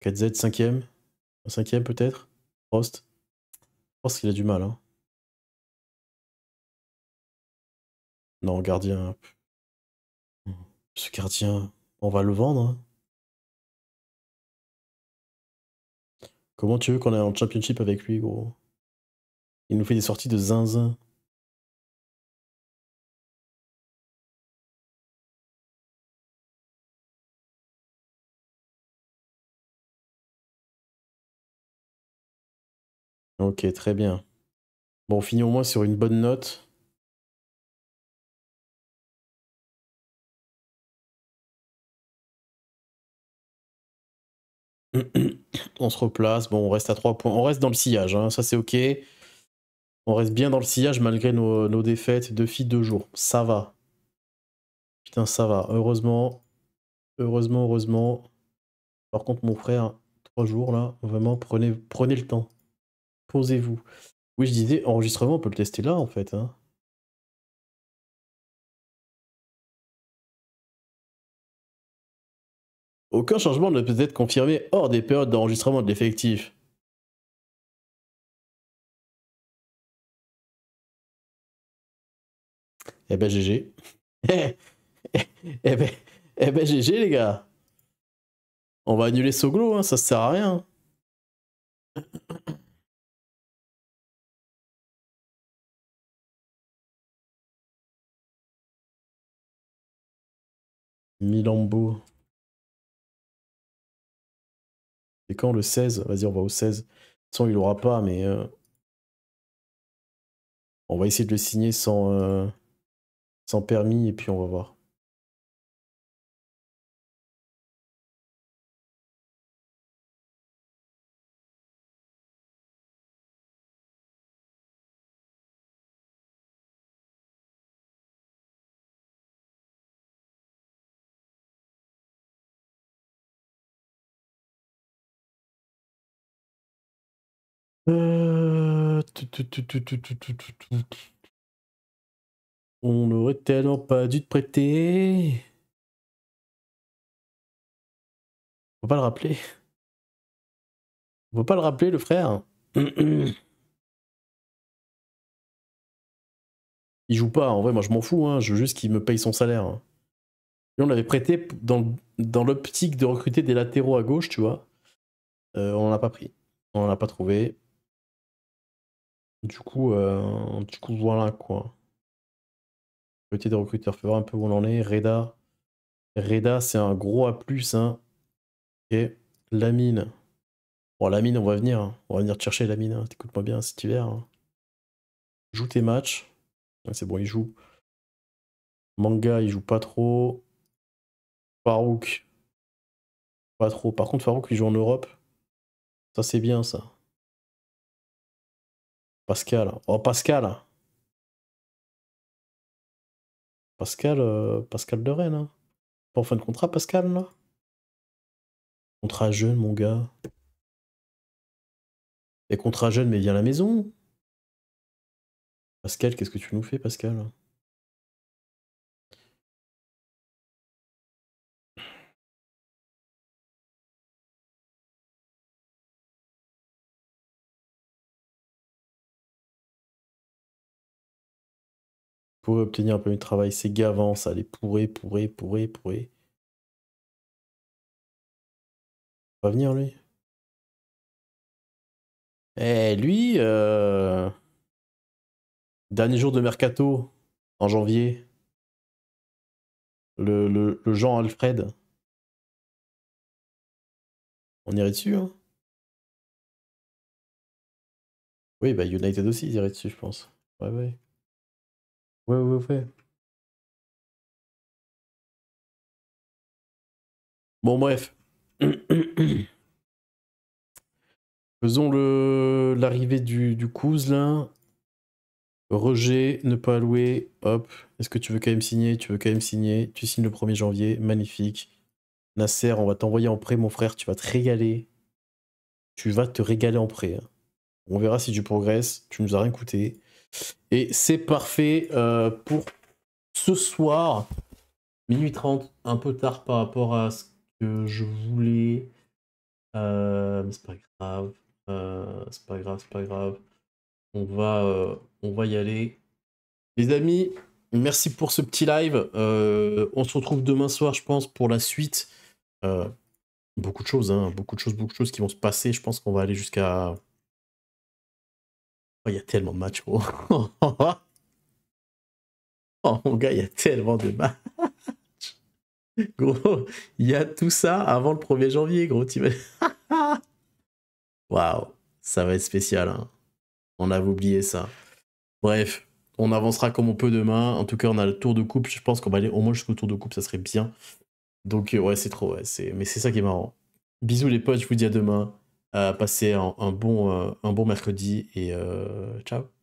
4Z, 5ème. 5ème peut-être Je pense il a du mal. Hein. Non, gardien. Ce gardien, on va le vendre. Hein. Comment tu veux qu'on aille en championship avec lui, gros Il nous fait des sorties de zinzin. Ok, très bien. Bon, on finit au moins sur une bonne note. on se replace. Bon, on reste à 3 points. On reste dans le sillage, hein. ça c'est ok. On reste bien dans le sillage malgré nos, défaites. Deux filles, deux jours. Ça va. Putain, ça va. Heureusement. Heureusement, heureusement. Par contre, mon frère, trois jours là, vraiment, prenez, prenez le temps. Posez-vous. Oui, je disais, enregistrement, on peut le tester là en fait. Hein. Aucun changement ne peut être confirmé hors des périodes d'enregistrement de l'effectif. Eh ben GG. eh ben, eh ben GG les gars. On va annuler Soglo, hein, ça sert à rien. Milambo. C'est quand le 16 Vas-y, on va au 16. De toute façon, il l'aura pas, mais. Euh, on va essayer de le signer sans, euh, sans permis et puis on va voir. On n'aurait tellement pas dû te prêter. Faut pas le rappeler. Faut pas le rappeler, le frère. Il joue pas, en vrai, moi je m'en fous, hein. je veux juste qu'il me paye son salaire. Hein. on l'avait prêté dans, l'optique de recruter des latéraux à gauche, tu vois. Euh, on l'a pas pris. On l'a pas trouvé. Du coup, euh, du coup, voilà quoi. Petit recruteurs, fais voir un peu où on en est. Reda, Reda, c'est un gros A+. Hein. Et Lamine. Bon, Lamine, on va venir. Hein. On va venir te chercher Lamine. Hein. T'écoutes-moi bien cet hiver. Hein. Joue tes matchs. c'est bon, il joue. Manga, il joue pas trop. Farouk, pas trop. Par contre, Farouk, il joue en Europe. Ça, c'est bien, ça. Pascal. Oh, Pascal. Pascal, euh, Pascal de Rennes. Hein. Pas en fin de contrat, Pascal, là Contrat jeune, mon gars. Et contrat jeune, mais viens à la maison. Pascal, qu'est-ce que tu nous fais, Pascal Pour obtenir un permis de travail. C'est gavant, ça. Les pourrait, pourrait, pourrait, pourrait. Va venir, lui. Eh, lui, euh... dernier jour de mercato en janvier. Le, le, le Jean Alfred. On irait dessus, hein. Oui, bah United aussi, ils iraient dessus, je pense. Ouais, ouais. Ouais, ouais, ouais. Bon, bref. Faisons le l'arrivée du, du ne pas louer hop. Est-ce que tu veux quand même signer Tu veux quand même signer. Tu signes le 1er janvier, magnifique. Nasser, on va t'envoyer en prêt, mon frère, tu vas te régaler. Tu vas te régaler en prêt. Hein. On verra si tu progresses, tu nous as rien coûté. Et c'est parfait euh, pour ce soir. Minuit 30, un peu tard par rapport à ce que je voulais. Euh, mais c'est pas grave. Euh, c'est pas grave, c'est pas grave. On va, on va y aller. Les amis, merci pour ce petit live. on se retrouve demain soir, je pense, pour la suite. beaucoup de choses, hein, beaucoup de choses, beaucoup de choses qui vont se passer. Je pense qu'on va aller jusqu'à Oh, il y a tellement de matchs, oh. gros. Oh, mon gars, il y a tellement de matchs. Gros, il y a tout ça avant le 1er janvier, gros. Waouh, ça va être spécial. Hein. On a oublié ça. Bref, on avancera comme on peut demain. En tout cas, on a le tour de coupe. Je pense qu'on va aller au moins jusqu'au tour de coupe, ça serait bien. Donc, euh, ouais, c'est trop. Ouais, mais c'est ça qui est marrant. Bisous les potes, je vous dis à demain passez un, un bon, euh, un bon mercredi et euh, ciao.